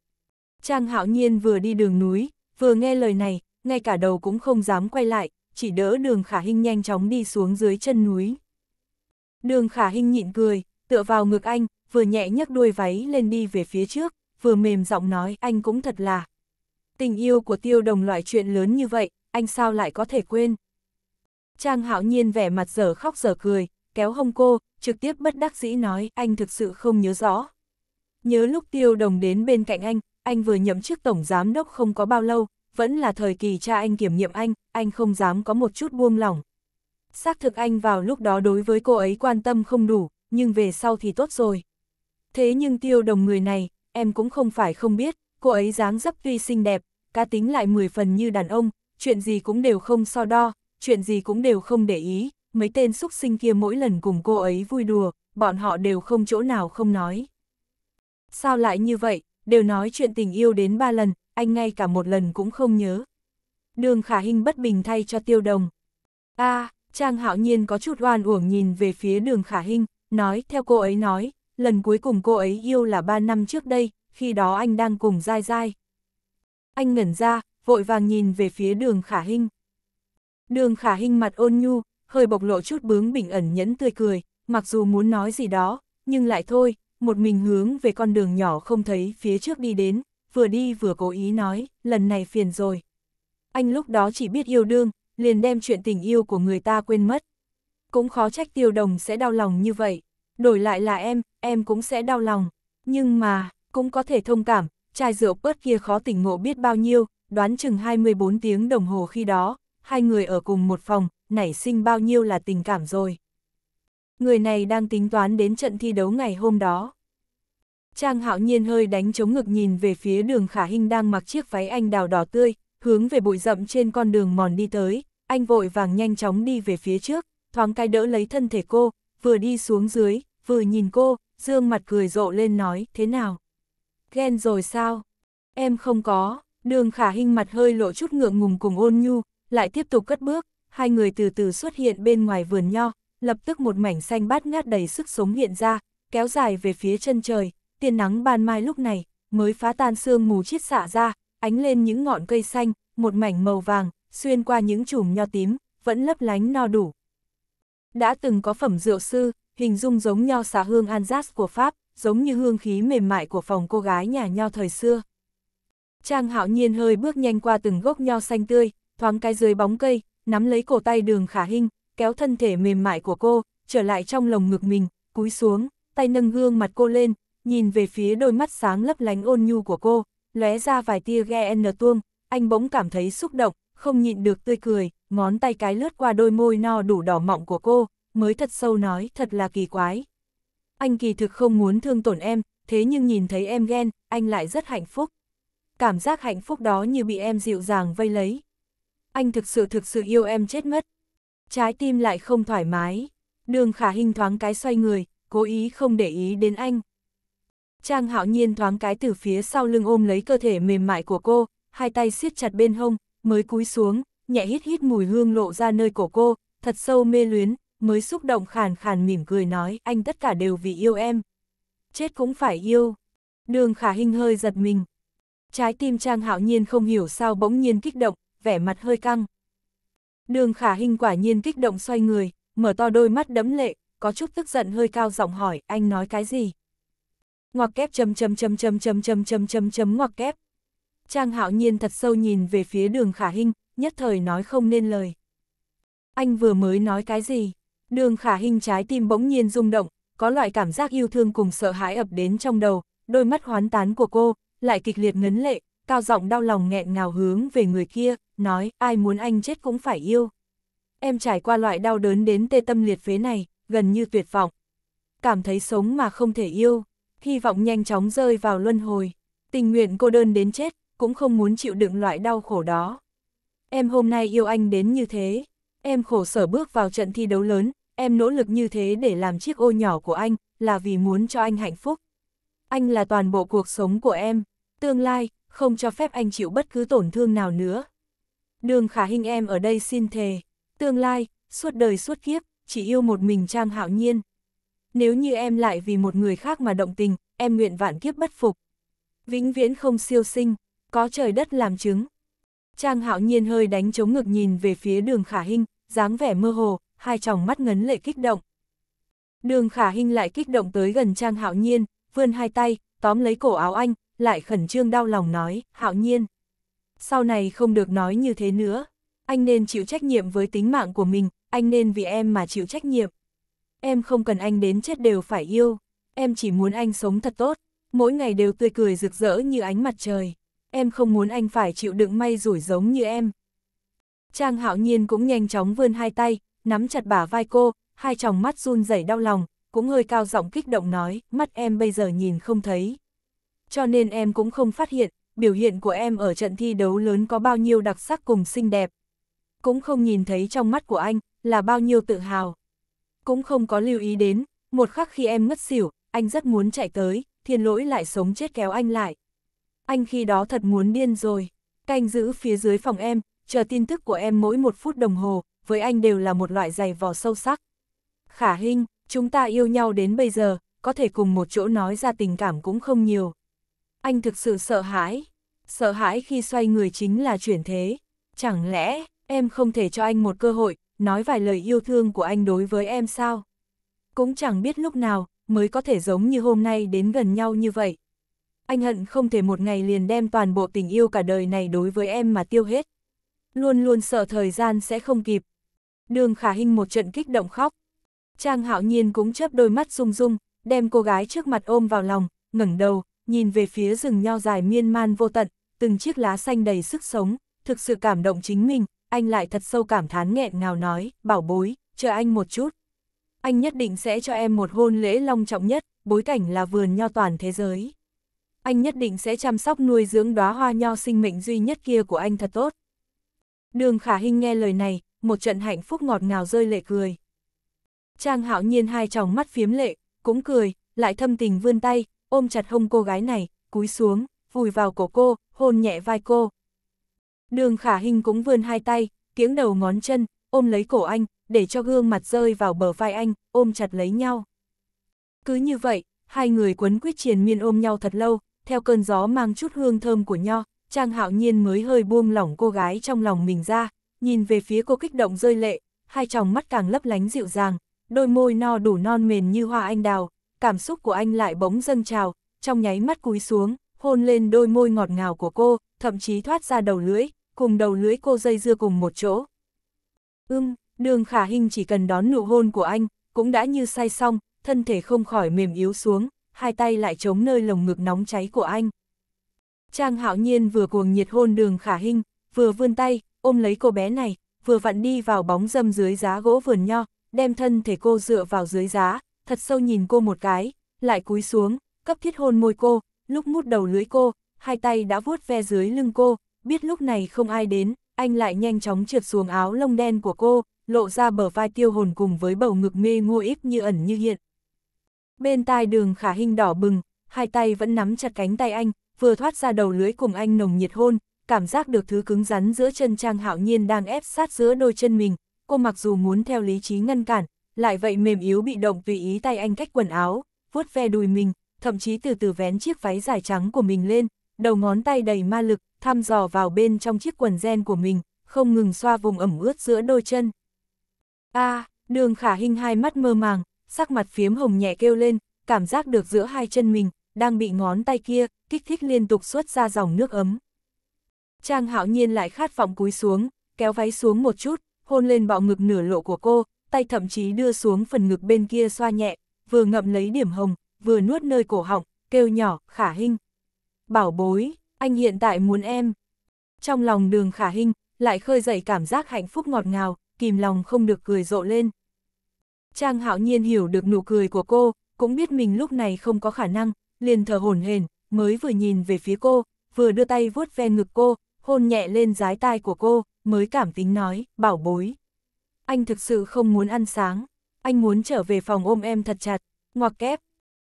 Trang hạo nhiên vừa đi đường núi, vừa nghe lời này, ngay cả đầu cũng không dám quay lại, chỉ đỡ đường khả hình nhanh chóng đi xuống dưới chân núi. Đường khả hình nhịn cười, tựa vào ngực anh, vừa nhẹ nhấc đuôi váy lên đi về phía trước, vừa mềm giọng nói anh cũng thật là. Tình yêu của tiêu đồng loại chuyện lớn như vậy, anh sao lại có thể quên. Trang hạo nhiên vẻ mặt dở khóc dở cười, kéo hông cô, trực tiếp bất đắc dĩ nói anh thực sự không nhớ rõ. Nhớ lúc tiêu đồng đến bên cạnh anh, anh vừa nhậm chức tổng giám đốc không có bao lâu, vẫn là thời kỳ cha anh kiểm nghiệm anh, anh không dám có một chút buông lỏng. Xác thực anh vào lúc đó đối với cô ấy quan tâm không đủ, nhưng về sau thì tốt rồi. Thế nhưng tiêu đồng người này, em cũng không phải không biết, cô ấy dáng dấp tuy xinh đẹp, cá tính lại mười phần như đàn ông, chuyện gì cũng đều không so đo, chuyện gì cũng đều không để ý, mấy tên xúc sinh kia mỗi lần cùng cô ấy vui đùa, bọn họ đều không chỗ nào không nói. Sao lại như vậy, đều nói chuyện tình yêu đến ba lần, anh ngay cả một lần cũng không nhớ. Đường khả hình bất bình thay cho tiêu đồng. a à, Trang hạo nhiên có chút oan uổng nhìn về phía đường khả hình, nói theo cô ấy nói, lần cuối cùng cô ấy yêu là ba năm trước đây, khi đó anh đang cùng dai dai. Anh ngẩn ra, vội vàng nhìn về phía đường khả hình. Đường khả hình mặt ôn nhu, hơi bộc lộ chút bướng bình ẩn nhẫn tươi cười, mặc dù muốn nói gì đó, nhưng lại thôi, một mình hướng về con đường nhỏ không thấy phía trước đi đến, vừa đi vừa cố ý nói, lần này phiền rồi. Anh lúc đó chỉ biết yêu đương, liền đem chuyện tình yêu của người ta quên mất. Cũng khó trách tiêu đồng sẽ đau lòng như vậy. Đổi lại là em, em cũng sẽ đau lòng. Nhưng mà, cũng có thể thông cảm, chai rượu bớt kia khó tỉnh ngộ biết bao nhiêu, đoán chừng 24 tiếng đồng hồ khi đó, hai người ở cùng một phòng, nảy sinh bao nhiêu là tình cảm rồi. Người này đang tính toán đến trận thi đấu ngày hôm đó. Trang hạo nhiên hơi đánh chống ngực nhìn về phía đường khả Hinh đang mặc chiếc váy anh đào đỏ tươi, hướng về bụi rậm trên con đường mòn đi tới, anh vội vàng nhanh chóng đi về phía trước, thoáng cái đỡ lấy thân thể cô, vừa đi xuống dưới, vừa nhìn cô, dương mặt cười rộ lên nói, thế nào? Ghen rồi sao? Em không có, đường khả Hinh mặt hơi lộ chút ngượng ngùng cùng ôn nhu, lại tiếp tục cất bước, hai người từ từ xuất hiện bên ngoài vườn nho, lập tức một mảnh xanh bát ngát đầy sức sống hiện ra, kéo dài về phía chân trời, Tiên nắng ban mai lúc này mới phá tan sương mù chiết xả ra, ánh lên những ngọn cây xanh, một mảnh màu vàng, xuyên qua những chùm nho tím, vẫn lấp lánh no đủ. Đã từng có phẩm rượu sư, hình dung giống nho xả hương Alsace của Pháp, giống như hương khí mềm mại của phòng cô gái nhà nho thời xưa. Trang hạo nhiên hơi bước nhanh qua từng gốc nho xanh tươi, thoáng cái dưới bóng cây, nắm lấy cổ tay đường khả hình, kéo thân thể mềm mại của cô, trở lại trong lồng ngực mình, cúi xuống, tay nâng gương mặt cô lên, nhìn về phía đôi mắt sáng lấp lánh ôn nhu của cô, lóe ra vài tia ghen tuông, anh bỗng cảm thấy xúc động, không nhịn được tươi cười, ngón tay cái lướt qua đôi môi no đủ đỏ mọng của cô, mới thật sâu nói thật là kỳ quái. Anh kỳ thực không muốn thương tổn em, thế nhưng nhìn thấy em ghen, anh lại rất hạnh phúc. Cảm giác hạnh phúc đó như bị em dịu dàng vây lấy. Anh thực sự thực sự yêu em chết mất. Trái tim lại không thoải mái. Đường khả hình thoáng cái xoay người, cố ý không để ý đến anh. Trang hạo nhiên thoáng cái từ phía sau lưng ôm lấy cơ thể mềm mại của cô, hai tay siết chặt bên hông, mới cúi xuống, nhẹ hít hít mùi hương lộ ra nơi cổ cô, thật sâu mê luyến, mới xúc động khàn khàn mỉm cười nói anh tất cả đều vì yêu em. Chết cũng phải yêu. Đường khả hình hơi giật mình. Trái tim Trang hạo nhiên không hiểu sao bỗng nhiên kích động, vẻ mặt hơi căng. Đường khả hình quả nhiên kích động xoay người, mở to đôi mắt đấm lệ, có chút tức giận hơi cao giọng hỏi anh nói cái gì ngoặc kép chấm chấm chấm chấm chấm chấm chấm chấm chấm ngoặc kép. Trang hạo nhiên thật sâu nhìn về phía đường khả hình nhất thời nói không nên lời. Anh vừa mới nói cái gì? Đường khả hình trái tim bỗng nhiên rung động, có loại cảm giác yêu thương cùng sợ hãi ập đến trong đầu, đôi mắt hoán tán của cô, lại kịch liệt ngấn lệ, cao giọng đau lòng nghẹn ngào hướng về người kia, nói ai muốn anh chết cũng phải yêu. Em trải qua loại đau đớn đến tê tâm liệt phế này, gần như tuyệt vọng. Cảm thấy sống mà không thể yêu hy vọng nhanh chóng rơi vào luân hồi, tình nguyện cô đơn đến chết, cũng không muốn chịu đựng loại đau khổ đó. Em hôm nay yêu anh đến như thế, em khổ sở bước vào trận thi đấu lớn, em nỗ lực như thế để làm chiếc ô nhỏ của anh, là vì muốn cho anh hạnh phúc. Anh là toàn bộ cuộc sống của em, tương lai, không cho phép anh chịu bất cứ tổn thương nào nữa. Đường khả hình em ở đây xin thề, tương lai, suốt đời suốt kiếp, chỉ yêu một mình Trang Hạo Nhiên nếu như em lại vì một người khác mà động tình, em nguyện vạn kiếp bất phục. Vĩnh viễn không siêu sinh, có trời đất làm chứng. Trang hạo nhiên hơi đánh chống ngực nhìn về phía đường khả hinh, dáng vẻ mơ hồ, hai tròng mắt ngấn lệ kích động. Đường khả hinh lại kích động tới gần trang hạo nhiên, vươn hai tay, tóm lấy cổ áo anh, lại khẩn trương đau lòng nói, hạo nhiên. Sau này không được nói như thế nữa, anh nên chịu trách nhiệm với tính mạng của mình, anh nên vì em mà chịu trách nhiệm em không cần anh đến chết đều phải yêu, em chỉ muốn anh sống thật tốt, mỗi ngày đều tươi cười rực rỡ như ánh mặt trời, em không muốn anh phải chịu đựng may rủi giống như em. Trang hạo nhiên cũng nhanh chóng vươn hai tay, nắm chặt bả vai cô, hai tròng mắt run rẩy đau lòng, cũng hơi cao giọng kích động nói, mắt em bây giờ nhìn không thấy. Cho nên em cũng không phát hiện, biểu hiện của em ở trận thi đấu lớn có bao nhiêu đặc sắc cùng xinh đẹp. Cũng không nhìn thấy trong mắt của anh, là bao nhiêu tự hào cũng không có lưu ý đến, một khắc khi em ngất xỉu, anh rất muốn chạy tới, thiên lỗi lại sống chết kéo anh lại. Anh khi đó thật muốn điên rồi, canh giữ phía dưới phòng em, chờ tin tức của em mỗi một phút đồng hồ, với anh đều là một loại giày vò sâu sắc. Khả Hinh, chúng ta yêu nhau đến bây giờ, có thể cùng một chỗ nói ra tình cảm cũng không nhiều. Anh thực sự sợ hãi, sợ hãi khi xoay người chính là chuyển thế. Chẳng lẽ, em không thể cho anh một cơ hội, nói vài lời yêu thương của anh đối với em sao. Cũng chẳng biết lúc nào, mới có thể giống như hôm nay đến gần nhau như vậy. Anh hận không thể một ngày liền đem toàn bộ tình yêu cả đời này đối với em mà tiêu hết. Luôn luôn sợ thời gian sẽ không kịp. Đường khả hình một trận kích động khóc. Trang hạo nhiên cũng chớp đôi mắt rung rung, đem cô gái trước mặt ôm vào lòng, ngẩng đầu, nhìn về phía rừng nho dài miên man vô tận, từng chiếc lá xanh đầy sức sống, thực sự cảm động chính mình, anh lại thật sâu cảm thán nghẹn ngào nói, bảo bối, chờ anh một chút. Anh nhất định sẽ cho em một hôn lễ long trọng nhất, bối cảnh là vườn nho toàn thế giới. Anh nhất định sẽ chăm sóc nuôi dưỡng đóa hoa nho sinh mệnh duy nhất kia của anh thật tốt. Đường khả hình nghe lời này, một trận hạnh phúc ngọt ngào rơi lệ cười. Trang hạo nhiên hai tròng mắt phiếm lệ, cũng cười, lại thâm tình vươn tay, ôm chặt hông cô gái này, cúi xuống, vùi vào cổ cô, hôn nhẹ vai cô, Đường khả hình cũng vươn hai tay, kiếng đầu ngón chân, ôm lấy cổ anh, để cho gương mặt rơi vào bờ vai anh, ôm chặt lấy nhau. Cứ như vậy, hai người quấn quyết triền miên ôm nhau thật lâu, theo cơn gió mang chút hương thơm của nho, Trang Hạo Nhiên mới hơi buông lỏng cô gái trong lòng mình ra, nhìn về phía cô kích động rơi lệ, hai tròng mắt càng lấp lánh dịu dàng, đôi môi no đủ non mềm như hoa anh đào, cảm xúc của anh lại bỗng dâng trào, trong nháy mắt cúi xuống, hôn lên đôi môi ngọt ngào của cô, thậm chí thoát ra đầu lưỡi, cùng đầu lưỡi cô dây dưa cùng một chỗ. Ưm, đường khả hình chỉ cần đón nụ hôn của anh, cũng đã như say xong, thân thể không khỏi mềm yếu xuống, hai tay lại chống nơi lồng ngực nóng cháy của anh. Trang hạo nhiên vừa cuồng nhiệt hôn đường khả hình, vừa vươn tay, ôm lấy cô bé này, vừa vặn đi vào bóng dâm dưới giá gỗ vườn nho, đem thân thể cô dựa vào dưới giá, thật sâu nhìn cô một cái, lại cúi xuống, cấp thiết hôn môi cô, lúc mút đầu lưới cô, hai tay đã vuốt ve dưới lưng cô, biết lúc này không ai đến, anh lại nhanh chóng trượt xuống áo lông đen của cô, lộ ra bờ vai tiêu hồn cùng với bầu ngực mê ngô íp như ẩn như hiện. Bên tai đường khả hình đỏ bừng, hai tay vẫn nắm chặt cánh tay anh, vừa thoát ra đầu lưới cùng anh nồng nhiệt hôn, cảm giác được thứ cứng rắn giữa chân Trang Hạo Nhiên đang ép sát giữa đôi chân mình, cô mặc dù muốn theo lý trí ngăn cản, lại vậy mềm yếu bị động vì ý tay anh cách quần áo, vuốt ve đùi mình, thậm chí từ từ vén chiếc váy dài trắng của mình lên, đầu ngón tay đầy ma lực, thăm dò vào bên trong chiếc quần gen của mình, không ngừng xoa vùng ẩm ướt giữa đôi chân. A, à, đường khả hình hai mắt mơ màng, sắc mặt phiếm hồng nhẹ kêu lên, cảm giác được giữa hai chân mình, đang bị ngón tay kia, kích thích liên tục xuất ra dòng nước ấm. Trang hạo nhiên lại khát vọng cúi xuống, kéo váy xuống một chút, hôn lên bọ ngực nửa lộ của cô, tay thậm chí đưa xuống phần ngực bên kia xoa nhẹ, vừa ngậm lấy điểm hồng, vừa nuốt nơi cổ họng, kêu nhỏ, khả hình. Bảo bối, anh hiện tại muốn em. Trong lòng đường khả hình, lại khơi dậy cảm giác hạnh phúc ngọt ngào, kìm lòng không được cười rộ lên. Trang hạo nhiên hiểu được nụ cười của cô, cũng biết mình lúc này không có khả năng, liền thở hổn hển, mới vừa nhìn về phía cô, vừa đưa tay vuốt ve ngực cô, hôn nhẹ lên dái tai của cô, mới cảm tính nói, bảo bối. Anh thực sự không muốn ăn sáng, anh muốn trở về phòng ôm em thật chặt, ngoặc kép.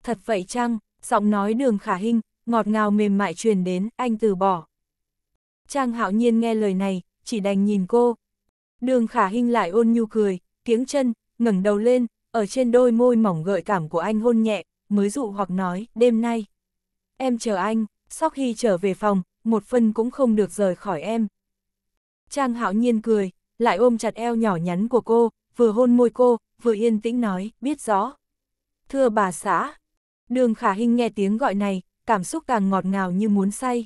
Thật vậy chăng, giọng nói đường khả hình, ngọt ngào mềm mại truyền đến, anh từ bỏ. Trang hạo nhiên nghe lời này, chỉ đành nhìn cô. Đường khả hinh lại ôn nhu cười, tiếng chân, ngẩng đầu lên, ở trên đôi môi mỏng gợi cảm của anh hôn nhẹ, mới dụ hoặc nói, đêm nay. Em chờ anh, sau khi trở về phòng, một phân cũng không được rời khỏi em. Trang hạo nhiên cười, lại ôm chặt eo nhỏ nhắn của cô, vừa hôn môi cô, vừa yên tĩnh nói, biết rõ. Thưa bà xã, đường khả hinh nghe tiếng gọi này, cảm xúc càng ngọt ngào như muốn say.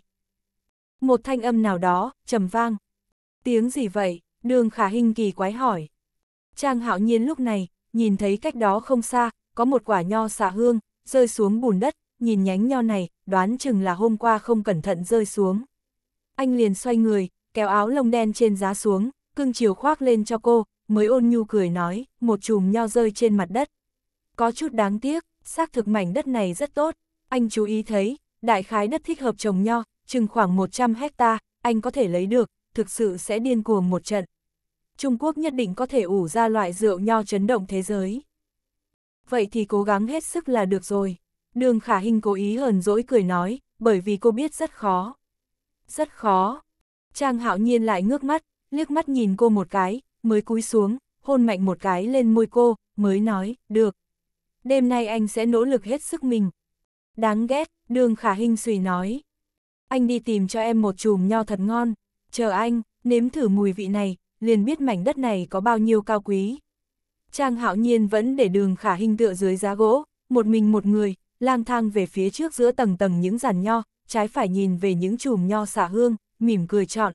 Một thanh âm nào đó, trầm vang. Tiếng gì vậy? Đường khả hình kỳ quái hỏi. Trang hạo nhiên lúc này, nhìn thấy cách đó không xa, có một quả nho xạ hương, rơi xuống bùn đất, nhìn nhánh nho này, đoán chừng là hôm qua không cẩn thận rơi xuống. Anh liền xoay người, kéo áo lông đen trên giá xuống, cưng chiều khoác lên cho cô, mới ôn nhu cười nói, một chùm nho rơi trên mặt đất. Có chút đáng tiếc, xác thực mảnh đất này rất tốt, anh chú ý thấy, đại khái đất thích hợp trồng nho, chừng khoảng 100 hecta, anh có thể lấy được, thực sự sẽ điên cuồng một trận. Trung Quốc nhất định có thể ủ ra loại rượu nho chấn động thế giới. Vậy thì cố gắng hết sức là được rồi. Đường Khả Hinh cố ý hờn dỗi cười nói, bởi vì cô biết rất khó. Rất khó. Trang hạo nhiên lại ngước mắt, liếc mắt nhìn cô một cái, mới cúi xuống, hôn mạnh một cái lên môi cô, mới nói, được. Đêm nay anh sẽ nỗ lực hết sức mình, Đáng ghét, đường khả hình xùy nói. Anh đi tìm cho em một chùm nho thật ngon, chờ anh, nếm thử mùi vị này, liền biết mảnh đất này có bao nhiêu cao quý. Trang hạo nhiên vẫn để đường khả hình tựa dưới giá gỗ, một mình một người, lang thang về phía trước giữa tầng tầng những giàn nho, trái phải nhìn về những chùm nho xả hương, mỉm cười chọn.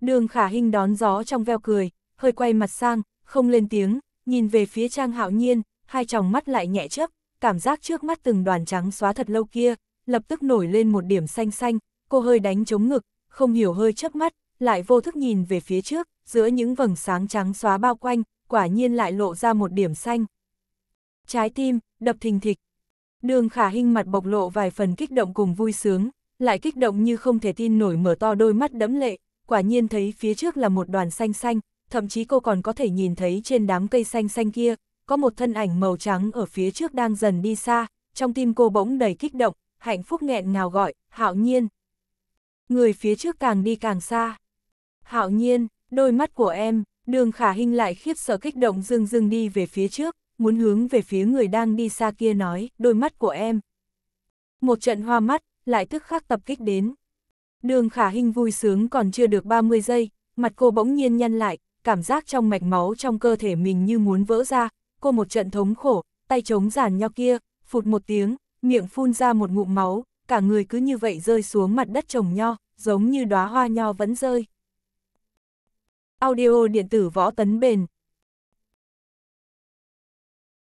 Đường khả hình đón gió trong veo cười, hơi quay mặt sang, không lên tiếng, nhìn về phía trang hạo nhiên, hai tròng mắt lại nhẹ chấp, cảm giác trước mắt từng đoàn trắng xóa thật lâu kia, lập tức nổi lên một điểm xanh xanh, cô hơi đánh chống ngực, không hiểu hơi chớp mắt, lại vô thức nhìn về phía trước, giữa những vầng sáng trắng xóa bao quanh, quả nhiên lại lộ ra một điểm xanh. Trái tim, đập thình thịch. Đường khả hình mặt bộc lộ vài phần kích động cùng vui sướng, lại kích động như không thể tin nổi mở to đôi mắt đẫm lệ, quả nhiên thấy phía trước là một đoàn xanh xanh, thậm chí cô còn có thể nhìn thấy trên đám cây xanh xanh kia, có một thân ảnh màu trắng ở phía trước đang dần đi xa, trong tim cô bỗng đầy kích động, hạnh phúc nghẹn ngào gọi, hạo nhiên. Người phía trước càng đi càng xa. Hạo nhiên, đôi mắt của em, đường khả hình lại khiếp sợ kích động dưng dưng đi về phía trước, muốn hướng về phía người đang đi xa kia nói, đôi mắt của em. Một trận hoa mắt, lại tức khắc tập kích đến. Đường khả hình vui sướng còn chưa được 30 giây, mặt cô bỗng nhiên nhăn lại, cảm giác trong mạch máu trong cơ thể mình như muốn vỡ ra, cô một trận thống khổ, tay chống giàn nho kia, phụt một tiếng, miệng phun ra một ngụm máu, cả người cứ như vậy rơi xuống mặt đất trồng nho, giống như đóa hoa nho vẫn rơi. Audio điện tử võ tấn bền